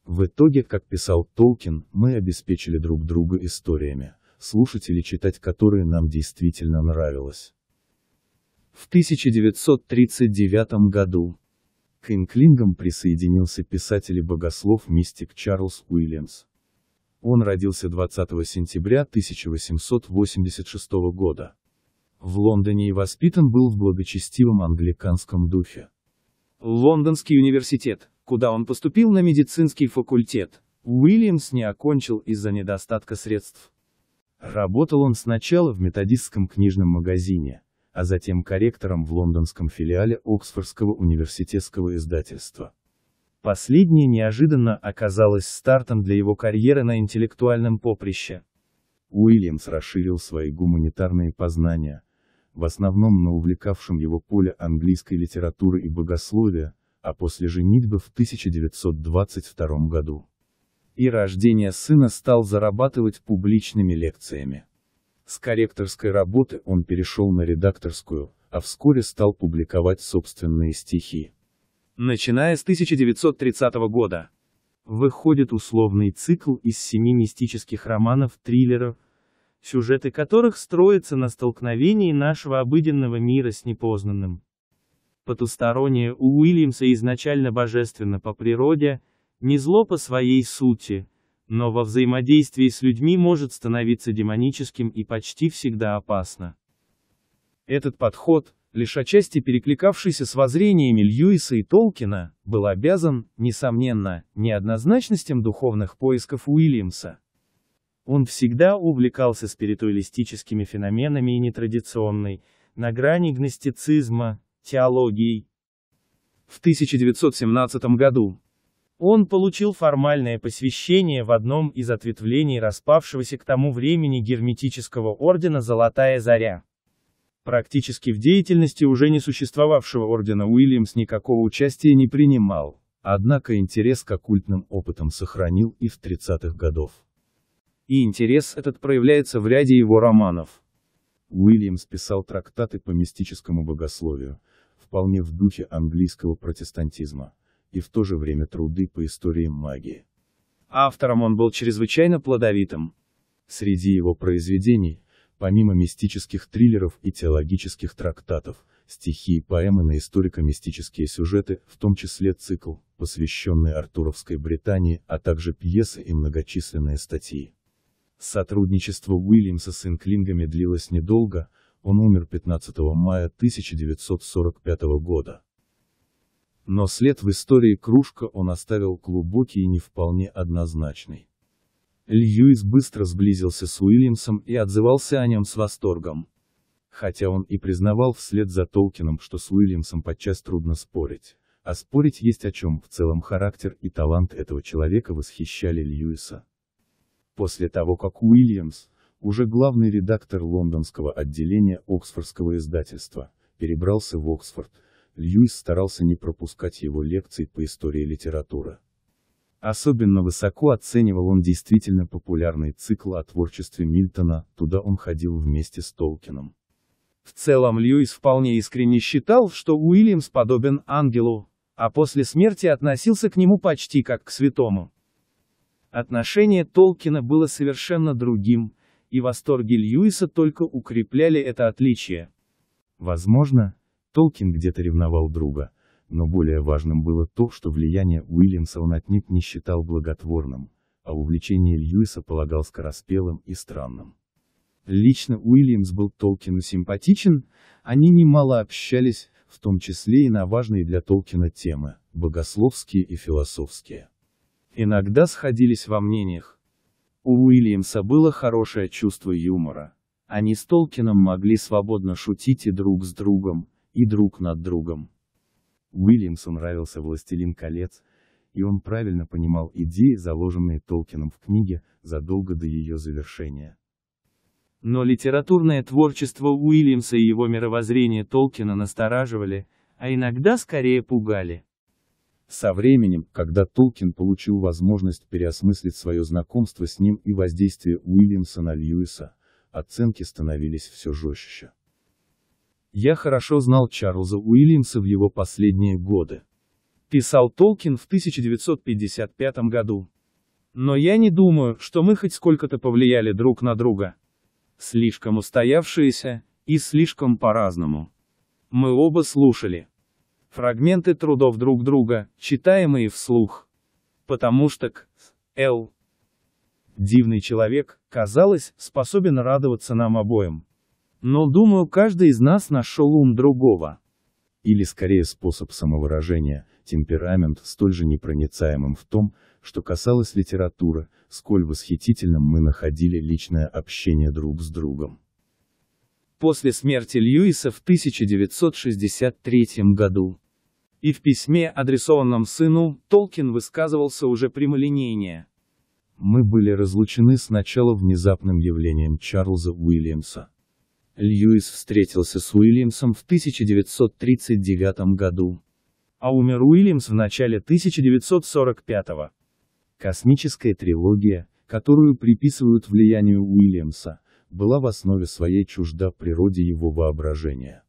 S1: В итоге, как писал Толкин, мы обеспечили друг друга историями, слушатели читать которые нам действительно нравилось. В 1939 году к инклингам присоединился писатель и богослов-мистик Чарльз Уильямс. Он родился 20 сентября 1886 года, в Лондоне и воспитан был в благочестивом англиканском духе. Лондонский университет, куда он поступил на медицинский факультет, Уильямс не окончил из-за недостатка средств. Работал он сначала в методистском книжном магазине, а затем корректором в лондонском филиале Оксфордского университетского издательства. Последнее неожиданно оказалось стартом для его карьеры на интеллектуальном поприще. Уильямс расширил свои гуманитарные познания, в основном на увлекавшем его поле английской литературы и богословия, а после женитьбы в 1922 году. И рождение сына стал зарабатывать публичными лекциями. С корректорской работы он перешел на редакторскую, а вскоре стал публиковать собственные стихи. Начиная с 1930 года, выходит условный цикл из семи мистических романов-триллеров, сюжеты которых строятся на столкновении нашего обыденного мира с непознанным. Потустороннее у Уильямса изначально божественно по природе, не зло по своей сути, но во взаимодействии с людьми может становиться демоническим и почти всегда опасно. Этот подход, лишь отчасти перекликавшийся с воззрениями Льюиса и Толкина, был обязан, несомненно, неоднозначностям духовных поисков Уильямса. Он всегда увлекался спиритуалистическими феноменами и нетрадиционной, на грани гностицизма, теологией. В 1917 году он получил формальное посвящение в одном из ответвлений распавшегося к тому времени герметического ордена «Золотая заря». Практически в деятельности уже не существовавшего ордена Уильямс никакого участия не принимал, однако интерес к оккультным опытам сохранил и в 30-х годах и интерес этот проявляется в ряде его романов. Уильямс писал трактаты по мистическому богословию, вполне в духе английского протестантизма, и в то же время труды по истории магии. Автором он был чрезвычайно плодовитым. Среди его произведений, помимо мистических триллеров и теологических трактатов, стихи и поэмы на историко-мистические сюжеты, в том числе цикл, посвященный Артуровской Британии, а также пьесы и многочисленные статьи. Сотрудничество Уильямса с инклингами длилось недолго, он умер 15 мая 1945 года. Но след в истории Кружка он оставил глубокий и не вполне однозначный. Льюис быстро сблизился с Уильямсом и отзывался о нем с восторгом. Хотя он и признавал вслед за Толкином, что с Уильямсом подчас трудно спорить. А спорить есть о чем, в целом характер и талант этого человека восхищали Льюиса. После того как Уильямс, уже главный редактор лондонского отделения Оксфордского издательства, перебрался в Оксфорд, Льюис старался не пропускать его лекций по истории литературы. Особенно высоко оценивал он действительно популярный цикл о творчестве Мильтона, туда он ходил вместе с Толкином. В целом Льюис вполне искренне считал, что Уильямс подобен ангелу, а после смерти относился к нему почти как к святому. Отношение Толкина было совершенно другим, и восторги Льюиса только укрепляли это отличие. Возможно, Толкин где-то ревновал друга, но более важным было то, что влияние Уильямса он отнюдь не считал благотворным, а увлечение Льюиса полагал скороспелым и странным. Лично Уильямс был Толкину симпатичен, они немало общались, в том числе и на важные для Толкина темы, богословские и философские иногда сходились во мнениях. У Уильямса было хорошее чувство юмора. Они с Толкином могли свободно шутить и друг с другом, и друг над другом. Уильямсу нравился «Властелин колец», и он правильно понимал идеи, заложенные Толкином в книге, задолго до ее завершения. Но литературное творчество Уильямса и его мировоззрение Толкина настораживали, а иногда скорее пугали. Со временем, когда Толкин получил возможность переосмыслить свое знакомство с ним и воздействие Уильямса на Льюиса, оценки становились все жестче. Я хорошо знал Чарльза Уильямса в его последние годы. Писал Толкин в 1955 году. Но я не думаю, что мы хоть сколько-то повлияли друг на друга. Слишком устоявшиеся, и слишком по-разному. Мы оба слушали, фрагменты трудов друг друга, читаемые вслух. Потому что К. Л. Дивный человек, казалось, способен радоваться нам обоим. Но думаю, каждый из нас нашел ум другого. Или скорее способ самовыражения, темперамент, столь же непроницаемым в том, что касалось литературы, сколь восхитительным мы находили личное общение друг с другом после смерти Льюиса в 1963 году. И в письме, адресованном сыну, Толкин высказывался уже прямолинейнее. «Мы были разлучены сначала внезапным явлением Чарльза Уильямса. Льюис встретился с Уильямсом в 1939 году. А умер Уильямс в начале 1945 -го. Космическая трилогия, которую приписывают влиянию Уильямса, была в основе своей чужда природе его воображения.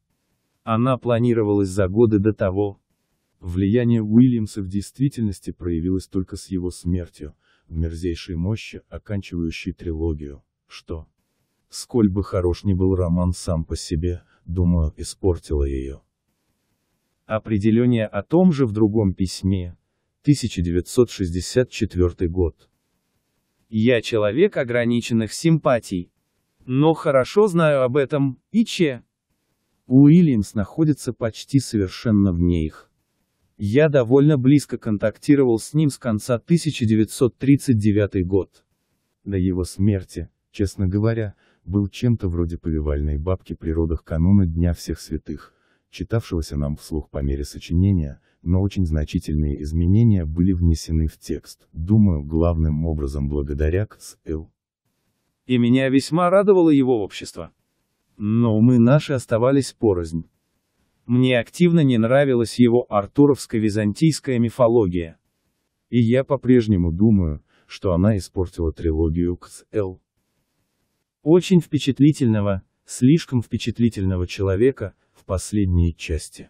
S1: Она планировалась за годы до того. Влияние Уильямса в действительности проявилось только с его смертью, в мерзейшей мощи, оканчивающей трилогию, что, сколь бы хорош ни был роман сам по себе, думаю, испортило ее. Определение о том же в другом письме, 1964 год. Я человек ограниченных симпатий, но хорошо знаю об этом, и че. Уильямс находится почти совершенно вне их. Я довольно близко контактировал с ним с конца 1939 год. До его смерти, честно говоря, был чем-то вроде повивальной бабки при родах канона Дня Всех Святых, читавшегося нам вслух по мере сочинения, но очень значительные изменения были внесены в текст, думаю, главным образом благодаря КСЛ и меня весьма радовало его общество. Но мы наши оставались порознь. Мне активно не нравилась его артуровско-византийская мифология. И я по-прежнему думаю, что она испортила трилогию XL. Очень впечатлительного, слишком впечатлительного человека, в последней части.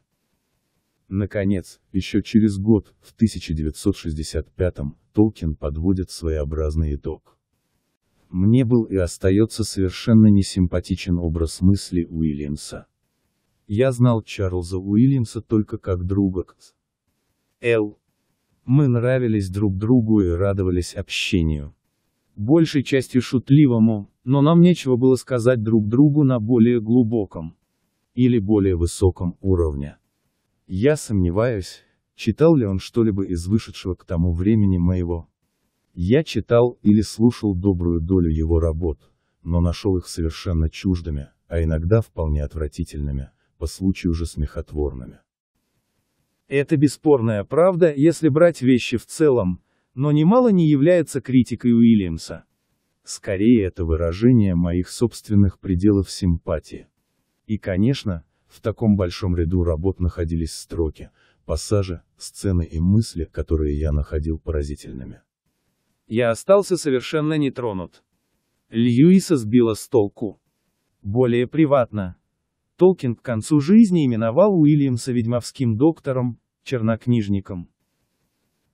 S1: Наконец, еще через год, в 1965-м, Толкин подводит своеобразный итог. Мне был и остается совершенно несимпатичен образ мысли Уильямса. Я знал Чарльза Уильямса только как друга. Л. Мы нравились друг другу и радовались общению. Большей частью шутливому, но нам нечего было сказать друг другу на более глубоком или более высоком уровне. Я сомневаюсь, читал ли он что-либо из вышедшего к тому времени моего я читал или слушал добрую долю его работ, но нашел их совершенно чуждыми, а иногда вполне отвратительными, по случаю же смехотворными. Это бесспорная правда, если брать вещи в целом, но немало не является критикой Уильямса. Скорее это выражение моих собственных пределов симпатии. И, конечно, в таком большом ряду работ находились строки, пассажи, сцены и мысли, которые я находил поразительными. Я остался совершенно нетронут. Льюиса сбила с толку. Более приватно. Толкин к концу жизни именовал Уильямса ведьмовским доктором, чернокнижником.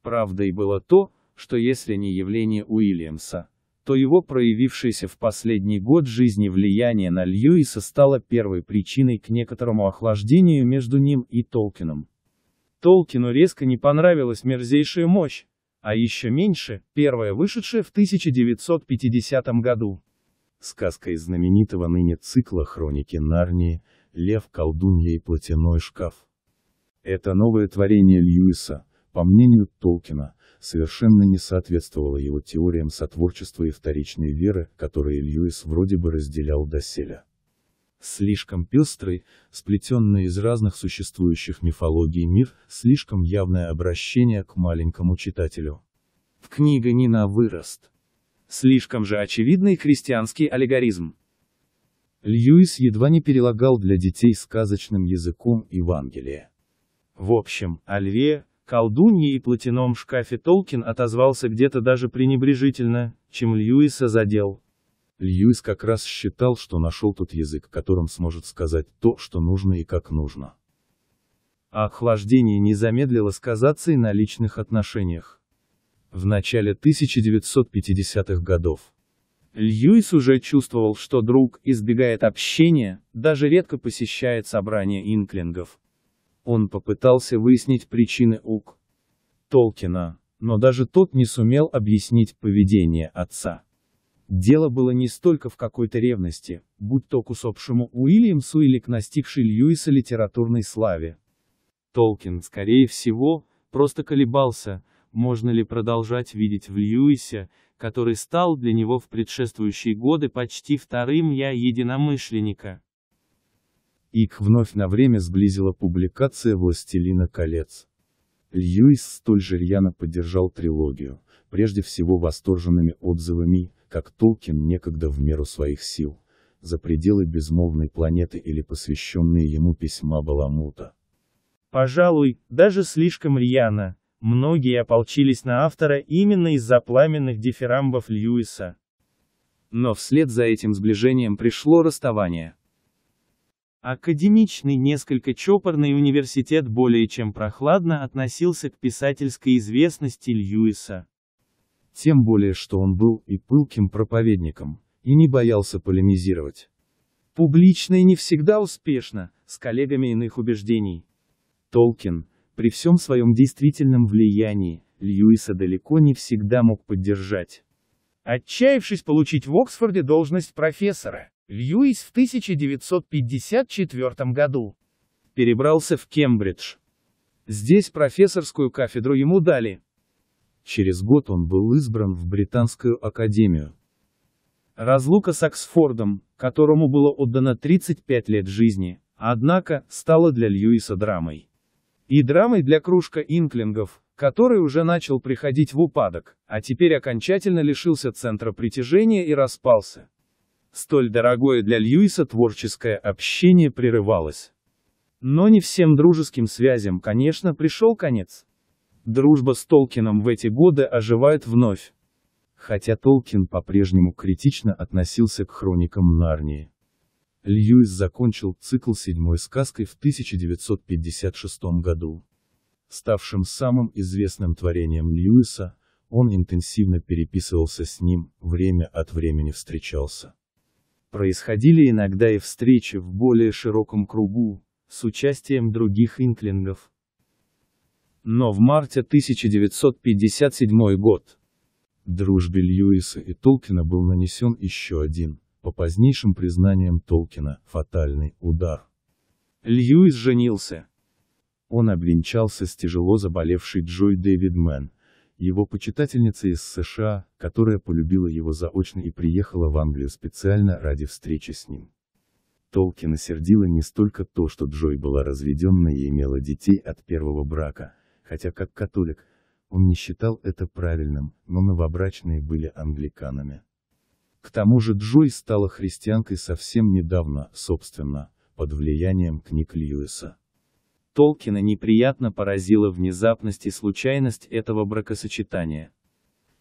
S1: Правдой было то, что если не явление Уильямса, то его проявившееся в последний год жизни влияние на Льюиса стало первой причиной к некоторому охлаждению между ним и Толкином. Толкину резко не понравилась мерзейшая мощь, а еще меньше, первая вышедшая в 1950 году. Сказка из знаменитого ныне цикла «Хроники Нарнии», «Лев, колдунья и платяной шкаф». Это новое творение Льюиса, по мнению Толкина, совершенно не соответствовало его теориям сотворчества и вторичной веры, которые Льюис вроде бы разделял доселе слишком пестрый, сплетенный из разных существующих мифологий мир, слишком явное обращение к маленькому читателю. В книга не на вырост. Слишком же очевидный крестьянский аллегоризм. Льюис едва не перелагал для детей сказочным языком Евангелие. В общем, о льве, колдунье и платяном шкафе Толкин отозвался где-то даже пренебрежительно, чем Льюиса задел. Льюис как раз считал, что нашел тот язык, которым сможет сказать то, что нужно и как нужно. А охлаждение не замедлило сказаться и на личных отношениях. В начале 1950-х годов Льюис уже чувствовал, что друг избегает общения, даже редко посещает собрания инклингов. Он попытался выяснить причины УК Толкина, но даже тот не сумел объяснить поведение отца. Дело было не столько в какой-то ревности, будь то к усопшему Уильямсу или к настигшей Льюиса литературной славе. Толкин, скорее всего, просто колебался, можно ли продолжать видеть в Льюисе, который стал для него в предшествующие годы почти вторым «я» единомышленника. Их вновь на время сблизила публикация «Властелина колец». Льюис столь же рьяно поддержал трилогию, прежде всего восторженными отзывами, как Толкин некогда в меру своих сил, за пределы безмолвной планеты или посвященные ему письма Баламута. Пожалуй, даже слишком рьяно, многие ополчились на автора именно из-за пламенных дифирамбов Льюиса. Но вслед за этим сближением пришло расставание. Академичный, несколько чопорный университет более чем прохладно относился к писательской известности Льюиса тем более что он был и пылким проповедником, и не боялся полемизировать. Публично и не всегда успешно, с коллегами иных убеждений. Толкин, при всем своем действительном влиянии, Льюиса далеко не всегда мог поддержать. Отчаявшись получить в Оксфорде должность профессора, Льюис в 1954 году перебрался в Кембридж. Здесь профессорскую кафедру ему дали, Через год он был избран в Британскую академию. Разлука с Оксфордом, которому было отдано 35 лет жизни, однако, стала для Льюиса драмой. И драмой для кружка инклингов, который уже начал приходить в упадок, а теперь окончательно лишился центра притяжения и распался. Столь дорогое для Льюиса творческое общение прерывалось. Но не всем дружеским связям, конечно, пришел конец. Дружба с Толкином в эти годы оживает вновь. Хотя Толкин по-прежнему критично относился к хроникам Нарнии. Льюис закончил цикл седьмой сказкой в 1956 году. Ставшим самым известным творением Льюиса, он интенсивно переписывался с ним, время от времени встречался. Происходили иногда и встречи в более широком кругу, с участием других инклингов, но в марте 1957 год. Дружбе Льюиса и Толкина был нанесен еще один, по позднейшим признаниям Толкина, фатальный удар. Льюис женился. Он обвенчался с тяжело заболевшей Джой Дэвид Мэн, его почитательницей из США, которая полюбила его заочно и приехала в Англию специально ради встречи с ним. Толкина сердила не столько то, что Джой была разведенна и имела детей от первого брака, хотя как католик, он не считал это правильным, но новобрачные были англиканами. К тому же Джой стала христианкой совсем недавно, собственно, под влиянием книг Льюиса. Толкина неприятно поразила внезапность и случайность этого бракосочетания.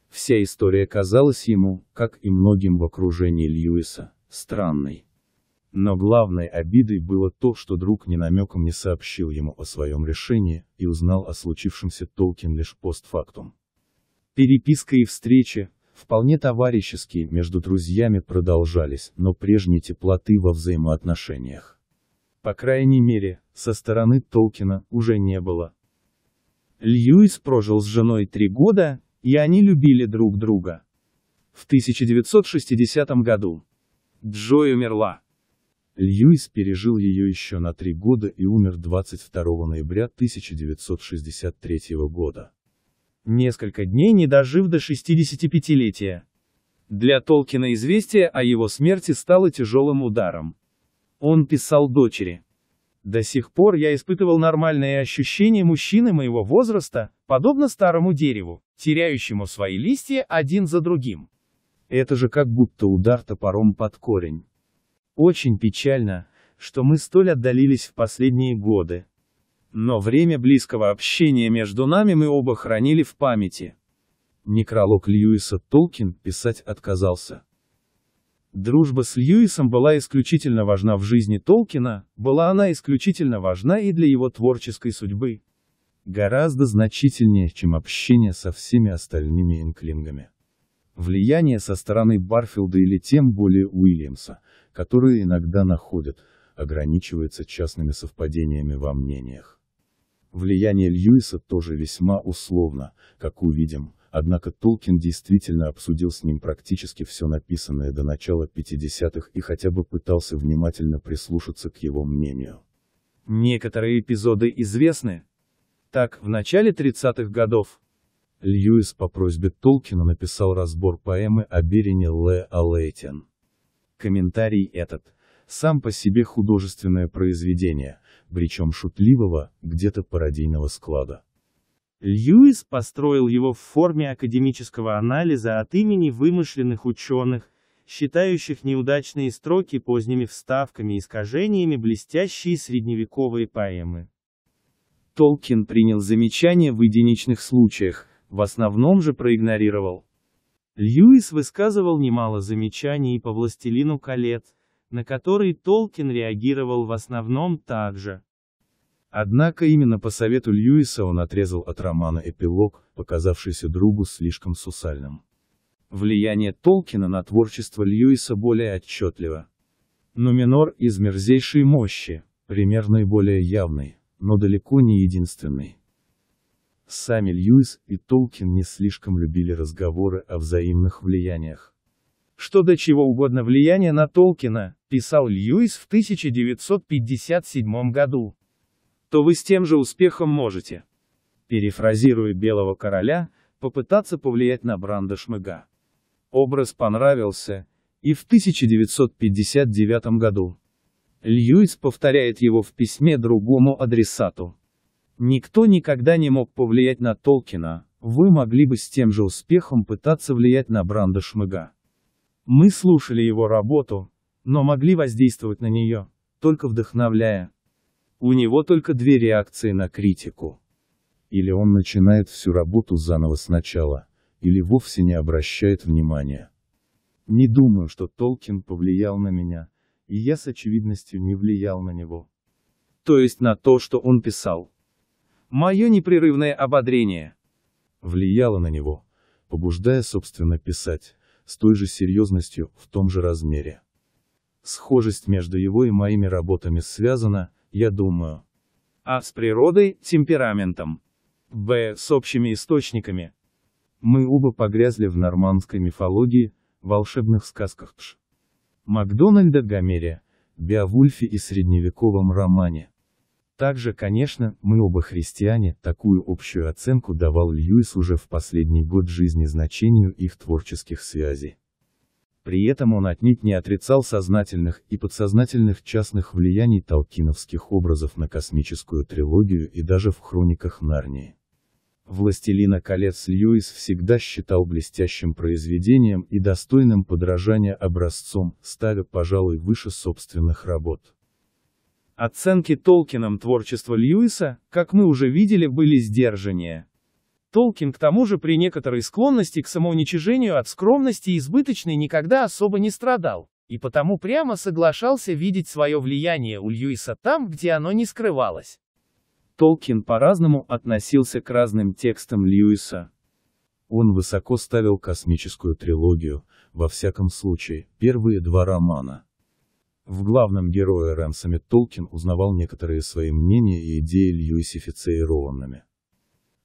S1: Вся история казалась ему, как и многим в окружении Льюиса, странной. Но главной обидой было то, что друг ни намеком не сообщил ему о своем решении, и узнал о случившемся Толкин лишь постфактум. Переписка и встречи, вполне товарищеские, между друзьями продолжались, но прежней теплоты во взаимоотношениях. По крайней мере, со стороны Толкина уже не было. Льюис прожил с женой три года, и они любили друг друга. В 1960 году Джой умерла. Льюис пережил ее еще на три года и умер 22 ноября 1963 года. Несколько дней не дожив до 65-летия. Для Толкина известие о его смерти стало тяжелым ударом. Он писал дочери. До сих пор я испытывал нормальные ощущения мужчины моего возраста, подобно старому дереву, теряющему свои листья один за другим. Это же как будто удар топором под корень. Очень печально, что мы столь отдалились в последние годы. Но время близкого общения между нами мы оба хранили в памяти. Некролог Льюиса Толкин писать отказался. Дружба с Льюисом была исключительно важна в жизни Толкина, была она исключительно важна и для его творческой судьбы. Гораздо значительнее, чем общение со всеми остальными инклингами. Влияние со стороны Барфилда или тем более Уильямса, которые иногда находят, ограничивается частными совпадениями во мнениях. Влияние Льюиса тоже весьма условно, как увидим, однако Толкин действительно обсудил с ним практически все написанное до начала 50-х и хотя бы пытался внимательно прислушаться к его мнению. Некоторые эпизоды известны. Так, в начале 30-х годов, Льюис по просьбе Толкина написал разбор поэмы о Берине Ле Алейтен. Комментарий этот. Сам по себе художественное произведение, причем шутливого, где-то пародийного склада. Льюис построил его в форме академического анализа от имени вымышленных ученых, считающих неудачные строки поздними вставками и искажениями блестящие средневековые поэмы. Толкин принял замечания в единичных случаях, в основном же проигнорировал. Льюис высказывал немало замечаний по «Властелину колец», на которые Толкин реагировал в основном так же. Однако именно по совету Льюиса он отрезал от романа эпилог, показавшийся другу слишком сусальным. Влияние Толкина на творчество Льюиса более отчетливо. Нуменор из мерзейшей мощи, пример наиболее явный, но далеко не единственный. Сами Льюис и Толкин не слишком любили разговоры о взаимных влияниях. «Что до чего угодно влияние на Толкина», – писал Льюис в 1957 году, – «то вы с тем же успехом можете» перефразируя Белого Короля, попытаться повлиять на Бранда Шмыга. Образ понравился, и в 1959 году. Льюис повторяет его в письме другому адресату. Никто никогда не мог повлиять на Толкина, вы могли бы с тем же успехом пытаться влиять на Бранда Шмыга. Мы слушали его работу, но могли воздействовать на нее, только вдохновляя. У него только две реакции на критику. Или он начинает всю работу заново сначала, или вовсе не обращает внимания. Не думаю, что Толкин повлиял на меня, и я с очевидностью не влиял на него. То есть на то, что он писал. Мое непрерывное ободрение влияло на него, побуждая, собственно, писать, с той же серьезностью, в том же размере. Схожесть между его и моими работами связана, я думаю, а с природой, темпераментом, б. с общими источниками. Мы оба погрязли в нормандской мифологии, волшебных сказках Тш. Макдональда Гомере, Беовульфе и средневековом романе. Также, конечно, мы оба христиане, такую общую оценку давал Льюис уже в последний год жизни значению их творческих связей. При этом он отнюдь не отрицал сознательных и подсознательных частных влияний толкиновских образов на космическую трилогию и даже в хрониках Нарнии. «Властелина колец» Льюис всегда считал блестящим произведением и достойным подражания образцом, ставя, пожалуй, выше собственных работ. Оценки Толкином творчества Льюиса, как мы уже видели, были сдержаннее. Толкин к тому же при некоторой склонности к самоуничижению от скромности и избыточной никогда особо не страдал, и потому прямо соглашался видеть свое влияние у Льюиса там, где оно не скрывалось. Толкин по-разному относился к разным текстам Льюиса. Он высоко ставил космическую трилогию, во всяком случае, первые два романа. В главном герое Рэнсоме Толкин узнавал некоторые свои мнения и идеи льюисифицированными.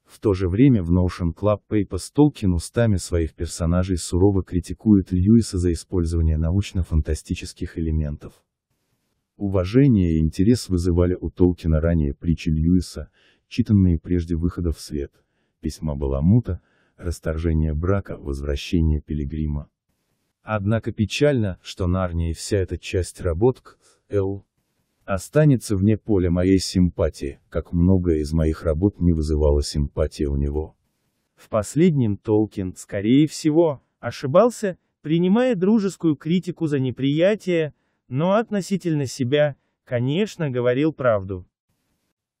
S1: В то же время в Notion Club Papers Толкин устами своих персонажей сурово критикует Льюиса за использование научно-фантастических элементов. Уважение и интерес вызывали у Толкина ранее притчи Льюиса, читанные прежде выхода в свет, письма Баламута, расторжение брака, возвращение Пилигрима. Однако печально, что Нарния и вся эта часть работ к Л останется вне поля моей симпатии, как многое из моих работ не вызывало симпатии у него. В последнем Толкин, скорее всего, ошибался, принимая дружескую критику за неприятие, но относительно себя, конечно, говорил правду.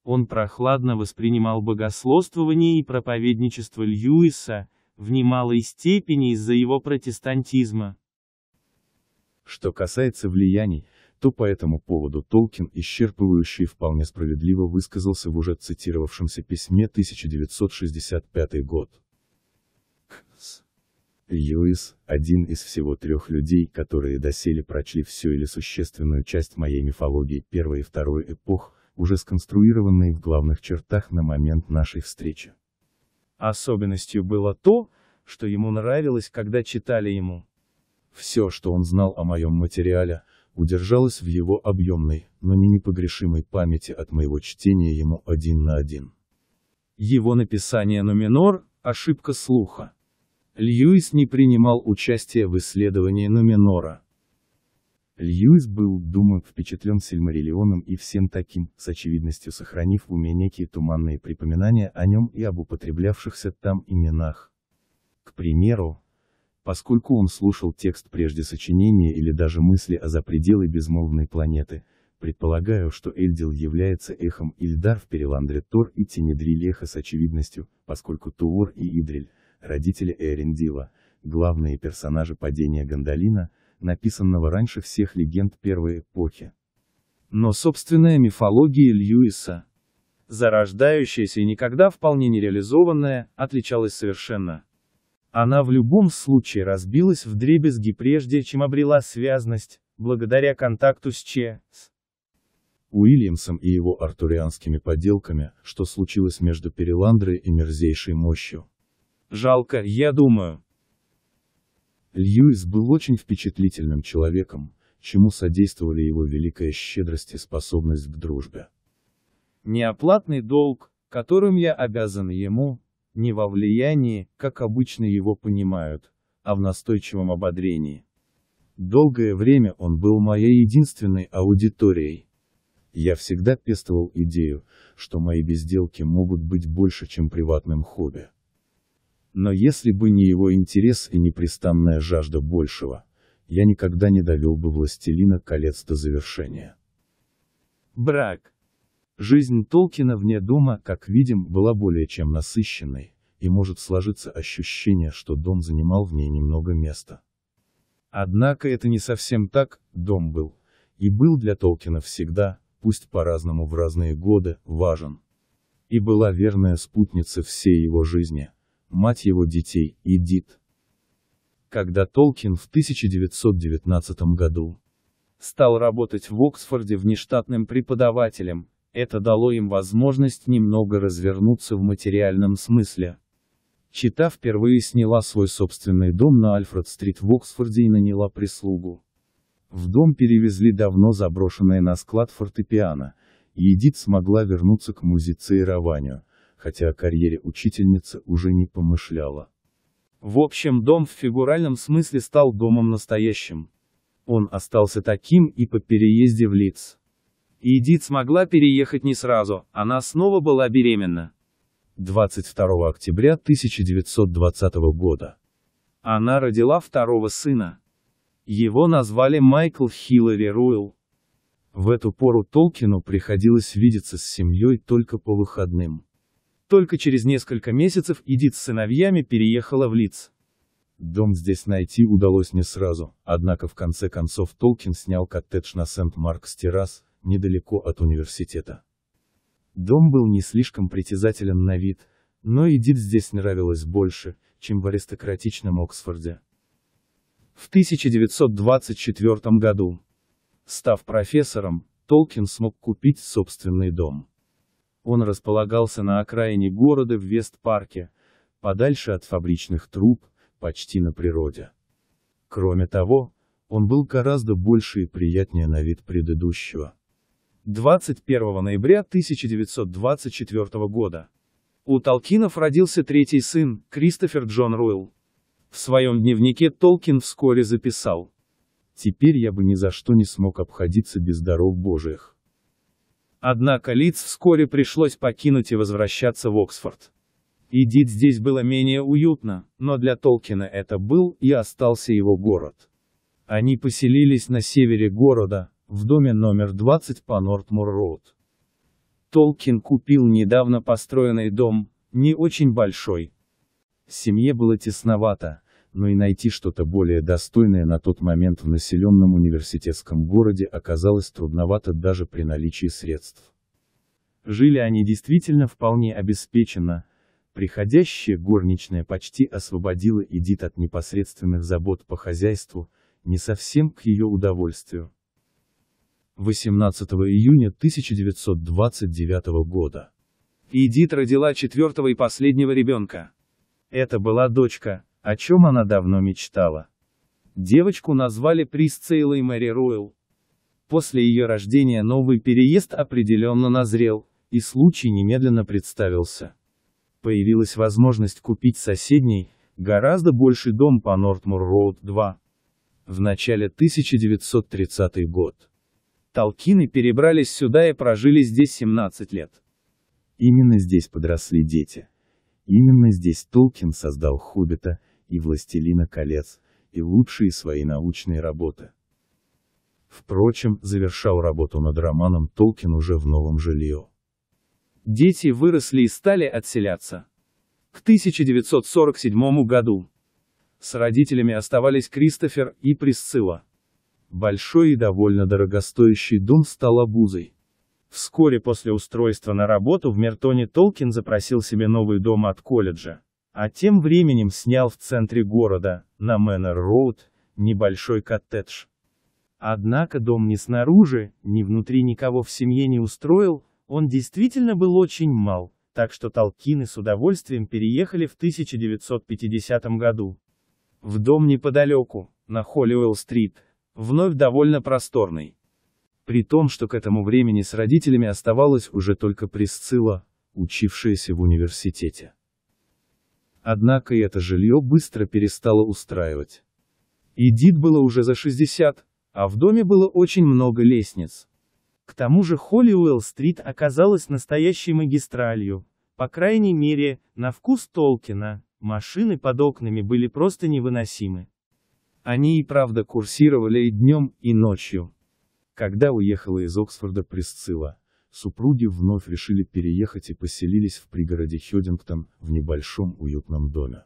S1: Он прохладно воспринимал богословствование и проповедничество Льюиса, в немалой степени из-за его протестантизма. Что касается влияний, то по этому поводу Толкин исчерпывающе и вполне справедливо высказался в уже цитировавшемся письме 1965 год. Льюис, один из всего трех людей, которые доселе прочли все или существенную часть моей мифологии первой и второй эпох, уже сконструированной в главных чертах на момент нашей встречи. Особенностью было то, что ему нравилось, когда читали ему. Все, что он знал о моем материале, удержалось в его объемной, но не непогрешимой памяти от моего чтения ему один на один. Его написание «Нуминор» — ошибка слуха. Льюис не принимал участия в исследовании Нуминора. Льюис был, думаю, впечатлен Сильмариллионом и всем таким, с очевидностью сохранив в уме некие туманные припоминания о нем и об употреблявшихся там именах. К примеру, поскольку он слушал текст прежде сочинения или даже мысли о за пределы безмолвной планеты, предполагаю, что Эльдил является эхом Ильдар в Переландре Тор и Тенедриль эхо с очевидностью, поскольку Туор и Идриль, родители Эрендила, главные персонажи падения Гандалина написанного раньше всех легенд первой эпохи. Но собственная мифология Льюиса, зарождающаяся и никогда вполне нереализованная, отличалась совершенно. Она в любом случае разбилась в дребезги прежде, чем обрела связность, благодаря контакту с Че, с Уильямсом и его артурианскими поделками, что случилось между Переландрой и Мерзейшей мощью. Жалко, я думаю. Льюис был очень впечатлительным человеком, чему содействовали его великая щедрость и способность к дружбе. Неоплатный долг, которым я обязан ему, не во влиянии, как обычно его понимают, а в настойчивом ободрении. Долгое время он был моей единственной аудиторией. Я всегда пестовал идею, что мои безделки могут быть больше, чем приватным хобби. Но если бы не его интерес и непрестанная жажда большего, я никогда не довел бы «Властелина колец» до завершения. Брак. Жизнь Толкина вне дома, как видим, была более чем насыщенной, и может сложиться ощущение, что дом занимал в ней немного места. Однако это не совсем так, дом был, и был для Толкина всегда, пусть по-разному в разные годы, важен. И была верная спутница всей его жизни – мать его детей, Эдит. Когда Толкин в 1919 году стал работать в Оксфорде внештатным преподавателем, это дало им возможность немного развернуться в материальном смысле. Чита впервые сняла свой собственный дом на Альфред-стрит в Оксфорде и наняла прислугу. В дом перевезли давно заброшенное на склад фортепиано, и Эдит смогла вернуться к музицированию, хотя о карьере учительницы уже не помышляла. В общем, дом в фигуральном смысле стал домом настоящим. Он остался таким и по переезде в Лиц. И Эдит смогла переехать не сразу, она снова была беременна. 22 октября 1920 года. Она родила второго сына. Его назвали Майкл Хиллари Руэлл. В эту пору Толкину приходилось видеться с семьей только по выходным. Только через несколько месяцев Эдит с сыновьями переехала в Лидс. Дом здесь найти удалось не сразу, однако в конце концов Толкин снял коттедж на Сент-Маркс-Террас, недалеко от университета. Дом был не слишком притязателен на вид, но Эдит здесь нравилось больше, чем в аристократичном Оксфорде. В 1924 году, став профессором, Толкин смог купить собственный дом. Он располагался на окраине города в Вест-парке, подальше от фабричных труб, почти на природе. Кроме того, он был гораздо больше и приятнее на вид предыдущего. 21 ноября 1924 года. У Толкинов родился третий сын, Кристофер Джон Ройл. В своем дневнике Толкин вскоре записал. «Теперь я бы ни за что не смог обходиться без даров Божиих. Однако Лиц вскоре пришлось покинуть и возвращаться в Оксфорд. Идит здесь было менее уютно, но для Толкина это был и остался его город. Они поселились на севере города, в доме номер 20 по Нортмур-Роуд. Толкин купил недавно построенный дом, не очень большой. Семье было тесновато, но и найти что-то более достойное на тот момент в населенном университетском городе оказалось трудновато даже при наличии средств. Жили они действительно вполне обеспеченно, приходящая горничная почти освободила Эдит от непосредственных забот по хозяйству, не совсем к ее удовольствию. 18 июня 1929 года. Эдит родила четвертого и последнего ребенка. Это была дочка, о чем она давно мечтала. Девочку назвали Присцейлой Мэри Ройл. После ее рождения новый переезд определенно назрел, и случай немедленно представился. Появилась возможность купить соседний, гораздо больший дом по Нортмур-Роуд-2. В начале 1930 год. Толкины перебрались сюда и прожили здесь 17 лет. Именно здесь подросли дети. Именно здесь Толкин создал Хоббита, и «Властелина колец», и лучшие свои научные работы. Впрочем, завершал работу над романом Толкин уже в новом жилье. Дети выросли и стали отселяться. К 1947 году с родителями оставались Кристофер и Присцилла. Большой и довольно дорогостоящий дом стал обузой. Вскоре после устройства на работу в Мертоне Толкин запросил себе новый дом от колледжа. А тем временем снял в центре города, на Мэннер-Роуд, небольшой коттедж. Однако дом ни снаружи, ни внутри никого в семье не устроил, он действительно был очень мал, так что Толкины с удовольствием переехали в 1950 году. В дом неподалеку, на Холлиуэлл-стрит, вновь довольно просторный. При том, что к этому времени с родителями оставалась уже только Присцилла, учившаяся в университете. Однако и это жилье быстро перестало устраивать. Эдит было уже за 60, а в доме было очень много лестниц. К тому же Холлиуэлл-стрит оказалась настоящей магистралью, по крайней мере, на вкус Толкина, машины под окнами были просто невыносимы. Они и правда курсировали и днем, и ночью. Когда уехала из Оксфорда Присцилла, супруги вновь решили переехать и поселились в пригороде Хёдингтон, в небольшом уютном доме.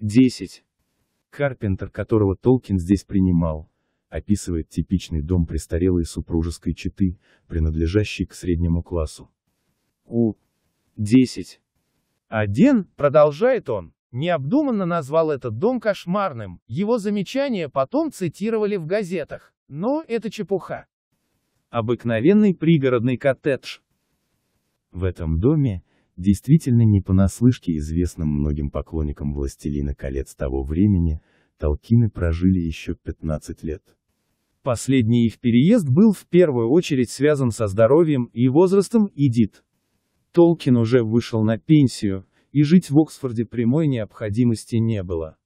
S1: 10. Карпентер, которого Толкин здесь принимал, описывает типичный дом престарелой супружеской четы, принадлежащий к среднему классу. У. 10. Один, продолжает он, необдуманно назвал этот дом кошмарным, его замечания потом цитировали в газетах. Но это чепуха обыкновенный пригородный коттедж. В этом доме, действительно не понаслышке известным многим поклонникам «Властелина колец» того времени, Толкины прожили еще 15 лет. Последний их переезд был в первую очередь связан со здоровьем и возрастом Эдит. Толкин уже вышел на пенсию, и жить в Оксфорде прямой необходимости не было.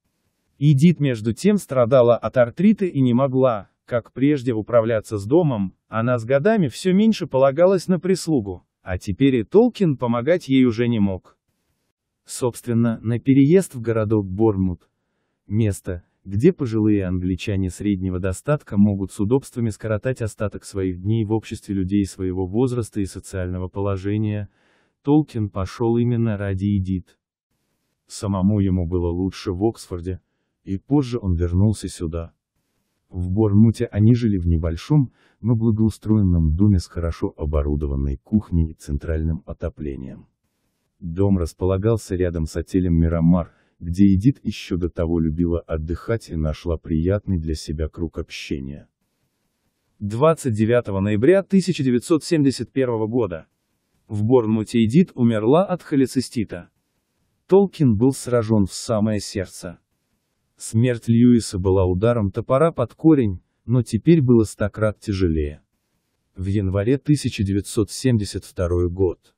S1: Эдит между тем страдала от артрита и не могла, как прежде управляться с домом, она с годами все меньше полагалась на прислугу, а теперь и Толкин помогать ей уже не мог. Собственно, на переезд в городок Бормут, место, где пожилые англичане среднего достатка могут с удобствами скоротать остаток своих дней в обществе людей своего возраста и социального положения, Толкин пошел именно ради Эдит. Самому ему было лучше в Оксфорде, и позже он вернулся сюда. В Борнмуте они жили в небольшом, но благоустроенном доме с хорошо оборудованной кухней и центральным отоплением. Дом располагался рядом с отелем Мирамар, где Эдит еще до того любила отдыхать и нашла приятный для себя круг общения. 29 ноября 1971 года. В Борнмуте Эдит умерла от холецистита. Толкин был сражен в самое сердце. Смерть Льюиса была ударом топора под корень, но теперь было стократ тяжелее. В январе 1972 год.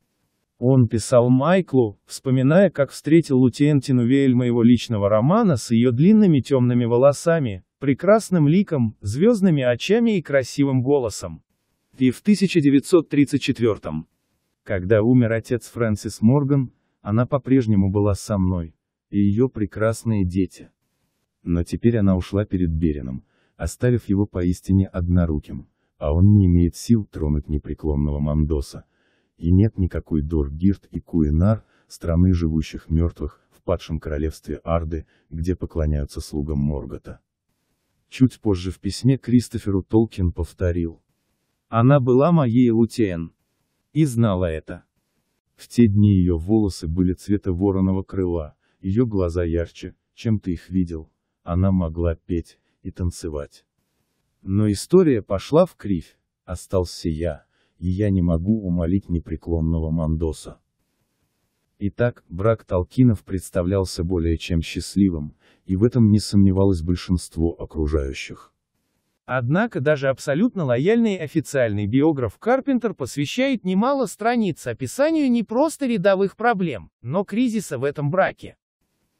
S1: Он писал Майклу, вспоминая, как встретил Лутиен Тинувель моего личного романа с ее длинными темными волосами, прекрасным ликом, звездными очами и красивым голосом. И в 1934 когда умер отец Фрэнсис Морган, она по-прежнему была со мной, и ее прекрасные дети. Но теперь она ушла перед Берином, оставив его поистине одноруким, а он не имеет сил тронуть непреклонного Мандоса. И нет никакой Доргирт и Куинар, страны живущих мертвых, в падшем королевстве Арды, где поклоняются слугам Моргота. Чуть позже в письме Кристоферу Толкин повторил. Она была моей Лутиен. И знала это. В те дни ее волосы были цвета вороного крыла, ее глаза ярче, чем ты их видел. Она могла петь и танцевать. Но история пошла в кривь. Остался я, и я не могу умолить непреклонного Мандоса. Итак, брак Толкинов представлялся более чем счастливым, и в этом не сомневалось большинство окружающих. Однако даже абсолютно лояльный официальный биограф Карпентер посвящает немало страниц описанию не просто рядовых проблем, но кризиса в этом браке.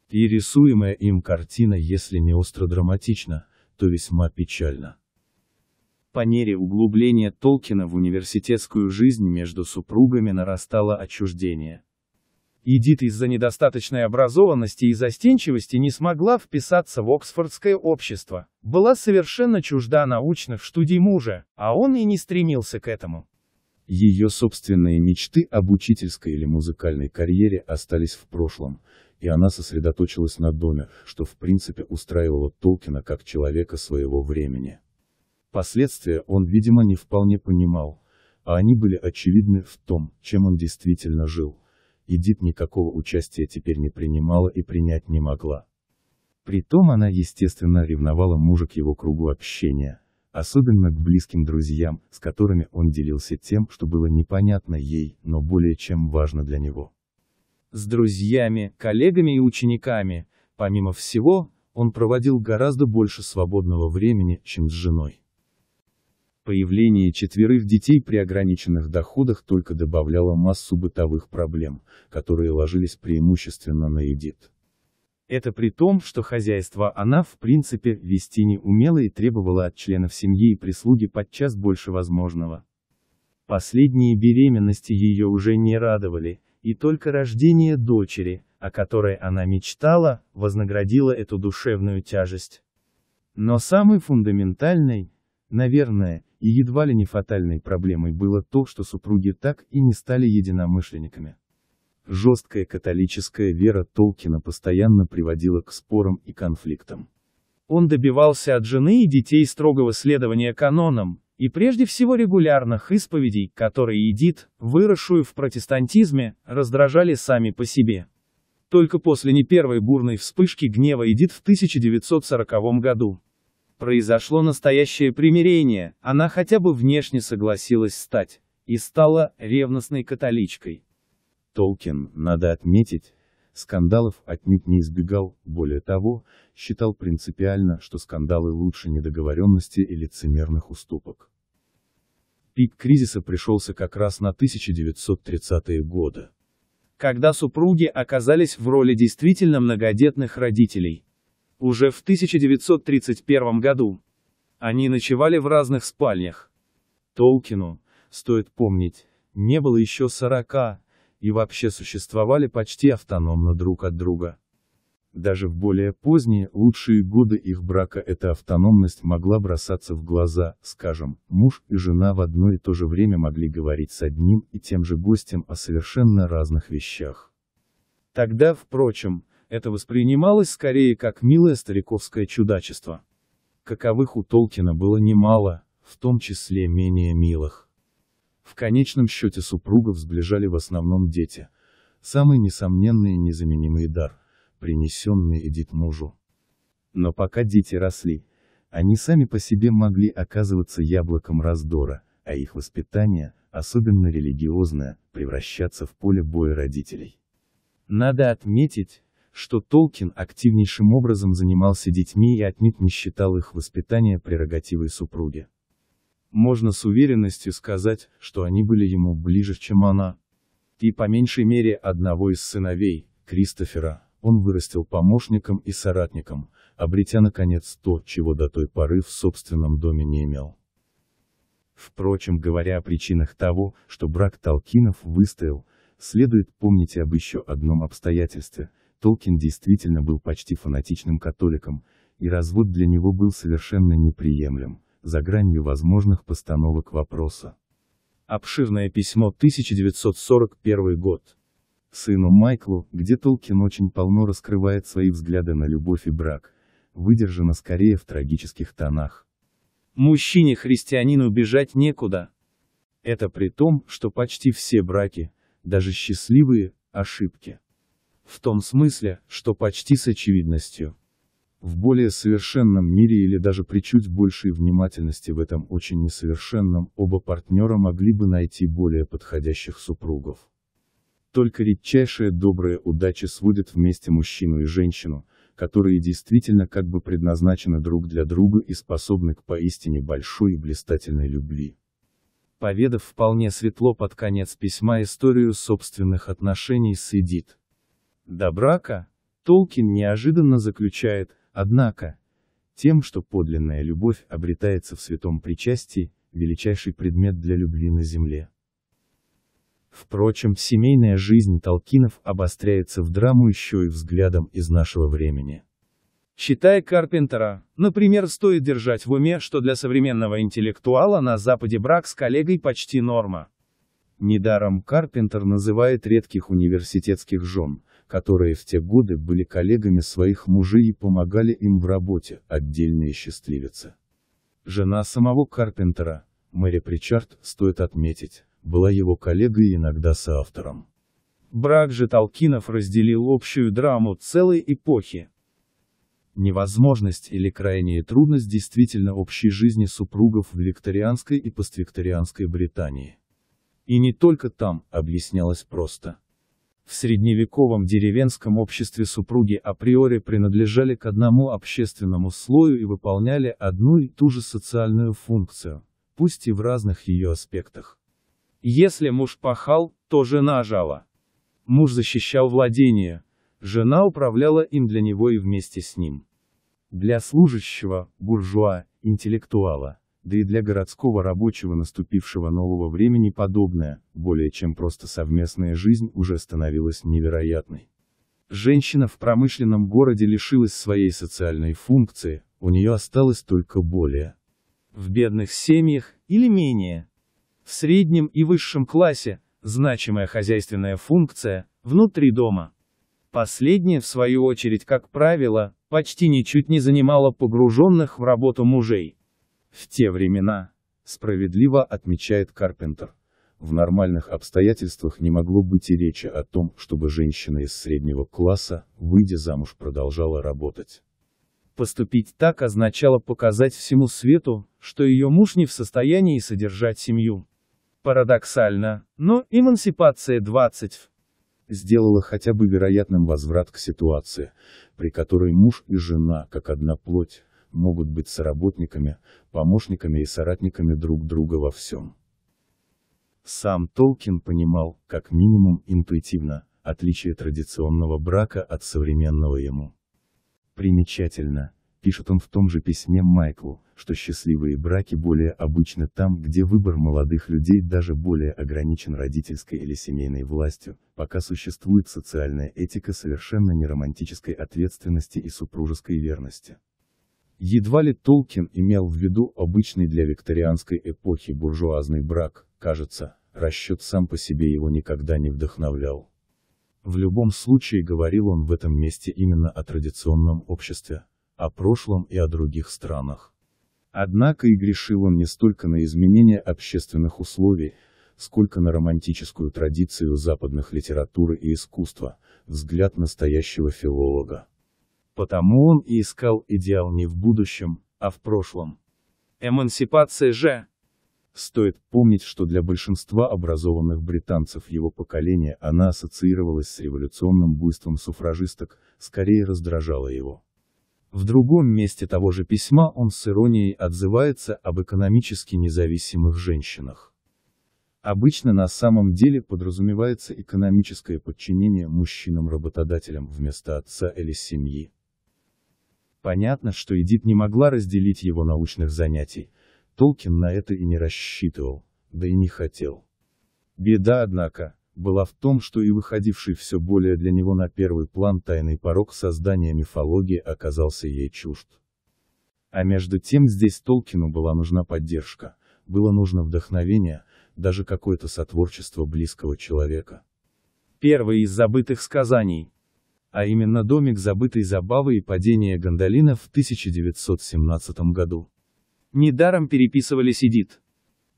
S1: И рисуемая им картина, если не остро драматична, то весьма печальна. По мере углубления Толкина в университетскую жизнь между супругами нарастало отчуждение. Эдит из-за недостаточной образованности и застенчивости не смогла вписаться в Оксфордское общество, была совершенно чужда научных студий мужа, а он и не стремился к этому. Ее собственные мечты об учительской или музыкальной карьере остались в прошлом, и она сосредоточилась на доме, что в принципе устраивало Толкина как человека своего времени. Последствия он, видимо, не вполне понимал, а они были очевидны в том, чем он действительно жил. Эдит никакого участия теперь не принимала и принять не могла. Притом она, естественно, ревновала мужа к его кругу общения, особенно к близким друзьям, с которыми он делился тем, что было непонятно ей, но более чем важно для него с друзьями, коллегами и учениками. Помимо всего, он проводил гораздо больше свободного времени, чем с женой. Появление четверых детей при ограниченных доходах только добавляло массу бытовых проблем, которые ложились преимущественно на Эдит. Это при том, что хозяйство она в принципе вести не умела и требовала от членов семьи и прислуги подчас больше возможного. Последние беременности ее уже не радовали, и только рождение дочери, о которой она мечтала, вознаградило эту душевную тяжесть. Но самой фундаментальной, наверное, и едва ли не фатальной проблемой было то, что супруги так и не стали единомышленниками. Жесткая католическая вера Толкина постоянно приводила к спорам и конфликтам. Он добивался от жены и детей строгого следования канонам, и прежде всего регулярных исповедей, которые Эдит, выросшую в протестантизме, раздражали сами по себе. Только после не первой бурной вспышки гнева Эдит в 1940 году. Произошло настоящее примирение, она хотя бы внешне согласилась стать, и стала ревностной католичкой. Толкин, надо отметить, скандалов отнюдь не избегал, более того, считал принципиально, что скандалы лучше недоговоренности и лицемерных уступок. Пик кризиса пришелся как раз на 1930-е годы. Когда супруги оказались в роли действительно многодетных родителей. Уже в 1931 году. Они ночевали в разных спальнях. Толкину, стоит помнить, не было еще 40, и вообще существовали почти автономно друг от друга. Даже в более поздние, лучшие годы их брака эта автономность могла бросаться в глаза, скажем, муж и жена в одно и то же время могли говорить с одним и тем же гостем о совершенно разных вещах. Тогда, впрочем, это воспринималось скорее как милое стариковское чудачество. Каковых у Толкина было немало, в том числе менее милых. В конечном счете супругов сближали в основном дети. Самый несомненный и незаменимый дар, принесенный Эдит мужу. Но пока дети росли, они сами по себе могли оказываться яблоком раздора, а их воспитание, особенно религиозное, превращаться в поле боя родителей. Надо отметить, что Толкин активнейшим образом занимался детьми и отнюдь не считал их воспитание прерогативой супруги. Можно с уверенностью сказать, что они были ему ближе, чем она. И по меньшей мере одного из сыновей, Кристофера, он вырастил помощником и соратником, обретя наконец то, чего до той поры в собственном доме не имел. Впрочем, говоря о причинах того, что брак Толкинов выстоял, следует помнить и об еще одном обстоятельстве. Толкин действительно был почти фанатичным католиком, и развод для него был совершенно неприемлем за гранью возможных постановок вопроса. Обширное письмо 1941 год. Сыну Майклу, где Толкин очень полно раскрывает свои взгляды на любовь и брак, выдержано скорее в трагических тонах. Мужчине-христианину бежать некуда. Это при том, что почти все браки, даже счастливые, ошибки. В том смысле, что почти с очевидностью в более совершенном мире или даже при чуть большей внимательности в этом очень несовершенном оба партнера могли бы найти более подходящих супругов. Только редчайшая добрая удача сводит вместе мужчину и женщину, которые действительно как бы предназначены друг для друга и способны к поистине большой и блистательной любви. Поведав вполне светло под конец письма историю собственных отношений с Эдит. До брака, Толкин неожиданно заключает, Однако, тем, что подлинная любовь обретается в святом причастии, величайший предмет для любви на земле. Впрочем, семейная жизнь Толкинов обостряется в драму еще и взглядом из нашего времени. Читая Карпентера, например, стоит держать в уме, что для современного интеллектуала на Западе брак с коллегой почти норма. Недаром Карпентер называет редких университетских жен, которые в те годы были коллегами своих мужей и помогали им в работе, отдельные счастливицы. Жена самого Карпентера, Мэри Причард, стоит отметить, была его коллегой и иногда соавтором. Брак же Толкинов разделил общую драму целой эпохи. Невозможность или крайняя трудность действительно общей жизни супругов в викторианской и поствикторианской Британии. И не только там, объяснялось просто. В средневековом деревенском обществе супруги априори принадлежали к одному общественному слою и выполняли одну и ту же социальную функцию, пусть и в разных ее аспектах. Если муж пахал, то жена жала. Муж защищал владение, жена управляла им для него и вместе с ним. Для служащего, буржуа, интеллектуала, да и для городского рабочего наступившего нового времени подобное, более чем просто совместная жизнь уже становилась невероятной. Женщина в промышленном городе лишилась своей социальной функции, у нее осталось только более. В бедных семьях, или менее. В среднем и высшем классе, значимая хозяйственная функция, внутри дома. последняя в свою очередь, как правило, почти ничуть не занимала погруженных в работу мужей. В те времена, справедливо отмечает Карпентер, в нормальных обстоятельствах не могло быть и речи о том, чтобы женщина из среднего класса, выйдя замуж, продолжала работать. Поступить так означало показать всему свету, что ее муж не в состоянии содержать семью. Парадоксально, но эмансипация 20 сделала хотя бы вероятным возврат к ситуации, при которой муж и жена, как одна плоть, могут быть соработниками, помощниками и соратниками друг друга во всем. Сам Толкин понимал, как минимум интуитивно, отличие традиционного брака от современного ему. Примечательно, пишет он в том же письме Майклу, что счастливые браки более обычны там, где выбор молодых людей даже более ограничен родительской или семейной властью, пока существует социальная этика совершенно неромантической ответственности и супружеской верности. Едва ли Толкин имел в виду обычный для викторианской эпохи буржуазный брак, кажется, расчет сам по себе его никогда не вдохновлял. В любом случае говорил он в этом месте именно о традиционном обществе, о прошлом и о других странах. Однако и грешил он не столько на изменение общественных условий, сколько на романтическую традицию западных литературы и искусства, взгляд настоящего филолога. Потому он и искал идеал не в будущем, а в прошлом. Эмансипация же! Стоит помнить, что для большинства образованных британцев его поколения она ассоциировалась с революционным буйством суфражисток, скорее раздражала его. В другом месте того же письма он с иронией отзывается об экономически независимых женщинах. Обычно на самом деле подразумевается экономическое подчинение мужчинам-работодателям вместо отца или семьи. Понятно, что Эдит не могла разделить его научных занятий. Толкин на это и не рассчитывал, да и не хотел. Беда, однако, была в том, что и выходивший все более для него на первый план тайный порог создания мифологии оказался ей чужд. А между тем здесь Толкину была нужна поддержка, было нужно вдохновение, даже какое-то сотворчество близкого человека. Первое из забытых сказаний а именно домик забытой забавы и падение гондолина в 1917 году. Недаром переписывали сидит.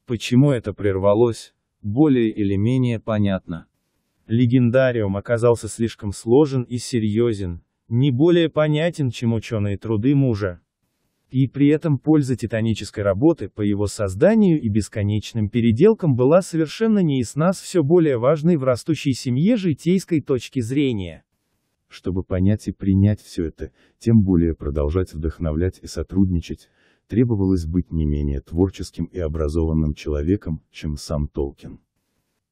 S1: Почему это прервалось, более или менее понятно. Легендариум оказался слишком сложен и серьезен, не более понятен, чем ученые труды мужа. И при этом польза титанической работы по его созданию и бесконечным переделкам была совершенно неясна с все более важной в растущей семье житейской точки зрения. Чтобы понять и принять все это, тем более продолжать вдохновлять и сотрудничать, требовалось быть не менее творческим и образованным человеком, чем сам Толкин.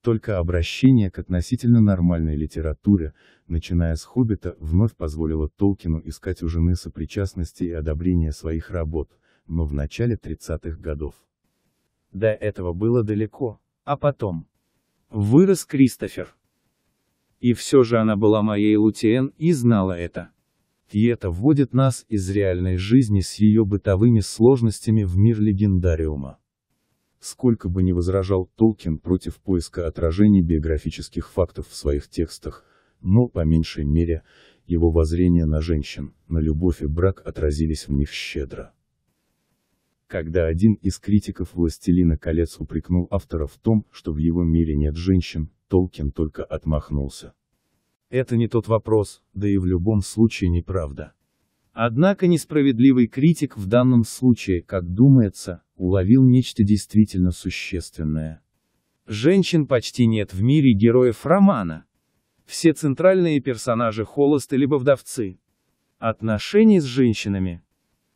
S1: Только обращение к относительно нормальной литературе, начиная с «Хоббита», вновь позволило Толкину искать у жены сопричастности и одобрения своих работ, но в начале 30-х годов. До этого было далеко, а потом. Вырос Кристофер. И все же она была моей Лутиен и знала это. И это вводит нас из реальной жизни с ее бытовыми сложностями в мир легендариума. Сколько бы ни возражал Толкин против поиска отражений биографических фактов в своих текстах, но, по меньшей мере, его воззрения на женщин, на любовь и брак отразились в них щедро. Когда один из критиков «Властелина колец» упрекнул автора в том, что в его мире нет женщин, Толкин только отмахнулся. Это не тот вопрос, да и в любом случае неправда. Однако несправедливый критик в данном случае, как думается, уловил нечто действительно существенное. Женщин почти нет в мире героев романа. Все центральные персонажи холосты либо вдовцы. Отношения с женщинами.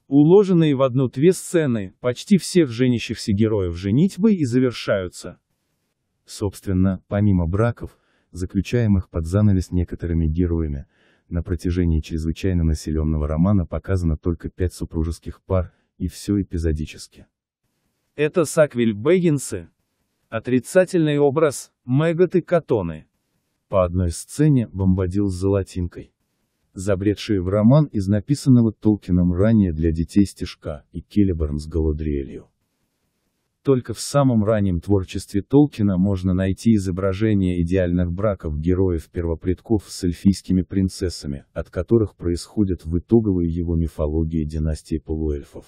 S1: Уложенные в одну-две сцены, почти всех женящихся героев женитьбы и завершаются, Собственно, помимо браков, заключаемых под занавес некоторыми героями, на протяжении чрезвычайно населенного романа показано только пять супружеских пар, и все эпизодически. Это Саквиль Бэггинсы. Отрицательный образ, Мэгот и Катоны. По одной сцене бомбадил с золотинкой. Забредшие в роман из написанного Толкином ранее для детей стишка и Келеборн с Голодриэлью. Только в самом раннем творчестве Толкина можно найти изображение идеальных браков героев-первопредков с эльфийскими принцессами, от которых происходят в итоговую его мифологии династии полуэльфов.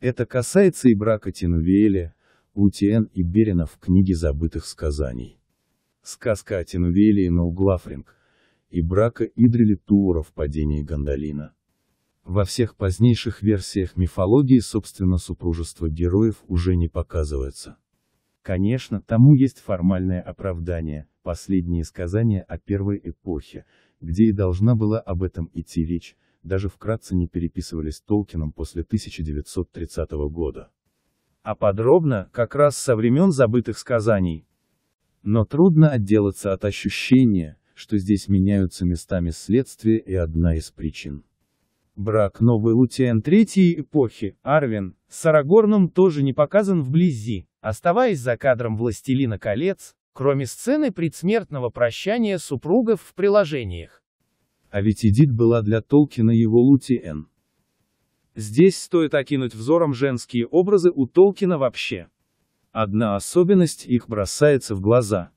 S1: Это касается и брака Тинувеэля, Утиэн и Берина в книге забытых сказаний. Сказка о Тинувеэле и Нолглафринг, и брака Идрили Туора в падении Гондолина. Во всех позднейших версиях мифологии собственно супружество героев уже не показывается. Конечно, тому есть формальное оправдание, последние сказания о первой эпохе, где и должна была об этом идти речь, даже вкратце не переписывались Толкином после 1930 года. А подробно, как раз со времен забытых сказаний. Но трудно отделаться от ощущения, что здесь меняются местами следствия и одна из причин. Брак новый Лутиен третьей эпохи, Арвин, с Арагорном тоже не показан вблизи. Оставаясь за кадром «Властелина колец», кроме сцены предсмертного прощания супругов в приложениях. А ведь Эдит была для Толкина его Лутиен. Здесь стоит окинуть взором женские образы у Толкина вообще. Одна особенность их бросается в глаза.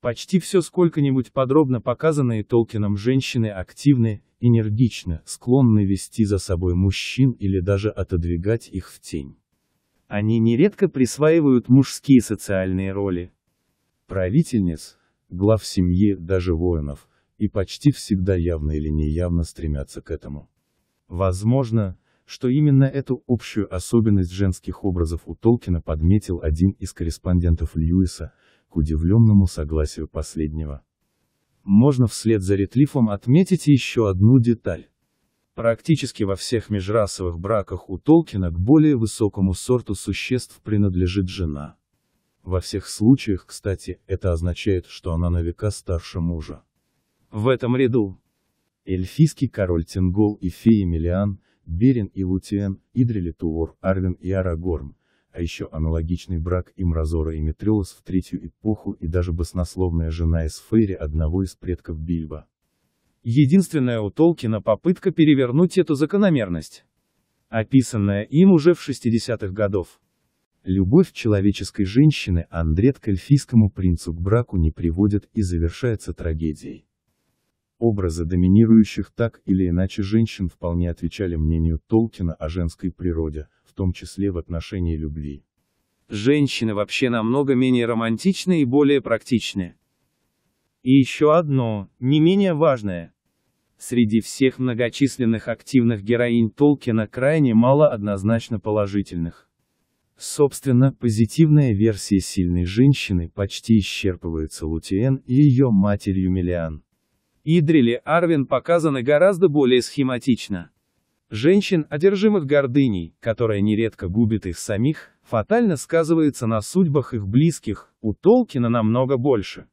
S1: Почти все сколько-нибудь подробно показанные Толкином женщины активны, энергично, склонны вести за собой мужчин или даже отодвигать их в тень. Они нередко присваивают мужские социальные роли. Правительниц, глав семьи, даже воинов, и почти всегда явно или неявно стремятся к этому. Возможно, что именно эту общую особенность женских образов у Толкина подметил один из корреспондентов Льюиса, к удивленному согласию последнего. Можно вслед за ретлифом отметить еще одну деталь. Практически во всех межрасовых браках у Толкина к более высокому сорту существ принадлежит жена. Во всех случаях, кстати, это означает, что она на века старше мужа. В этом ряду эльфийский король Тенгол и феи Мелиан, Берин и Лутиен, Идрили Туор, Арвин и Арагорм, а еще аналогичный брак им Разора и Метриос в третью эпоху и даже баснословная жена из Фейри одного из предков Бильбо. Единственная у Толкина попытка перевернуть эту закономерность, описанная им уже в 60-х годов. Любовь человеческой женщины Андрет к эльфийскому принцу к браку не приводит и завершается трагедией. Образы доминирующих так или иначе женщин вполне отвечали мнению Толкина о женской природе, том числе в отношении любви. Женщины вообще намного менее романтичны и более практичны. И еще одно, не менее важное. Среди всех многочисленных активных героинь Толкина крайне мало однозначно положительных. Собственно, позитивная версия сильной женщины почти исчерпывается Лутиен и ее матерью Миллиан. Идрили Арвин показаны гораздо более схематично. Женщин, одержимых гордыней, которая нередко губит их самих, фатально сказывается на судьбах их близких, у Толкина намного больше.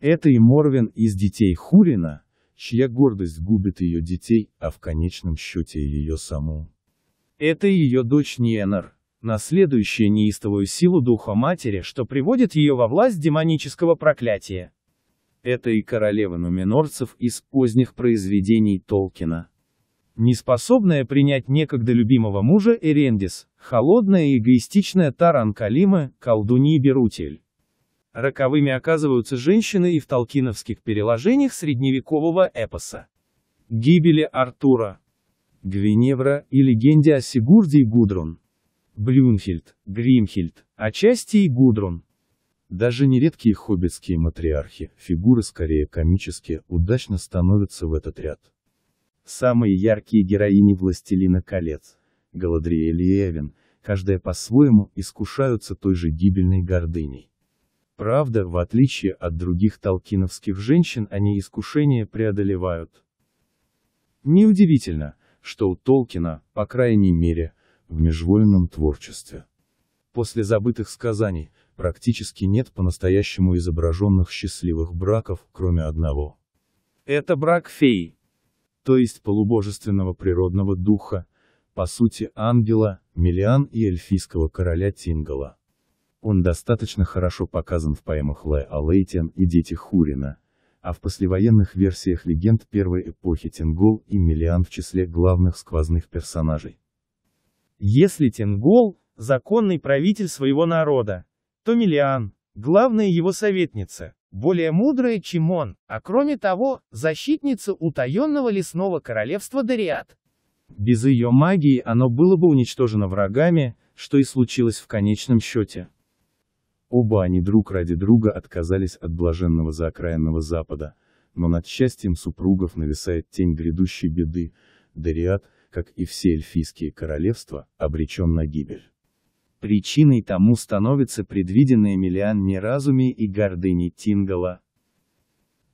S1: Это и Морвин из детей Хурина, чья гордость губит ее детей, а в конечном счете ее саму. Это и ее дочь Ниенор, наследующая неистовую силу духа матери, что приводит ее во власть демонического проклятия. Это и королева нуминорцев из поздних произведений Толкина, Неспособная принять некогда любимого мужа Эрендис, холодная и эгоистичная Таран Калима, колдуньи Берутель. Роковыми оказываются женщины и в толкиновских переложениях средневекового эпоса. Гибели Артура. Гвиневра и легенде о Сигурде и Гудрун. Блюнхельд, Гримхельд, отчасти и Гудрун. Даже нередкие хоббитские матриархи, фигуры скорее комические, удачно становятся в этот ряд. Самые яркие героини «Властелина колец» — Галадриэль и Эвен, каждая по-своему искушаются той же гибельной гордыней. Правда, в отличие от других толкиновских женщин, они искушения преодолевают. Неудивительно, что у Толкина, по крайней мере, в межвольном творчестве. После забытых сказаний, практически нет по-настоящему изображенных счастливых браков, кроме одного. Это брак феи то есть полубожественного природного духа, по сути ангела, Мелиан и эльфийского короля Тингала. Он достаточно хорошо показан в поэмах Лэ Алейтен и Дети Хурина, а в послевоенных версиях легенд первой эпохи Тингол и Мелиан в числе главных сквозных персонажей. Если Тингол законный правитель своего народа, то Мелиан – главная его советница, более мудрая, чем он, а кроме того, защитница утаенного лесного королевства Дариат. Без ее магии оно было бы уничтожено врагами, что и случилось в конечном счете. Оба они друг ради друга отказались от блаженного заокраинного запада, но над счастьем супругов нависает тень грядущей беды, Дариат, как и все эльфийские королевства, обречен на гибель. Причиной тому становится предвиденное Миллиан неразумие и гордыни Тингала.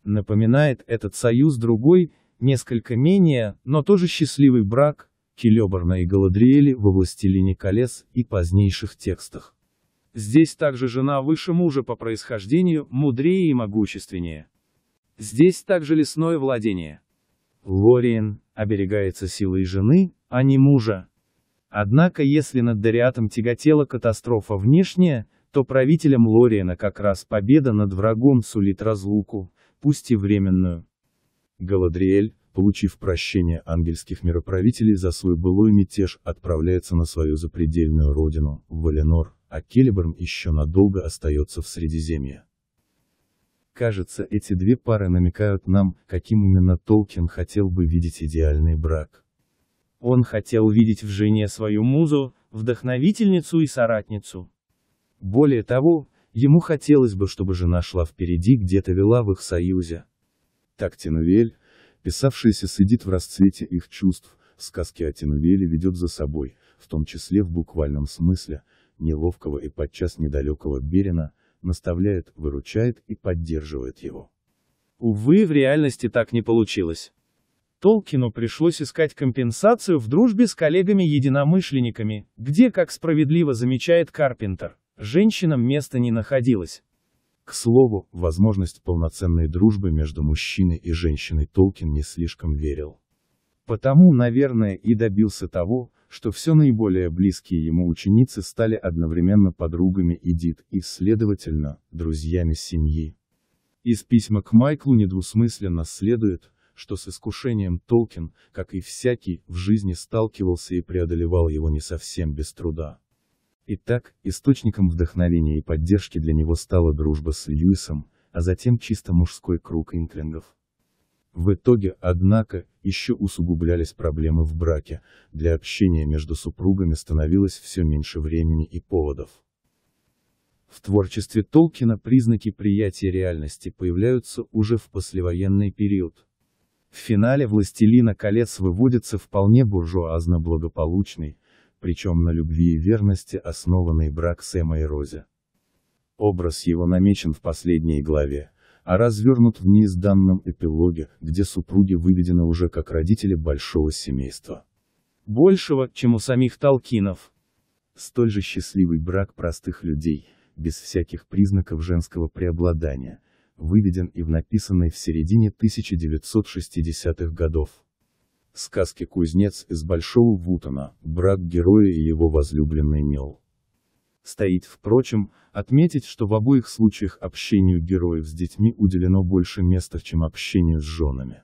S1: Напоминает этот союз другой, несколько менее, но тоже счастливый брак, Келеборна и Галадриэли во «Властелине колец» и позднейших текстах. Здесь также жена выше мужа по происхождению, мудрее и могущественнее. Здесь также лесное владение. Лориен оберегается силой жены, а не мужа, Однако если над Дариатом тяготела катастрофа внешняя, то правителям Лориена как раз победа над врагом сулит разлуку, пусть и временную. Галадриэль, получив прощение ангельских мироправителей за свой былой мятеж, отправляется на свою запредельную родину, в Валенор, а Келеборн еще надолго остается в Средиземье. Кажется, эти две пары намекают нам, каким именно Толкин хотел бы видеть идеальный брак. Он хотел увидеть в жене свою музу, вдохновительницу и соратницу. Более того, ему хотелось бы, чтобы жена шла впереди, где-то вела в их союзе. Так Тинувель, писавшийся сидит в расцвете их чувств, сказки о Тинувеле ведет за собой, в том числе в буквальном смысле, неловкого и подчас недалекого Берина, наставляет, выручает и поддерживает его. Увы, в реальности так не получилось. Толкину пришлось искать компенсацию в дружбе с коллегами-единомышленниками, где, как справедливо замечает Карпентер, женщинам места не находилось. К слову, возможность полноценной дружбы между мужчиной и женщиной Толкин не слишком верил. Потому, наверное, и добился того, что все наиболее близкие ему ученицы стали одновременно подругами Эдит и, следовательно, друзьями семьи. Из письма к Майклу недвусмысленно следует, что с искушением Толкин, как и всякий, в жизни сталкивался и преодолевал его не совсем без труда. Итак, источником вдохновения и поддержки для него стала дружба с Льюисом, а затем чисто мужской круг инклингов. В итоге, однако, еще усугублялись проблемы в браке, для общения между супругами становилось все меньше времени и поводов. В творчестве Толкина признаки приятия реальности появляются уже в послевоенный период. В финале «Властелина колец» выводится вполне буржуазно-благополучный, причем на любви и верности основанный брак Сэма и Рози. Образ его намечен в последней главе, а развернут в неизданном эпилоге, где супруги выведены уже как родители большого семейства. Большего, чем у самих Толкинов. Столь же счастливый брак простых людей, без всяких признаков женского преобладания, выведен и в написанной в середине 1960-х годов. Сказки «Кузнец» из Большого Вутона, брак героя и его возлюбленный Мел. Стоит, впрочем, отметить, что в обоих случаях общению героев с детьми уделено больше места, чем общению с женами.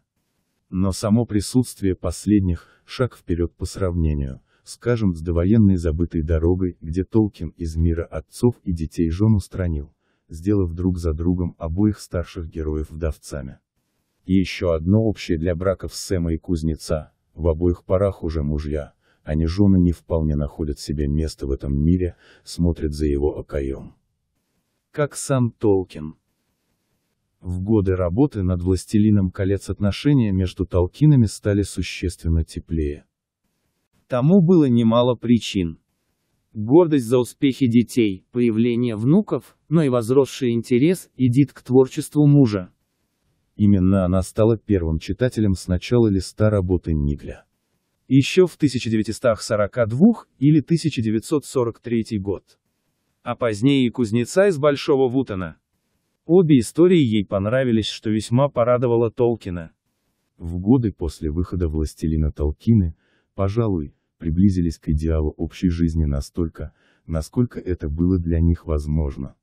S1: Но само присутствие последних – шаг вперед по сравнению, скажем, с довоенной забытой дорогой, где Толкин из мира отцов и детей жен устранил, сделав друг за другом обоих старших героев вдовцами. И еще одно общее для браков Сэма и Кузнеца, в обоих парах уже мужья, а не жены не вполне находят себе место в этом мире, смотрят за его окоем. Как сам Толкин. В годы работы над «Властелином колец» отношения между Толкинами стали существенно теплее. Тому было немало причин гордость за успехи детей, появление внуков, но и возросший интерес Эдит к творчеству мужа. Именно она стала первым читателем с начала листа работы Нигля. Еще в 1942 или 1943 год. А позднее и кузнеца из Большого Вутона. Обе истории ей понравились, что весьма порадовало Толкина. В годы после выхода «Властелина Толкины», пожалуй, приблизились к идеалу общей жизни настолько, насколько это было для них возможно.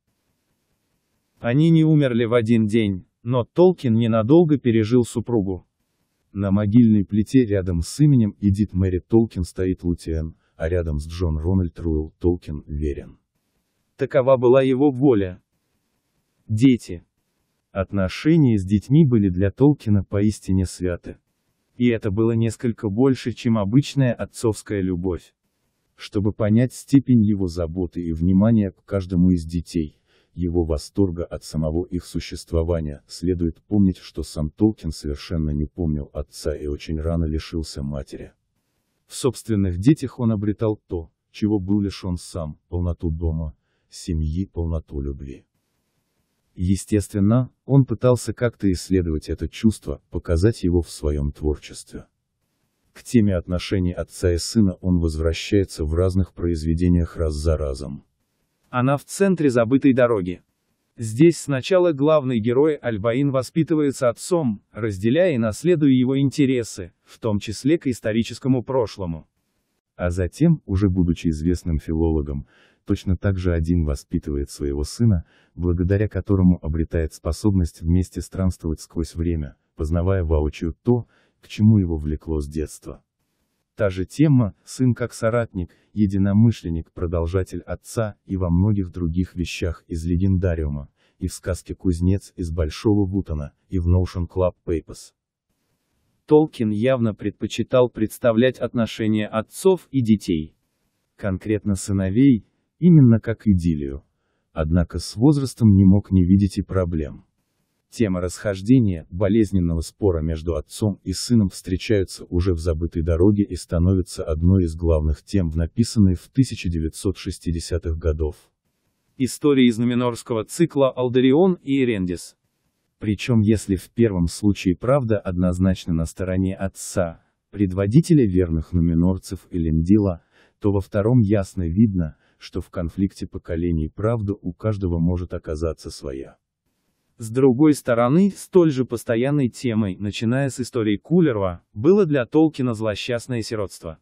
S1: Они не умерли в один день, но Толкин ненадолго пережил супругу. На могильной плите рядом с именем Эдит Мэри Толкин стоит Лутиен, а рядом с Джон Рональд Руэлл Толкин верен. Такова была его воля. Дети. Отношения с детьми были для Толкина поистине святы. И это было несколько больше, чем обычная отцовская любовь. Чтобы понять степень его заботы и внимания к каждому из детей, его восторга от самого их существования, следует помнить, что сам Толкин совершенно не помнил отца и очень рано лишился матери. В собственных детях он обретал то, чего был лишен сам, полноту дома, семьи, полноту любви. Естественно, он пытался как-то исследовать это чувство, показать его в своем творчестве. К теме отношений отца и сына он возвращается в разных произведениях раз за разом. Она в центре забытой дороги. Здесь сначала главный герой Альбаин воспитывается отцом, разделяя и наследуя его интересы, в том числе к историческому прошлому. А затем, уже будучи известным филологом, точно так же один воспитывает своего сына, благодаря которому обретает способность вместе странствовать сквозь время, познавая воочию то, к чему его влекло с детства. Та же тема, сын как соратник, единомышленник, продолжатель отца и во многих других вещах из легендариума, и в сказке «Кузнец» из Большого Бутона, и в Notion Club Papers. Толкин явно предпочитал представлять отношения отцов и детей, конкретно сыновей, именно как идиллию. Однако с возрастом не мог не видеть и проблем. Тема расхождения, болезненного спора между отцом и сыном встречаются уже в «Забытой дороге» и становится одной из главных тем в написанной в 1960-х годов. истории из номинорского цикла «Алдерион и Эрендис». Причем если в первом случае правда однозначно на стороне отца, предводителя верных номинорцев Элендила, то во втором ясно видно – что в конфликте поколений правда у каждого может оказаться своя. С другой стороны, столь же постоянной темой, начиная с истории Кулерова, было для Толкина злосчастное сиротство.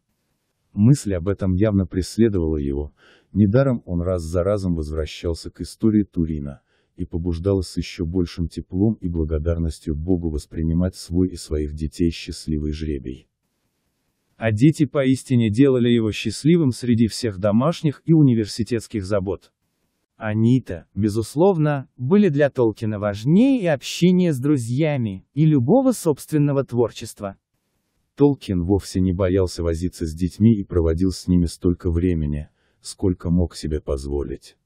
S1: Мысль об этом явно преследовала его, недаром он раз за разом возвращался к истории Турина, и побуждала с еще большим теплом и благодарностью Богу воспринимать свой и своих детей счастливый жребий а дети поистине делали его счастливым среди всех домашних и университетских забот. Они-то, безусловно, были для Толкина важнее и общения с друзьями, и любого собственного творчества. Толкин вовсе не боялся возиться с детьми и проводил с ними столько времени, сколько мог себе позволить.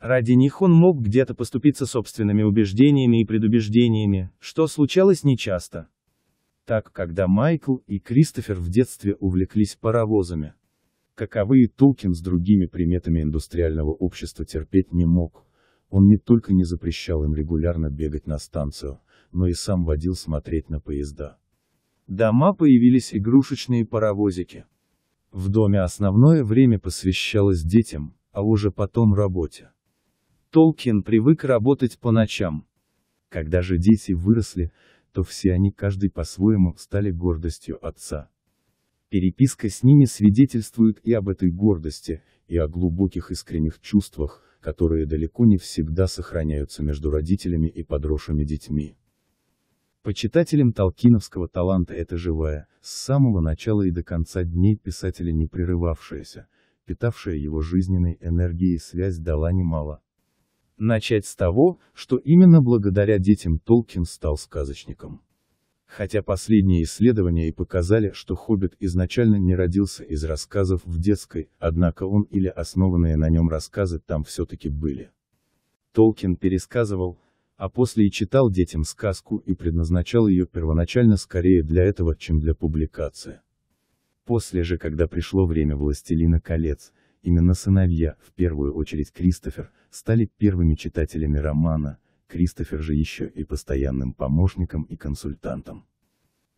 S1: Ради них он мог где-то поступиться собственными убеждениями и предубеждениями, что случалось нечасто. Так, когда Майкл и Кристофер в детстве увлеклись паровозами, каковые Толкин с другими приметами индустриального общества терпеть не мог, он не только не запрещал им регулярно бегать на станцию, но и сам водил смотреть на поезда. Дома появились игрушечные паровозики. В доме основное время посвящалось детям, а уже потом работе. Толкин привык работать по ночам. Когда же дети выросли, то все они каждый по-своему стали гордостью отца. Переписка с ними свидетельствует и об этой гордости, и о глубоких искренних чувствах, которые далеко не всегда сохраняются между родителями и подросшими детьми. Почитателям толкиновского таланта это живая, с самого начала и до конца дней писателя не прерывавшаяся, питавшая его жизненной энергией связь дала немало. Начать с того, что именно благодаря детям Толкин стал сказочником. Хотя последние исследования и показали, что Хоббит изначально не родился из рассказов в детской, однако он или основанные на нем рассказы там все-таки были. Толкин пересказывал, а после и читал детям сказку и предназначал ее первоначально скорее для этого, чем для публикации. После же, когда пришло время «Властелина колец», Именно сыновья, в первую очередь Кристофер, стали первыми читателями романа, Кристофер же еще и постоянным помощником и консультантом.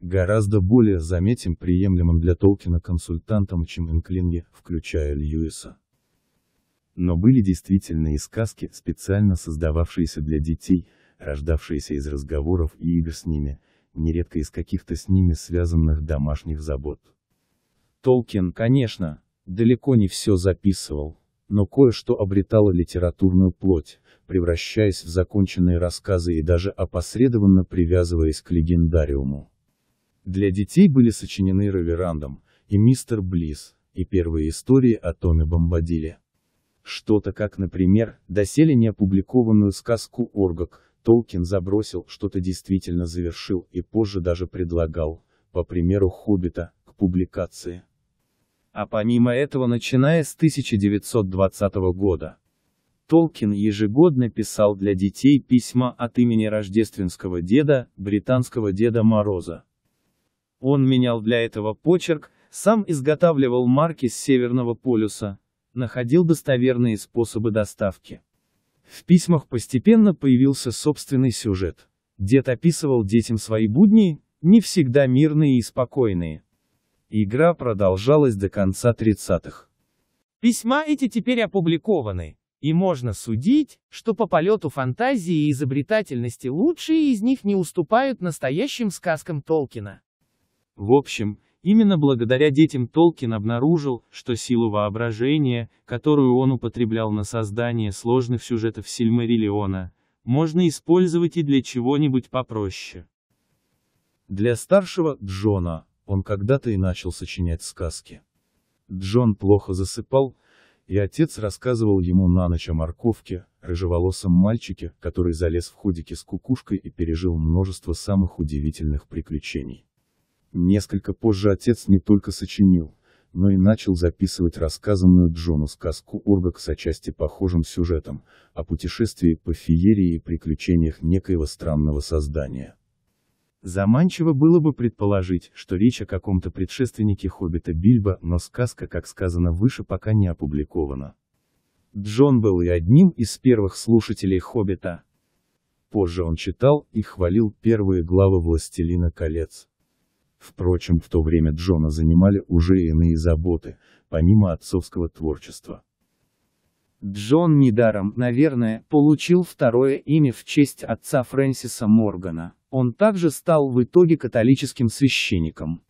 S1: Гораздо более заметим приемлемым для Толкина консультантом, чем Инклинги, включая Льюиса. Но были действительно и сказки, специально создававшиеся для детей, рождавшиеся из разговоров и игр с ними, нередко из каких-то с ними связанных домашних забот. Толкин, конечно, далеко не все записывал, но кое-что обретало литературную плоть, превращаясь в законченные рассказы и даже опосредованно привязываясь к легендариуму. Для детей были сочинены Раверандом, и Мистер Близ, и первые истории о Томе Бомбадиле. Что-то как, например, доселе неопубликованную сказку «Оргок», Толкин забросил, что-то действительно завершил и позже даже предлагал, по примеру «Хоббита», к публикации. А помимо этого начиная с 1920 года, Толкин ежегодно писал для детей письма от имени рождественского деда, британского деда Мороза. Он менял для этого почерк, сам изготавливал марки с Северного полюса, находил достоверные способы доставки. В письмах постепенно появился собственный сюжет. Дед описывал детям свои будни, не всегда мирные и спокойные. Игра продолжалась до конца 30-х. Письма эти теперь опубликованы, и можно судить, что по полету фантазии и изобретательности лучшие из них не уступают настоящим сказкам Толкина. В общем, именно благодаря детям Толкин обнаружил, что силу воображения, которую он употреблял на создание сложных сюжетов Сильмариллиона, можно использовать и для чего-нибудь попроще. Для старшего Джона он когда-то и начал сочинять сказки. Джон плохо засыпал, и отец рассказывал ему на ночь о морковке, рыжеволосом мальчике, который залез в ходики с кукушкой и пережил множество самых удивительных приключений. Несколько позже отец не только сочинил, но и начал записывать рассказанную Джону сказку Оргак с отчасти похожим сюжетом, о путешествии по феерии и приключениях некоего странного создания. Заманчиво было бы предположить, что речь о каком-то предшественнике Хоббита Бильбо, но сказка, как сказано выше, пока не опубликована. Джон был и одним из первых слушателей Хоббита. Позже он читал и хвалил первые главы «Властелина колец». Впрочем, в то время Джона занимали уже иные заботы, помимо отцовского творчества. Джон недаром, наверное, получил второе имя в честь отца Фрэнсиса Моргана. Он также стал в итоге католическим священником.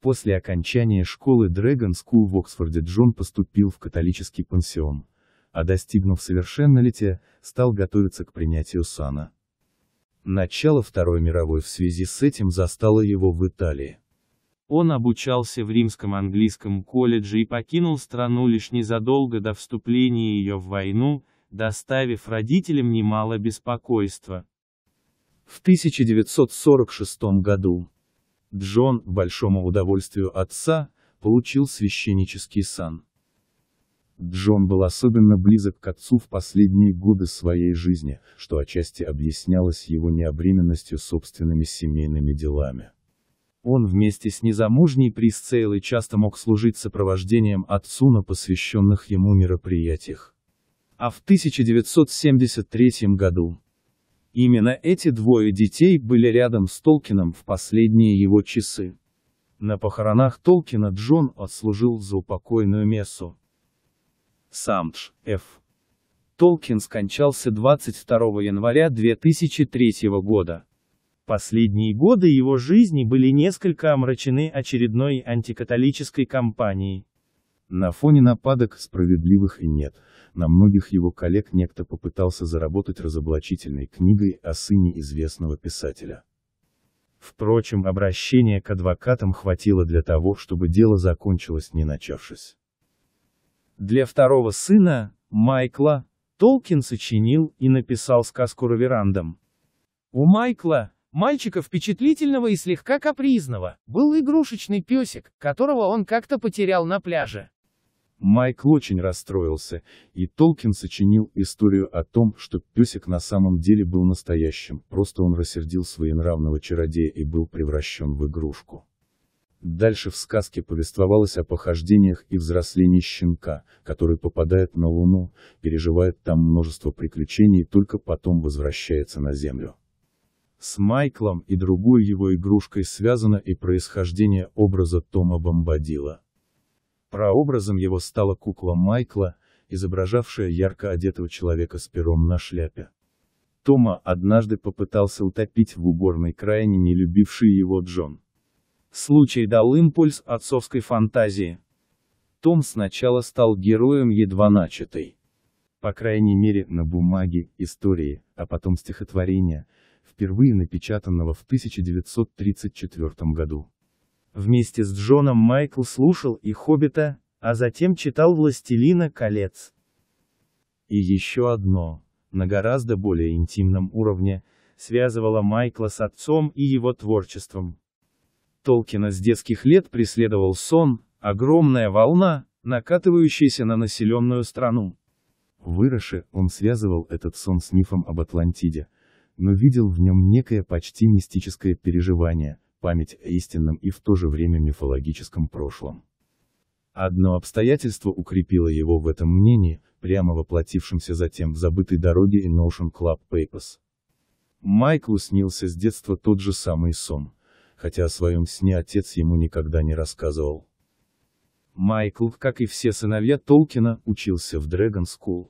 S1: После окончания школы Dragon School в Оксфорде Джон поступил в католический пансион, а достигнув совершеннолетия, стал готовиться к принятию сана. Начало Второй мировой в связи с этим застало его в Италии. Он обучался в Римском английском колледже и покинул страну лишь незадолго до вступления ее в войну, доставив родителям немало беспокойства. В 1946 году Джон, к большому удовольствию отца, получил священнический сан. Джон был особенно близок к отцу в последние годы своей жизни, что отчасти объяснялось его необременностью собственными семейными делами. Он вместе с незамужней Присцейлой часто мог служить сопровождением отцу на посвященных ему мероприятиях. А в 1973 году, Именно эти двое детей были рядом с Толкином в последние его часы. На похоронах Толкина Джон отслужил заупокойную мессу. Самдж, Ф. Толкин скончался 22 января 2003 года. Последние годы его жизни были несколько омрачены очередной антикатолической кампанией, на фоне нападок справедливых и нет, на многих его коллег некто попытался заработать разоблачительной книгой о сыне известного писателя. Впрочем, обращения к адвокатам хватило для того, чтобы дело закончилось не начавшись. Для второго сына, Майкла, Толкин сочинил и написал сказку Раверандом. У Майкла, мальчика впечатлительного и слегка капризного, был игрушечный песик, которого он как-то потерял на пляже. Майкл очень расстроился, и Толкин сочинил историю о том, что песик на самом деле был настоящим, просто он рассердил своенравного чародея и был превращен в игрушку. Дальше в сказке повествовалось о похождениях и взрослении щенка, который попадает на Луну, переживает там множество приключений и только потом возвращается на Землю. С Майклом и другой его игрушкой связано и происхождение образа Тома Бомбадила. Прообразом его стала кукла Майкла, изображавшая ярко одетого человека с пером на шляпе. Тома однажды попытался утопить в уборной крайне не любивший его Джон. Случай дал импульс отцовской фантазии. Том сначала стал героем едва начатой. По крайней мере, на бумаге, истории, а потом стихотворения, впервые напечатанного в 1934 году. Вместе с Джоном Майкл слушал и «Хоббита», а затем читал «Властелина колец». И еще одно, на гораздо более интимном уровне, связывало Майкла с отцом и его творчеством. Толкина с детских лет преследовал сон, огромная волна, накатывающаяся на населенную страну. Выросши, он связывал этот сон с мифом об Атлантиде, но видел в нем некое почти мистическое переживание, память о истинном и в то же время мифологическом прошлом. Одно обстоятельство укрепило его в этом мнении, прямо воплотившемся затем в забытой дороге и Notion Club Papers. Майклу снился с детства тот же самый сон, хотя о своем сне отец ему никогда не рассказывал. Майкл, как и все сыновья Толкина, учился в Dragon School.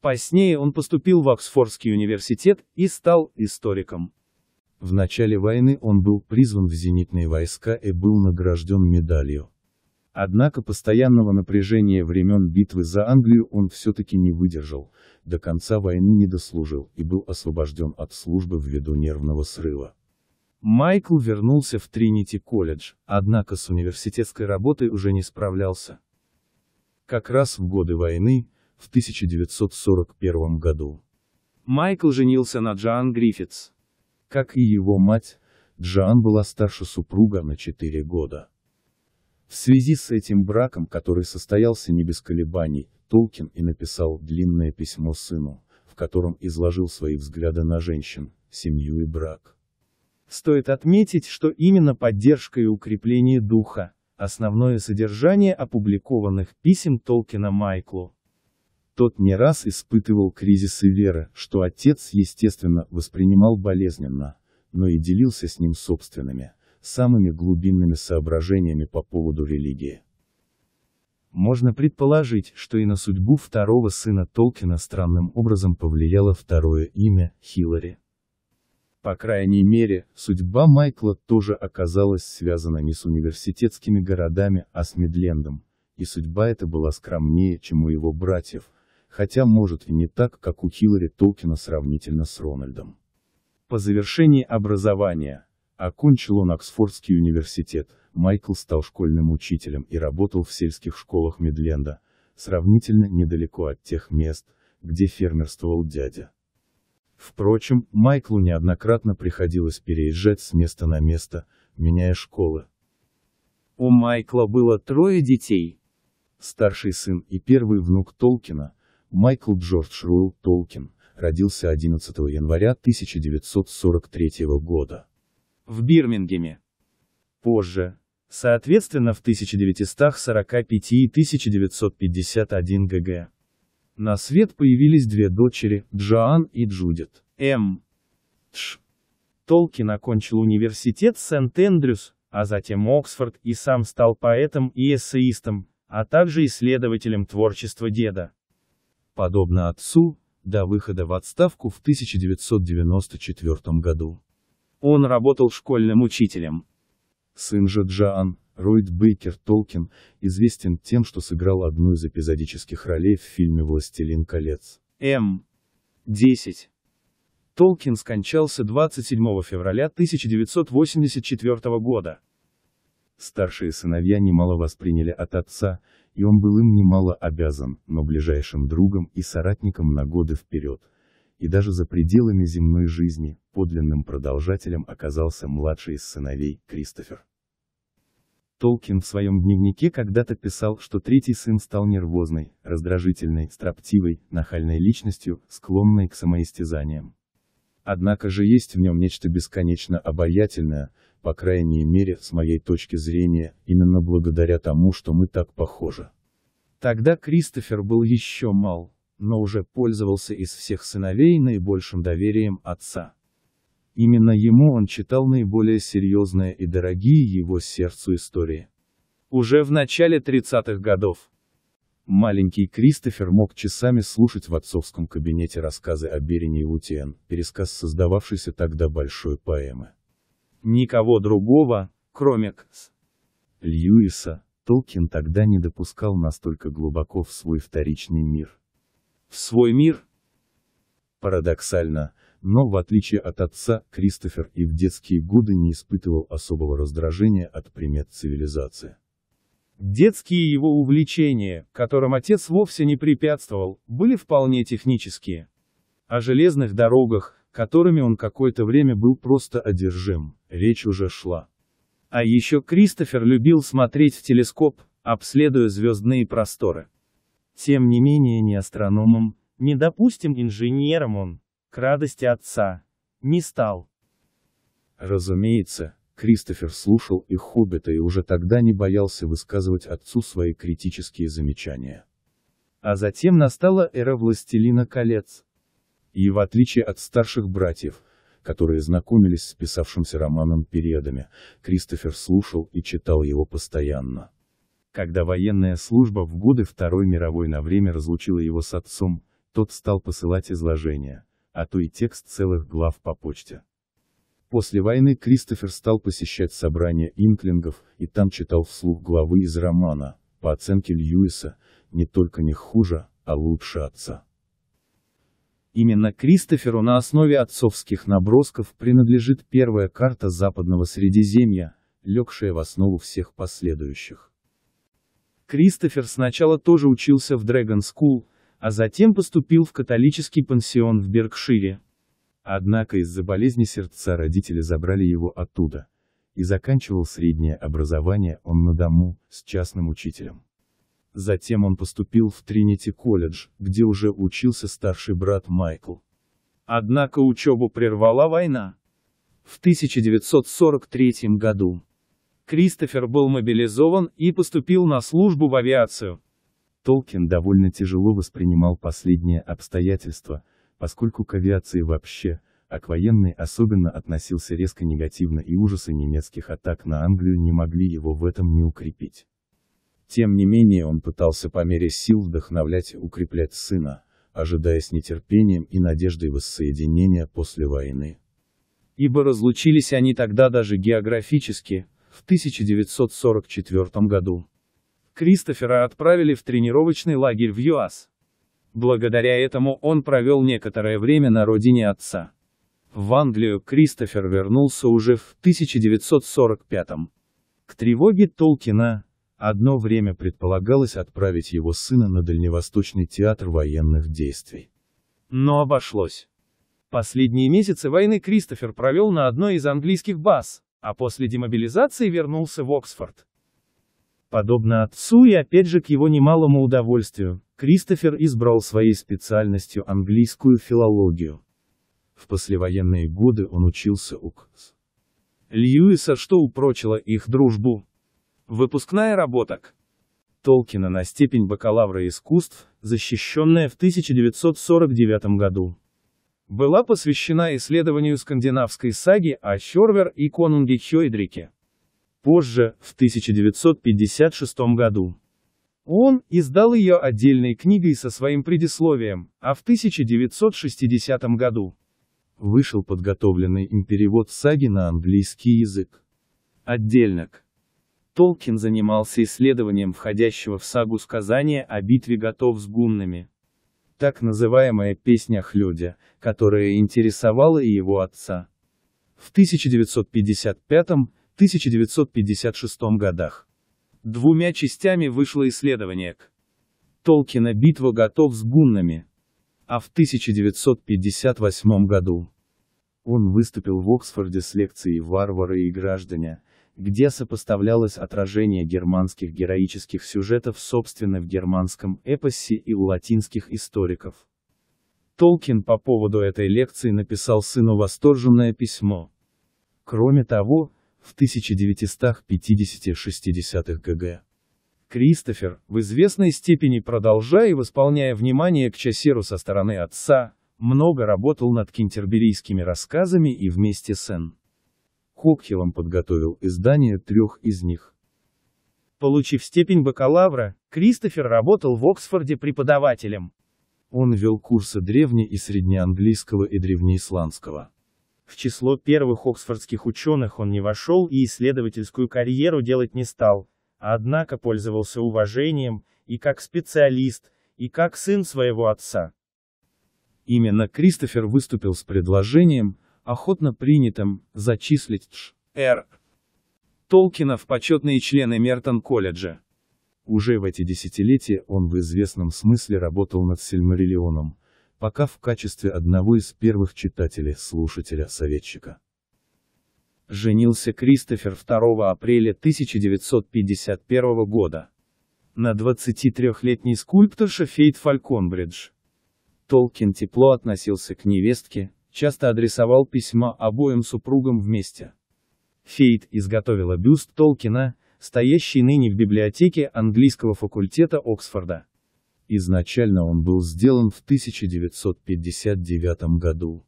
S1: Позднее он поступил в Оксфордский университет и стал историком. В начале войны он был призван в зенитные войска и был награжден медалью. Однако постоянного напряжения времен битвы за Англию он все-таки не выдержал, до конца войны не дослужил и был освобожден от службы ввиду нервного срыва. Майкл вернулся в Тринити колледж, однако с университетской работой уже не справлялся. Как раз в годы войны, в 1941 году. Майкл женился на Джоан Гриффитс. Как и его мать, Джан была старше супруга на 4 года. В связи с этим браком, который состоялся не без колебаний, Толкин и написал длинное письмо сыну, в котором изложил свои взгляды на женщин, семью и брак. Стоит отметить, что именно поддержка и укрепление духа – основное содержание опубликованных писем Толкина Майклу. Тот не раз испытывал кризисы веры, что отец, естественно, воспринимал болезненно, но и делился с ним собственными, самыми глубинными соображениями по поводу религии. Можно предположить, что и на судьбу второго сына Толкина странным образом повлияло второе имя – Хиллари. По крайней мере, судьба Майкла тоже оказалась связана не с университетскими городами, а с Медлендом, и судьба эта была скромнее, чем у его братьев – хотя может и не так, как у Хиллари Толкина сравнительно с Рональдом. По завершении образования, окончил он Оксфордский университет, Майкл стал школьным учителем и работал в сельских школах Мидленда, сравнительно недалеко от тех мест, где фермерствовал дядя. Впрочем, Майклу неоднократно приходилось переезжать с места на место, меняя школы. У Майкла было трое детей. Старший сын и первый внук Толкина, Майкл Джордж Руэлл Толкин, родился 11 января 1943 года. В Бирмингеме. Позже, соответственно в 1945 и 1951 ГГ. На свет появились две дочери, Джоан и Джудит. М. Тш. Толкин окончил университет Сент-Эндрюс, а затем Оксфорд, и сам стал поэтом и эссеистом, а также исследователем творчества деда подобно отцу, до выхода в отставку в 1994 году. Он работал школьным учителем. Сын же Джоан, Ройд Бейкер Толкин, известен тем, что сыграл одну из эпизодических ролей в фильме «Властелин колец». М. 10. Толкин скончался 27 февраля 1984 года. Старшие сыновья немало восприняли от отца, и он был им немало обязан, но ближайшим другом и соратником на годы вперед. И даже за пределами земной жизни, подлинным продолжателем оказался младший из сыновей, Кристофер. Толкин в своем дневнике когда-то писал, что третий сын стал нервозной, раздражительной, строптивой, нахальной личностью, склонной к самоистязаниям. Однако же есть в нем нечто бесконечно обаятельное, по крайней мере, с моей точки зрения, именно благодаря тому, что мы так похожи. Тогда Кристофер был еще мал, но уже пользовался из всех сыновей наибольшим доверием отца. Именно ему он читал наиболее серьезные и дорогие его сердцу истории. Уже в начале 30-х годов. Маленький Кристофер мог часами слушать в отцовском кабинете рассказы о Берине и Лутиен, пересказ создававшейся тогда большой поэмы. Никого другого, кроме Кс. Льюиса, Толкин тогда не допускал настолько глубоко в свой вторичный мир. В свой мир? Парадоксально, но в отличие от отца, Кристофер и в детские годы не испытывал особого раздражения от примет цивилизации. Детские его увлечения, которым отец вовсе не препятствовал, были вполне технические. О железных дорогах, которыми он какое-то время был просто одержим речь уже шла. А еще Кристофер любил смотреть в телескоп, обследуя звездные просторы. Тем не менее ни астрономом, ни допустим инженером он, к радости отца, не стал. Разумеется, Кристофер слушал и Хоббита и уже тогда не боялся высказывать отцу свои критические замечания. А затем настала эра Властелина колец. И в отличие от старших братьев, которые знакомились с писавшимся романом периодами, Кристофер слушал и читал его постоянно. Когда военная служба в годы Второй мировой на время разлучила его с отцом, тот стал посылать изложения, а то и текст целых глав по почте. После войны Кристофер стал посещать собрания инклингов, и там читал вслух главы из романа, по оценке Льюиса, не только не хуже, а лучше отца. Именно Кристоферу на основе отцовских набросков принадлежит первая карта Западного Средиземья, легшая в основу всех последующих. Кристофер сначала тоже учился в Dragon School, а затем поступил в католический пансион в Беркшире. Однако из-за болезни сердца родители забрали его оттуда, и заканчивал среднее образование он на дому, с частным учителем. Затем он поступил в Тринити-колледж, где уже учился старший брат Майкл. Однако учебу прервала война. В 1943 году Кристофер был мобилизован и поступил на службу в авиацию. Толкин довольно тяжело воспринимал последние обстоятельства, поскольку к авиации вообще, а к военной особенно относился резко негативно и ужасы немецких атак на Англию не могли его в этом не укрепить. Тем не менее он пытался по мере сил вдохновлять, укреплять сына, ожидая с нетерпением и надеждой воссоединения после войны. Ибо разлучились они тогда даже географически, в 1944 году. Кристофера отправили в тренировочный лагерь в ЮАС. Благодаря этому он провел некоторое время на родине отца. В Англию Кристофер вернулся уже в 1945 -м. К тревоге Толкина, Одно время предполагалось отправить его сына на Дальневосточный театр военных действий. Но обошлось. Последние месяцы войны Кристофер провел на одной из английских баз, а после демобилизации вернулся в Оксфорд. Подобно отцу и опять же к его немалому удовольствию, Кристофер избрал своей специальностью английскую филологию. В послевоенные годы он учился у Кс. Льюиса, что упрочило их дружбу, Выпускная работа Толкина на степень бакалавра искусств, защищенная в 1949 году. Была посвящена исследованию скандинавской саги о Хёрвер и Конунге Хёйдрике. Позже, в 1956 году. Он издал ее отдельной книгой со своим предисловием, а в 1960 году вышел подготовленный им перевод саги на английский язык. Отдельник. Толкин занимался исследованием входящего в сагу сказания о битве готов с гуннами. Так называемая «песня Хлюдя», которая интересовала и его отца. В 1955-1956 годах. Двумя частями вышло исследование к Толкина «Битва готов с гуннами», а в 1958 году он выступил в Оксфорде с лекцией «Варвары и граждане», где сопоставлялось отражение германских героических сюжетов собственно в германском эпосе и у латинских историков. Толкин по поводу этой лекции написал сыну восторженное письмо. Кроме того, в 1950-60-х г.г. Кристофер, в известной степени продолжая и восполняя внимание к Часеру со стороны отца, много работал над кентерберийскими рассказами и вместе с Энн. Кокхелом подготовил издание трех из них. Получив степень бакалавра, Кристофер работал в Оксфорде преподавателем. Он вел курсы древне- и среднеанглийского и древнеисландского. В число первых оксфордских ученых он не вошел и исследовательскую карьеру делать не стал, однако пользовался уважением, и как специалист, и как сын своего отца. Именно Кристофер выступил с предложением, охотно принятым, зачислить Ш. Р. Толкина в почетные члены Мертон-колледжа. Уже в эти десятилетия он в известном смысле работал над Сильмариллионом, пока в качестве одного из первых читателей, слушателя, советчика. Женился Кристофер 2 апреля 1951 года. На 23-летней скульпторше Фейт Фальконбридж. Толкин тепло относился к невестке, часто адресовал письма обоим супругам вместе. Фейт изготовила бюст Толкина, стоящий ныне в библиотеке английского факультета Оксфорда. Изначально он был сделан в 1959 году.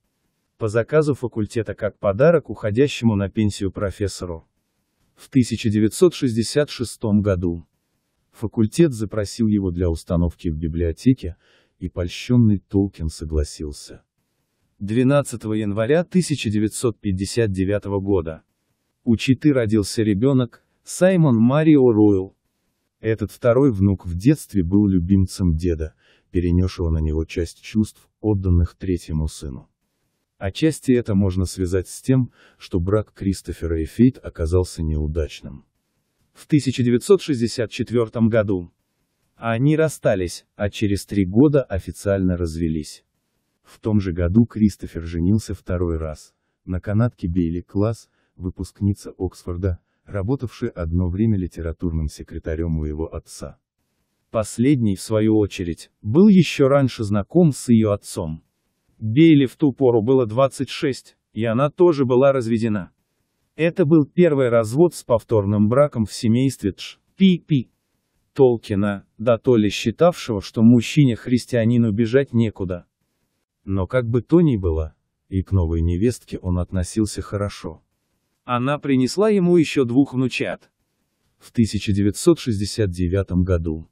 S1: По заказу факультета как подарок уходящему на пенсию профессору. В 1966 году. Факультет запросил его для установки в библиотеке, и польщенный Толкин согласился. 12 января 1959 года. У Читы родился ребенок, Саймон Марио Ройл. Этот второй внук в детстве был любимцем деда, перенесшего на него часть чувств, отданных третьему сыну. Отчасти это можно связать с тем, что брак Кристофера и Фейт оказался неудачным. В 1964 году они расстались, а через три года официально развелись. В том же году Кристофер женился второй раз, на канадке Бейли Класс, выпускница Оксфорда, работавшая одно время литературным секретарем у его отца. Последний, в свою очередь, был еще раньше знаком с ее отцом. Бейли в ту пору было 26, и она тоже была разведена. Это был первый развод с повторным браком в семействе Тш. Пи-пи. Толкина, да то ли считавшего, что мужчине-христианину бежать некуда, но как бы то ни было, и к новой невестке он относился хорошо. Она принесла ему еще двух внучат. В 1969 году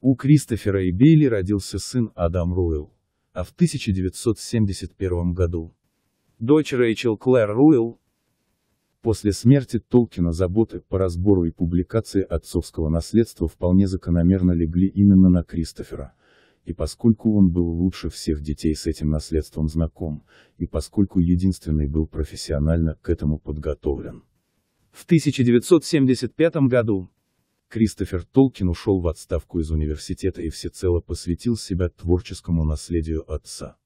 S1: у Кристофера и Бейли родился сын Адам Руэлл, а в 1971 году дочь Рэйчел Клэр Руэлл. После смерти Толкина заботы по разбору и публикации отцовского наследства вполне закономерно легли именно на Кристофера, и поскольку он был лучше всех детей с этим наследством знаком, и поскольку единственный был профессионально к этому подготовлен. В 1975 году Кристофер Толкин ушел в отставку из университета и всецело посвятил себя творческому наследию отца.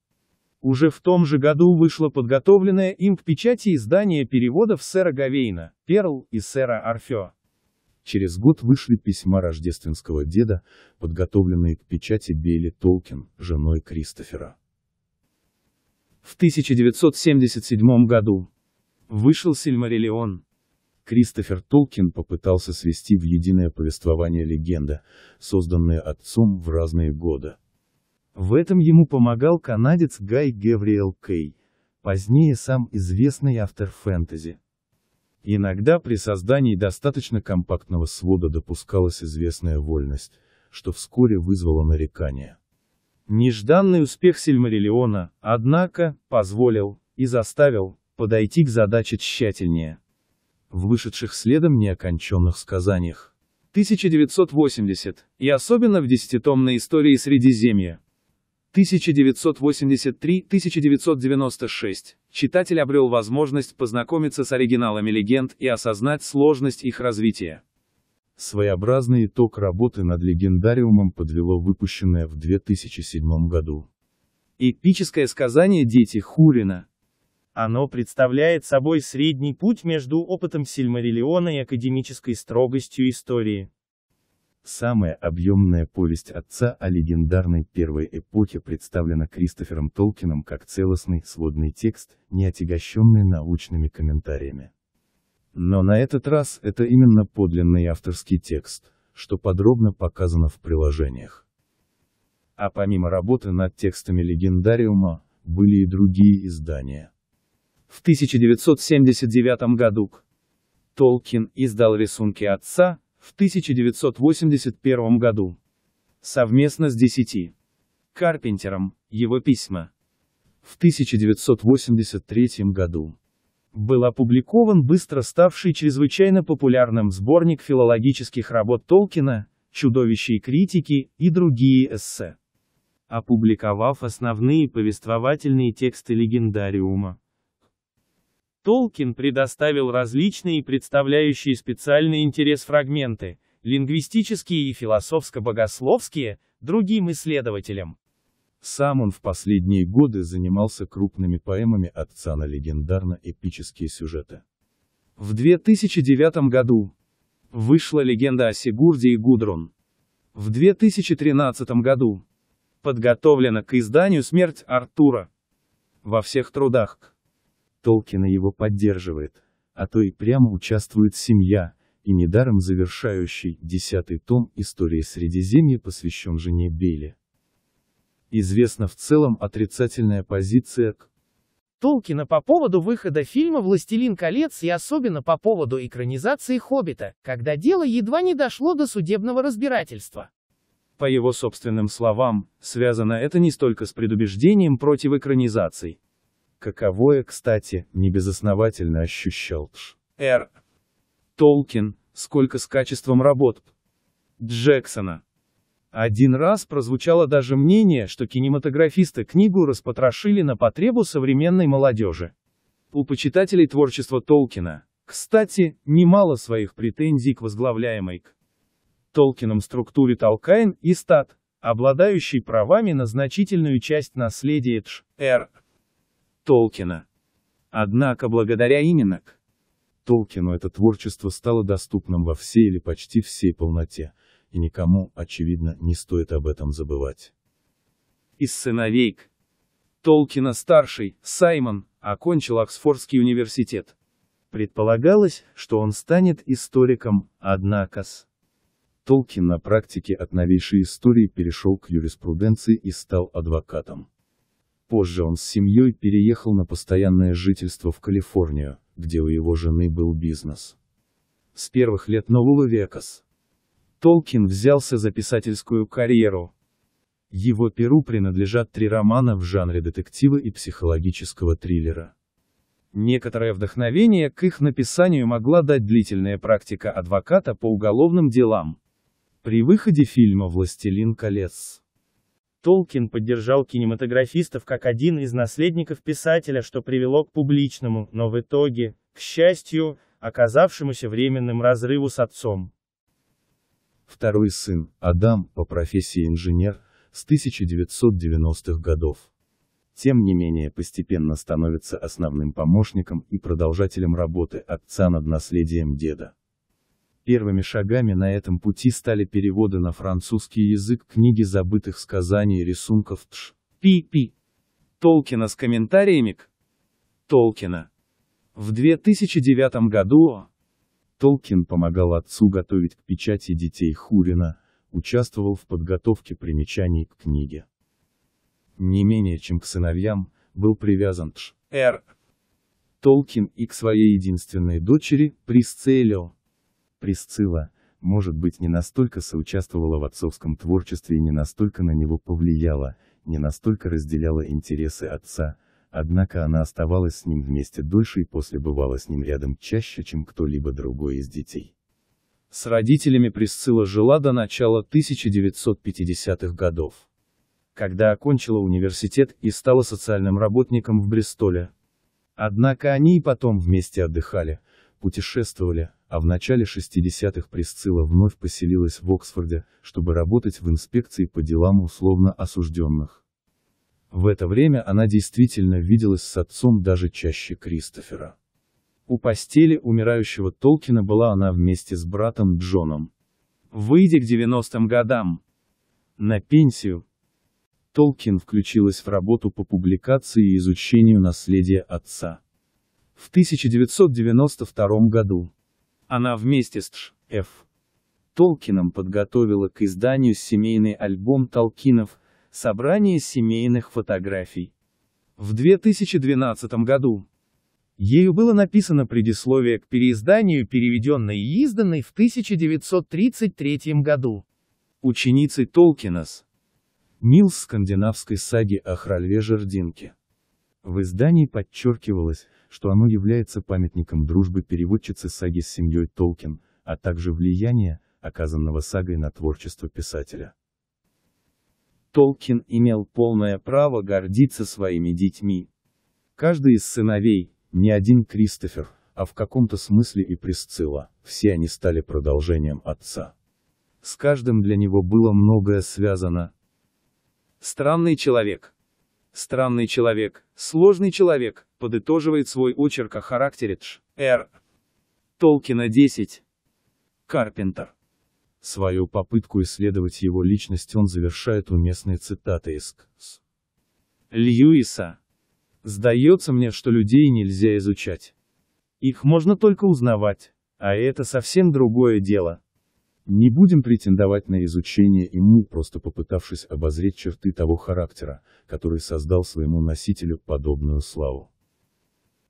S1: Уже в том же году вышло подготовленное им к печати издание переводов сэра Гавейна, Перл и сэра Арфё, Через год вышли письма рождественского деда, подготовленные к печати Бейли Толкин, женой Кристофера. В 1977 году вышел «Сильмариллион», Кристофер Толкин попытался свести в единое повествование легенды, созданная отцом в разные годы. В этом ему помогал канадец Гай Гевриэл Кей, позднее сам известный автор фэнтези. Иногда при создании достаточно компактного свода допускалась известная вольность, что вскоре вызвало нарекания. Нежданный успех Сильмариллиона, однако, позволил, и заставил, подойти к задаче тщательнее. В вышедших следом неоконченных сказаниях. 1980, и особенно в десятитомной истории Средиземья, 1983-1996 читатель обрел возможность познакомиться с оригиналами легенд и осознать сложность их развития. Своеобразный итог работы над легендариумом подвело выпущенное в 2007 году. Эпическое сказание «Дети Хурина». Оно представляет собой средний путь между опытом Сильмариллиона и академической строгостью истории. Самая объемная повесть отца о легендарной первой эпохе представлена Кристофером Толкином как целостный, сводный текст, не отягощенный научными комментариями. Но на этот раз это именно подлинный авторский текст, что подробно показано в приложениях. А помимо работы над текстами легендариума, были и другие издания. В 1979 году Толкин издал рисунки отца, в 1981 году. Совместно с десяти Карпентером, его письма. В 1983 году был опубликован быстро ставший чрезвычайно популярным сборник филологических работ Толкина, «Чудовище и критики» и другие эссе. Опубликовав основные повествовательные тексты легендариума, Толкин предоставил различные представляющие специальный интерес фрагменты, лингвистические и философско-богословские, другим исследователям. Сам он в последние годы занимался крупными поэмами отца на легендарно-эпические сюжеты. В 2009 году вышла легенда о Сигурде и Гудрун. В 2013 году подготовлена к изданию «Смерть Артура». Во всех трудах Толкина его поддерживает, а то и прямо участвует семья, и недаром завершающий десятый том истории Средиземья» посвящен жене Бели. Известна в целом отрицательная позиция к Толкина по поводу выхода фильма «Властелин колец» и особенно по поводу экранизации «Хоббита», когда дело едва не дошло до судебного разбирательства. По его собственным словам, связано это не столько с предубеждением против экранизаций, каковое, кстати, небезосновательно ощущал Тш. Р. Толкин, сколько с качеством работ Джексона. Один раз прозвучало даже мнение, что кинематографисты книгу распотрошили на потребу современной молодежи. У почитателей творчества Толкина, кстати, немало своих претензий к возглавляемой к Толкином структуре Толкайн и Стат, обладающей правами на значительную часть наследия Тш. Р. Толкина. Однако благодаря именно к Толкину это творчество стало доступным во всей или почти всей полноте, и никому, очевидно, не стоит об этом забывать. Из сыновей к Толкина старший, Саймон, окончил Оксфордский университет. Предполагалось, что он станет историком, однако с Толкин на практике от новейшей истории перешел к юриспруденции и стал адвокатом. Позже он с семьей переехал на постоянное жительство в Калифорнию, где у его жены был бизнес. С первых лет нового века с Толкин взялся за писательскую карьеру. Его перу принадлежат три романа в жанре детектива и психологического триллера. Некоторое вдохновение к их написанию могла дать длительная практика адвоката по уголовным делам. При выходе фильма «Властелин колец» Толкин поддержал кинематографистов как один из наследников писателя, что привело к публичному, но в итоге, к счастью, оказавшемуся временным разрыву с отцом. Второй сын, Адам, по профессии инженер, с 1990-х годов. Тем не менее постепенно становится основным помощником и продолжателем работы отца над наследием деда. Первыми шагами на этом пути стали переводы на французский язык книги забытых сказаний и рисунков Тш. Пи. Пи. Толкина с комментариями к Толкина. В 2009 году Толкин помогал отцу готовить к печати детей Хурина, участвовал в подготовке примечаний к книге. Не менее чем к сыновьям, был привязан Тш. Р. Толкин и к своей единственной дочери, Присцелио, Присцилла, может быть не настолько соучаствовала в отцовском творчестве и не настолько на него повлияла, не настолько разделяла интересы отца, однако она оставалась с ним вместе дольше и после бывала с ним рядом чаще, чем кто-либо другой из детей. С родителями Присцилла жила до начала 1950-х годов. Когда окончила университет и стала социальным работником в Бристоле. Однако они и потом вместе отдыхали, путешествовали, а в начале 60-х Пресцилла вновь поселилась в Оксфорде, чтобы работать в инспекции по делам условно осужденных. В это время она действительно виделась с отцом даже чаще Кристофера. У постели умирающего Толкина была она вместе с братом Джоном. Выйдя к 90-м годам на пенсию, Толкин включилась в работу по публикации и изучению наследия отца в 1992 году. Она вместе с Ш. Ф. Толкином подготовила к изданию семейный альбом Толкинов «Собрание семейных фотографий». В 2012 году Ею было написано предисловие к переизданию, переведенной и изданной в 1933 году. Ученицей Толкинас. Милс скандинавской саги о Хральве Жердинке. В издании подчеркивалось, что оно является памятником дружбы переводчицы саги с семьей Толкин, а также влияния, оказанного сагой на творчество писателя. Толкин имел полное право гордиться своими детьми. Каждый из сыновей, не один Кристофер, а в каком-то смысле и Присцилла, все они стали продолжением отца. С каждым для него было многое связано. Странный человек. Странный человек, сложный человек, подытоживает свой очерк о характере Тш. Р. Толкина 10. Карпентер. Свою попытку исследовать его личность он завершает уместной цитатой из С. Льюиса. Сдается мне, что людей нельзя изучать. Их можно только узнавать, а это совсем другое дело. Не будем претендовать на изучение ему, просто попытавшись обозреть черты того характера, который создал своему носителю подобную славу.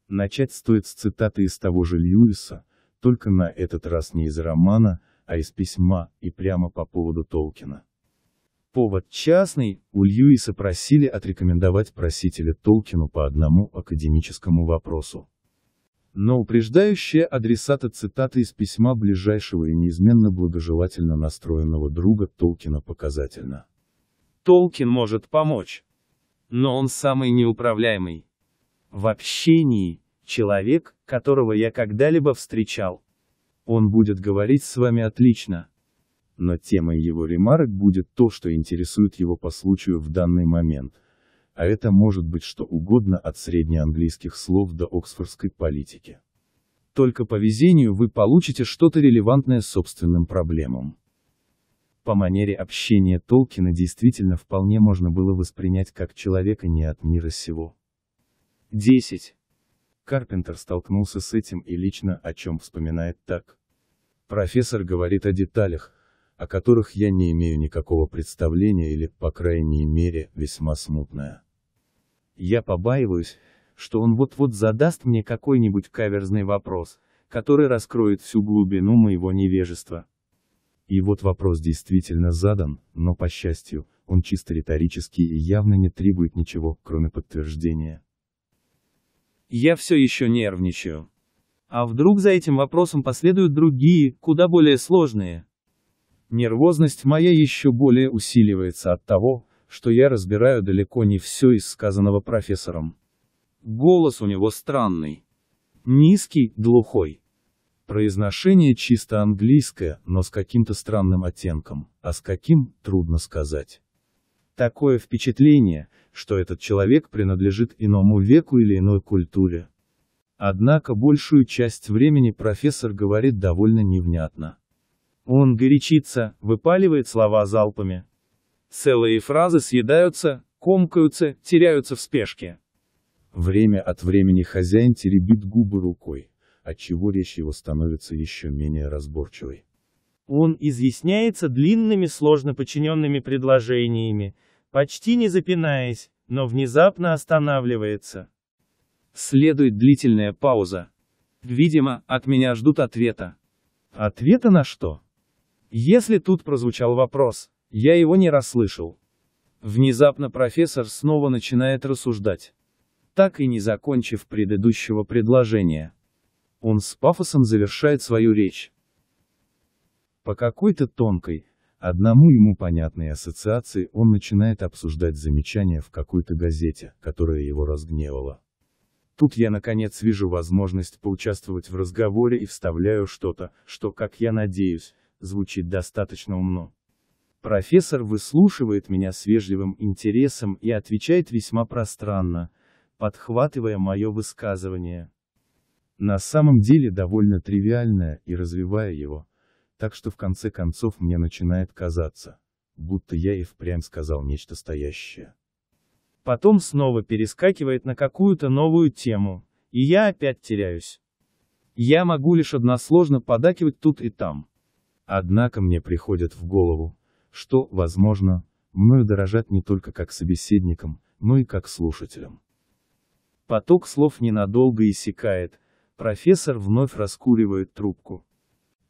S1: Начать стоит с цитаты из того же Льюиса, только на этот раз не из романа, а из письма, и прямо по поводу Толкина. Повод частный, у Льюиса просили отрекомендовать просителя Толкину по одному академическому вопросу. Но упреждающая адресата цитаты из письма ближайшего и неизменно благожелательно настроенного друга Толкина показательно. Толкин может помочь. Но он самый неуправляемый в общении, человек, которого я когда-либо встречал. Он будет говорить с вами отлично. Но темой его ремарок будет то, что интересует его по случаю в данный момент. А это может быть что угодно от среднеанглийских слов до оксфордской политики. Только по везению вы получите что-то релевантное собственным проблемам. По манере общения Толкина действительно вполне можно было воспринять как человека не от мира сего. 10. Карпентер столкнулся с этим и лично о чем вспоминает так. Профессор говорит о деталях, о которых я не имею никакого представления или, по крайней мере, весьма смутное. Я побаиваюсь, что он вот-вот задаст мне какой-нибудь каверзный вопрос, который раскроет всю глубину моего невежества. И вот вопрос действительно задан, но, по счастью, он чисто риторический и явно не требует ничего, кроме подтверждения. Я все еще нервничаю. А вдруг за этим вопросом последуют другие, куда более сложные? Нервозность моя еще более усиливается от того, что я разбираю далеко не все из сказанного профессором. Голос у него странный. Низкий, глухой. Произношение чисто английское, но с каким-то странным оттенком, а с каким, трудно сказать. Такое впечатление, что этот человек принадлежит иному веку или иной культуре. Однако большую часть времени профессор говорит довольно невнятно. Он горячится, выпаливает слова залпами. Целые фразы съедаются, комкаются, теряются в спешке. Время от времени хозяин теребит губы рукой, отчего речь его становится еще менее разборчивой. Он изъясняется длинными сложно подчиненными предложениями, почти не запинаясь, но внезапно останавливается. Следует длительная пауза. Видимо, от меня ждут ответа. Ответа на что? Если тут прозвучал вопрос, я его не расслышал. Внезапно профессор снова начинает рассуждать, так и не закончив предыдущего предложения. Он с пафосом завершает свою речь. По какой-то тонкой, Одному ему понятные ассоциации он начинает обсуждать замечание в какой-то газете, которая его разгневала. Тут я наконец вижу возможность поучаствовать в разговоре и вставляю что-то, что, как я надеюсь, звучит достаточно умно. Профессор выслушивает меня с вежливым интересом и отвечает весьма пространно, подхватывая мое высказывание. На самом деле довольно тривиальное, и развивая его, так что в конце концов мне начинает казаться, будто я и впрямь сказал нечто стоящее. Потом снова перескакивает на какую-то новую тему, и я опять теряюсь. Я могу лишь односложно подакивать тут и там. Однако мне приходит в голову, что, возможно, мною дорожат не только как собеседником, но и как слушателем. Поток слов ненадолго иссякает, профессор вновь раскуривает трубку,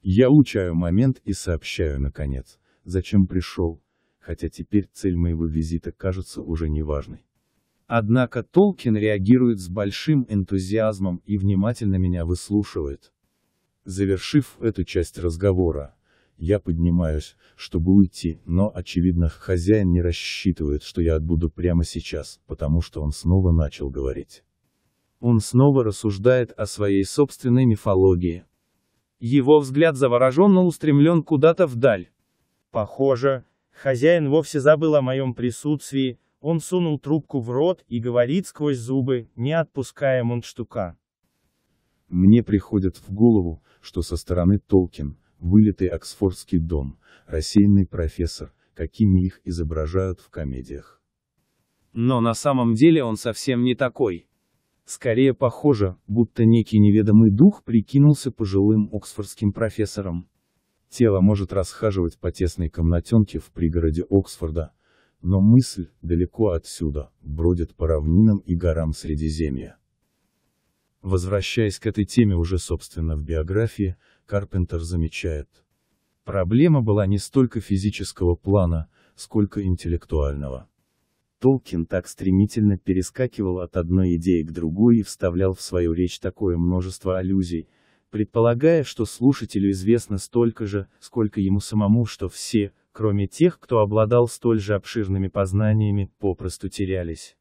S1: я улучшаю момент и сообщаю, наконец, зачем пришел, хотя теперь цель моего визита кажется уже неважной. Однако Толкин реагирует с большим энтузиазмом и внимательно меня выслушивает. Завершив эту часть разговора, я поднимаюсь, чтобы уйти, но, очевидно, хозяин не рассчитывает, что я отбуду прямо сейчас, потому что он снова начал говорить. Он снова рассуждает о своей собственной мифологии, его взгляд завороженно устремлен куда-то вдаль. Похоже, хозяин вовсе забыл о моем присутствии, он сунул трубку в рот и говорит сквозь зубы, не отпуская мундштука. Мне приходит в голову, что со стороны Толкин, вылитый Оксфордский дом, рассеянный профессор, какими их изображают в комедиях. Но на самом деле он совсем не такой. Скорее похоже, будто некий неведомый дух прикинулся пожилым оксфордским профессором. Тело может расхаживать по тесной комнатенке в пригороде Оксфорда, но мысль, далеко отсюда, бродит по равнинам и горам Средиземья. Возвращаясь к этой теме уже собственно в биографии, Карпентер замечает. Проблема была не столько физического плана, сколько интеллектуального. Толкин так стремительно перескакивал от одной идеи к другой и вставлял в свою речь такое множество аллюзий, предполагая, что слушателю известно столько же, сколько ему самому, что все, кроме тех, кто обладал столь же обширными познаниями, попросту терялись.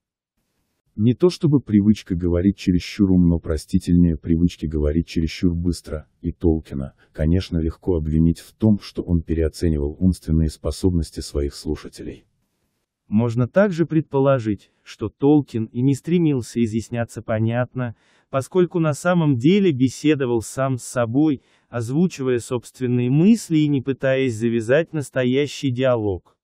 S1: Не то чтобы привычка говорить чересчур умно простительнее привычки говорить чересчур быстро, и Толкина, конечно, легко обвинить в том, что он переоценивал умственные способности своих слушателей. Можно также предположить, что Толкин и не стремился изъясняться понятно, поскольку на самом деле беседовал сам с собой, озвучивая собственные мысли и не пытаясь завязать настоящий диалог.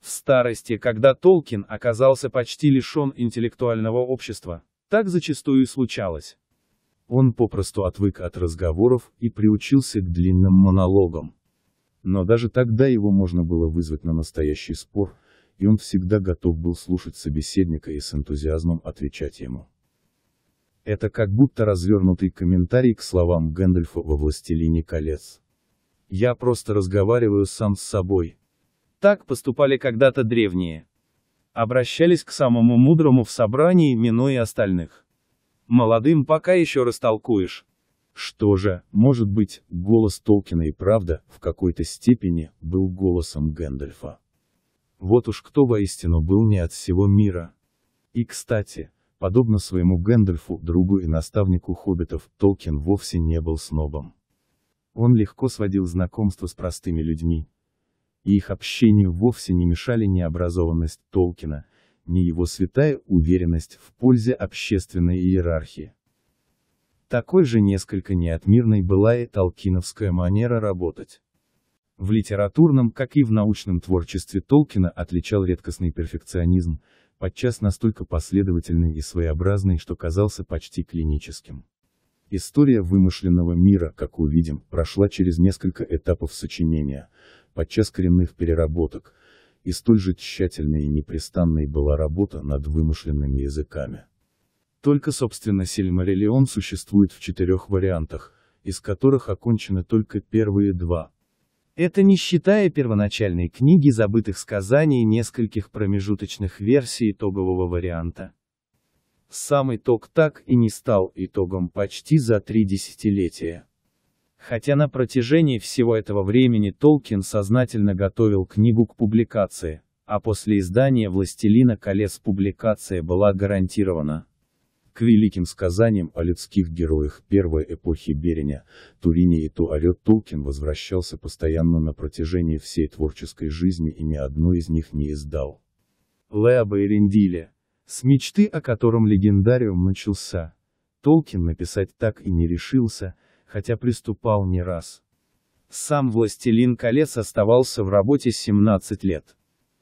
S1: В старости, когда Толкин оказался почти лишен интеллектуального общества, так зачастую и случалось. Он попросту отвык от разговоров и приучился к длинным монологам. Но даже тогда его можно было вызвать на настоящий спор, и он всегда готов был слушать собеседника и с энтузиазмом отвечать ему. Это как будто развернутый комментарий к словам Гэндальфа во «Властелине колец». Я просто разговариваю сам с собой. Так поступали когда-то древние. Обращались к самому мудрому в собрании, минуя остальных. Молодым пока еще растолкуешь. Что же, может быть, голос Толкина и правда, в какой-то степени, был голосом Гэндальфа. Вот уж кто воистину был не от всего мира. И кстати, подобно своему Гэндальфу, другу и наставнику хоббитов, Толкин вовсе не был снобом. Он легко сводил знакомство с простыми людьми. И их общению вовсе не мешали ни образованность Толкина, ни его святая уверенность в пользе общественной иерархии. Такой же несколько неотмирной была и толкиновская манера работать. В литературном, как и в научном творчестве Толкина отличал редкостный перфекционизм, подчас настолько последовательный и своеобразный, что казался почти клиническим. История вымышленного мира, как увидим, прошла через несколько этапов сочинения, подчас коренных переработок, и столь же тщательной и непрестанной была работа над вымышленными языками. Только собственно Сильмариллион существует в четырех вариантах, из которых окончены только первые два, это не считая первоначальной книги забытых сказаний и нескольких промежуточных версий итогового варианта. Сам итог так и не стал итогом почти за три десятилетия. Хотя на протяжении всего этого времени Толкин сознательно готовил книгу к публикации, а после издания «Властелина колец» публикация была гарантирована к великим сказаниям о людских героях первой эпохи Береня, Турине и Туарет Толкин возвращался постоянно на протяжении всей творческой жизни и ни одну из них не издал. и Эриндиле, с мечты о котором легендариум начался. Толкин написать так и не решился, хотя приступал не раз. Сам «Властелин колец» оставался в работе 17 лет.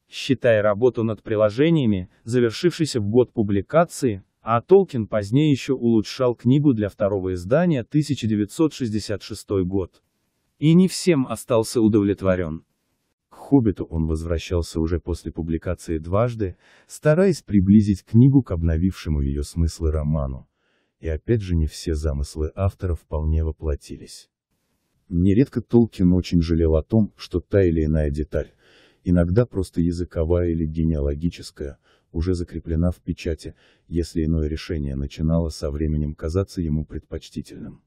S1: Считая работу над приложениями, завершившейся в год публикации, а Толкин позднее еще улучшал книгу для второго издания 1966 год. И не всем остался удовлетворен. К «Хоббиту» он возвращался уже после публикации дважды, стараясь приблизить книгу к обновившему ее смыслы роману. И опять же не все замыслы автора вполне воплотились. Нередко Толкин очень жалел о том, что та или иная деталь, иногда просто языковая или генеалогическая, уже закреплена в печати, если иное решение начинало со временем казаться ему предпочтительным.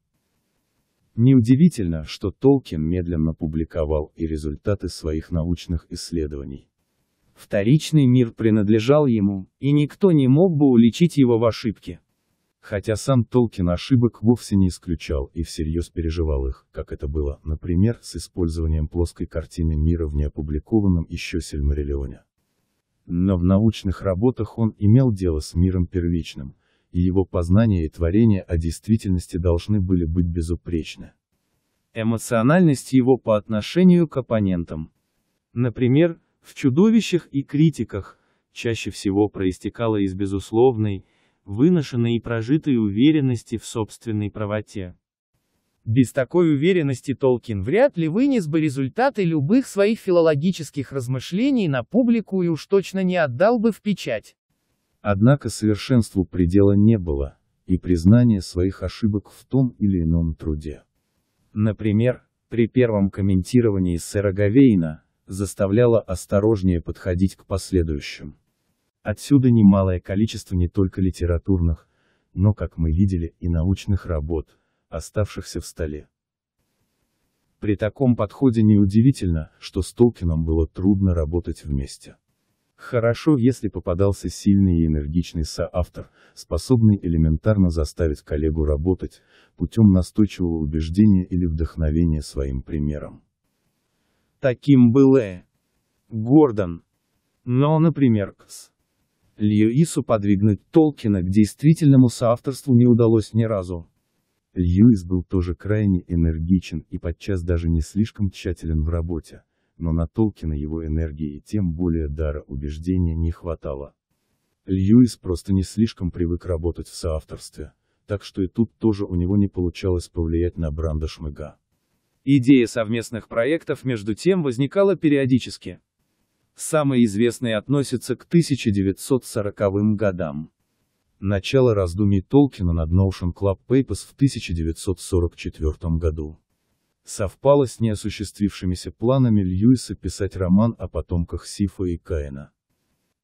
S1: Неудивительно, что Толкин медленно публиковал и результаты своих научных исследований. Вторичный мир принадлежал ему, и никто не мог бы уличить его в ошибке. Хотя сам Толкин ошибок вовсе не исключал и всерьез переживал их, как это было, например, с использованием плоской картины мира в неопубликованном еще Сильмариллионе но в научных работах он имел дело с миром первичным, и его познания и творения о действительности должны были быть безупречны. Эмоциональность его по отношению к оппонентам. Например, в чудовищах и критиках, чаще всего проистекала из безусловной, выношенной и прожитой уверенности в собственной правоте. Без такой уверенности Толкин вряд ли вынес бы результаты любых своих филологических размышлений на публику и уж точно не отдал бы в печать. Однако совершенству предела не было, и признание своих ошибок в том или ином труде. Например, при первом комментировании сэра Гавейна, заставляло осторожнее подходить к последующим. Отсюда немалое количество не только литературных, но, как мы видели, и научных работ, оставшихся в столе. При таком подходе неудивительно, что с Толкином было трудно работать вместе. Хорошо, если попадался сильный и энергичный соавтор, способный элементарно заставить коллегу работать, путем настойчивого убеждения или вдохновения своим примером. Таким был Э. Гордон. Но, ну, а, например, с Льюису подвигнуть Толкина к действительному соавторству не удалось ни разу. Льюис был тоже крайне энергичен и подчас даже не слишком тщателен в работе, но на Толкина его энергии и тем более дара убеждения не хватало. Льюис просто не слишком привык работать в соавторстве, так что и тут тоже у него не получалось повлиять на Бранда Шмыга. Идея совместных проектов между тем возникала периодически. Самые известные относятся к 1940 годам. Начало раздумий Толкина над Notion Club Papers в 1944 году. Совпало с неосуществившимися планами Льюиса писать роман о потомках Сифа и Каина.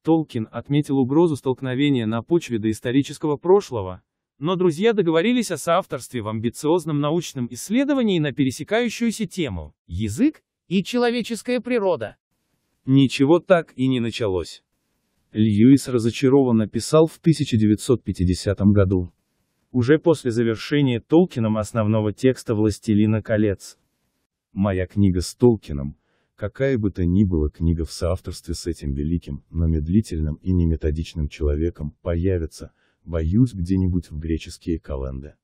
S1: Толкин отметил угрозу столкновения на почве доисторического прошлого, но друзья договорились о соавторстве в амбициозном научном исследовании на пересекающуюся тему – язык и человеческая природа. Ничего так и не началось. Льюис разочарованно писал в 1950 году. Уже после завершения Толкином основного текста «Властелина колец». Моя книга с Толкином, какая бы то ни была книга в соавторстве с этим великим, но медлительным и неметодичным человеком, появится, боюсь, где-нибудь в греческие календы.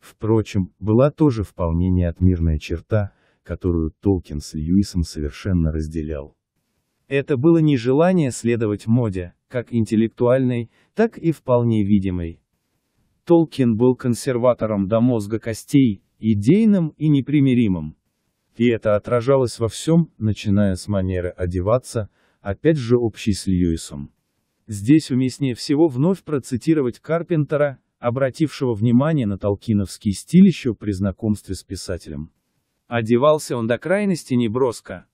S1: Впрочем, была тоже вполне неотмирная черта, которую Толкин с Льюисом совершенно разделял. Это было не желание следовать моде, как интеллектуальной, так и вполне видимой. Толкин был консерватором до мозга костей, идейным и непримиримым. И это отражалось во всем, начиная с манеры одеваться, опять же общей с Льюисом. Здесь уместнее всего вновь процитировать Карпентера, обратившего внимание на толкиновский стиль еще при знакомстве с писателем. Одевался он до крайности неброско,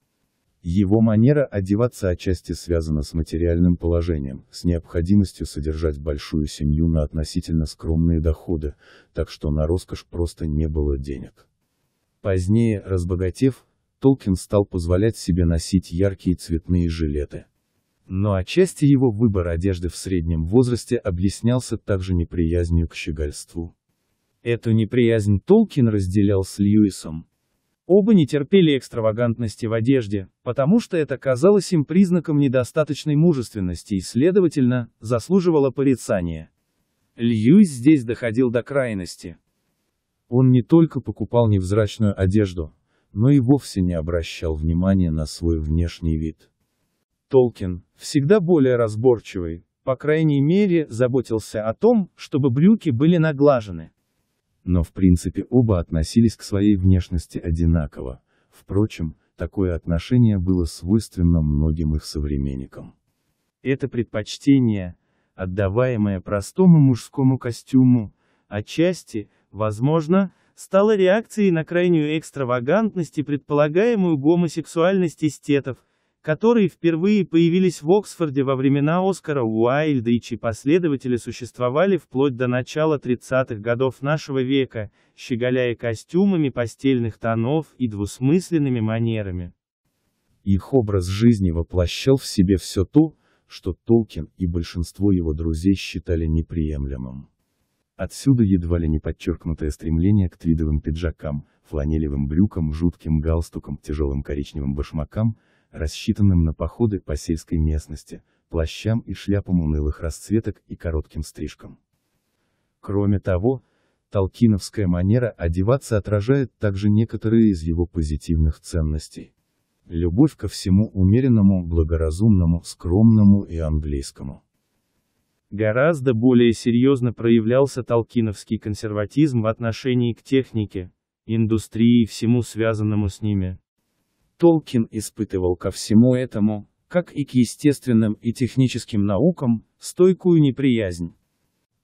S1: его манера одеваться отчасти связана с материальным положением, с необходимостью содержать большую семью на относительно скромные доходы, так что на роскошь просто не было денег. Позднее, разбогатев, Толкин стал позволять себе носить яркие цветные жилеты. Но отчасти его выбор одежды в среднем возрасте объяснялся также неприязнью к щегольству. Эту неприязнь Толкин разделял с Льюисом, Оба не терпели экстравагантности в одежде, потому что это казалось им признаком недостаточной мужественности и, следовательно, заслуживало порицания. Льюис здесь доходил до крайности. Он не только покупал невзрачную одежду, но и вовсе не обращал внимания на свой внешний вид. Толкин, всегда более разборчивый, по крайней мере, заботился о том, чтобы брюки были наглажены. Но в принципе оба относились к своей внешности одинаково, впрочем, такое отношение было свойственно многим их современникам. Это предпочтение, отдаваемое простому мужскому костюму, отчасти, возможно, стало реакцией на крайнюю экстравагантность и предполагаемую гомосексуальность эстетов, которые впервые появились в Оксфорде во времена Оскара Уайльда и чьи последователи существовали вплоть до начала 30-х годов нашего века, щеголяя костюмами постельных тонов и двусмысленными манерами. Их образ жизни воплощал в себе все то, что Толкин и большинство его друзей считали неприемлемым. Отсюда едва ли не подчеркнутое стремление к твидовым пиджакам, фланелевым брюкам, жутким галстукам, тяжелым коричневым башмакам – рассчитанным на походы по сельской местности, плащам и шляпам унылых расцветок и коротким стрижкам. Кроме того, толкиновская манера одеваться отражает также некоторые из его позитивных ценностей. Любовь ко всему умеренному, благоразумному, скромному и английскому. Гораздо более серьезно проявлялся толкиновский консерватизм в отношении к технике, индустрии и всему связанному с ними, Толкин испытывал ко всему этому, как и к естественным и техническим наукам, стойкую неприязнь.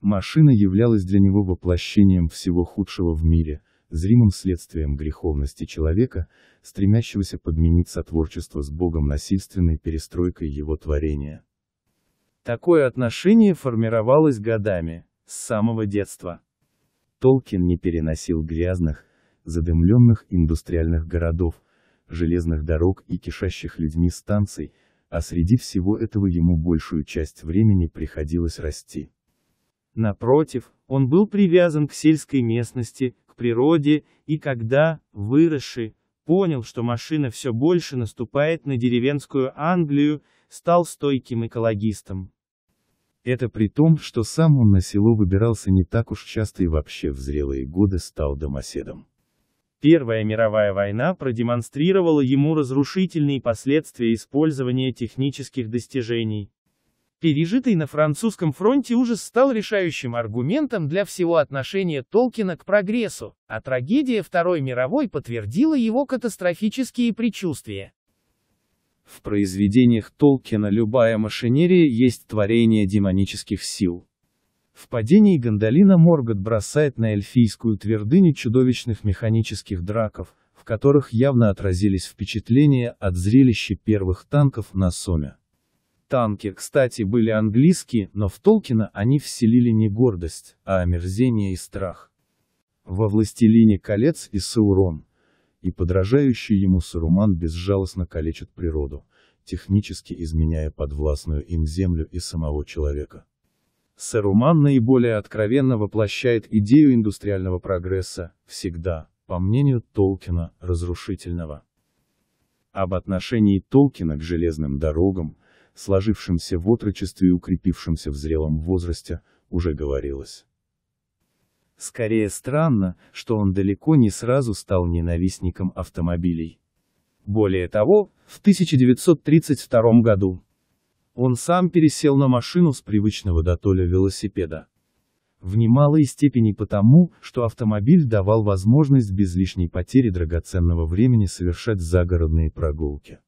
S1: Машина являлась для него воплощением всего худшего в мире, зримым следствием греховности человека, стремящегося подменить сотворчество с Богом насильственной перестройкой его творения. Такое отношение формировалось годами, с самого детства. Толкин не переносил грязных, задымленных индустриальных городов, железных дорог и кишащих людьми станций, а среди всего этого ему большую часть времени приходилось расти. Напротив, он был привязан к сельской местности, к природе, и когда, выросший, понял, что машина все больше наступает на деревенскую Англию, стал стойким экологистом. Это при том, что сам он на село выбирался не так уж часто и вообще в зрелые годы стал домоседом. Первая мировая война продемонстрировала ему разрушительные последствия использования технических достижений. Пережитый на французском фронте ужас стал решающим аргументом для всего отношения Толкина к прогрессу, а трагедия Второй мировой подтвердила его катастрофические предчувствия. В произведениях Толкина любая машинерия есть творение демонических сил. В падении Гондолина Моргот бросает на эльфийскую твердыню чудовищных механических драков, в которых явно отразились впечатления от зрелища первых танков на Соме. Танки, кстати, были английские, но в Толкина они вселили не гордость, а омерзение и страх. Во «Властелине колец» и «Саурон» и подражающий ему Саруман безжалостно калечит природу, технически изменяя подвластную им землю и самого человека. Саруман наиболее откровенно воплощает идею индустриального прогресса, всегда, по мнению Толкина, разрушительного. Об отношении Толкина к железным дорогам, сложившимся в отрочестве и укрепившимся в зрелом возрасте, уже говорилось. Скорее странно, что он далеко не сразу стал ненавистником автомобилей. Более того, в 1932 году, он сам пересел на машину с привычного до Толя велосипеда. В немалой степени потому, что автомобиль давал возможность без лишней потери драгоценного времени совершать загородные прогулки.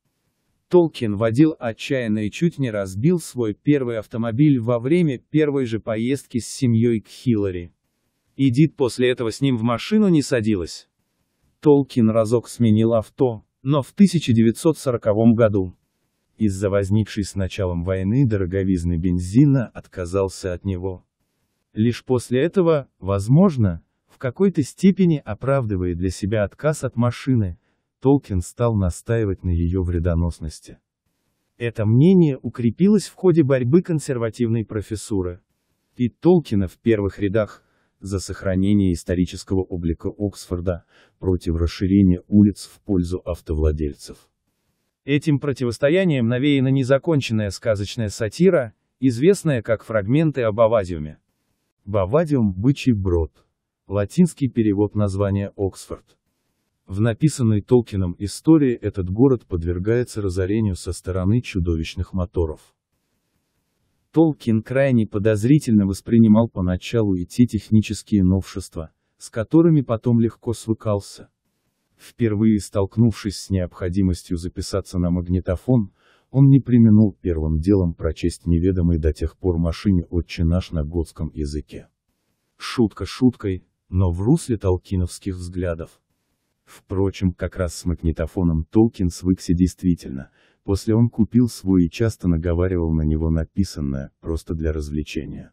S1: Толкин водил отчаянно и чуть не разбил свой первый автомобиль во время первой же поездки с семьей к Хиллари. Эдит после этого с ним в машину не садилась. Толкин разок сменил авто, но в 1940 году, из-за возникшей с началом войны дороговизны бензина отказался от него. Лишь после этого, возможно, в какой-то степени оправдывая для себя отказ от машины, Толкин стал настаивать на ее вредоносности. Это мнение укрепилось в ходе борьбы консервативной профессуры. И Толкина в первых рядах, за сохранение исторического облика Оксфорда, против расширения улиц в пользу автовладельцев. Этим противостоянием навеяна незаконченная сказочная сатира, известная как фрагменты об Авадиуме. Бавадиум – бычий брод. Латинский перевод названия Оксфорд. В написанной Толкином истории этот город подвергается разорению со стороны чудовищных моторов. Толкин крайне подозрительно воспринимал поначалу и те технические новшества, с которыми потом легко свыкался. Впервые столкнувшись с необходимостью записаться на магнитофон, он не применул первым делом прочесть неведомый до тех пор машине «Отче наш» на готском языке. Шутка шуткой, но в русле толкиновских взглядов. Впрочем, как раз с магнитофоном Толкин свыкся действительно, после он купил свой и часто наговаривал на него написанное, просто для развлечения.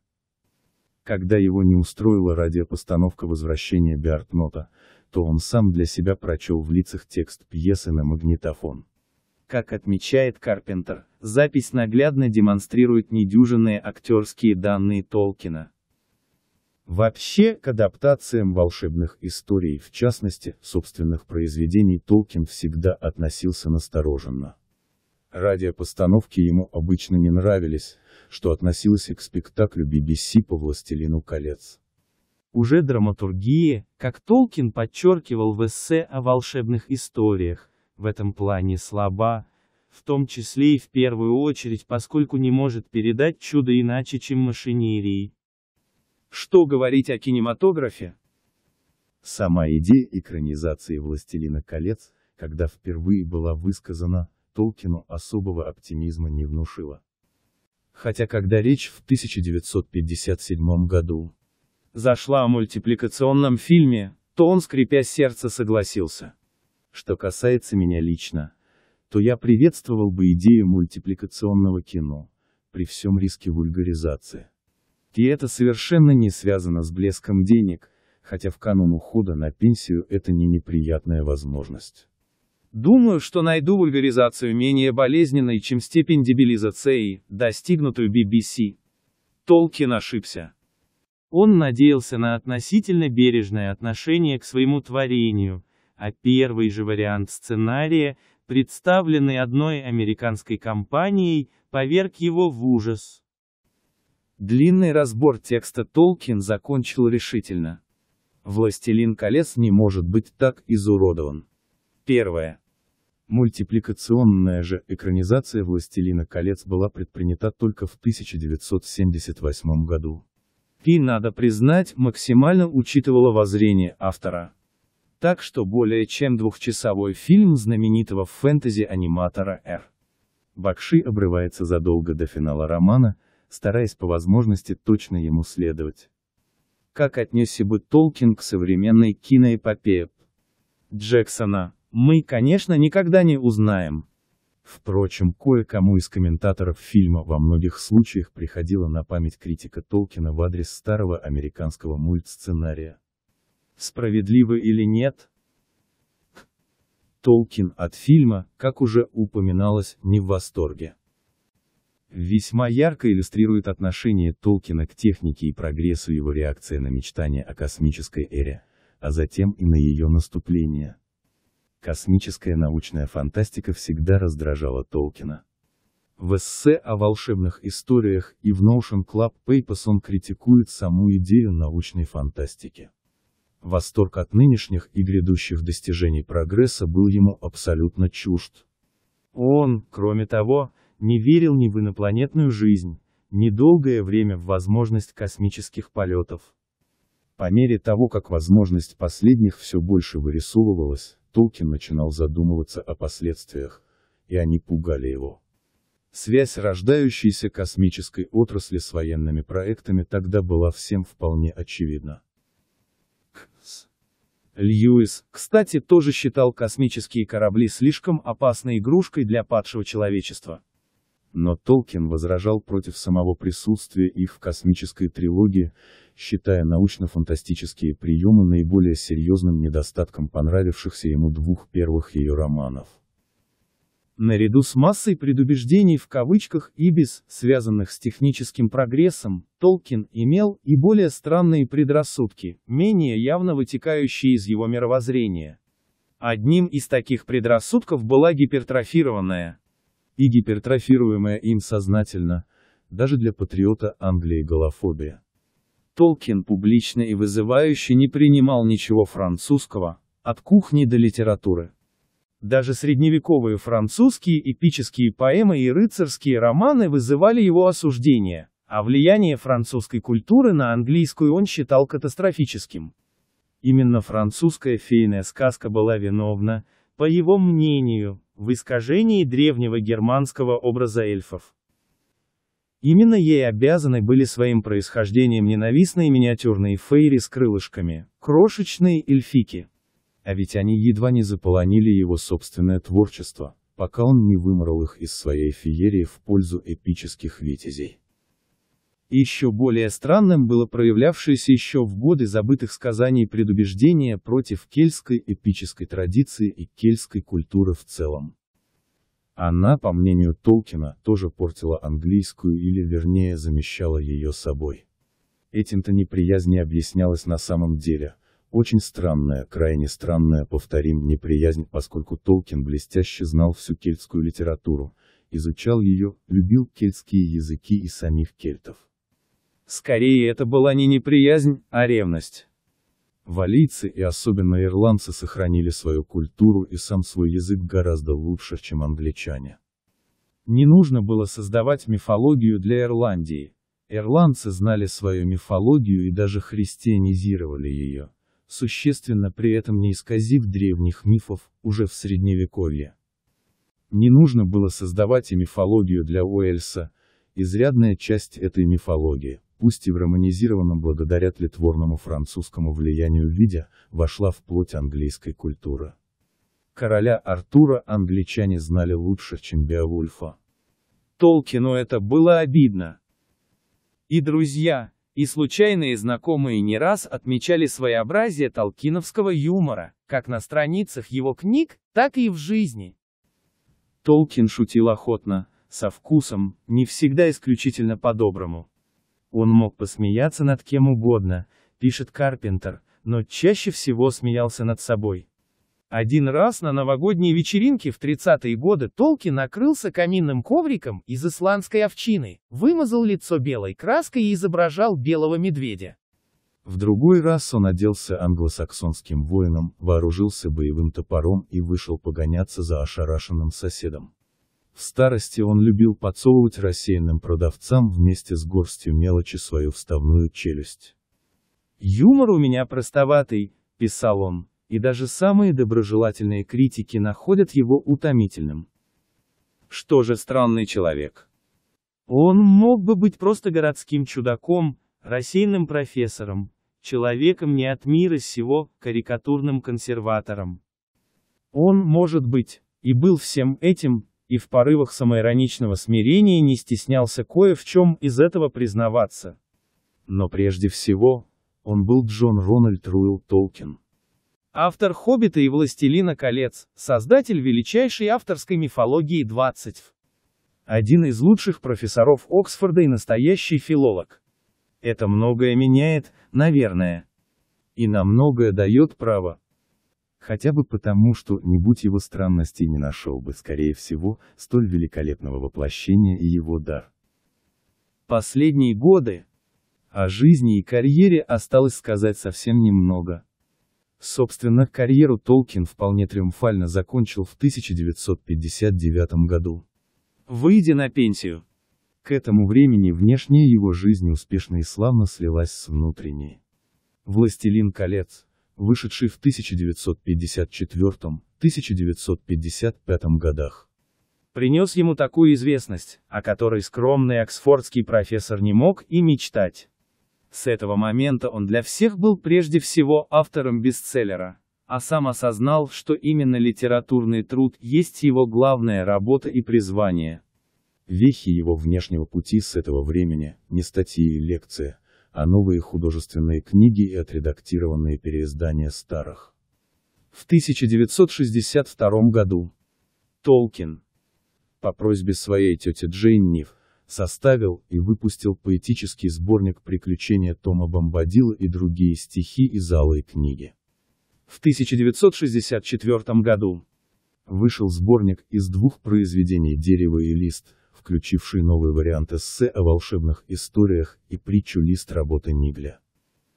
S1: Когда его не устроила радиопостановка возвращения Биартнота, то он сам для себя прочел в лицах текст пьесы на магнитофон. Как отмечает Карпентер, запись наглядно демонстрирует недюжинные актерские данные Толкина. Вообще, к адаптациям волшебных историй, в частности, собственных произведений, Толкин всегда относился настороженно. Радиопостановки ему обычно не нравились, что относилось и к спектаклю BBC по «Властелину колец». Уже драматургия, как Толкин подчеркивал в эссе о волшебных историях, в этом плане слаба, в том числе и в первую очередь поскольку не может передать чудо иначе, чем машинерии. Что говорить о кинематографе? Сама идея экранизации «Властелина колец», когда впервые была высказана, Толкину особого оптимизма не внушила. Хотя когда речь в 1957 году зашла о мультипликационном фильме, то он, скрипя сердце, согласился. Что касается меня лично, то я приветствовал бы идею мультипликационного кино, при всем риске вульгаризации. И это совершенно не связано с блеском денег, хотя в канун ухода на пенсию это не неприятная возможность. Думаю, что найду вульгаризацию менее болезненной, чем степень дебилизации, достигнутую BBC. Толкин ошибся. Он надеялся на относительно бережное отношение к своему творению, а первый же вариант сценария, представленный одной американской компанией, поверг его в ужас. Длинный разбор текста Толкин закончил решительно. «Властелин колец» не может быть так изуродован. Первое. Мультипликационная же экранизация «Властелина колец» была предпринята только в 1978 году и, надо признать, максимально учитывала воззрение автора. Так что более чем двухчасовой фильм знаменитого фэнтези-аниматора Р. Бакши обрывается задолго до финала романа, стараясь по возможности точно ему следовать. Как отнесся бы Толкин к современной киноэпопее Джексона, мы, конечно, никогда не узнаем. Впрочем, кое-кому из комментаторов фильма во многих случаях приходила на память критика Толкина в адрес старого американского мультсценария. Справедливо или нет? Толкин от фильма, как уже упоминалось, не в восторге. Весьма ярко иллюстрирует отношение Толкина к технике и прогрессу его реакция на мечтания о космической эре, а затем и на ее наступление. Космическая научная фантастика всегда раздражала Толкина. В эссе о волшебных историях и в Notion Club Papers он критикует саму идею научной фантастики. Восторг от нынешних и грядущих достижений прогресса был ему абсолютно чужд. Он, кроме того, не верил ни в инопланетную жизнь, ни долгое время в возможность космических полетов. По мере того, как возможность последних все больше вырисовывалась, Толкин начинал задумываться о последствиях, и они пугали его. Связь рождающейся космической отрасли с военными проектами тогда была всем вполне очевидна. Льюис, кстати, тоже считал космические корабли слишком опасной игрушкой для падшего человечества. Но Толкин возражал против самого присутствия их в космической трилогии, считая научно-фантастические приемы наиболее серьезным недостатком понравившихся ему двух первых ее романов. Наряду с массой предубеждений в кавычках «Ибис», связанных с техническим прогрессом, Толкин имел и более странные предрассудки, менее явно вытекающие из его мировоззрения. Одним из таких предрассудков была гипертрофированная, и гипертрофируемая им сознательно, даже для патриота Англии голофобия. Толкин публично и вызывающе не принимал ничего французского, от кухни до литературы. Даже средневековые французские эпические поэмы и рыцарские романы вызывали его осуждение, а влияние французской культуры на английскую он считал катастрофическим. Именно французская фейная сказка была виновна, по его мнению, в искажении древнего германского образа эльфов. Именно ей обязаны были своим происхождением ненавистные миниатюрные фейри с крылышками, крошечные эльфики. А ведь они едва не заполонили его собственное творчество, пока он не вымрал их из своей феерии в пользу эпических витязей. еще более странным было проявлявшееся еще в годы забытых сказаний предубеждение против кельтской эпической традиции и кельтской культуры в целом. Она, по мнению Толкина, тоже портила английскую или вернее замещала ее собой. Этим-то неприязнь объяснялась на самом деле. Очень странная, крайне странная, повторим, неприязнь, поскольку Толкин блестяще знал всю кельтскую литературу, изучал ее, любил кельтские языки и самих кельтов. Скорее это была не неприязнь, а ревность. Валийцы и особенно ирландцы сохранили свою культуру и сам свой язык гораздо лучше, чем англичане. Не нужно было создавать мифологию для Ирландии. Ирландцы знали свою мифологию и даже христианизировали ее, существенно при этом не исказив древних мифов, уже в Средневековье. Не нужно было создавать и мифологию для Уэльса, изрядная часть этой мифологии пусть и в романизированном благодаря тлетворному французскому влиянию виде, вошла в плоть английской культуры. Короля Артура англичане знали лучше, чем Беовульфа. Толкину это было обидно. И друзья, и случайные знакомые не раз отмечали своеобразие толкиновского юмора, как на страницах его книг, так и в жизни. Толкин шутил охотно, со вкусом, не всегда исключительно по-доброму. Он мог посмеяться над кем угодно, пишет Карпентер, но чаще всего смеялся над собой. Один раз на новогодней вечеринке в 30-е годы Толки накрылся каминным ковриком из исландской овчины, вымазал лицо белой краской и изображал белого медведя. В другой раз он оделся англосаксонским воином, вооружился боевым топором и вышел погоняться за ошарашенным соседом. В старости он любил подсовывать рассеянным продавцам вместе с горстью мелочи свою вставную челюсть. «Юмор у меня простоватый», — писал он, — «и даже самые доброжелательные критики находят его утомительным». Что же странный человек? Он мог бы быть просто городским чудаком, рассеянным профессором, человеком не от мира сего, карикатурным консерватором. Он, может быть, и был всем этим, и в порывах самоироничного смирения не стеснялся кое в чем из этого признаваться. Но прежде всего, он был Джон Рональд Руэлл Толкин. Автор «Хоббита» и «Властелина колец», создатель величайшей авторской мифологии 20 один из лучших профессоров Оксфорда и настоящий филолог. Это многое меняет, наверное. И на многое дает право хотя бы потому, что, не будь его странностей, не нашел бы, скорее всего, столь великолепного воплощения и его дар. Последние годы. О жизни и карьере осталось сказать совсем немного. Собственно, карьеру Толкин вполне триумфально закончил в 1959 году. Выйдя на пенсию. К этому времени внешняя его жизнь успешно и славно слилась с внутренней. «Властелин колец» вышедший в 1954-1955 годах. Принес ему такую известность, о которой скромный оксфордский профессор не мог и мечтать. С этого момента он для всех был прежде всего автором бестселлера, а сам осознал, что именно литературный труд есть его главная работа и призвание. Вехи его внешнего пути с этого времени, не статьи и лекции, а новые художественные книги и отредактированные переиздания старых. В 1962 году Толкин по просьбе своей тети Джейн Джейнниф составил и выпустил поэтический сборник «Приключения Тома Бомбадила» и другие стихи из алой книги. В 1964 году вышел сборник из двух произведений «Дерево и лист», включивший новый вариант эссе о волшебных историях и притчу лист работы Нигля.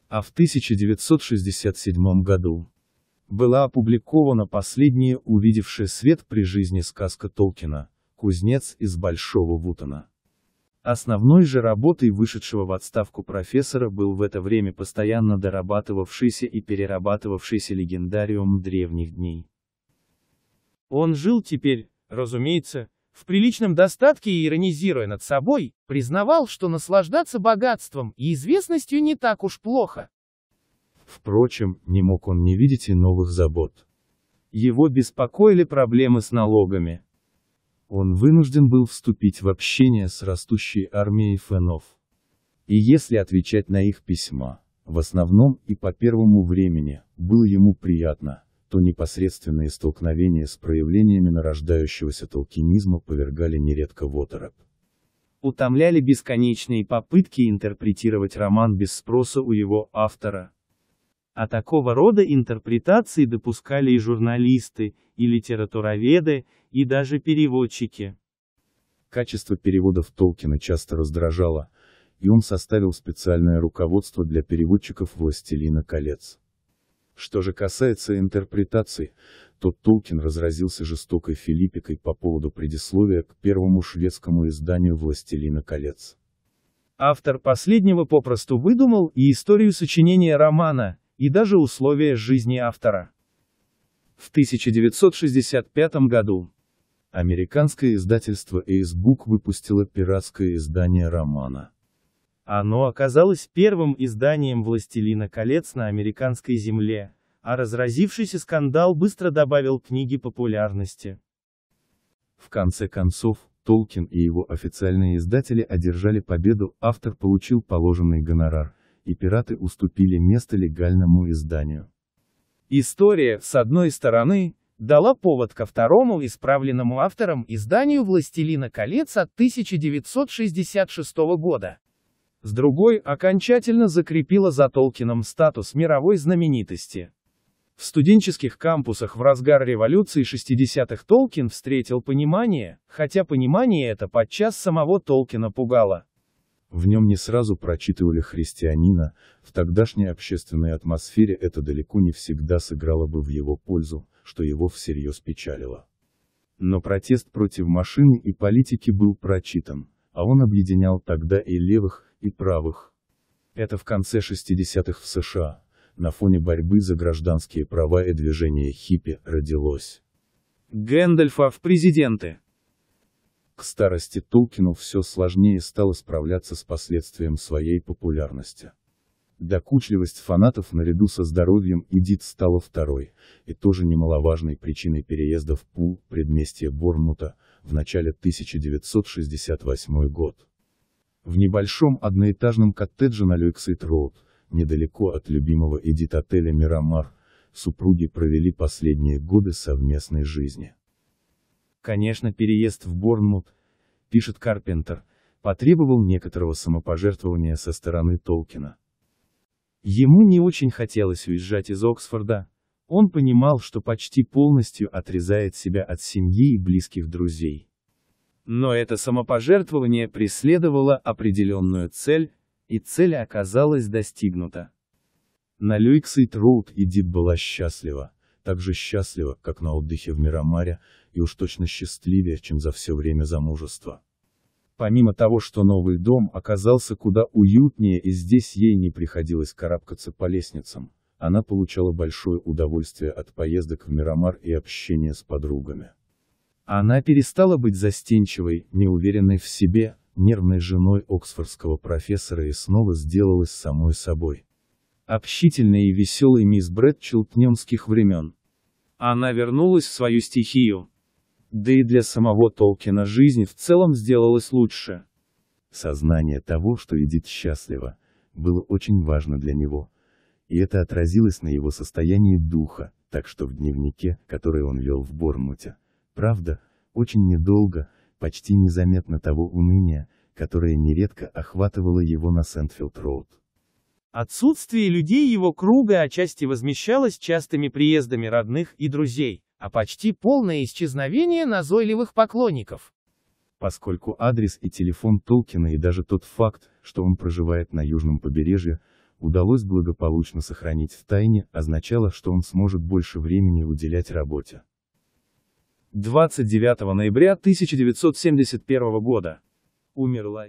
S1: А в 1967 году была опубликована последняя увидевшая свет при жизни сказка Толкина «Кузнец из Большого Вутона». Основной же работой вышедшего в отставку профессора был в это время постоянно дорабатывавшийся и перерабатывавшийся легендариум древних дней. Он жил теперь, разумеется, в приличном достатке и иронизируя над собой, признавал, что наслаждаться богатством и известностью не так уж плохо. Впрочем, не мог он не видеть и новых забот. Его беспокоили проблемы с налогами. Он вынужден был вступить в общение с растущей армией фенов. И если отвечать на их письма, в основном и по первому времени, было ему приятно то непосредственные столкновения с проявлениями нарождающегося толкинизма повергали нередко в оторопь. Утомляли бесконечные попытки интерпретировать роман без спроса у его автора. А такого рода интерпретации допускали и журналисты, и литературоведы, и даже переводчики. Качество переводов Толкина часто раздражало, и он составил специальное руководство для переводчиков «Властелина колец». Что же касается интерпретации, то Толкин разразился жестокой филиппикой по поводу предисловия к первому шведскому изданию «Властелина колец». Автор последнего попросту выдумал и историю сочинения романа, и даже условия жизни автора. В 1965 году американское издательство Эйсбук выпустило пиратское издание романа. Оно оказалось первым изданием «Властелина колец» на американской земле, а разразившийся скандал быстро добавил книги популярности. В конце концов, Толкин и его официальные издатели одержали победу, автор получил положенный гонорар, и пираты уступили место легальному изданию. История, с одной стороны, дала повод ко второму исправленному автором изданию «Властелина колец» от 1966 года. С другой, окончательно закрепила за Толкином статус мировой знаменитости. В студенческих кампусах в разгар революции 60-х Толкин встретил понимание, хотя понимание это подчас самого Толкина пугало. В нем не сразу прочитывали христианина, в тогдашней общественной атмосфере это далеко не всегда сыграло бы в его пользу, что его всерьез печалило. Но протест против машины и политики был прочитан, а он объединял тогда и левых, и правых. Это в конце 60-х в США, на фоне борьбы за гражданские права и движения хиппи, родилось. Гэндальфа в президенты. К старости Толкину все сложнее стало справляться с последствием своей популярности. Докучливость фанатов наряду со здоровьем Эдит стала второй, и тоже немаловажной причиной переезда в Пул, предместье Борнмута, в начале 1968 года. В небольшом одноэтажном коттедже на Люксит-Роуд, недалеко от любимого Эдит-отеля «Мирамар», супруги провели последние годы совместной жизни. Конечно, переезд в Борнмут, пишет Карпентер, потребовал некоторого самопожертвования со стороны Толкина. Ему не очень хотелось уезжать из Оксфорда, он понимал, что почти полностью отрезает себя от семьи и близких друзей. Но это самопожертвование преследовало определенную цель, и цель оказалась достигнута. На Люиксе Труд Эдит была счастлива, так же счастлива, как на отдыхе в Мирамаре, и уж точно счастливее, чем за все время замужества. Помимо того, что новый дом оказался куда уютнее и здесь ей не приходилось карабкаться по лестницам, она получала большое удовольствие от поездок в Мирамар и общения с подругами. Она перестала быть застенчивой, неуверенной в себе, нервной женой оксфордского профессора и снова сделалась самой собой. Общительная и веселая мисс Брэдчелл пнемских времен. Она вернулась в свою стихию. Да и для самого Толкина жизнь в целом сделалась лучше. Сознание того, что Эдит счастлива, было очень важно для него. И это отразилось на его состоянии духа, так что в дневнике, который он вел в Бормуте. Правда, очень недолго, почти незаметно того уныния, которое нередко охватывало его на Сентфилд-Роуд. Отсутствие людей его круга отчасти возмещалось частыми приездами родных и друзей, а почти полное исчезновение назойливых поклонников. Поскольку адрес и телефон Толкина и даже тот факт, что он проживает на южном побережье, удалось благополучно сохранить в тайне, означало, что он сможет больше времени уделять работе. 29 ноября 1971 года. Умерла.